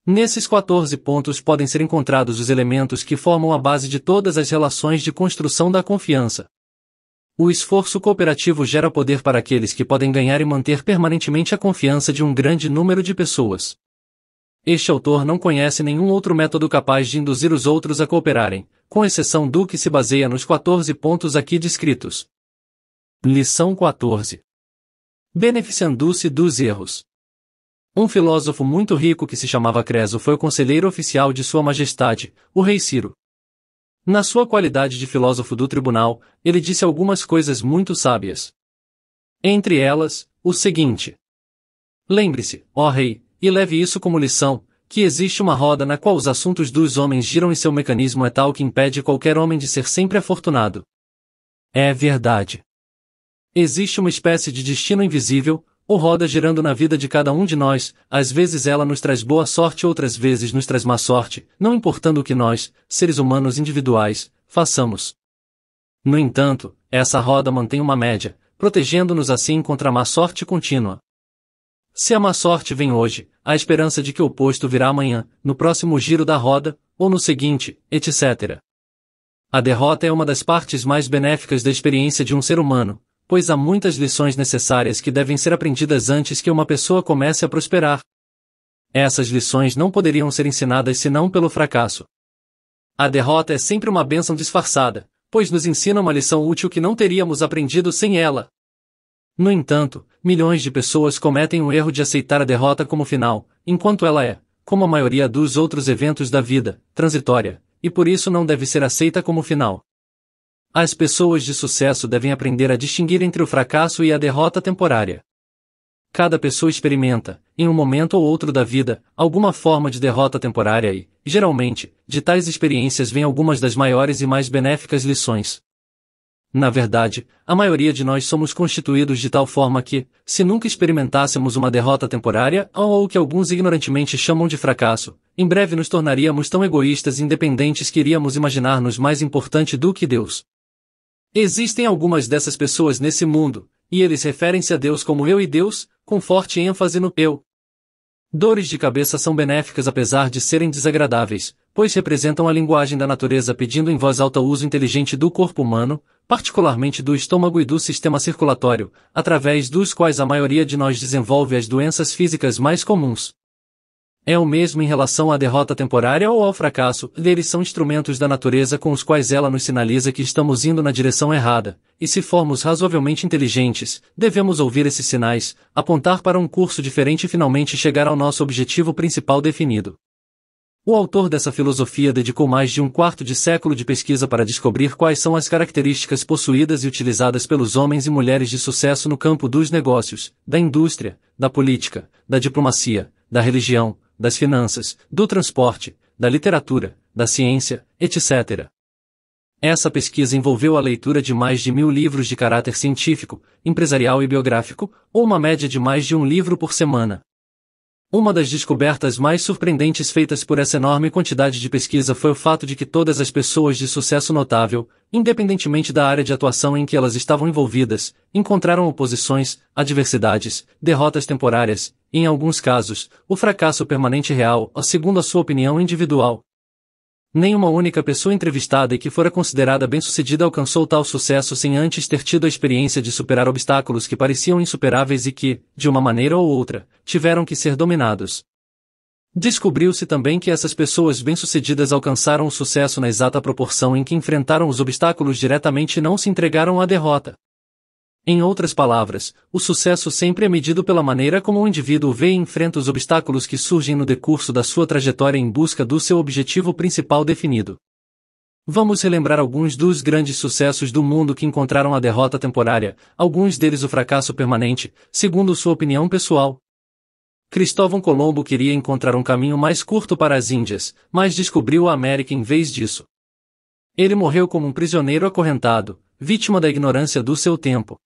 Nesses 14 pontos podem ser encontrados os elementos que formam a base de todas as relações de construção da confiança. O esforço cooperativo gera poder para aqueles que podem ganhar e manter permanentemente a confiança de um grande número de pessoas. Este autor não conhece nenhum outro método capaz de induzir os outros a cooperarem, com exceção do que se baseia nos 14 pontos aqui descritos. Lição 14 beneficiando-se dos erros. Um filósofo muito rico que se chamava Creso foi o conselheiro oficial de Sua Majestade, o rei Ciro. Na sua qualidade de filósofo do tribunal, ele disse algumas coisas muito sábias. Entre elas, o seguinte: Lembre-se, ó rei, e leve isso como lição, que existe uma roda na qual os assuntos dos homens giram e seu mecanismo é tal que impede qualquer homem de ser sempre afortunado. É verdade. Existe uma espécie de destino invisível, ou roda girando na vida de cada um de nós, às vezes ela nos traz boa sorte, outras vezes nos traz má sorte, não importando o que nós, seres humanos individuais, façamos. No entanto, essa roda mantém uma média, protegendo-nos assim contra a má sorte contínua. Se a má sorte vem hoje, há esperança de que o oposto virá amanhã, no próximo giro da roda, ou no seguinte, etc. A derrota é uma das partes mais benéficas da experiência de um ser humano, pois há muitas lições necessárias que devem ser aprendidas antes que uma pessoa comece a prosperar. Essas lições não poderiam ser ensinadas senão pelo fracasso. A derrota é sempre uma bênção disfarçada, pois nos ensina uma lição útil que não teríamos aprendido sem ela. No entanto, milhões de pessoas cometem o erro de aceitar a derrota como final, enquanto ela é, como a maioria dos outros eventos da vida, transitória, e por isso não deve ser aceita como final. As pessoas de sucesso devem aprender a distinguir entre o fracasso e a derrota temporária. Cada pessoa experimenta, em um momento ou outro da vida, alguma forma de derrota temporária e, geralmente, de tais experiências vêm algumas das maiores e mais benéficas lições. Na verdade, a maioria de nós somos constituídos de tal forma que, se nunca experimentássemos uma derrota temporária, ou o que alguns ignorantemente chamam de fracasso, em breve nos tornaríamos tão egoístas e independentes que iríamos imaginar-nos mais importante do que Deus. Existem algumas dessas pessoas nesse mundo, e eles referem-se a Deus como eu e Deus, com forte ênfase no eu. Dores de cabeça são benéficas apesar de serem desagradáveis, pois representam a linguagem da natureza pedindo em voz alta o uso inteligente do corpo humano, particularmente do estômago e do sistema circulatório, através dos quais a maioria de nós desenvolve as doenças físicas mais comuns. É o mesmo em relação à derrota temporária ou ao fracasso, eles são instrumentos da natureza com os quais ela nos sinaliza que estamos indo na direção errada, e se formos razoavelmente inteligentes, devemos ouvir esses sinais, apontar para um curso diferente e finalmente chegar ao nosso objetivo principal definido. O autor dessa filosofia dedicou mais de um quarto de século de pesquisa para descobrir quais são as características possuídas e utilizadas pelos homens e mulheres de sucesso no campo dos negócios, da indústria, da política, da diplomacia, da religião, das finanças, do transporte, da literatura, da ciência, etc. Essa pesquisa envolveu a leitura de mais de mil livros de caráter científico, empresarial e biográfico, ou uma média de mais de um livro por semana. Uma das descobertas mais surpreendentes feitas por essa enorme quantidade de pesquisa foi o fato de que todas as pessoas de sucesso notável, independentemente da área de atuação em que elas estavam envolvidas, encontraram oposições, adversidades, derrotas temporárias, e, em alguns casos, o fracasso permanente real, segundo a sua opinião individual, Nenhuma única pessoa entrevistada e que fora considerada bem-sucedida alcançou tal sucesso sem antes ter tido a experiência de superar obstáculos que pareciam insuperáveis e que, de uma maneira ou outra, tiveram que ser dominados. Descobriu-se também que essas pessoas bem-sucedidas alcançaram o sucesso na exata proporção em que enfrentaram os obstáculos diretamente e não se entregaram à derrota. Em outras palavras, o sucesso sempre é medido pela maneira como o indivíduo vê e enfrenta os obstáculos que surgem no decurso da sua trajetória em busca do seu objetivo principal definido. Vamos relembrar alguns dos grandes sucessos do mundo que encontraram a derrota temporária, alguns deles o fracasso permanente, segundo sua opinião pessoal. Cristóvão Colombo queria encontrar um caminho mais curto para as Índias, mas descobriu a América em vez disso. Ele morreu como um prisioneiro acorrentado, vítima da ignorância do seu tempo.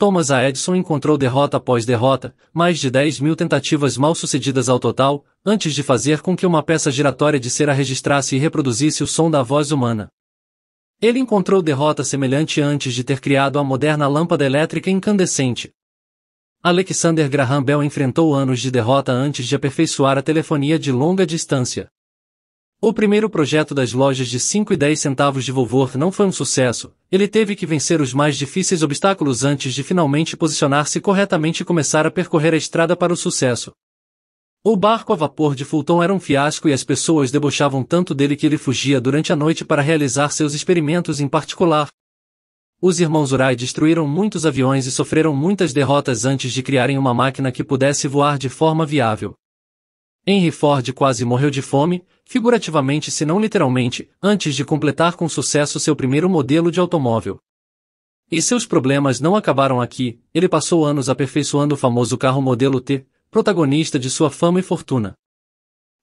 Thomas A. Edison encontrou derrota após derrota, mais de 10 mil tentativas mal sucedidas ao total, antes de fazer com que uma peça giratória de cera registrasse e reproduzisse o som da voz humana. Ele encontrou derrota semelhante antes de ter criado a moderna lâmpada elétrica incandescente. Alexander Graham Bell enfrentou anos de derrota antes de aperfeiçoar a telefonia de longa distância. O primeiro projeto das lojas de 5 e 10 centavos de Volvor não foi um sucesso, ele teve que vencer os mais difíceis obstáculos antes de finalmente posicionar-se corretamente e começar a percorrer a estrada para o sucesso. O barco a vapor de Fulton era um fiasco e as pessoas debochavam tanto dele que ele fugia durante a noite para realizar seus experimentos em particular. Os irmãos Urai destruíram muitos aviões e sofreram muitas derrotas antes de criarem uma máquina que pudesse voar de forma viável. Henry Ford quase morreu de fome, figurativamente se não literalmente, antes de completar com sucesso seu primeiro modelo de automóvel. E seus problemas não acabaram aqui, ele passou anos aperfeiçoando o famoso carro modelo T, protagonista de sua fama e fortuna.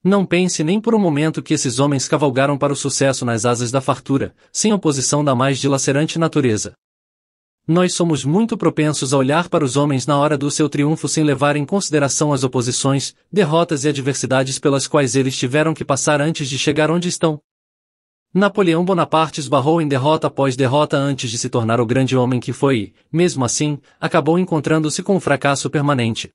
Não pense nem por um momento que esses homens cavalgaram para o sucesso nas asas da fartura, sem oposição da mais dilacerante natureza. Nós somos muito propensos a olhar para os homens na hora do seu triunfo sem levar em consideração as oposições, derrotas e adversidades pelas quais eles tiveram que passar antes de chegar onde estão. Napoleão Bonaparte esbarrou em derrota após derrota antes de se tornar o grande homem que foi e, mesmo assim, acabou encontrando-se com um fracasso permanente.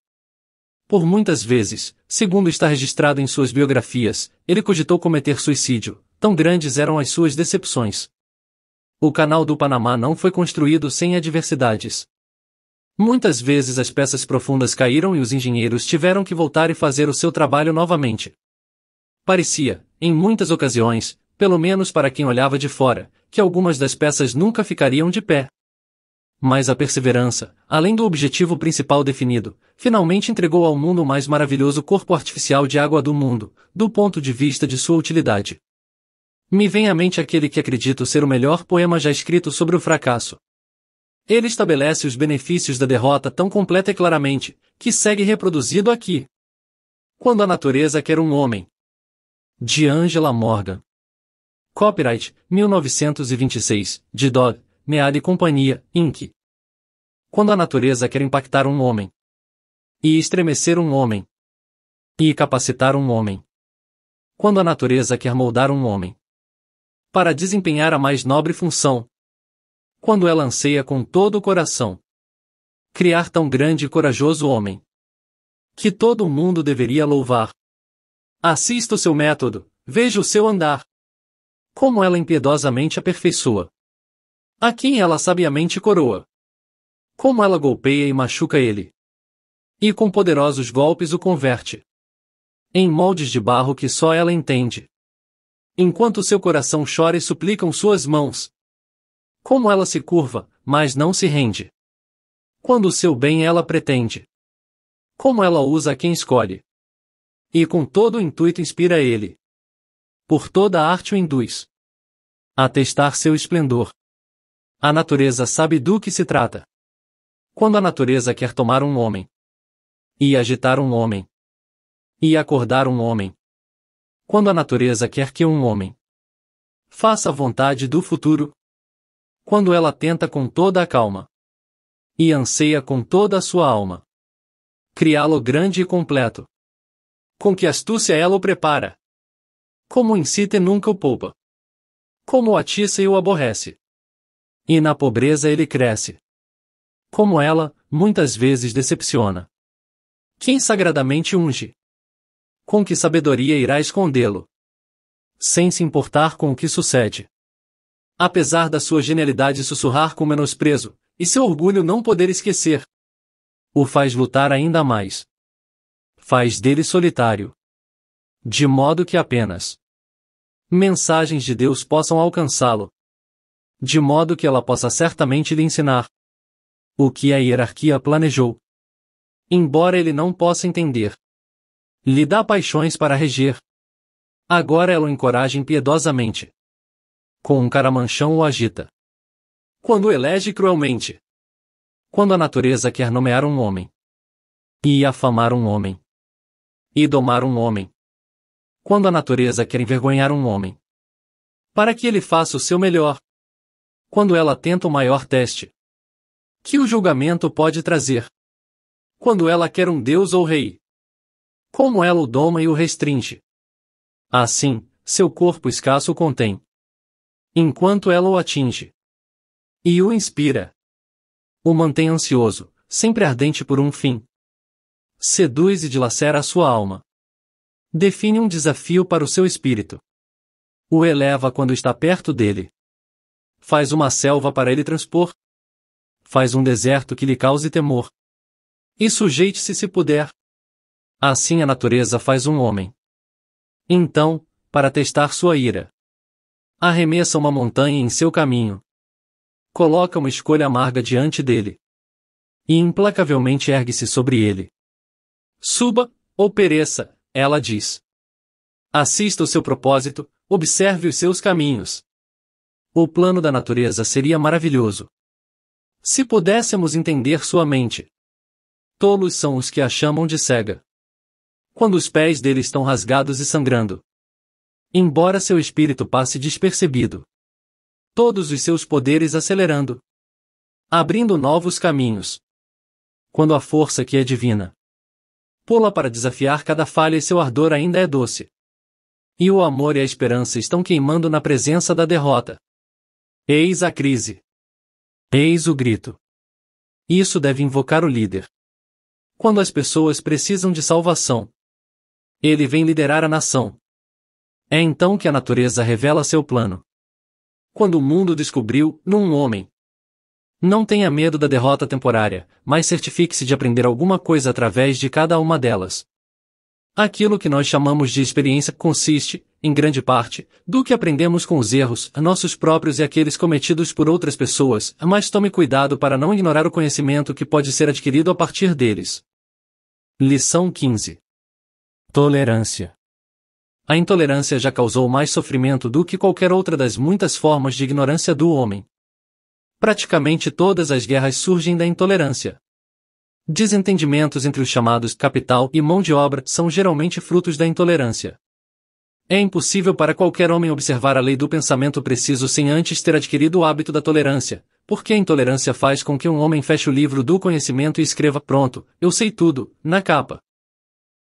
Por muitas vezes, segundo está registrado em suas biografias, ele cogitou cometer suicídio, tão grandes eram as suas decepções. O Canal do Panamá não foi construído sem adversidades. Muitas vezes as peças profundas caíram e os engenheiros tiveram que voltar e fazer o seu trabalho novamente. Parecia, em muitas ocasiões, pelo menos para quem olhava de fora, que algumas das peças nunca ficariam de pé. Mas a perseverança, além do objetivo principal definido, finalmente entregou ao mundo o mais maravilhoso corpo artificial de água do mundo, do ponto de vista de sua utilidade. Me vem à mente aquele que acredito ser o melhor poema já escrito sobre o fracasso. Ele estabelece os benefícios da derrota tão completa e claramente, que segue reproduzido aqui. Quando a natureza quer um homem. De Angela Morgan. Copyright 1926, de Dodd, Mead e Companhia, Inc. Quando a natureza quer impactar um homem. E estremecer um homem. E capacitar um homem. Quando a natureza quer moldar um homem para desempenhar a mais nobre função. Quando ela anseia com todo o coração criar tão grande e corajoso homem, que todo o mundo deveria louvar. Assista o seu método, veja o seu andar. Como ela impiedosamente aperfeiçoa. A quem ela sabiamente coroa. Como ela golpeia e machuca ele. E com poderosos golpes o converte. Em moldes de barro que só ela entende enquanto seu coração chora e suplicam suas mãos. Como ela se curva, mas não se rende. Quando o seu bem ela pretende. Como ela usa quem escolhe. E com todo o intuito inspira ele. Por toda a arte o induz. A testar seu esplendor. A natureza sabe do que se trata. Quando a natureza quer tomar um homem. E agitar um homem. E acordar um homem quando a natureza quer que um homem faça a vontade do futuro, quando ela tenta com toda a calma e anseia com toda a sua alma criá-lo grande e completo, com que astúcia ela o prepara, como incita e nunca o poupa, como o atiça e o aborrece, e na pobreza ele cresce, como ela, muitas vezes decepciona. Quem sagradamente unge com que sabedoria irá escondê-lo? Sem se importar com o que sucede. Apesar da sua genialidade sussurrar com menosprezo, e seu orgulho não poder esquecer, o faz lutar ainda mais. Faz dele solitário. De modo que apenas mensagens de Deus possam alcançá-lo. De modo que ela possa certamente lhe ensinar o que a hierarquia planejou. Embora ele não possa entender, lhe dá paixões para reger. Agora ela o encoraja impiedosamente. Com um caramanchão o agita. Quando elege cruelmente. Quando a natureza quer nomear um homem. E afamar um homem. E domar um homem. Quando a natureza quer envergonhar um homem. Para que ele faça o seu melhor. Quando ela tenta o maior teste. Que o julgamento pode trazer. Quando ela quer um deus ou rei como ela o doma e o restringe. Assim, seu corpo escasso contém. Enquanto ela o atinge e o inspira, o mantém ansioso, sempre ardente por um fim. Seduz e dilacera a sua alma. Define um desafio para o seu espírito. O eleva quando está perto dele. Faz uma selva para ele transpor. Faz um deserto que lhe cause temor. E sujeite-se se puder, Assim a natureza faz um homem. Então, para testar sua ira, arremessa uma montanha em seu caminho. Coloca uma escolha amarga diante dele. E implacavelmente ergue-se sobre ele. Suba, ou pereça, ela diz. Assista o seu propósito, observe os seus caminhos. O plano da natureza seria maravilhoso. Se pudéssemos entender sua mente. Tolos são os que a chamam de cega quando os pés dele estão rasgados e sangrando. Embora seu espírito passe despercebido, todos os seus poderes acelerando, abrindo novos caminhos. Quando a força que é divina pula para desafiar cada falha e seu ardor ainda é doce. E o amor e a esperança estão queimando na presença da derrota. Eis a crise. Eis o grito. Isso deve invocar o líder. Quando as pessoas precisam de salvação, ele vem liderar a nação. É então que a natureza revela seu plano. Quando o mundo descobriu, num homem. Não tenha medo da derrota temporária, mas certifique-se de aprender alguma coisa através de cada uma delas. Aquilo que nós chamamos de experiência consiste, em grande parte, do que aprendemos com os erros, nossos próprios e aqueles cometidos por outras pessoas, mas tome cuidado para não ignorar o conhecimento que pode ser adquirido a partir deles. Lição 15 Tolerância. A intolerância já causou mais sofrimento do que qualquer outra das muitas formas de ignorância do homem. Praticamente todas as guerras surgem da intolerância. Desentendimentos entre os chamados capital e mão de obra são geralmente frutos da intolerância. É impossível para qualquer homem observar a lei do pensamento preciso sem antes ter adquirido o hábito da tolerância, porque a intolerância faz com que um homem feche o livro do conhecimento e escreva: Pronto, eu sei tudo, na capa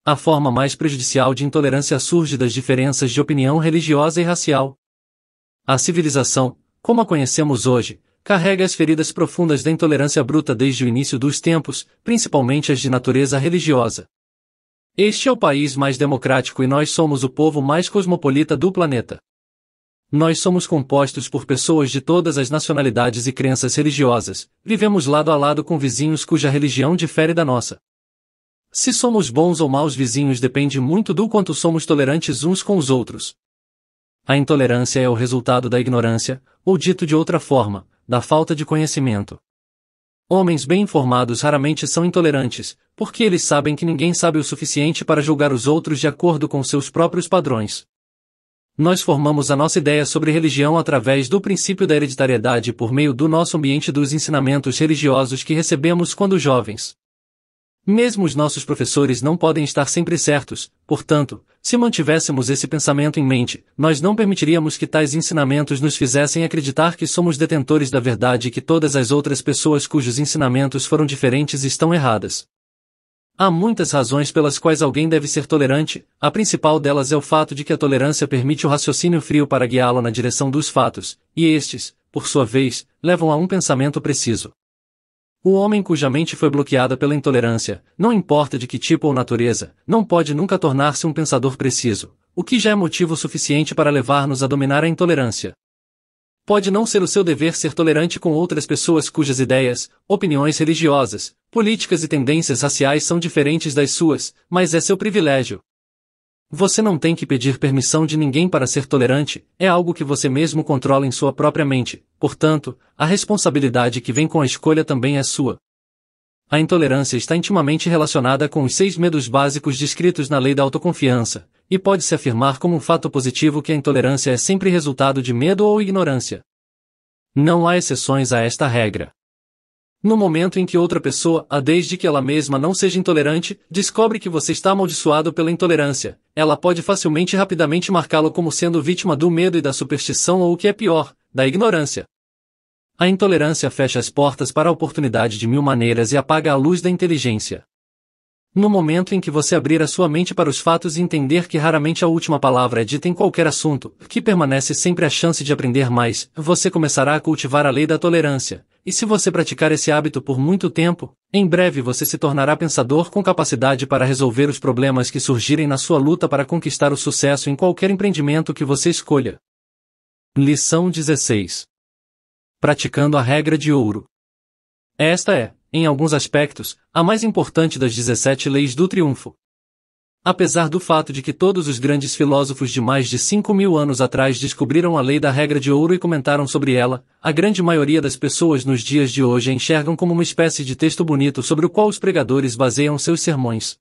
a forma mais prejudicial de intolerância surge das diferenças de opinião religiosa e racial. A civilização, como a conhecemos hoje, carrega as feridas profundas da intolerância bruta desde o início dos tempos, principalmente as de natureza religiosa. Este é o país mais democrático e nós somos o povo mais cosmopolita do planeta. Nós somos compostos por pessoas de todas as nacionalidades e crenças religiosas, vivemos lado a lado com vizinhos cuja religião difere da nossa. Se somos bons ou maus vizinhos depende muito do quanto somos tolerantes uns com os outros. A intolerância é o resultado da ignorância, ou dito de outra forma, da falta de conhecimento. Homens bem informados raramente são intolerantes, porque eles sabem que ninguém sabe o suficiente para julgar os outros de acordo com seus próprios padrões. Nós formamos a nossa ideia sobre religião através do princípio da hereditariedade por meio do nosso ambiente dos ensinamentos religiosos que recebemos quando jovens. Mesmo os nossos professores não podem estar sempre certos, portanto, se mantivéssemos esse pensamento em mente, nós não permitiríamos que tais ensinamentos nos fizessem acreditar que somos detentores da verdade e que todas as outras pessoas cujos ensinamentos foram diferentes estão erradas. Há muitas razões pelas quais alguém deve ser tolerante, a principal delas é o fato de que a tolerância permite o raciocínio frio para guiá-lo na direção dos fatos, e estes, por sua vez, levam a um pensamento preciso. O homem cuja mente foi bloqueada pela intolerância, não importa de que tipo ou natureza, não pode nunca tornar-se um pensador preciso, o que já é motivo suficiente para levar-nos a dominar a intolerância. Pode não ser o seu dever ser tolerante com outras pessoas cujas ideias, opiniões religiosas, políticas e tendências raciais são diferentes das suas, mas é seu privilégio, você não tem que pedir permissão de ninguém para ser tolerante, é algo que você mesmo controla em sua própria mente, portanto, a responsabilidade que vem com a escolha também é sua. A intolerância está intimamente relacionada com os seis medos básicos descritos na lei da autoconfiança, e pode-se afirmar como um fato positivo que a intolerância é sempre resultado de medo ou ignorância. Não há exceções a esta regra. No momento em que outra pessoa, a desde que ela mesma não seja intolerante, descobre que você está amaldiçoado pela intolerância, ela pode facilmente e rapidamente marcá-lo como sendo vítima do medo e da superstição ou o que é pior, da ignorância. A intolerância fecha as portas para a oportunidade de mil maneiras e apaga a luz da inteligência. No momento em que você abrir a sua mente para os fatos e entender que raramente a última palavra é dita em qualquer assunto, que permanece sempre a chance de aprender mais, você começará a cultivar a lei da tolerância, e se você praticar esse hábito por muito tempo, em breve você se tornará pensador com capacidade para resolver os problemas que surgirem na sua luta para conquistar o sucesso em qualquer empreendimento que você escolha. Lição 16 Praticando a regra de ouro. Esta é, em alguns aspectos, a mais importante das 17 leis do triunfo, Apesar do fato de que todos os grandes filósofos de mais de 5 mil anos atrás descobriram a lei da regra de ouro e comentaram sobre ela, a grande maioria das pessoas nos dias de hoje a enxergam como uma espécie de texto bonito sobre o qual os pregadores baseiam seus sermões.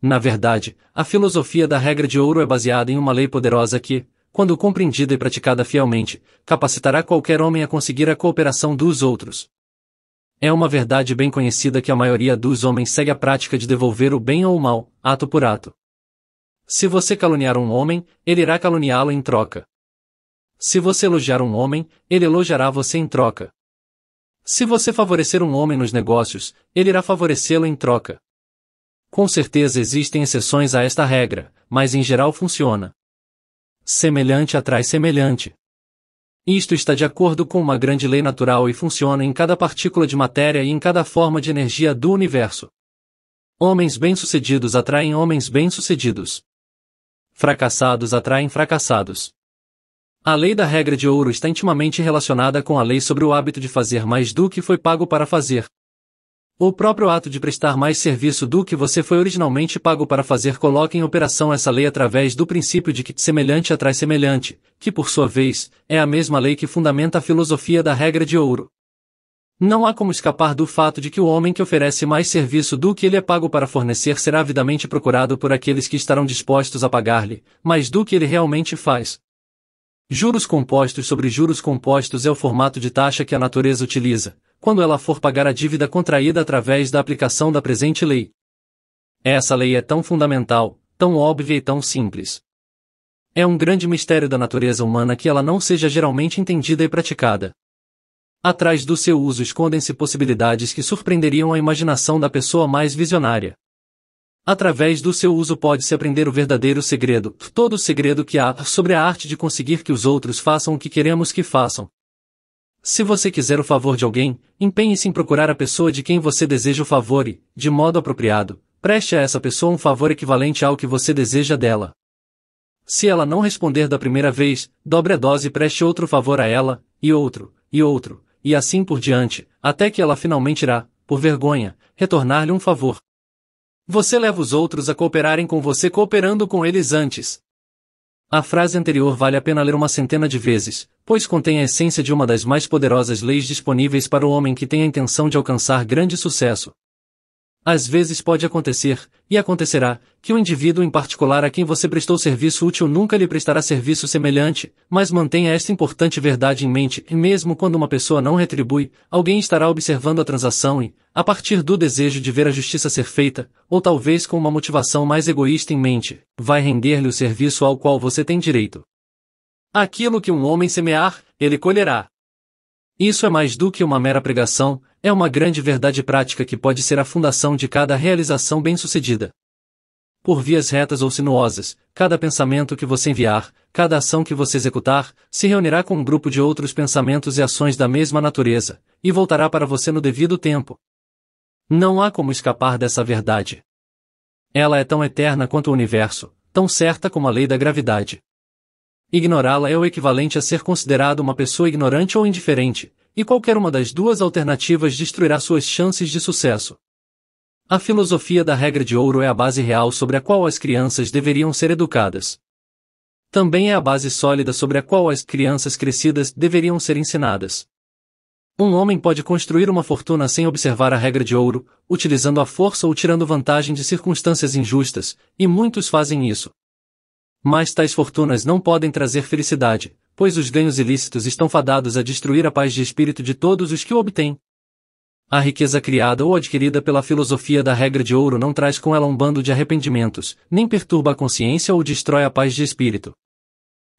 Na verdade, a filosofia da regra de ouro é baseada em uma lei poderosa que, quando compreendida e praticada fielmente, capacitará qualquer homem a conseguir a cooperação dos outros. É uma verdade bem conhecida que a maioria dos homens segue a prática de devolver o bem ou o mal, ato por ato. Se você caluniar um homem, ele irá caluniá-lo em troca. Se você elogiar um homem, ele elogiará você em troca. Se você favorecer um homem nos negócios, ele irá favorecê-lo em troca. Com certeza existem exceções a esta regra, mas em geral funciona. Semelhante atrai semelhante. Isto está de acordo com uma grande lei natural e funciona em cada partícula de matéria e em cada forma de energia do universo. Homens bem-sucedidos atraem homens bem-sucedidos. Fracassados atraem fracassados. A lei da regra de ouro está intimamente relacionada com a lei sobre o hábito de fazer mais do que foi pago para fazer, o próprio ato de prestar mais serviço do que você foi originalmente pago para fazer coloca em operação essa lei através do princípio de que semelhante atrai semelhante, que por sua vez, é a mesma lei que fundamenta a filosofia da regra de ouro. Não há como escapar do fato de que o homem que oferece mais serviço do que ele é pago para fornecer será avidamente procurado por aqueles que estarão dispostos a pagar-lhe, mais do que ele realmente faz. Juros compostos sobre juros compostos é o formato de taxa que a natureza utiliza, quando ela for pagar a dívida contraída através da aplicação da presente lei. Essa lei é tão fundamental, tão óbvia e tão simples. É um grande mistério da natureza humana que ela não seja geralmente entendida e praticada. Atrás do seu uso escondem-se possibilidades que surpreenderiam a imaginação da pessoa mais visionária. Através do seu uso pode-se aprender o verdadeiro segredo, todo o segredo que há sobre a arte de conseguir que os outros façam o que queremos que façam. Se você quiser o favor de alguém, empenhe-se em procurar a pessoa de quem você deseja o favor e, de modo apropriado, preste a essa pessoa um favor equivalente ao que você deseja dela. Se ela não responder da primeira vez, dobre a dose e preste outro favor a ela, e outro, e outro, e assim por diante, até que ela finalmente irá, por vergonha, retornar-lhe um favor. Você leva os outros a cooperarem com você cooperando com eles antes. A frase anterior vale a pena ler uma centena de vezes, pois contém a essência de uma das mais poderosas leis disponíveis para o homem que tem a intenção de alcançar grande sucesso, às vezes pode acontecer, e acontecerá, que um indivíduo em particular a quem você prestou serviço útil nunca lhe prestará serviço semelhante, mas mantenha esta importante verdade em mente, e mesmo quando uma pessoa não retribui, alguém estará observando a transação e, a partir do desejo de ver a justiça ser feita, ou talvez com uma motivação mais egoísta em mente, vai render-lhe o serviço ao qual você tem direito. Aquilo que um homem semear, ele colherá. Isso é mais do que uma mera pregação, é uma grande verdade prática que pode ser a fundação de cada realização bem-sucedida. Por vias retas ou sinuosas, cada pensamento que você enviar, cada ação que você executar, se reunirá com um grupo de outros pensamentos e ações da mesma natureza, e voltará para você no devido tempo. Não há como escapar dessa verdade. Ela é tão eterna quanto o universo, tão certa como a lei da gravidade. Ignorá-la é o equivalente a ser considerado uma pessoa ignorante ou indiferente, e qualquer uma das duas alternativas destruirá suas chances de sucesso. A filosofia da regra de ouro é a base real sobre a qual as crianças deveriam ser educadas. Também é a base sólida sobre a qual as crianças crescidas deveriam ser ensinadas. Um homem pode construir uma fortuna sem observar a regra de ouro, utilizando a força ou tirando vantagem de circunstâncias injustas, e muitos fazem isso. Mas tais fortunas não podem trazer felicidade, pois os ganhos ilícitos estão fadados a destruir a paz de espírito de todos os que o obtêm. A riqueza criada ou adquirida pela filosofia da regra de ouro não traz com ela um bando de arrependimentos, nem perturba a consciência ou destrói a paz de espírito.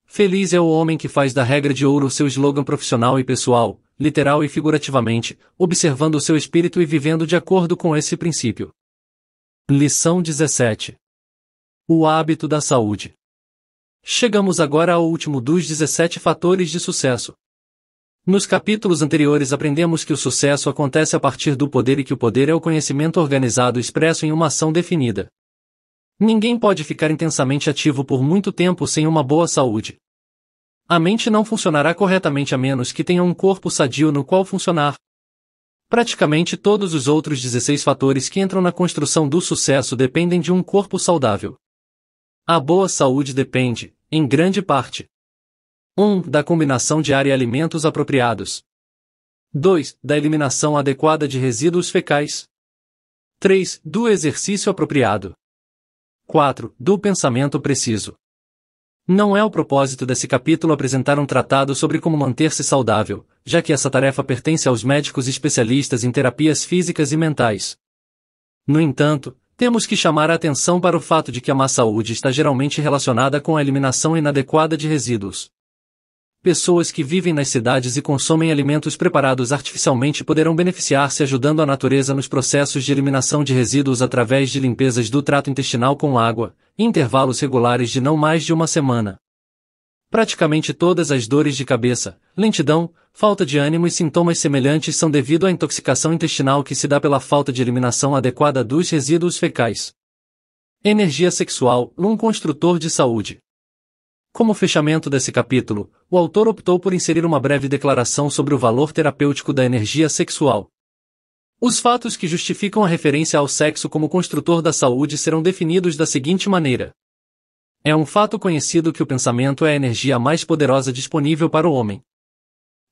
Feliz é o homem que faz da regra de ouro seu slogan profissional e pessoal, literal e figurativamente, observando o seu espírito e vivendo de acordo com esse princípio. Lição 17 O hábito da saúde. Chegamos agora ao último dos 17 fatores de sucesso. Nos capítulos anteriores aprendemos que o sucesso acontece a partir do poder e que o poder é o conhecimento organizado expresso em uma ação definida. Ninguém pode ficar intensamente ativo por muito tempo sem uma boa saúde. A mente não funcionará corretamente a menos que tenha um corpo sadio no qual funcionar. Praticamente todos os outros 16 fatores que entram na construção do sucesso dependem de um corpo saudável. A boa saúde depende, em grande parte. 1. Um, da combinação de ar e alimentos apropriados. 2. Da eliminação adequada de resíduos fecais. 3. Do exercício apropriado. 4. Do pensamento preciso. Não é o propósito desse capítulo apresentar um tratado sobre como manter-se saudável, já que essa tarefa pertence aos médicos especialistas em terapias físicas e mentais. No entanto, temos que chamar a atenção para o fato de que a má saúde está geralmente relacionada com a eliminação inadequada de resíduos. Pessoas que vivem nas cidades e consomem alimentos preparados artificialmente poderão beneficiar-se ajudando a natureza nos processos de eliminação de resíduos através de limpezas do trato intestinal com água, intervalos regulares de não mais de uma semana. Praticamente todas as dores de cabeça, lentidão, falta de ânimo e sintomas semelhantes são devido à intoxicação intestinal que se dá pela falta de eliminação adequada dos resíduos fecais. Energia sexual, um construtor de saúde. Como fechamento desse capítulo, o autor optou por inserir uma breve declaração sobre o valor terapêutico da energia sexual. Os fatos que justificam a referência ao sexo como construtor da saúde serão definidos da seguinte maneira: é um fato conhecido que o pensamento é a energia mais poderosa disponível para o homem.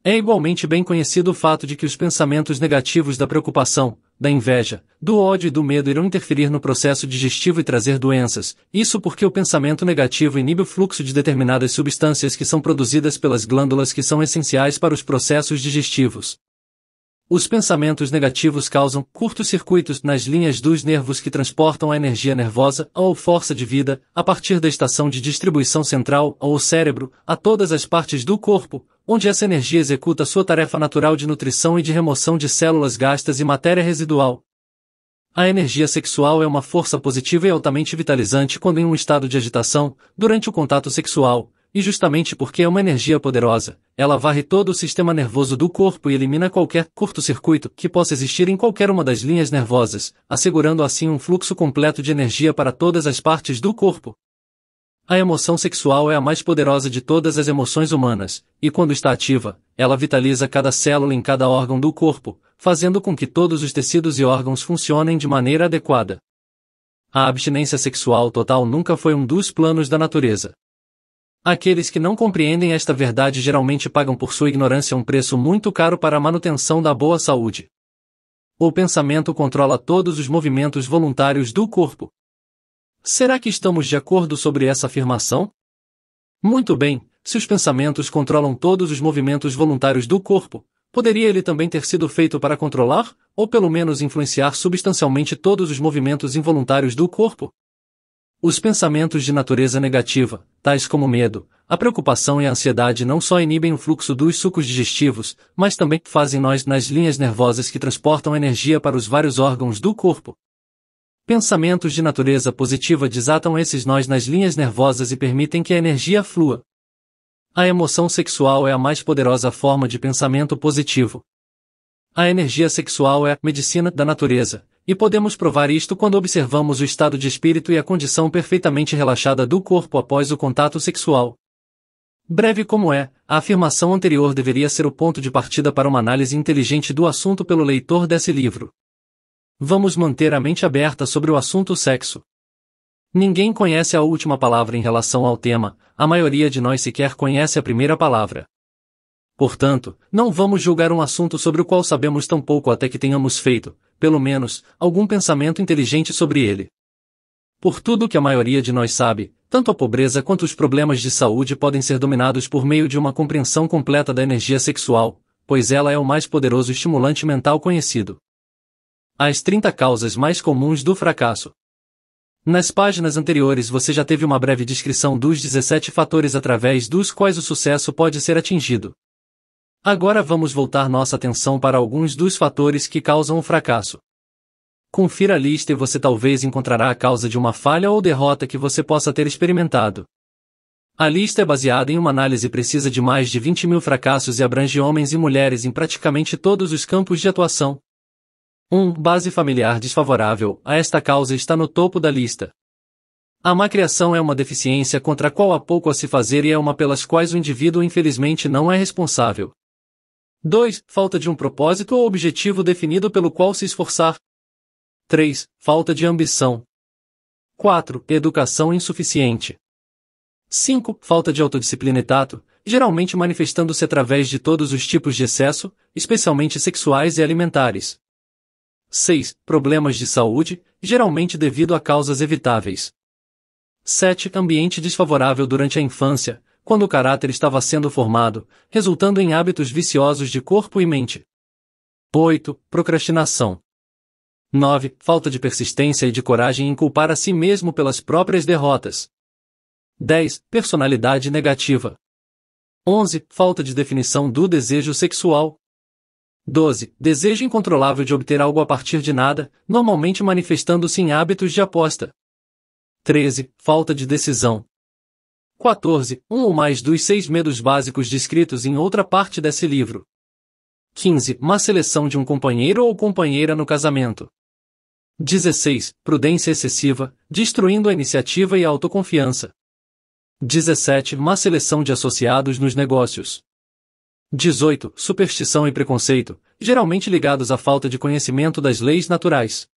É igualmente bem conhecido o fato de que os pensamentos negativos da preocupação, da inveja, do ódio e do medo irão interferir no processo digestivo e trazer doenças, isso porque o pensamento negativo inibe o fluxo de determinadas substâncias que são produzidas pelas glândulas que são essenciais para os processos digestivos. Os pensamentos negativos causam curtos-circuitos nas linhas dos nervos que transportam a energia nervosa ou força de vida, a partir da estação de distribuição central ou cérebro, a todas as partes do corpo, onde essa energia executa sua tarefa natural de nutrição e de remoção de células gastas e matéria residual. A energia sexual é uma força positiva e altamente vitalizante quando em um estado de agitação, durante o contato sexual, e justamente porque é uma energia poderosa, ela varre todo o sistema nervoso do corpo e elimina qualquer curto-circuito que possa existir em qualquer uma das linhas nervosas, assegurando assim um fluxo completo de energia para todas as partes do corpo. A emoção sexual é a mais poderosa de todas as emoções humanas, e quando está ativa, ela vitaliza cada célula em cada órgão do corpo, fazendo com que todos os tecidos e órgãos funcionem de maneira adequada. A abstinência sexual total nunca foi um dos planos da natureza. Aqueles que não compreendem esta verdade geralmente pagam por sua ignorância um preço muito caro para a manutenção da boa saúde. O pensamento controla todos os movimentos voluntários do corpo. Será que estamos de acordo sobre essa afirmação? Muito bem, se os pensamentos controlam todos os movimentos voluntários do corpo, poderia ele também ter sido feito para controlar, ou pelo menos influenciar substancialmente todos os movimentos involuntários do corpo? Os pensamentos de natureza negativa, tais como medo, a preocupação e a ansiedade não só inibem o fluxo dos sucos digestivos, mas também fazem nós nas linhas nervosas que transportam energia para os vários órgãos do corpo. Pensamentos de natureza positiva desatam esses nós nas linhas nervosas e permitem que a energia flua. A emoção sexual é a mais poderosa forma de pensamento positivo. A energia sexual é a medicina da natureza, e podemos provar isto quando observamos o estado de espírito e a condição perfeitamente relaxada do corpo após o contato sexual. Breve como é, a afirmação anterior deveria ser o ponto de partida para uma análise inteligente do assunto pelo leitor desse livro. Vamos manter a mente aberta sobre o assunto sexo. Ninguém conhece a última palavra em relação ao tema, a maioria de nós sequer conhece a primeira palavra. Portanto, não vamos julgar um assunto sobre o qual sabemos tão pouco até que tenhamos feito, pelo menos, algum pensamento inteligente sobre ele. Por tudo o que a maioria de nós sabe, tanto a pobreza quanto os problemas de saúde podem ser dominados por meio de uma compreensão completa da energia sexual, pois ela é o mais poderoso estimulante mental conhecido. As 30 causas mais comuns do fracasso. Nas páginas anteriores você já teve uma breve descrição dos 17 fatores através dos quais o sucesso pode ser atingido. Agora vamos voltar nossa atenção para alguns dos fatores que causam o fracasso. Confira a lista e você talvez encontrará a causa de uma falha ou derrota que você possa ter experimentado. A lista é baseada em uma análise precisa de mais de 20 mil fracassos e abrange homens e mulheres em praticamente todos os campos de atuação. 1. Um, base familiar desfavorável a esta causa está no topo da lista. A má criação é uma deficiência contra a qual há pouco a se fazer e é uma pelas quais o indivíduo infelizmente não é responsável. 2. Falta de um propósito ou objetivo definido pelo qual se esforçar. 3. Falta de ambição. 4. Educação insuficiente. 5. Falta de autodisciplina e tato, geralmente manifestando-se através de todos os tipos de excesso, especialmente sexuais e alimentares. 6. Problemas de saúde, geralmente devido a causas evitáveis. 7. Ambiente desfavorável durante a infância, quando o caráter estava sendo formado, resultando em hábitos viciosos de corpo e mente. 8. Procrastinação. 9. Falta de persistência e de coragem em culpar a si mesmo pelas próprias derrotas. 10. Personalidade negativa. 11. Falta de definição do desejo sexual. 12. Desejo incontrolável de obter algo a partir de nada, normalmente manifestando-se em hábitos de aposta. 13. Falta de decisão. 14. Um ou mais dos seis medos básicos descritos em outra parte desse livro. 15. Má seleção de um companheiro ou companheira no casamento. 16. Prudência excessiva, destruindo a iniciativa e a autoconfiança. 17. Má seleção de associados nos negócios. 18. Superstição e preconceito, geralmente ligados à falta de conhecimento das leis naturais.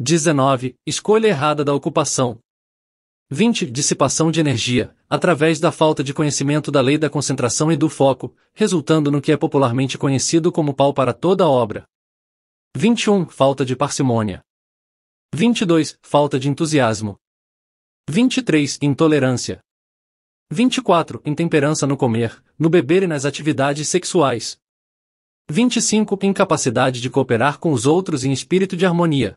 19. Escolha errada da ocupação. 20. Dissipação de energia, através da falta de conhecimento da lei da concentração e do foco, resultando no que é popularmente conhecido como pau para toda obra. 21. Falta de parcimônia. 22. Falta de entusiasmo. 23. Intolerância. 24. Intemperança no comer, no beber e nas atividades sexuais. 25. Incapacidade de cooperar com os outros em espírito de harmonia.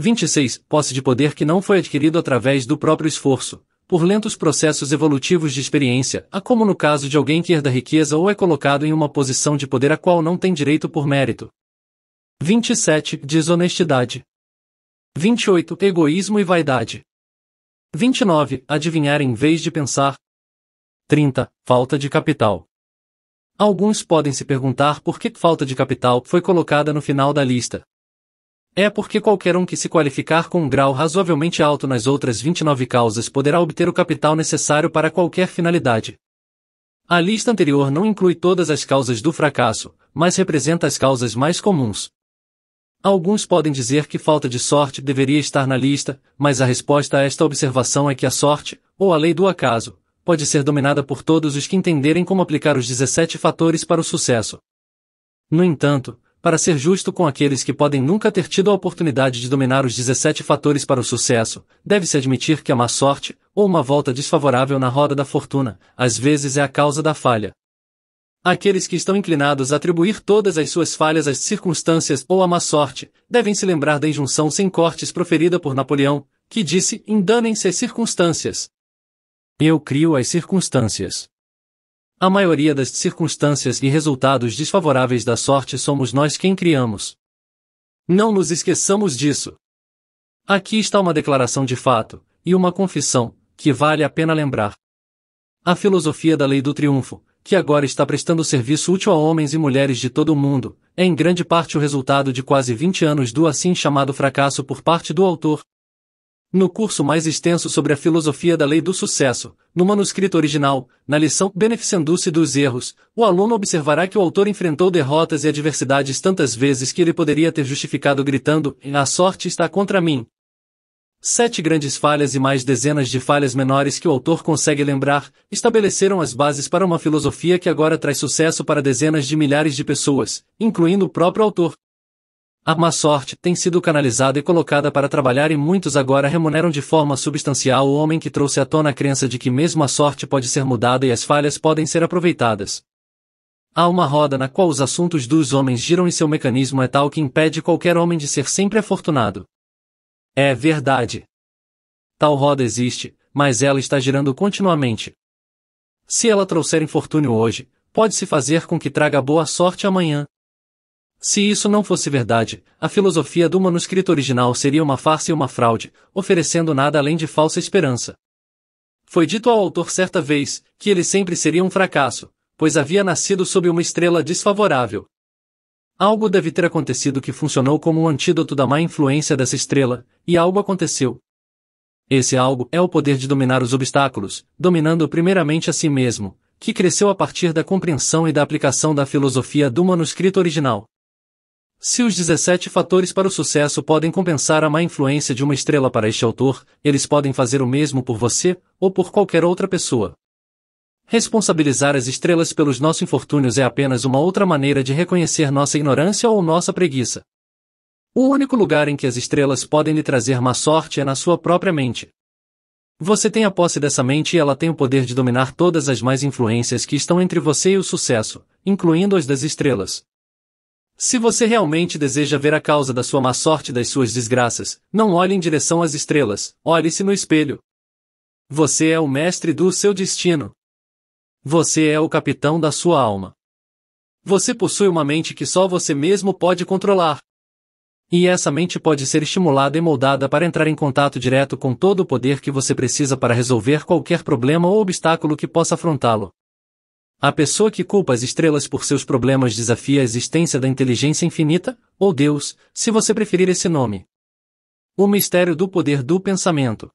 26. Posse de poder que não foi adquirido através do próprio esforço, por lentos processos evolutivos de experiência, a como no caso de alguém que herda riqueza ou é colocado em uma posição de poder a qual não tem direito por mérito. 27. Desonestidade. 28. Egoísmo e vaidade. 29. Adivinhar em vez de pensar. 30. Falta de capital. Alguns podem se perguntar por que falta de capital foi colocada no final da lista. É porque qualquer um que se qualificar com um grau razoavelmente alto nas outras 29 causas poderá obter o capital necessário para qualquer finalidade. A lista anterior não inclui todas as causas do fracasso, mas representa as causas mais comuns. Alguns podem dizer que falta de sorte deveria estar na lista, mas a resposta a esta observação é que a sorte, ou a lei do acaso, pode ser dominada por todos os que entenderem como aplicar os 17 fatores para o sucesso. No entanto, para ser justo com aqueles que podem nunca ter tido a oportunidade de dominar os 17 fatores para o sucesso, deve-se admitir que a má sorte, ou uma volta desfavorável na roda da fortuna, às vezes é a causa da falha. Aqueles que estão inclinados a atribuir todas as suas falhas às circunstâncias ou à má sorte, devem se lembrar da injunção sem cortes proferida por Napoleão, que disse: endanem-se as circunstâncias. Eu crio as circunstâncias. A maioria das circunstâncias e resultados desfavoráveis da sorte somos nós quem criamos. Não nos esqueçamos disso. Aqui está uma declaração de fato, e uma confissão, que vale a pena lembrar. A filosofia da lei do triunfo, que agora está prestando serviço útil a homens e mulheres de todo o mundo, é em grande parte o resultado de quase 20 anos do assim chamado fracasso por parte do autor, no curso mais extenso sobre a filosofia da lei do sucesso, no manuscrito original, na lição Beneficiando-se dos erros, o aluno observará que o autor enfrentou derrotas e adversidades tantas vezes que ele poderia ter justificado gritando: A sorte está contra mim. Sete grandes falhas e mais dezenas de falhas menores que o autor consegue lembrar estabeleceram as bases para uma filosofia que agora traz sucesso para dezenas de milhares de pessoas, incluindo o próprio autor. A má sorte tem sido canalizada e colocada para trabalhar e muitos agora remuneram de forma substancial o homem que trouxe à tona a crença de que mesmo a sorte pode ser mudada e as falhas podem ser aproveitadas. Há uma roda na qual os assuntos dos homens giram e seu mecanismo é tal que impede qualquer homem de ser sempre afortunado. É verdade. Tal roda existe, mas ela está girando continuamente. Se ela trouxer infortúnio hoje, pode-se fazer com que traga boa sorte amanhã, se isso não fosse verdade, a filosofia do manuscrito original seria uma farsa e uma fraude, oferecendo nada além de falsa esperança. Foi dito ao autor certa vez que ele sempre seria um fracasso, pois havia nascido sob uma estrela desfavorável. Algo deve ter acontecido que funcionou como um antídoto da má influência dessa estrela, e algo aconteceu. Esse algo é o poder de dominar os obstáculos, dominando primeiramente a si mesmo, que cresceu a partir da compreensão e da aplicação da filosofia do manuscrito original. Se os 17 fatores para o sucesso podem compensar a má influência de uma estrela para este autor, eles podem fazer o mesmo por você, ou por qualquer outra pessoa. Responsabilizar as estrelas pelos nossos infortúnios é apenas uma outra maneira de reconhecer nossa ignorância ou nossa preguiça. O único lugar em que as estrelas podem lhe trazer má sorte é na sua própria mente. Você tem a posse dessa mente e ela tem o poder de dominar todas as mais influências que estão entre você e o sucesso, incluindo as das estrelas. Se você realmente deseja ver a causa da sua má sorte e das suas desgraças, não olhe em direção às estrelas, olhe-se no espelho. Você é o mestre do seu destino. Você é o capitão da sua alma. Você possui uma mente que só você mesmo pode controlar. E essa mente pode ser estimulada e moldada para entrar em contato direto com todo o poder que você precisa para resolver qualquer problema ou obstáculo que possa afrontá-lo. A pessoa que culpa as estrelas por seus problemas desafia a existência da inteligência infinita, ou Deus, se você preferir esse nome. O mistério do poder do pensamento.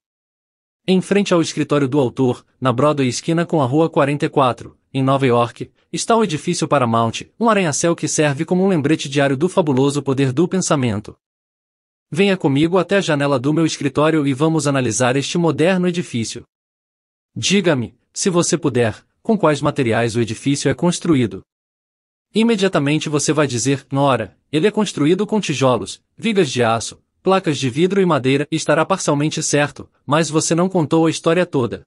Em frente ao escritório do autor, na Broadway esquina com a Rua 44, em Nova York, está o edifício Paramount, um arranha-céu que serve como um lembrete diário do fabuloso poder do pensamento. Venha comigo até a janela do meu escritório e vamos analisar este moderno edifício. Diga-me, se você puder, com quais materiais o edifício é construído. Imediatamente você vai dizer, Nora, ele é construído com tijolos, vigas de aço, placas de vidro e madeira, e estará parcialmente certo, mas você não contou a história toda.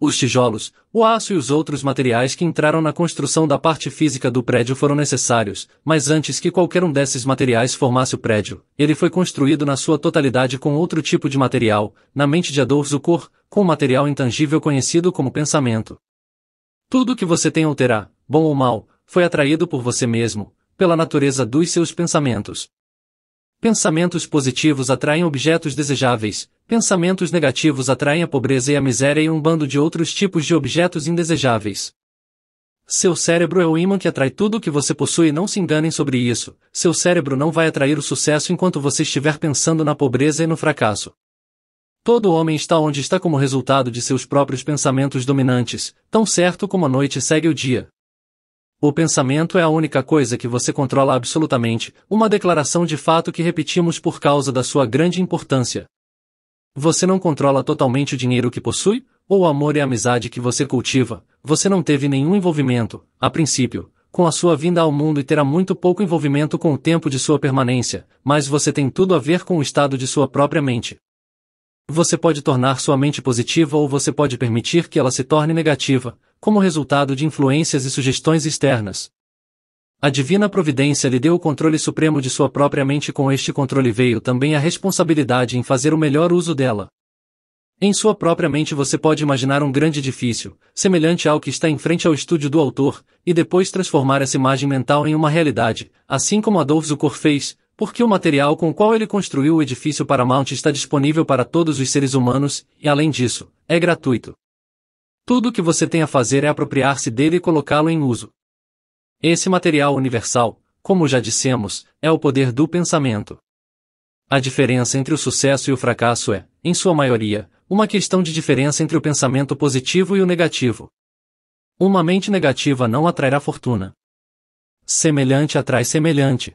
Os tijolos, o aço e os outros materiais que entraram na construção da parte física do prédio foram necessários, mas antes que qualquer um desses materiais formasse o prédio, ele foi construído na sua totalidade com outro tipo de material, na mente de Adolf Zukor, com um material intangível conhecido como pensamento. Tudo o que você tem ou terá, bom ou mal, foi atraído por você mesmo, pela natureza dos seus pensamentos. Pensamentos positivos atraem objetos desejáveis, pensamentos negativos atraem a pobreza e a miséria e um bando de outros tipos de objetos indesejáveis. Seu cérebro é o ímã que atrai tudo o que você possui e não se enganem sobre isso, seu cérebro não vai atrair o sucesso enquanto você estiver pensando na pobreza e no fracasso. Todo homem está onde está como resultado de seus próprios pensamentos dominantes, tão certo como a noite segue o dia. O pensamento é a única coisa que você controla absolutamente, uma declaração de fato que repetimos por causa da sua grande importância. Você não controla totalmente o dinheiro que possui, ou o amor e a amizade que você cultiva, você não teve nenhum envolvimento, a princípio, com a sua vinda ao mundo e terá muito pouco envolvimento com o tempo de sua permanência, mas você tem tudo a ver com o estado de sua própria mente. Você pode tornar sua mente positiva ou você pode permitir que ela se torne negativa, como resultado de influências e sugestões externas. A divina providência lhe deu o controle supremo de sua própria mente, com este controle veio também a responsabilidade em fazer o melhor uso dela. Em sua própria mente você pode imaginar um grande edifício, semelhante ao que está em frente ao estúdio do autor, e depois transformar essa imagem mental em uma realidade, assim como Adolfo Zucor fez, porque o material com o qual ele construiu o edifício Paramount está disponível para todos os seres humanos, e além disso, é gratuito. Tudo o que você tem a fazer é apropriar-se dele e colocá-lo em uso. Esse material universal, como já dissemos, é o poder do pensamento. A diferença entre o sucesso e o fracasso é, em sua maioria, uma questão de diferença entre o pensamento positivo e o negativo. Uma mente negativa não atrairá fortuna. Semelhante atrai semelhante.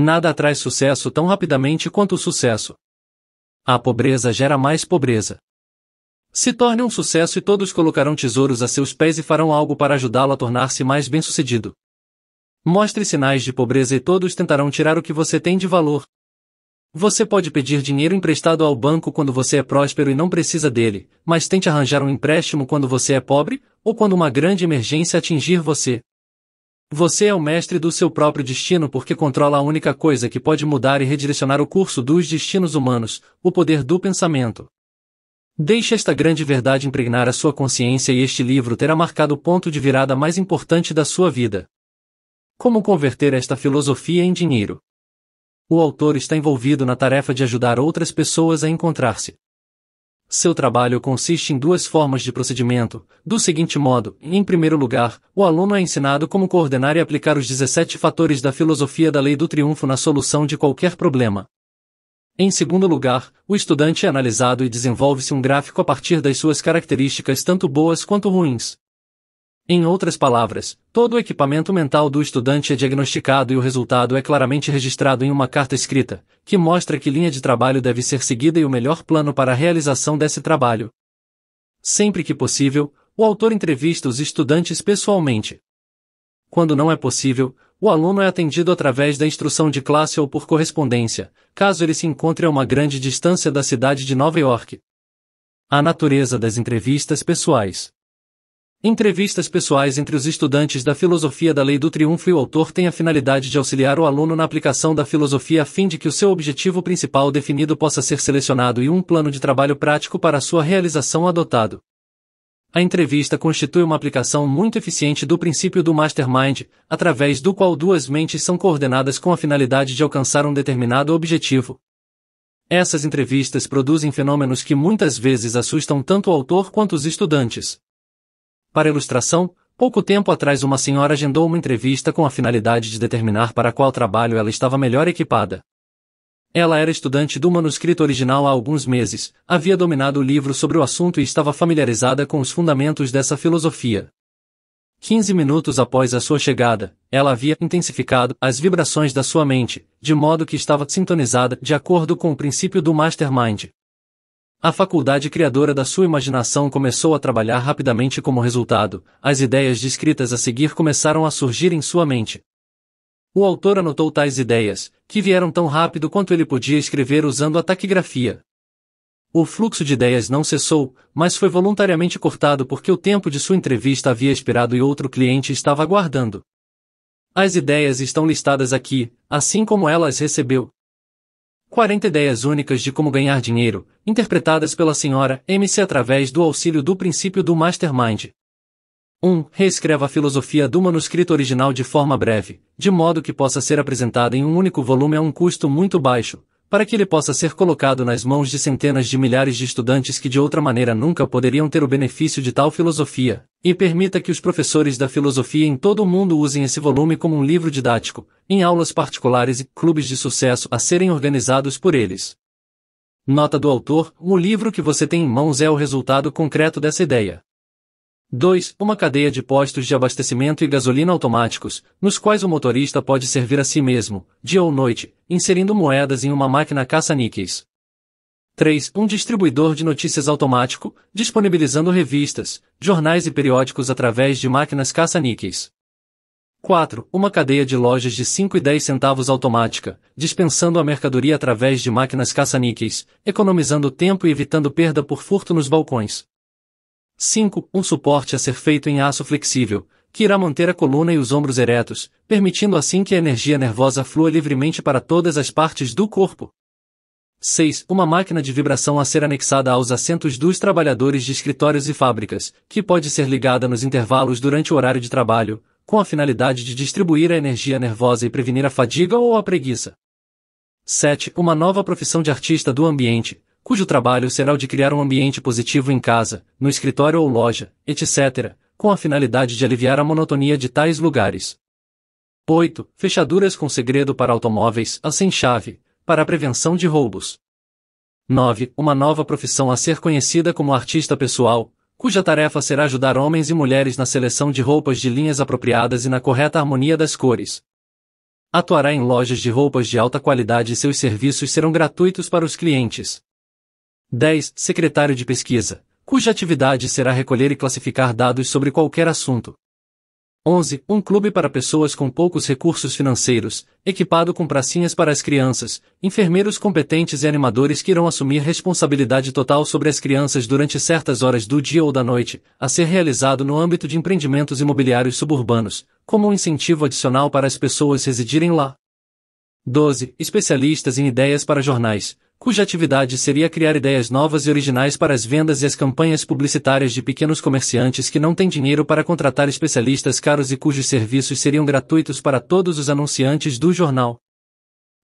Nada traz sucesso tão rapidamente quanto o sucesso. A pobreza gera mais pobreza. Se torne um sucesso e todos colocarão tesouros a seus pés e farão algo para ajudá-lo a tornar-se mais bem-sucedido. Mostre sinais de pobreza e todos tentarão tirar o que você tem de valor. Você pode pedir dinheiro emprestado ao banco quando você é próspero e não precisa dele, mas tente arranjar um empréstimo quando você é pobre, ou quando uma grande emergência atingir você. Você é o mestre do seu próprio destino porque controla a única coisa que pode mudar e redirecionar o curso dos destinos humanos, o poder do pensamento. Deixe esta grande verdade impregnar a sua consciência e este livro terá marcado o ponto de virada mais importante da sua vida. Como converter esta filosofia em dinheiro? O autor está envolvido na tarefa de ajudar outras pessoas a encontrar-se. Seu trabalho consiste em duas formas de procedimento, do seguinte modo: em primeiro lugar, o aluno é ensinado como coordenar e aplicar os 17 fatores da filosofia da lei do triunfo na solução de qualquer problema. Em segundo lugar, o estudante é analisado e desenvolve-se um gráfico a partir das suas características tanto boas quanto ruins. Em outras palavras, todo o equipamento mental do estudante é diagnosticado e o resultado é claramente registrado em uma carta escrita, que mostra que linha de trabalho deve ser seguida e o melhor plano para a realização desse trabalho. Sempre que possível, o autor entrevista os estudantes pessoalmente. Quando não é possível, o aluno é atendido através da instrução de classe ou por correspondência, caso ele se encontre a uma grande distância da cidade de Nova York. A natureza das entrevistas pessoais. Entrevistas pessoais entre os estudantes da filosofia da Lei do Triunfo e o autor têm a finalidade de auxiliar o aluno na aplicação da filosofia a fim de que o seu objetivo principal definido possa ser selecionado e um plano de trabalho prático para sua realização adotado. A entrevista constitui uma aplicação muito eficiente do princípio do mastermind, através do qual duas mentes são coordenadas com a finalidade de alcançar um determinado objetivo. Essas entrevistas produzem fenômenos que muitas vezes assustam tanto o autor quanto os estudantes. Para ilustração, pouco tempo atrás uma senhora agendou uma entrevista com a finalidade de determinar para qual trabalho ela estava melhor equipada. Ela era estudante do manuscrito original há alguns meses, havia dominado o livro sobre o assunto e estava familiarizada com os fundamentos dessa filosofia. Quinze minutos após a sua chegada, ela havia intensificado as vibrações da sua mente, de modo que estava sintonizada de acordo com o princípio do Mastermind. A faculdade criadora da sua imaginação começou a trabalhar rapidamente como resultado, as ideias descritas a seguir começaram a surgir em sua mente. O autor anotou tais ideias, que vieram tão rápido quanto ele podia escrever usando a taquigrafia. O fluxo de ideias não cessou, mas foi voluntariamente cortado porque o tempo de sua entrevista havia expirado e outro cliente estava aguardando. As ideias estão listadas aqui, assim como ela as recebeu, 40 ideias únicas de como ganhar dinheiro, interpretadas pela senhora MC através do auxílio do princípio do Mastermind. 1. Reescreva a filosofia do manuscrito original de forma breve, de modo que possa ser apresentada em um único volume a um custo muito baixo, para que ele possa ser colocado nas mãos de centenas de milhares de estudantes que de outra maneira nunca poderiam ter o benefício de tal filosofia, e permita que os professores da filosofia em todo o mundo usem esse volume como um livro didático, em aulas particulares e clubes de sucesso a serem organizados por eles. Nota do autor: o livro que você tem em mãos é o resultado concreto dessa ideia. 2. Uma cadeia de postos de abastecimento e gasolina automáticos, nos quais o motorista pode servir a si mesmo, dia ou noite, inserindo moedas em uma máquina caça-níqueis. 3. Um distribuidor de notícias automático, disponibilizando revistas, jornais e periódicos através de máquinas caça-níqueis. 4. Uma cadeia de lojas de 5 e 10 centavos automática, dispensando a mercadoria através de máquinas caça-níqueis, economizando tempo e evitando perda por furto nos balcões. 5. Um suporte a ser feito em aço flexível, que irá manter a coluna e os ombros eretos, permitindo assim que a energia nervosa flua livremente para todas as partes do corpo. 6. Uma máquina de vibração a ser anexada aos assentos dos trabalhadores de escritórios e fábricas, que pode ser ligada nos intervalos durante o horário de trabalho, com a finalidade de distribuir a energia nervosa e prevenir a fadiga ou a preguiça. 7. Uma nova profissão de artista do ambiente, cujo trabalho será o de criar um ambiente positivo em casa, no escritório ou loja, etc., com a finalidade de aliviar a monotonia de tais lugares. 8. Fechaduras com segredo para automóveis, a sem chave, para a prevenção de roubos. 9. Uma nova profissão a ser conhecida como artista pessoal, cuja tarefa será ajudar homens e mulheres na seleção de roupas de linhas apropriadas e na correta harmonia das cores. Atuará em lojas de roupas de alta qualidade e seus serviços serão gratuitos para os clientes. 10. Secretário de Pesquisa, cuja atividade será recolher e classificar dados sobre qualquer assunto. 11. Um clube para pessoas com poucos recursos financeiros, equipado com pracinhas para as crianças, enfermeiros competentes e animadores que irão assumir responsabilidade total sobre as crianças durante certas horas do dia ou da noite, a ser realizado no âmbito de empreendimentos imobiliários suburbanos, como um incentivo adicional para as pessoas residirem lá. 12. Especialistas em ideias para jornais, cuja atividade seria criar ideias novas e originais para as vendas e as campanhas publicitárias de pequenos comerciantes que não têm dinheiro para contratar especialistas caros e cujos serviços seriam gratuitos para todos os anunciantes do jornal.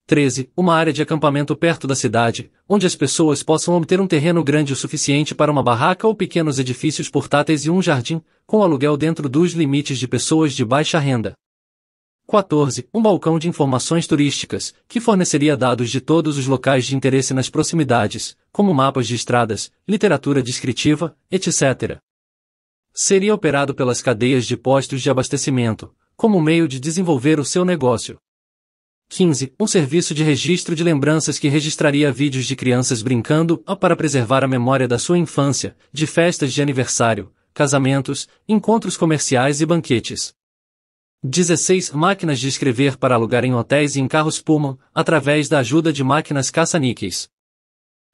13. Uma área de acampamento perto da cidade, onde as pessoas possam obter um terreno grande o suficiente para uma barraca ou pequenos edifícios portáteis e um jardim, com aluguel dentro dos limites de pessoas de baixa renda. 14. Um balcão de informações turísticas, que forneceria dados de todos os locais de interesse nas proximidades, como mapas de estradas, literatura descritiva, etc. Seria operado pelas cadeias de postos de abastecimento, como meio de desenvolver o seu negócio. 15. Um serviço de registro de lembranças que registraria vídeos de crianças brincando ah, para preservar a memória da sua infância, de festas de aniversário, casamentos, encontros comerciais e banquetes. 16 máquinas de escrever para alugar em hotéis e em carros Pullman, através da ajuda de máquinas caça-níqueis.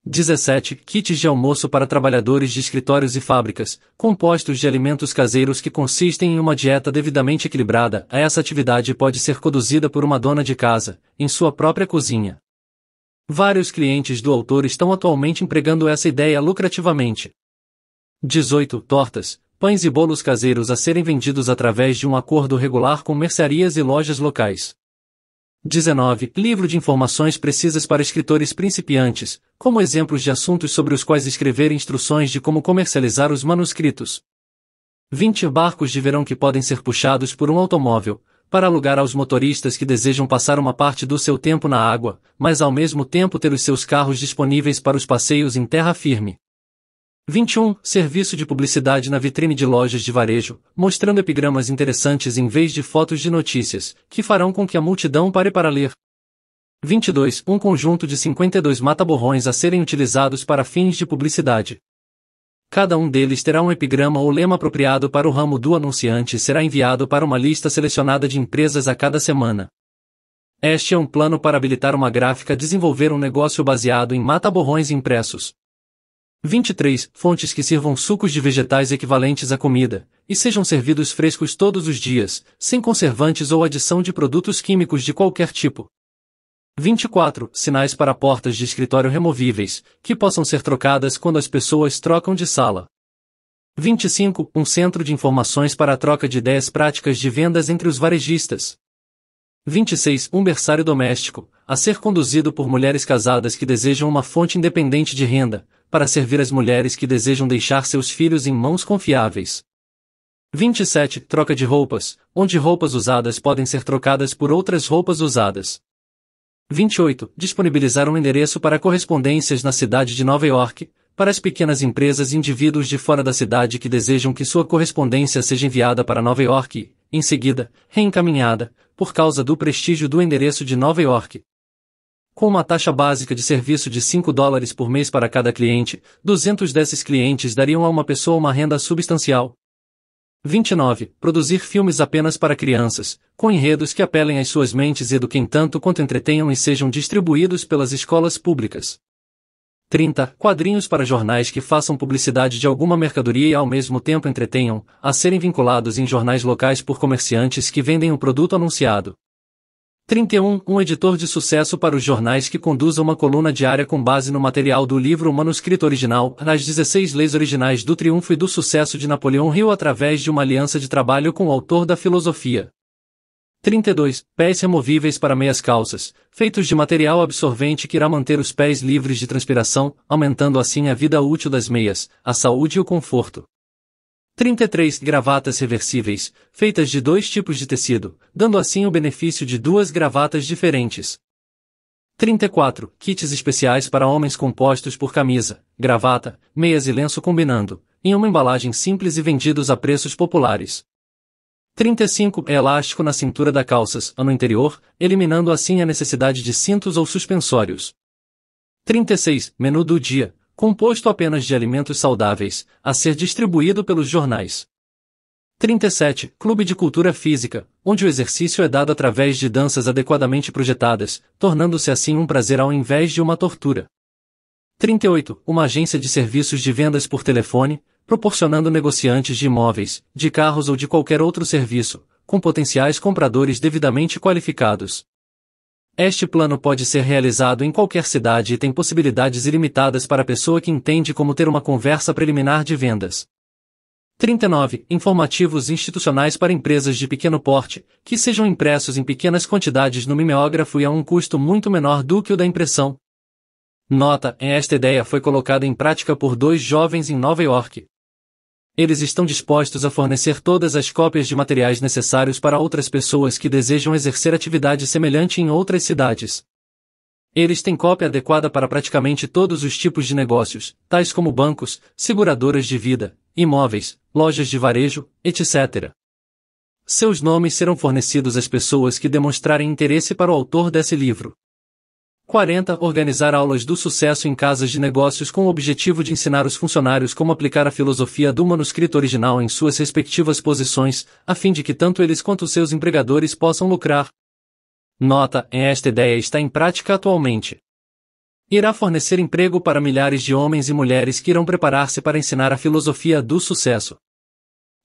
17 kits de almoço para trabalhadores de escritórios e fábricas, compostos de alimentos caseiros que consistem em uma dieta devidamente equilibrada. Essa atividade pode ser conduzida por uma dona de casa, em sua própria cozinha. Vários clientes do autor estão atualmente empregando essa ideia lucrativamente. 18 tortas, pães e bolos caseiros a serem vendidos através de um acordo regular com mercearias e lojas locais. 19. Livro de informações precisas para escritores principiantes, como exemplos de assuntos sobre os quais escrever instruções de como comercializar os manuscritos. 20 barcos de verão que podem ser puxados por um automóvel, para alugar aos motoristas que desejam passar uma parte do seu tempo na água, mas ao mesmo tempo ter os seus carros disponíveis para os passeios em terra firme. 21. Serviço de publicidade na vitrine de lojas de varejo, mostrando epigramas interessantes em vez de fotos de notícias, que farão com que a multidão pare para ler. 22. Um conjunto de 52 mata-borrões a serem utilizados para fins de publicidade. Cada um deles terá um epigrama ou lema apropriado para o ramo do anunciante e será enviado para uma lista selecionada de empresas a cada semana. Este é um plano para habilitar uma gráfica a desenvolver um negócio baseado em mata-borrões impressos, 23. Fontes que sirvam sucos de vegetais equivalentes à comida, e sejam servidos frescos todos os dias, sem conservantes ou adição de produtos químicos de qualquer tipo. 24. Sinais para portas de escritório removíveis, que possam ser trocadas quando as pessoas trocam de sala. 25. Um centro de informações para a troca de ideias práticas de vendas entre os varejistas. 26. Um berçário doméstico, a ser conduzido por mulheres casadas que desejam uma fonte independente de renda, para servir as mulheres que desejam deixar seus filhos em mãos confiáveis. 27. Troca de roupas, onde roupas usadas podem ser trocadas por outras roupas usadas. 28. Disponibilizar um endereço para correspondências na cidade de Nova York, para as pequenas empresas e indivíduos de fora da cidade que desejam que sua correspondência seja enviada para Nova York, em seguida, reencaminhada, por causa do prestígio do endereço de Nova York com uma taxa básica de serviço de 5 dólares por mês para cada cliente, 200 desses clientes dariam a uma pessoa uma renda substancial. 29. Produzir filmes apenas para crianças, com enredos que apelem às suas mentes e eduquem tanto quanto entretenham e sejam distribuídos pelas escolas públicas. 30. Quadrinhos para jornais que façam publicidade de alguma mercadoria e ao mesmo tempo entretenham, a serem vinculados em jornais locais por comerciantes que vendem o produto anunciado. 31. Um editor de sucesso para os jornais que conduza uma coluna diária com base no material do livro manuscrito original, nas 16 leis originais do triunfo e do sucesso de Napoleão Hill através de uma aliança de trabalho com o autor da filosofia. 32. Pés removíveis para meias calças, feitos de material absorvente que irá manter os pés livres de transpiração, aumentando assim a vida útil das meias, a saúde e o conforto. 33 gravatas reversíveis, feitas de dois tipos de tecido, dando assim o benefício de duas gravatas diferentes. 34 kits especiais para homens compostos por camisa, gravata, meias e lenço combinando, em uma embalagem simples e vendidos a preços populares. 35 é elástico na cintura da calças, ano interior, eliminando assim a necessidade de cintos ou suspensórios. 36 menu do dia, composto apenas de alimentos saudáveis, a ser distribuído pelos jornais. 37. Clube de Cultura Física, onde o exercício é dado através de danças adequadamente projetadas, tornando-se assim um prazer ao invés de uma tortura. 38. Uma agência de serviços de vendas por telefone, proporcionando negociantes de imóveis, de carros ou de qualquer outro serviço, com potenciais compradores devidamente qualificados, este plano pode ser realizado em qualquer cidade e tem possibilidades ilimitadas para a pessoa que entende como ter uma conversa preliminar de vendas. 39. Informativos institucionais para empresas de pequeno porte, que sejam impressos em pequenas quantidades no mimeógrafo e a um custo muito menor do que o da impressão. Nota: esta ideia foi colocada em prática por dois jovens em Nova York, eles estão dispostos a fornecer todas as cópias de materiais necessários para outras pessoas que desejam exercer atividade semelhante em outras cidades. Eles têm cópia adequada para praticamente todos os tipos de negócios, tais como bancos, seguradoras de vida, imóveis, lojas de varejo, etc. Seus nomes serão fornecidos às pessoas que demonstrarem interesse para o autor desse livro. 40. Organizar aulas do sucesso em casas de negócios com o objetivo de ensinar os funcionários como aplicar a filosofia do manuscrito original em suas respectivas posições, a fim de que tanto eles quanto seus empregadores possam lucrar. Nota: esta ideia está em prática atualmente. Irá fornecer emprego para milhares de homens e mulheres que irão preparar-se para ensinar a filosofia do sucesso.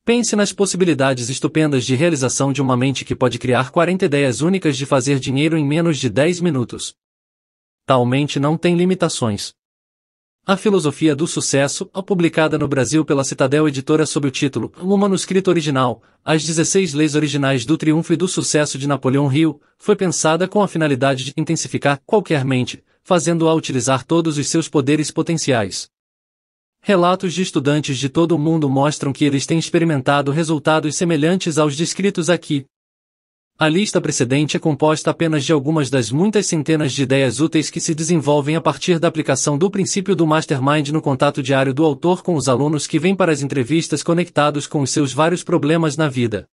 Pense nas possibilidades estupendas de realização de uma mente que pode criar 40 ideias únicas de fazer dinheiro em menos de 10 minutos talmente não tem limitações. A Filosofia do Sucesso, publicada no Brasil pela Citadel Editora sob o título O Manuscrito Original, As 16 Leis Originais do Triunfo e do Sucesso de Napoleão Hill, foi pensada com a finalidade de intensificar qualquer mente, fazendo-a utilizar todos os seus poderes potenciais. Relatos de estudantes de todo o mundo mostram que eles têm experimentado resultados semelhantes aos descritos aqui, a lista precedente é composta apenas de algumas das muitas centenas de ideias úteis que se desenvolvem a partir da aplicação do princípio do mastermind no contato diário do autor com os alunos que vêm para as entrevistas conectados com os seus vários problemas na vida.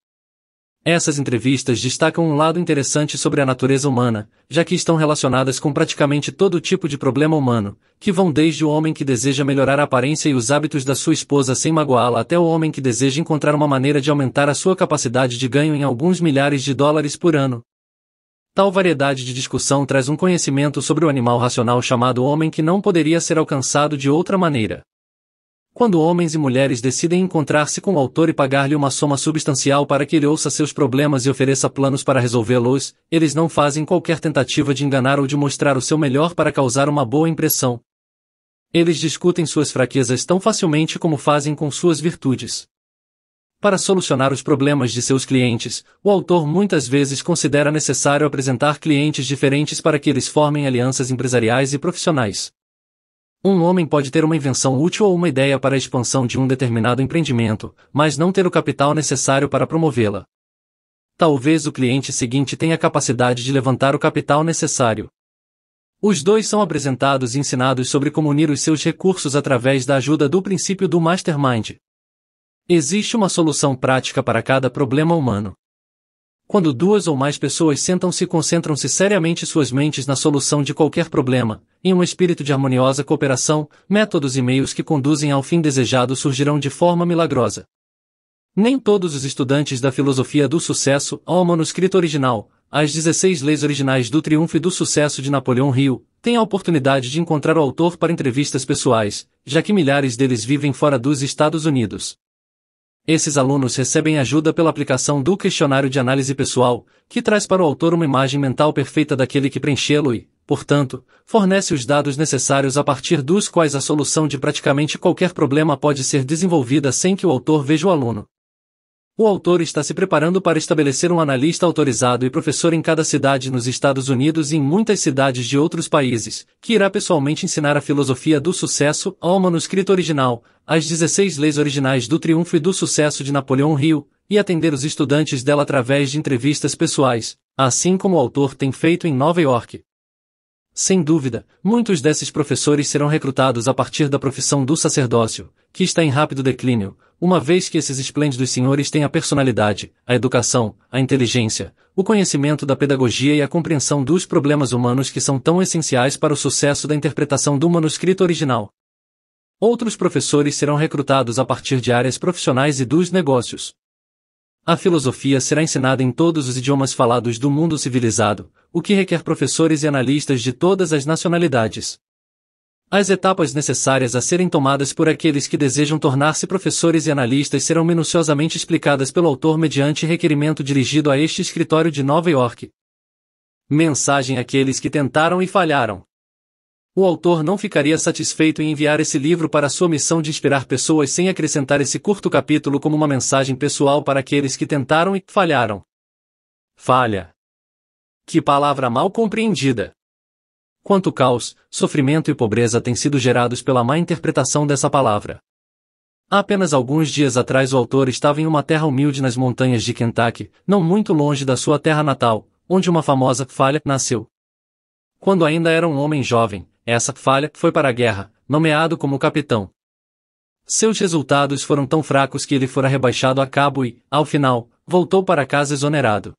Essas entrevistas destacam um lado interessante sobre a natureza humana, já que estão relacionadas com praticamente todo tipo de problema humano, que vão desde o homem que deseja melhorar a aparência e os hábitos da sua esposa sem magoá-la até o homem que deseja encontrar uma maneira de aumentar a sua capacidade de ganho em alguns milhares de dólares por ano. Tal variedade de discussão traz um conhecimento sobre o animal racional chamado homem que não poderia ser alcançado de outra maneira. Quando homens e mulheres decidem encontrar-se com o autor e pagar-lhe uma soma substancial para que ele ouça seus problemas e ofereça planos para resolvê-los, eles não fazem qualquer tentativa de enganar ou de mostrar o seu melhor para causar uma boa impressão. Eles discutem suas fraquezas tão facilmente como fazem com suas virtudes. Para solucionar os problemas de seus clientes, o autor muitas vezes considera necessário apresentar clientes diferentes para que eles formem alianças empresariais e profissionais. Um homem pode ter uma invenção útil ou uma ideia para a expansão de um determinado empreendimento, mas não ter o capital necessário para promovê-la. Talvez o cliente seguinte tenha capacidade de levantar o capital necessário. Os dois são apresentados e ensinados sobre como unir os seus recursos através da ajuda do princípio do mastermind. Existe uma solução prática para cada problema humano. Quando duas ou mais pessoas sentam-se e concentram-se seriamente suas mentes na solução de qualquer problema, em um espírito de harmoniosa cooperação, métodos e meios que conduzem ao fim desejado surgirão de forma milagrosa. Nem todos os estudantes da filosofia do sucesso ao manuscrito original, As 16 Leis Originais do Triunfo e do Sucesso de Napoleão Hill, têm a oportunidade de encontrar o autor para entrevistas pessoais, já que milhares deles vivem fora dos Estados Unidos. Esses alunos recebem ajuda pela aplicação do questionário de análise pessoal, que traz para o autor uma imagem mental perfeita daquele que preenchê-lo e, portanto, fornece os dados necessários a partir dos quais a solução de praticamente qualquer problema pode ser desenvolvida sem que o autor veja o aluno. O autor está se preparando para estabelecer um analista autorizado e professor em cada cidade nos Estados Unidos e em muitas cidades de outros países, que irá pessoalmente ensinar a filosofia do sucesso ao manuscrito original, as 16 leis originais do triunfo e do sucesso de Napoleão Hill, e atender os estudantes dela através de entrevistas pessoais, assim como o autor tem feito em Nova York. Sem dúvida, muitos desses professores serão recrutados a partir da profissão do sacerdócio, que está em rápido declínio, uma vez que esses esplêndidos senhores têm a personalidade, a educação, a inteligência, o conhecimento da pedagogia e a compreensão dos problemas humanos que são tão essenciais para o sucesso da interpretação do manuscrito original. Outros professores serão recrutados a partir de áreas profissionais e dos negócios. A filosofia será ensinada em todos os idiomas falados do mundo civilizado, o que requer professores e analistas de todas as nacionalidades. As etapas necessárias a serem tomadas por aqueles que desejam tornar-se professores e analistas serão minuciosamente explicadas pelo autor mediante requerimento dirigido a este escritório de Nova York. Mensagem àqueles que tentaram e falharam. O autor não ficaria satisfeito em enviar esse livro para sua missão de inspirar pessoas sem acrescentar esse curto capítulo como uma mensagem pessoal para aqueles que tentaram e falharam. Falha. Que palavra mal compreendida quanto caos, sofrimento e pobreza têm sido gerados pela má interpretação dessa palavra. Há apenas alguns dias atrás o autor estava em uma terra humilde nas montanhas de Kentucky, não muito longe da sua terra natal, onde uma famosa falha nasceu. Quando ainda era um homem jovem, essa falha foi para a guerra, nomeado como capitão. Seus resultados foram tão fracos que ele fora rebaixado a cabo e, ao final, voltou para casa exonerado.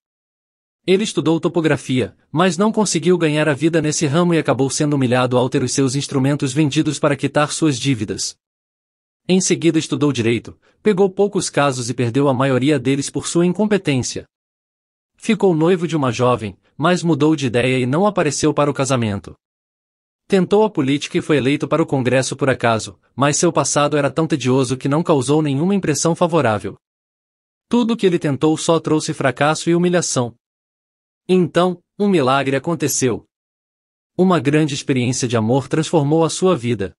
Ele estudou topografia, mas não conseguiu ganhar a vida nesse ramo e acabou sendo humilhado ao ter os seus instrumentos vendidos para quitar suas dívidas. Em seguida estudou direito, pegou poucos casos e perdeu a maioria deles por sua incompetência. Ficou noivo de uma jovem, mas mudou de ideia e não apareceu para o casamento. Tentou a política e foi eleito para o Congresso por acaso, mas seu passado era tão tedioso que não causou nenhuma impressão favorável. Tudo o que ele tentou só trouxe fracasso e humilhação. Então, um milagre aconteceu. Uma grande experiência de amor transformou a sua vida.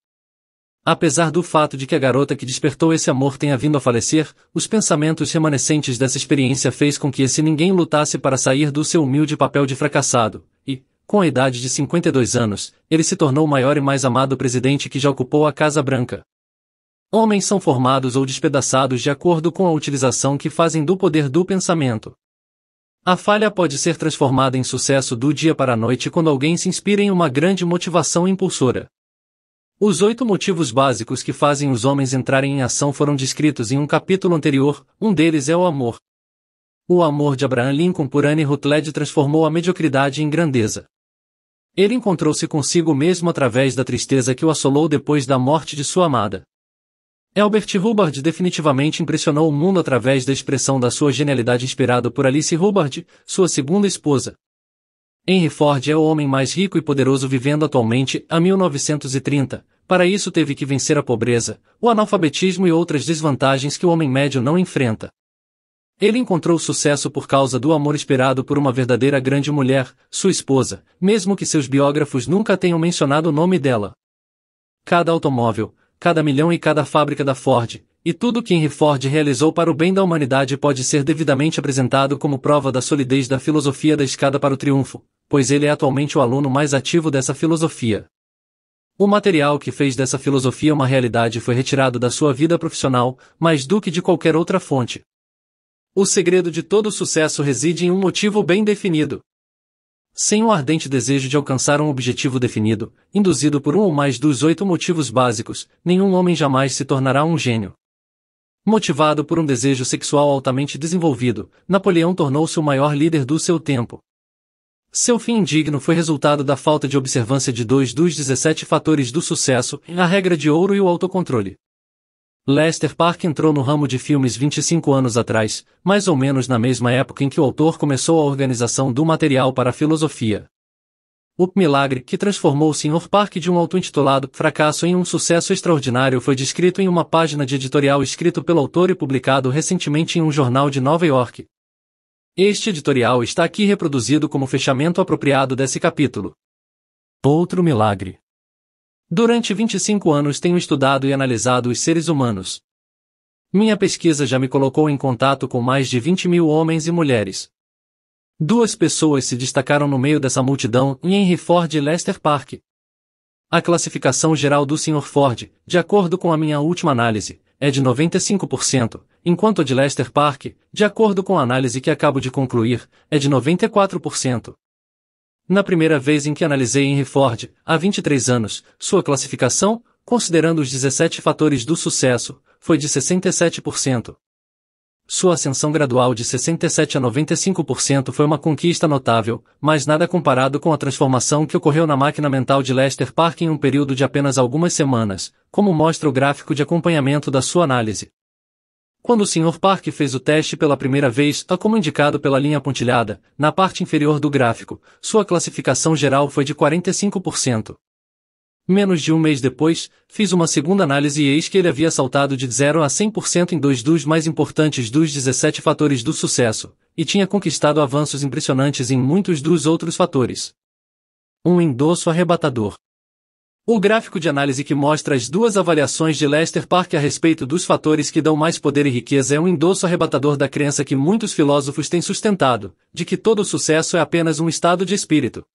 Apesar do fato de que a garota que despertou esse amor tenha vindo a falecer, os pensamentos remanescentes dessa experiência fez com que esse ninguém lutasse para sair do seu humilde papel de fracassado, e, com a idade de 52 anos, ele se tornou o maior e mais amado presidente que já ocupou a Casa Branca. Homens são formados ou despedaçados de acordo com a utilização que fazem do poder do pensamento. A falha pode ser transformada em sucesso do dia para a noite quando alguém se inspira em uma grande motivação impulsora. Os oito motivos básicos que fazem os homens entrarem em ação foram descritos em um capítulo anterior, um deles é o amor. O amor de Abraham Lincoln por Anne Rutledge transformou a mediocridade em grandeza. Ele encontrou-se consigo mesmo através da tristeza que o assolou depois da morte de sua amada. Albert Hubbard definitivamente impressionou o mundo através da expressão da sua genialidade inspirado por Alice Hubbard, sua segunda esposa. Henry Ford é o homem mais rico e poderoso vivendo atualmente a 1930. Para isso teve que vencer a pobreza, o analfabetismo e outras desvantagens que o homem médio não enfrenta. Ele encontrou sucesso por causa do amor esperado por uma verdadeira grande mulher, sua esposa, mesmo que seus biógrafos nunca tenham mencionado o nome dela. Cada automóvel, cada milhão e cada fábrica da Ford, e tudo o que Henry Ford realizou para o bem da humanidade pode ser devidamente apresentado como prova da solidez da filosofia da escada para o triunfo, pois ele é atualmente o aluno mais ativo dessa filosofia. O material que fez dessa filosofia uma realidade foi retirado da sua vida profissional, mais do que de qualquer outra fonte. O segredo de todo sucesso reside em um motivo bem definido sem um ardente desejo de alcançar um objetivo definido, induzido por um ou mais dos oito motivos básicos, nenhum homem jamais se tornará um gênio. Motivado por um desejo sexual altamente desenvolvido, Napoleão tornou-se o maior líder do seu tempo. Seu fim indigno foi resultado da falta de observância de dois dos 17 fatores do sucesso, a regra de ouro e o autocontrole. Lester Park entrou no ramo de filmes 25 anos atrás, mais ou menos na mesma época em que o autor começou a organização do material para a filosofia. O milagre que transformou o Sr. Park de um auto-intitulado fracasso em um sucesso extraordinário foi descrito em uma página de editorial escrito pelo autor e publicado recentemente em um jornal de Nova York. Este editorial está aqui reproduzido como fechamento apropriado desse capítulo. Outro milagre. Durante 25 anos tenho estudado e analisado os seres humanos. Minha pesquisa já me colocou em contato com mais de 20 mil homens e mulheres. Duas pessoas se destacaram no meio dessa multidão em Henry Ford e Lester Park. A classificação geral do Sr. Ford, de acordo com a minha última análise, é de 95%, enquanto a de Lester Park, de acordo com a análise que acabo de concluir, é de 94%. Na primeira vez em que analisei Henry Ford, há 23 anos, sua classificação, considerando os 17 fatores do sucesso, foi de 67%. Sua ascensão gradual de 67 a 95% foi uma conquista notável, mas nada comparado com a transformação que ocorreu na máquina mental de Lester Park em um período de apenas algumas semanas, como mostra o gráfico de acompanhamento da sua análise. Quando o Sr. Park fez o teste pela primeira vez, a como indicado pela linha pontilhada, na parte inferior do gráfico, sua classificação geral foi de 45%. Menos de um mês depois, fiz uma segunda análise e eis que ele havia saltado de 0 a 100% em dois dos mais importantes dos 17 fatores do sucesso, e tinha conquistado avanços impressionantes em muitos dos outros fatores. Um endosso arrebatador. O gráfico de análise que mostra as duas avaliações de Lester Park a respeito dos fatores que dão mais poder e riqueza é um endosso arrebatador da crença que muitos filósofos têm sustentado, de que todo sucesso é apenas um estado de espírito.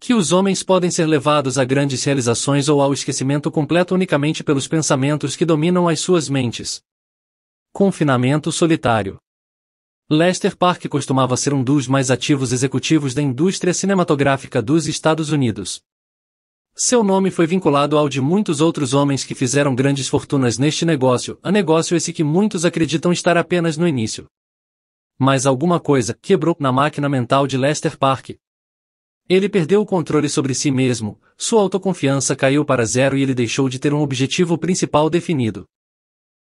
Que os homens podem ser levados a grandes realizações ou ao esquecimento completo unicamente pelos pensamentos que dominam as suas mentes. Confinamento solitário. Lester Park costumava ser um dos mais ativos executivos da indústria cinematográfica dos Estados Unidos. Seu nome foi vinculado ao de muitos outros homens que fizeram grandes fortunas neste negócio, a negócio esse que muitos acreditam estar apenas no início. Mas alguma coisa quebrou na máquina mental de Lester Park. Ele perdeu o controle sobre si mesmo, sua autoconfiança caiu para zero e ele deixou de ter um objetivo principal definido.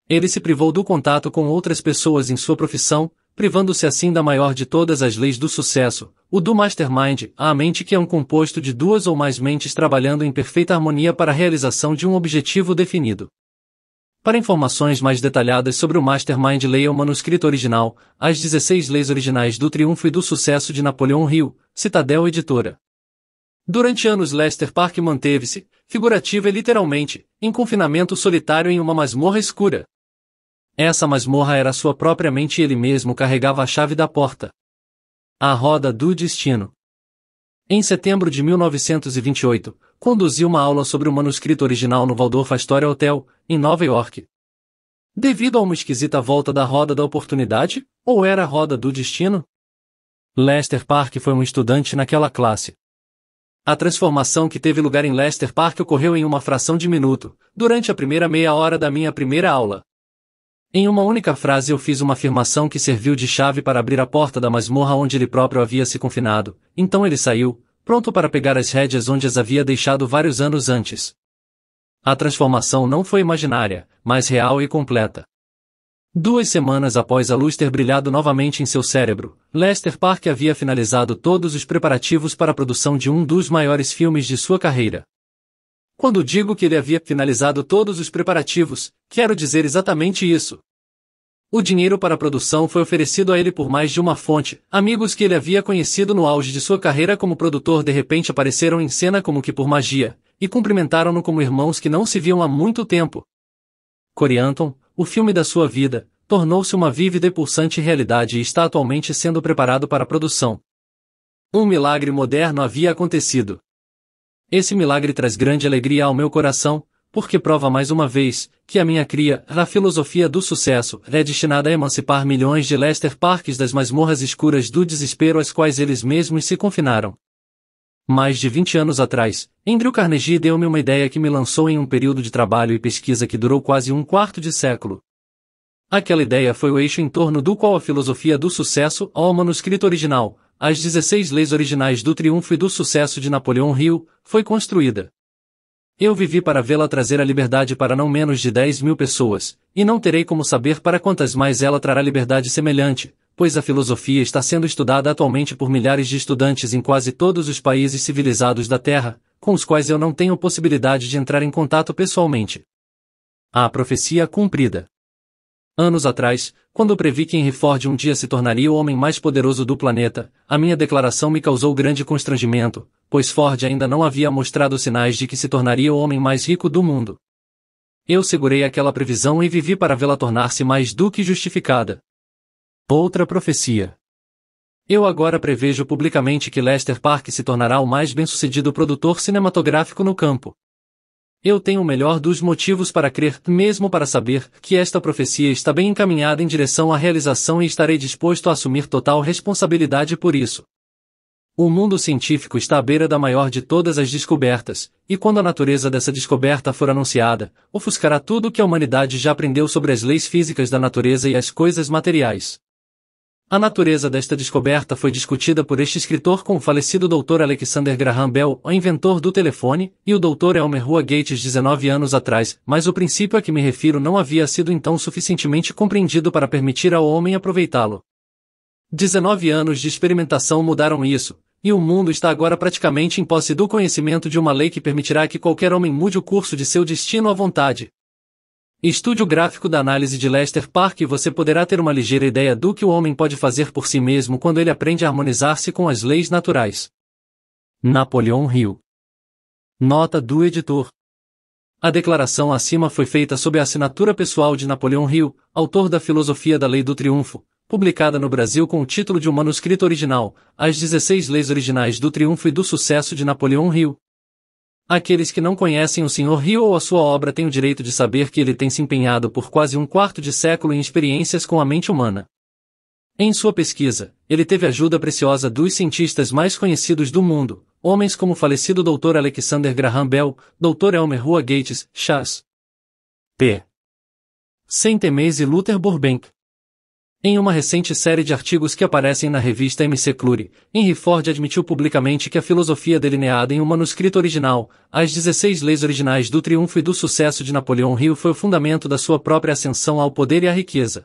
Ele se privou do contato com outras pessoas em sua profissão, privando-se assim da maior de todas as leis do sucesso, o do mastermind, a mente que é um composto de duas ou mais mentes trabalhando em perfeita harmonia para a realização de um objetivo definido. Para informações mais detalhadas sobre o Mastermind, leia o manuscrito original, As 16 Leis Originais do Triunfo e do Sucesso de Napoleão Hill, Citadel Editora. Durante anos Lester Park manteve-se, figurativa e literalmente, em confinamento solitário em uma masmorra escura. Essa masmorra era sua própria mente e ele mesmo carregava a chave da porta. A roda do destino. Em setembro de 1928, conduzi uma aula sobre o manuscrito original no Waldorf Astoria Hotel, em Nova York. Devido a uma esquisita volta da roda da oportunidade, ou era a roda do destino? Lester Park foi um estudante naquela classe. A transformação que teve lugar em Lester Park ocorreu em uma fração de minuto, durante a primeira meia hora da minha primeira aula. Em uma única frase eu fiz uma afirmação que serviu de chave para abrir a porta da masmorra onde ele próprio havia se confinado, então ele saiu, pronto para pegar as rédeas onde as havia deixado vários anos antes. A transformação não foi imaginária, mas real e completa. Duas semanas após a luz ter brilhado novamente em seu cérebro, Lester Park havia finalizado todos os preparativos para a produção de um dos maiores filmes de sua carreira. Quando digo que ele havia finalizado todos os preparativos, quero dizer exatamente isso. O dinheiro para a produção foi oferecido a ele por mais de uma fonte. Amigos que ele havia conhecido no auge de sua carreira como produtor de repente apareceram em cena como que por magia, e cumprimentaram-no como irmãos que não se viam há muito tempo. Corianton, o filme da sua vida, tornou-se uma vívida e pulsante realidade e está atualmente sendo preparado para a produção. Um milagre moderno havia acontecido. Esse milagre traz grande alegria ao meu coração, porque prova mais uma vez que a minha cria, a filosofia do sucesso, é destinada a emancipar milhões de Lester Parks das masmorras escuras do desespero às quais eles mesmos se confinaram. Mais de 20 anos atrás, Andrew Carnegie deu-me uma ideia que me lançou em um período de trabalho e pesquisa que durou quase um quarto de século. Aquela ideia foi o eixo em torno do qual a filosofia do sucesso, ao manuscrito original, as 16 leis originais do triunfo e do sucesso de Napoleão Hill, foi construída. Eu vivi para vê-la trazer a liberdade para não menos de 10 mil pessoas, e não terei como saber para quantas mais ela trará liberdade semelhante, pois a filosofia está sendo estudada atualmente por milhares de estudantes em quase todos os países civilizados da Terra, com os quais eu não tenho possibilidade de entrar em contato pessoalmente. A profecia cumprida. Anos atrás, quando previ que Henry Ford um dia se tornaria o homem mais poderoso do planeta, a minha declaração me causou grande constrangimento, pois Ford ainda não havia mostrado sinais de que se tornaria o homem mais rico do mundo. Eu segurei aquela previsão e vivi para vê-la tornar-se mais do que justificada. Outra profecia. Eu agora prevejo publicamente que Lester Park se tornará o mais bem-sucedido produtor cinematográfico no campo. Eu tenho o melhor dos motivos para crer, mesmo para saber, que esta profecia está bem encaminhada em direção à realização e estarei disposto a assumir total responsabilidade por isso. O mundo científico está à beira da maior de todas as descobertas, e quando a natureza dessa descoberta for anunciada, ofuscará tudo o que a humanidade já aprendeu sobre as leis físicas da natureza e as coisas materiais. A natureza desta descoberta foi discutida por este escritor com o falecido Dr. Alexander Graham Bell, o inventor do telefone, e o Dr. Elmer Rua Gates 19 anos atrás, mas o princípio a que me refiro não havia sido então suficientemente compreendido para permitir ao homem aproveitá-lo. 19 anos de experimentação mudaram isso, e o mundo está agora praticamente em posse do conhecimento de uma lei que permitirá que qualquer homem mude o curso de seu destino à vontade. Estude o gráfico da análise de Lester Park e você poderá ter uma ligeira ideia do que o homem pode fazer por si mesmo quando ele aprende a harmonizar-se com as leis naturais. Napoleão Hill. Nota do editor. A declaração acima foi feita sob a assinatura pessoal de Napoleão Hill, autor da Filosofia da Lei do Triunfo, publicada no Brasil com o título de um manuscrito original, As 16 Leis Originais do Triunfo e do Sucesso de Napoleão Hill, Aqueles que não conhecem o Sr. Rio ou a sua obra têm o direito de saber que ele tem se empenhado por quase um quarto de século em experiências com a mente humana. Em sua pesquisa, ele teve ajuda preciosa dos cientistas mais conhecidos do mundo, homens como o falecido Dr. Alexander Graham Bell, Dr. Elmer Rua Gates, Chas. P. saint e Luther Burbank. Em uma recente série de artigos que aparecem na revista MC Clure, Henry Ford admitiu publicamente que a filosofia delineada em um manuscrito original, As 16 Leis Originais do Triunfo e do Sucesso de Napoleão Hill foi o fundamento da sua própria ascensão ao poder e à riqueza.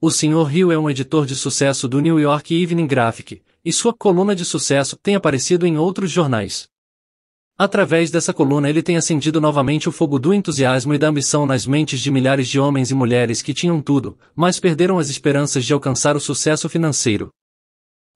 O Sr. Hill é um editor de sucesso do New York Evening Graphic, e sua coluna de sucesso tem aparecido em outros jornais. Através dessa coluna ele tem acendido novamente o fogo do entusiasmo e da ambição nas mentes de milhares de homens e mulheres que tinham tudo, mas perderam as esperanças de alcançar o sucesso financeiro.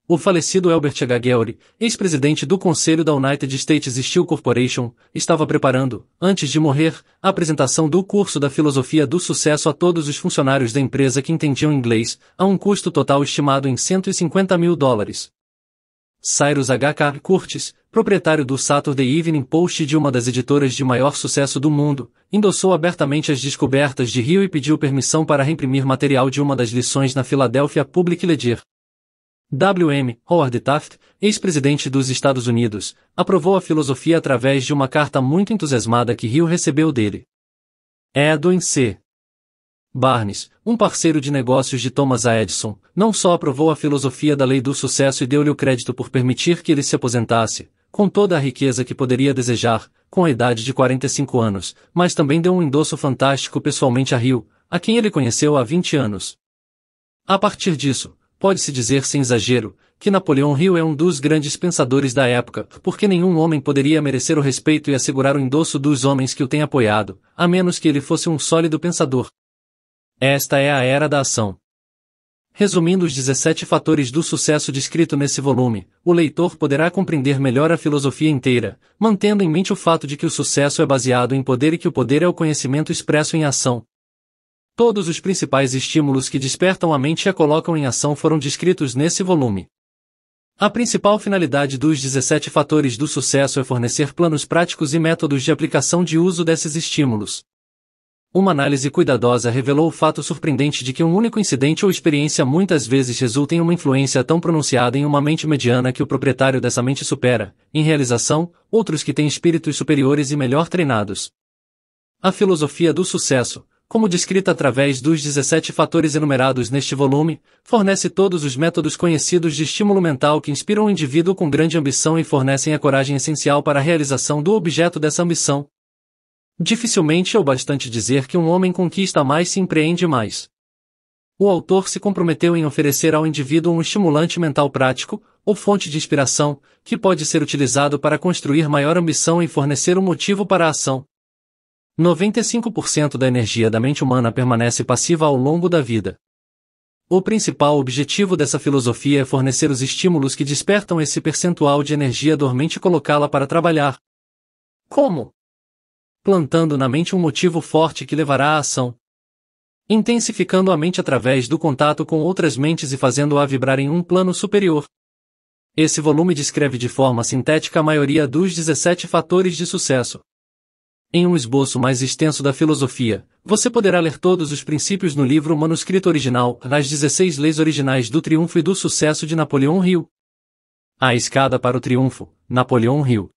O falecido Albert H. Gehry, ex-presidente do Conselho da United States Steel Corporation, estava preparando, antes de morrer, a apresentação do curso da filosofia do sucesso a todos os funcionários da empresa que entendiam inglês, a um custo total estimado em 150 mil dólares. Cyrus H. K. Curtis, proprietário do Saturday Evening Post de uma das editoras de maior sucesso do mundo, endossou abertamente as descobertas de Rio e pediu permissão para reimprimir material de uma das lições na Philadelphia Public Ledger. W.M. Howard Taft, ex-presidente dos Estados Unidos, aprovou a filosofia através de uma carta muito entusiasmada que Hill recebeu dele. Edwin C. Barnes, um parceiro de negócios de Thomas A. Edison, não só aprovou a filosofia da lei do sucesso e deu-lhe o crédito por permitir que ele se aposentasse, com toda a riqueza que poderia desejar, com a idade de 45 anos, mas também deu um endosso fantástico pessoalmente a Rio, a quem ele conheceu há 20 anos. A partir disso, pode-se dizer sem exagero, que Napoleão Hill é um dos grandes pensadores da época, porque nenhum homem poderia merecer o respeito e assegurar o endosso dos homens que o têm apoiado, a menos que ele fosse um sólido pensador. Esta é a era da ação. Resumindo os 17 fatores do sucesso descrito nesse volume, o leitor poderá compreender melhor a filosofia inteira, mantendo em mente o fato de que o sucesso é baseado em poder e que o poder é o conhecimento expresso em ação. Todos os principais estímulos que despertam a mente e a colocam em ação foram descritos nesse volume. A principal finalidade dos 17 fatores do sucesso é fornecer planos práticos e métodos de aplicação de uso desses estímulos, uma análise cuidadosa revelou o fato surpreendente de que um único incidente ou experiência muitas vezes resulta em uma influência tão pronunciada em uma mente mediana que o proprietário dessa mente supera, em realização, outros que têm espíritos superiores e melhor treinados. A filosofia do sucesso, como descrita através dos 17 fatores enumerados neste volume, fornece todos os métodos conhecidos de estímulo mental que inspiram o indivíduo com grande ambição e fornecem a coragem essencial para a realização do objeto dessa ambição, Dificilmente é o bastante dizer que um homem conquista mais se empreende mais. O autor se comprometeu em oferecer ao indivíduo um estimulante mental prático, ou fonte de inspiração, que pode ser utilizado para construir maior ambição e fornecer um motivo para a ação. 95% da energia da mente humana permanece passiva ao longo da vida. O principal objetivo dessa filosofia é fornecer os estímulos que despertam esse percentual de energia dormente e colocá-la para trabalhar. Como? plantando na mente um motivo forte que levará à ação. Intensificando a mente através do contato com outras mentes e fazendo-a vibrar em um plano superior. Esse volume descreve de forma sintética a maioria dos 17 fatores de sucesso. Em um esboço mais extenso da filosofia, você poderá ler todos os princípios no livro manuscrito original, nas 16 leis originais do triunfo e do sucesso de Napoleão Hill. A escada para o triunfo, Napoleão Hill.